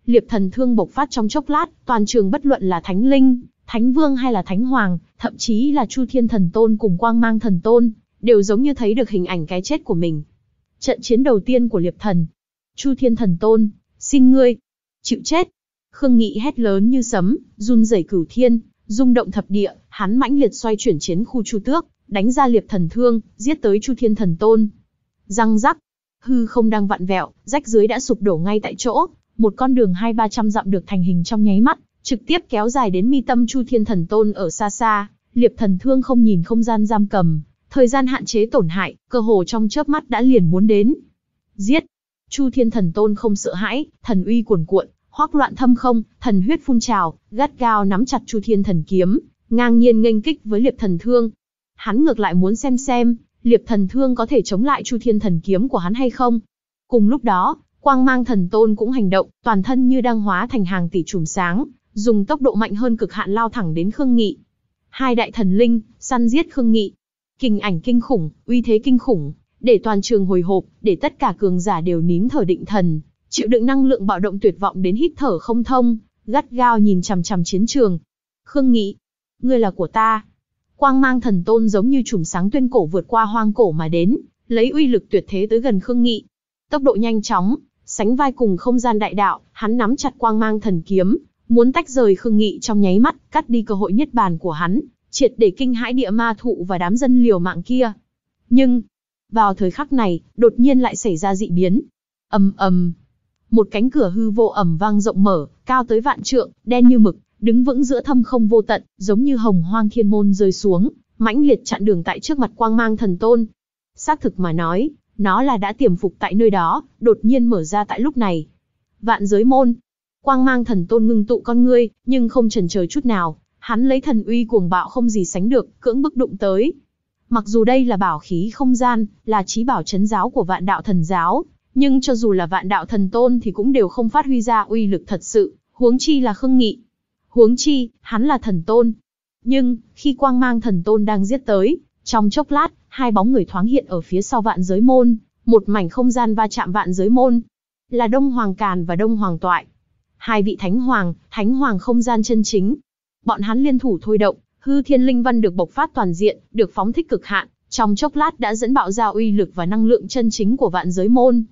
Liệp thần thương bộc phát trong chốc lát, toàn trường bất luận là thánh linh, thánh vương hay là thánh hoàng, thậm chí là chu thiên thần tôn cùng quang mang thần tôn, đều giống như thấy được hình ảnh cái chết của mình. Trận chiến đầu tiên của liệp thần. Chu thiên thần tôn, xin ngươi, chịu chết. Khương Nghị hét lớn như sấm, run rẩy cửu thiên, rung động thập địa, hắn mãnh liệt xoay chuyển chiến khu Chu Tước, đánh ra liệp thần thương, giết tới Chu Thiên Thần Tôn. Răng rắc, hư không đang vặn vẹo, rách dưới đã sụp đổ ngay tại chỗ, một con đường hai ba trăm dặm được thành hình trong nháy mắt, trực tiếp kéo dài đến mi tâm Chu Thiên Thần Tôn ở xa xa, liệp thần thương không nhìn không gian giam cầm, thời gian hạn chế tổn hại, cơ hồ trong chớp mắt đã liền muốn đến. Giết! Chu Thiên Thần Tôn không sợ hãi, thần uy cuồn cuộn, hoắc loạn thâm không, thần huyết phun trào, gắt gao nắm chặt Chu Thiên Thần Kiếm, ngang nhiên nghênh kích với Liệp Thần Thương. Hắn ngược lại muốn xem xem, Liệp Thần Thương có thể chống lại Chu Thiên Thần Kiếm của hắn hay không. Cùng lúc đó, quang mang thần tôn cũng hành động, toàn thân như đang hóa thành hàng tỷ chùm sáng, dùng tốc độ mạnh hơn cực hạn lao thẳng đến Khương Nghị. Hai đại thần linh, săn giết Khương Nghị. Kinh ảnh kinh khủng, uy thế kinh khủng, để toàn trường hồi hộp, để tất cả cường giả đều nín thở định thần, chịu đựng năng lượng bạo động tuyệt vọng đến hít thở không thông, gắt gao nhìn chằm chằm chiến trường. Khương Nghị, ngươi là của ta. Quang mang thần tôn giống như chùm sáng tuyên cổ vượt qua hoang cổ mà đến, lấy uy lực tuyệt thế tới gần Khương Nghị. Tốc độ nhanh chóng, sánh vai cùng không gian đại đạo, hắn nắm chặt quang mang thần kiếm, muốn tách rời Khương Nghị trong nháy mắt, cắt đi cơ hội nhất bàn của hắn, triệt để kinh hãi địa ma thụ và đám dân liều mạng kia. Nhưng, vào thời khắc này, đột nhiên lại xảy ra dị biến. Ầm ầm, một cánh cửa hư vô ầm vang rộng mở, cao tới vạn trượng, đen như mực, đứng vững giữa thâm không vô tận, giống như hồng hoang thiên môn rơi xuống, mãnh liệt chặn đường tại trước mặt quang mang thần tôn. Xác thực mà nói, nó là đã tiềm phục tại nơi đó, đột nhiên mở ra tại lúc này. Vạn giới môn, quang mang thần tôn ngưng tụ con ngươi, nhưng không chần chờ chút nào, hắn lấy thần uy cuồng bạo không gì sánh được, cưỡng bức đụng tới. Mặc dù đây là bảo khí không gian, là trí bảo chấn giáo của vạn đạo thần giáo, nhưng cho dù là vạn đạo thần tôn thì cũng đều không phát huy ra uy lực thật sự, huống chi là khương nghị huống chi, hắn là thần tôn. Nhưng, khi quang mang thần tôn đang giết tới, trong chốc lát, hai bóng người thoáng hiện ở phía sau vạn giới môn, một mảnh không gian va chạm vạn giới môn, là Đông Hoàng Càn và Đông Hoàng Toại. Hai vị thánh hoàng, thánh hoàng không gian chân chính. Bọn hắn liên thủ thôi động, hư thiên linh văn được bộc phát toàn diện, được phóng thích cực hạn, trong chốc lát đã dẫn bạo ra uy lực và năng lượng chân chính của vạn giới môn.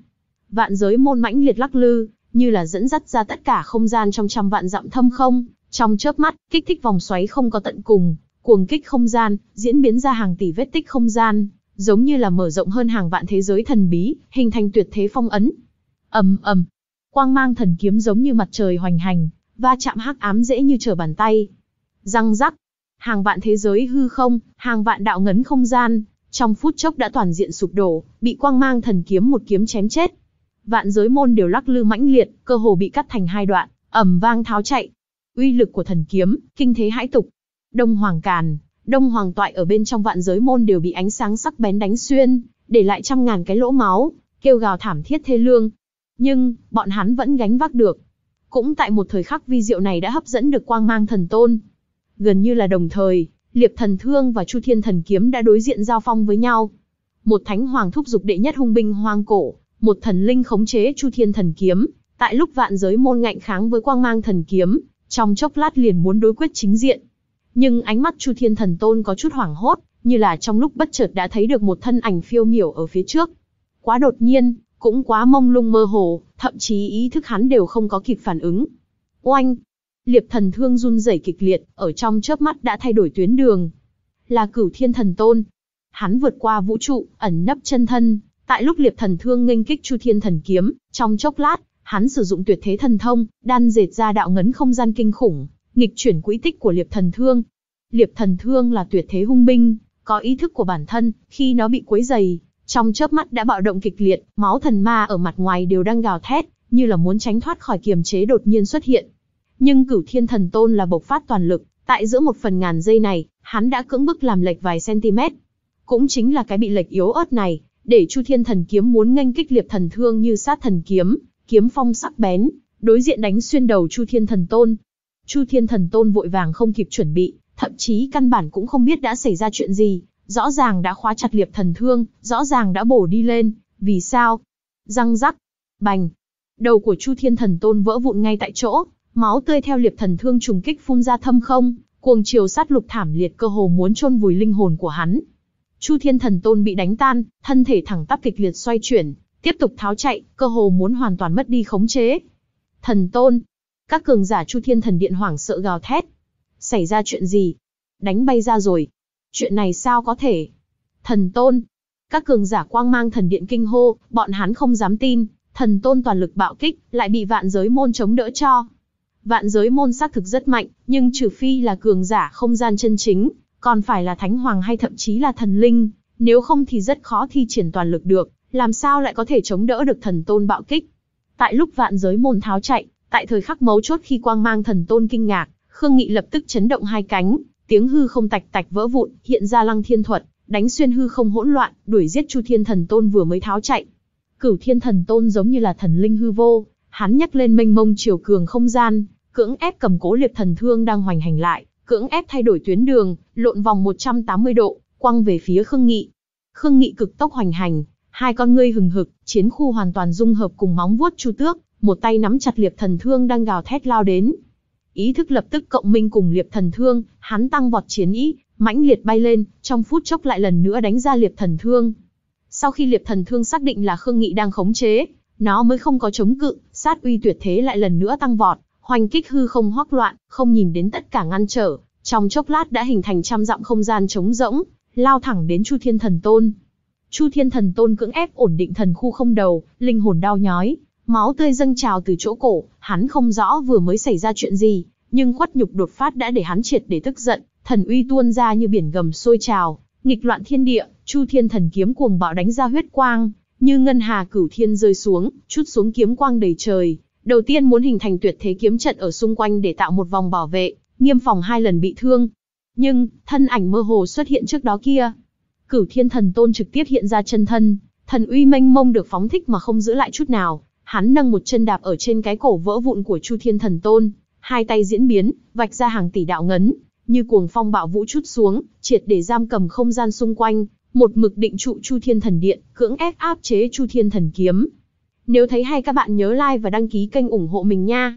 Vạn giới môn mãnh liệt lắc lư, như là dẫn dắt ra tất cả không gian trong trăm vạn dặm thâm không, trong chớp mắt, kích thích vòng xoáy không có tận cùng, cuồng kích không gian, diễn biến ra hàng tỷ vết tích không gian, giống như là mở rộng hơn hàng vạn thế giới thần bí, hình thành tuyệt thế phong ấn. Ầm ầm, quang mang thần kiếm giống như mặt trời hoành hành, va chạm hắc ám dễ như trở bàn tay. Răng rắc, hàng vạn thế giới hư không, hàng vạn đạo ngấn không gian, trong phút chốc đã toàn diện sụp đổ, bị quang mang thần kiếm một kiếm chém chết. Vạn giới môn đều lắc lư mãnh liệt, cơ hồ bị cắt thành hai đoạn, ầm vang tháo chạy uy lực của thần kiếm, kinh thế hãi tục. Đông Hoàng Càn, Đông Hoàng Toại ở bên trong vạn giới môn đều bị ánh sáng sắc bén đánh xuyên, để lại trăm ngàn cái lỗ máu, kêu gào thảm thiết thê lương. Nhưng, bọn hắn vẫn gánh vác được. Cũng tại một thời khắc vi diệu này đã hấp dẫn được quang mang thần tôn. Gần như là đồng thời, Liệp Thần Thương và Chu Thiên Thần Kiếm đã đối diện giao phong với nhau. Một thánh hoàng thúc dục đệ nhất hung binh hoang cổ, một thần linh khống chế Chu Thiên Thần Kiếm, tại lúc vạn giới môn ngạnh kháng với quang mang thần kiếm, trong chốc lát liền muốn đối quyết chính diện. Nhưng ánh mắt Chu Thiên Thần Tôn có chút hoảng hốt, như là trong lúc bất chợt đã thấy được một thân ảnh phiêu miểu ở phía trước. Quá đột nhiên, cũng quá mông lung mơ hồ, thậm chí ý thức hắn đều không có kịp phản ứng. Oanh! Liệp thần thương run rẩy kịch liệt, ở trong chớp mắt đã thay đổi tuyến đường. Là cửu thiên thần tôn. Hắn vượt qua vũ trụ, ẩn nấp chân thân. Tại lúc liệp thần thương nghênh kích chu thiên thần kiếm, trong chốc lát, Hắn sử dụng tuyệt thế thần thông, đan dệt ra đạo ngấn không gian kinh khủng, nghịch chuyển quỹ tích của Liệp Thần Thương. Liệp Thần Thương là tuyệt thế hung binh, có ý thức của bản thân, khi nó bị quấy dày, trong chớp mắt đã bạo động kịch liệt, máu thần ma ở mặt ngoài đều đang gào thét, như là muốn tránh thoát khỏi kiềm chế đột nhiên xuất hiện. Nhưng Cửu Thiên Thần Tôn là bộc phát toàn lực, tại giữa một phần ngàn giây này, hắn đã cưỡng bức làm lệch vài centimet Cũng chính là cái bị lệch yếu ớt này, để Chu Thiên Thần Kiếm muốn nghênh kích liệp thần thương như sát thần kiếm, kiếm phong sắc bén, đối diện đánh xuyên đầu Chu Thiên Thần Tôn. Chu Thiên Thần Tôn vội vàng không kịp chuẩn bị, thậm chí căn bản cũng không biết đã xảy ra chuyện gì, rõ ràng đã khóa chặt liệp thần thương, rõ ràng đã bổ đi lên, vì sao? Răng rắc, bành. Đầu của Chu Thiên Thần Tôn vỡ vụn ngay tại chỗ, máu tươi theo liệp thần thương trùng kích phun ra thâm không, cuồng chiều sát lục thảm liệt cơ hồ muốn chôn vùi linh hồn của hắn. Chu Thiên Thần Tôn bị đánh tan, thân thể thẳng tắp kịch liệt xoay chuyển, tiếp tục tháo chạy, cơ hồ muốn hoàn toàn mất đi khống chế. Thần tôn, các cường giả Chu Thiên Thần Điện hoảng sợ gào thét. Xảy ra chuyện gì? Đánh bay ra rồi. Chuyện này sao có thể? Thần tôn, các cường giả quang mang thần điện kinh hô, bọn hắn không dám tin, thần tôn toàn lực bạo kích, lại bị vạn giới môn chống đỡ cho. Vạn giới môn xác thực rất mạnh, nhưng trừ phi là cường giả không gian chân chính, còn phải là thánh hoàng hay thậm chí là thần linh, nếu không thì rất khó thi triển toàn lực được làm sao lại có thể chống đỡ được thần tôn bạo kích. Tại lúc vạn giới môn tháo chạy, tại thời khắc mấu chốt khi quang mang thần tôn kinh ngạc, Khương Nghị lập tức chấn động hai cánh, tiếng hư không tạch tạch vỡ vụn, hiện ra lăng thiên thuật, đánh xuyên hư không hỗn loạn, đuổi giết Chu Thiên Thần Tôn vừa mới tháo chạy. Cửu Thiên Thần Tôn giống như là thần linh hư vô, hắn nhấc lên mênh mông chiều cường không gian, cưỡng ép cầm cố liệt thần thương đang hoành hành lại, cưỡng ép thay đổi tuyến đường, lộn vòng 180 độ, quăng về phía Khương Nghị. Khương Nghị cực tốc hoành hành, hai con ngươi hừng hực, chiến khu hoàn toàn dung hợp cùng móng vuốt chu tước, một tay nắm chặt liệp thần thương đang gào thét lao đến. Ý thức lập tức cộng minh cùng liệp thần thương, hắn tăng vọt chiến ý, mãnh liệt bay lên, trong phút chốc lại lần nữa đánh ra liệp thần thương. Sau khi liệp thần thương xác định là Khương Nghị đang khống chế, nó mới không có chống cự, sát uy tuyệt thế lại lần nữa tăng vọt, hoành kích hư không hoắc loạn, không nhìn đến tất cả ngăn trở, trong chốc lát đã hình thành trăm dặm không gian trống rỗng, lao thẳng đến Chu Thiên Thần Tôn. Chu Thiên Thần Tôn cưỡng ép ổn định thần khu không đầu, linh hồn đau nhói, máu tươi dâng trào từ chỗ cổ, hắn không rõ vừa mới xảy ra chuyện gì, nhưng khuất nhục đột phát đã để hắn triệt để tức giận, thần uy tuôn ra như biển gầm sôi trào, nghịch loạn thiên địa, Chu Thiên Thần kiếm cuồng bạo đánh ra huyết quang, như ngân hà cửu thiên rơi xuống, chút xuống kiếm quang đầy trời, đầu tiên muốn hình thành tuyệt thế kiếm trận ở xung quanh để tạo một vòng bảo vệ, nghiêm phòng hai lần bị thương. Nhưng, thân ảnh mơ hồ xuất hiện trước đó kia, Cửu Thiên Thần Tôn trực tiếp hiện ra chân thân, thần uy mênh mông được phóng thích mà không giữ lại chút nào, hắn nâng một chân đạp ở trên cái cổ vỡ vụn của Chu Thiên Thần Tôn, hai tay diễn biến, vạch ra hàng tỷ đạo ngấn, như cuồng phong bạo vũ chút xuống, triệt để giam cầm không gian xung quanh, một mực định trụ Chu Thiên Thần Điện, cưỡng ép áp chế Chu Thiên Thần Kiếm. Nếu thấy hay các bạn nhớ like và đăng ký kênh ủng hộ mình nha.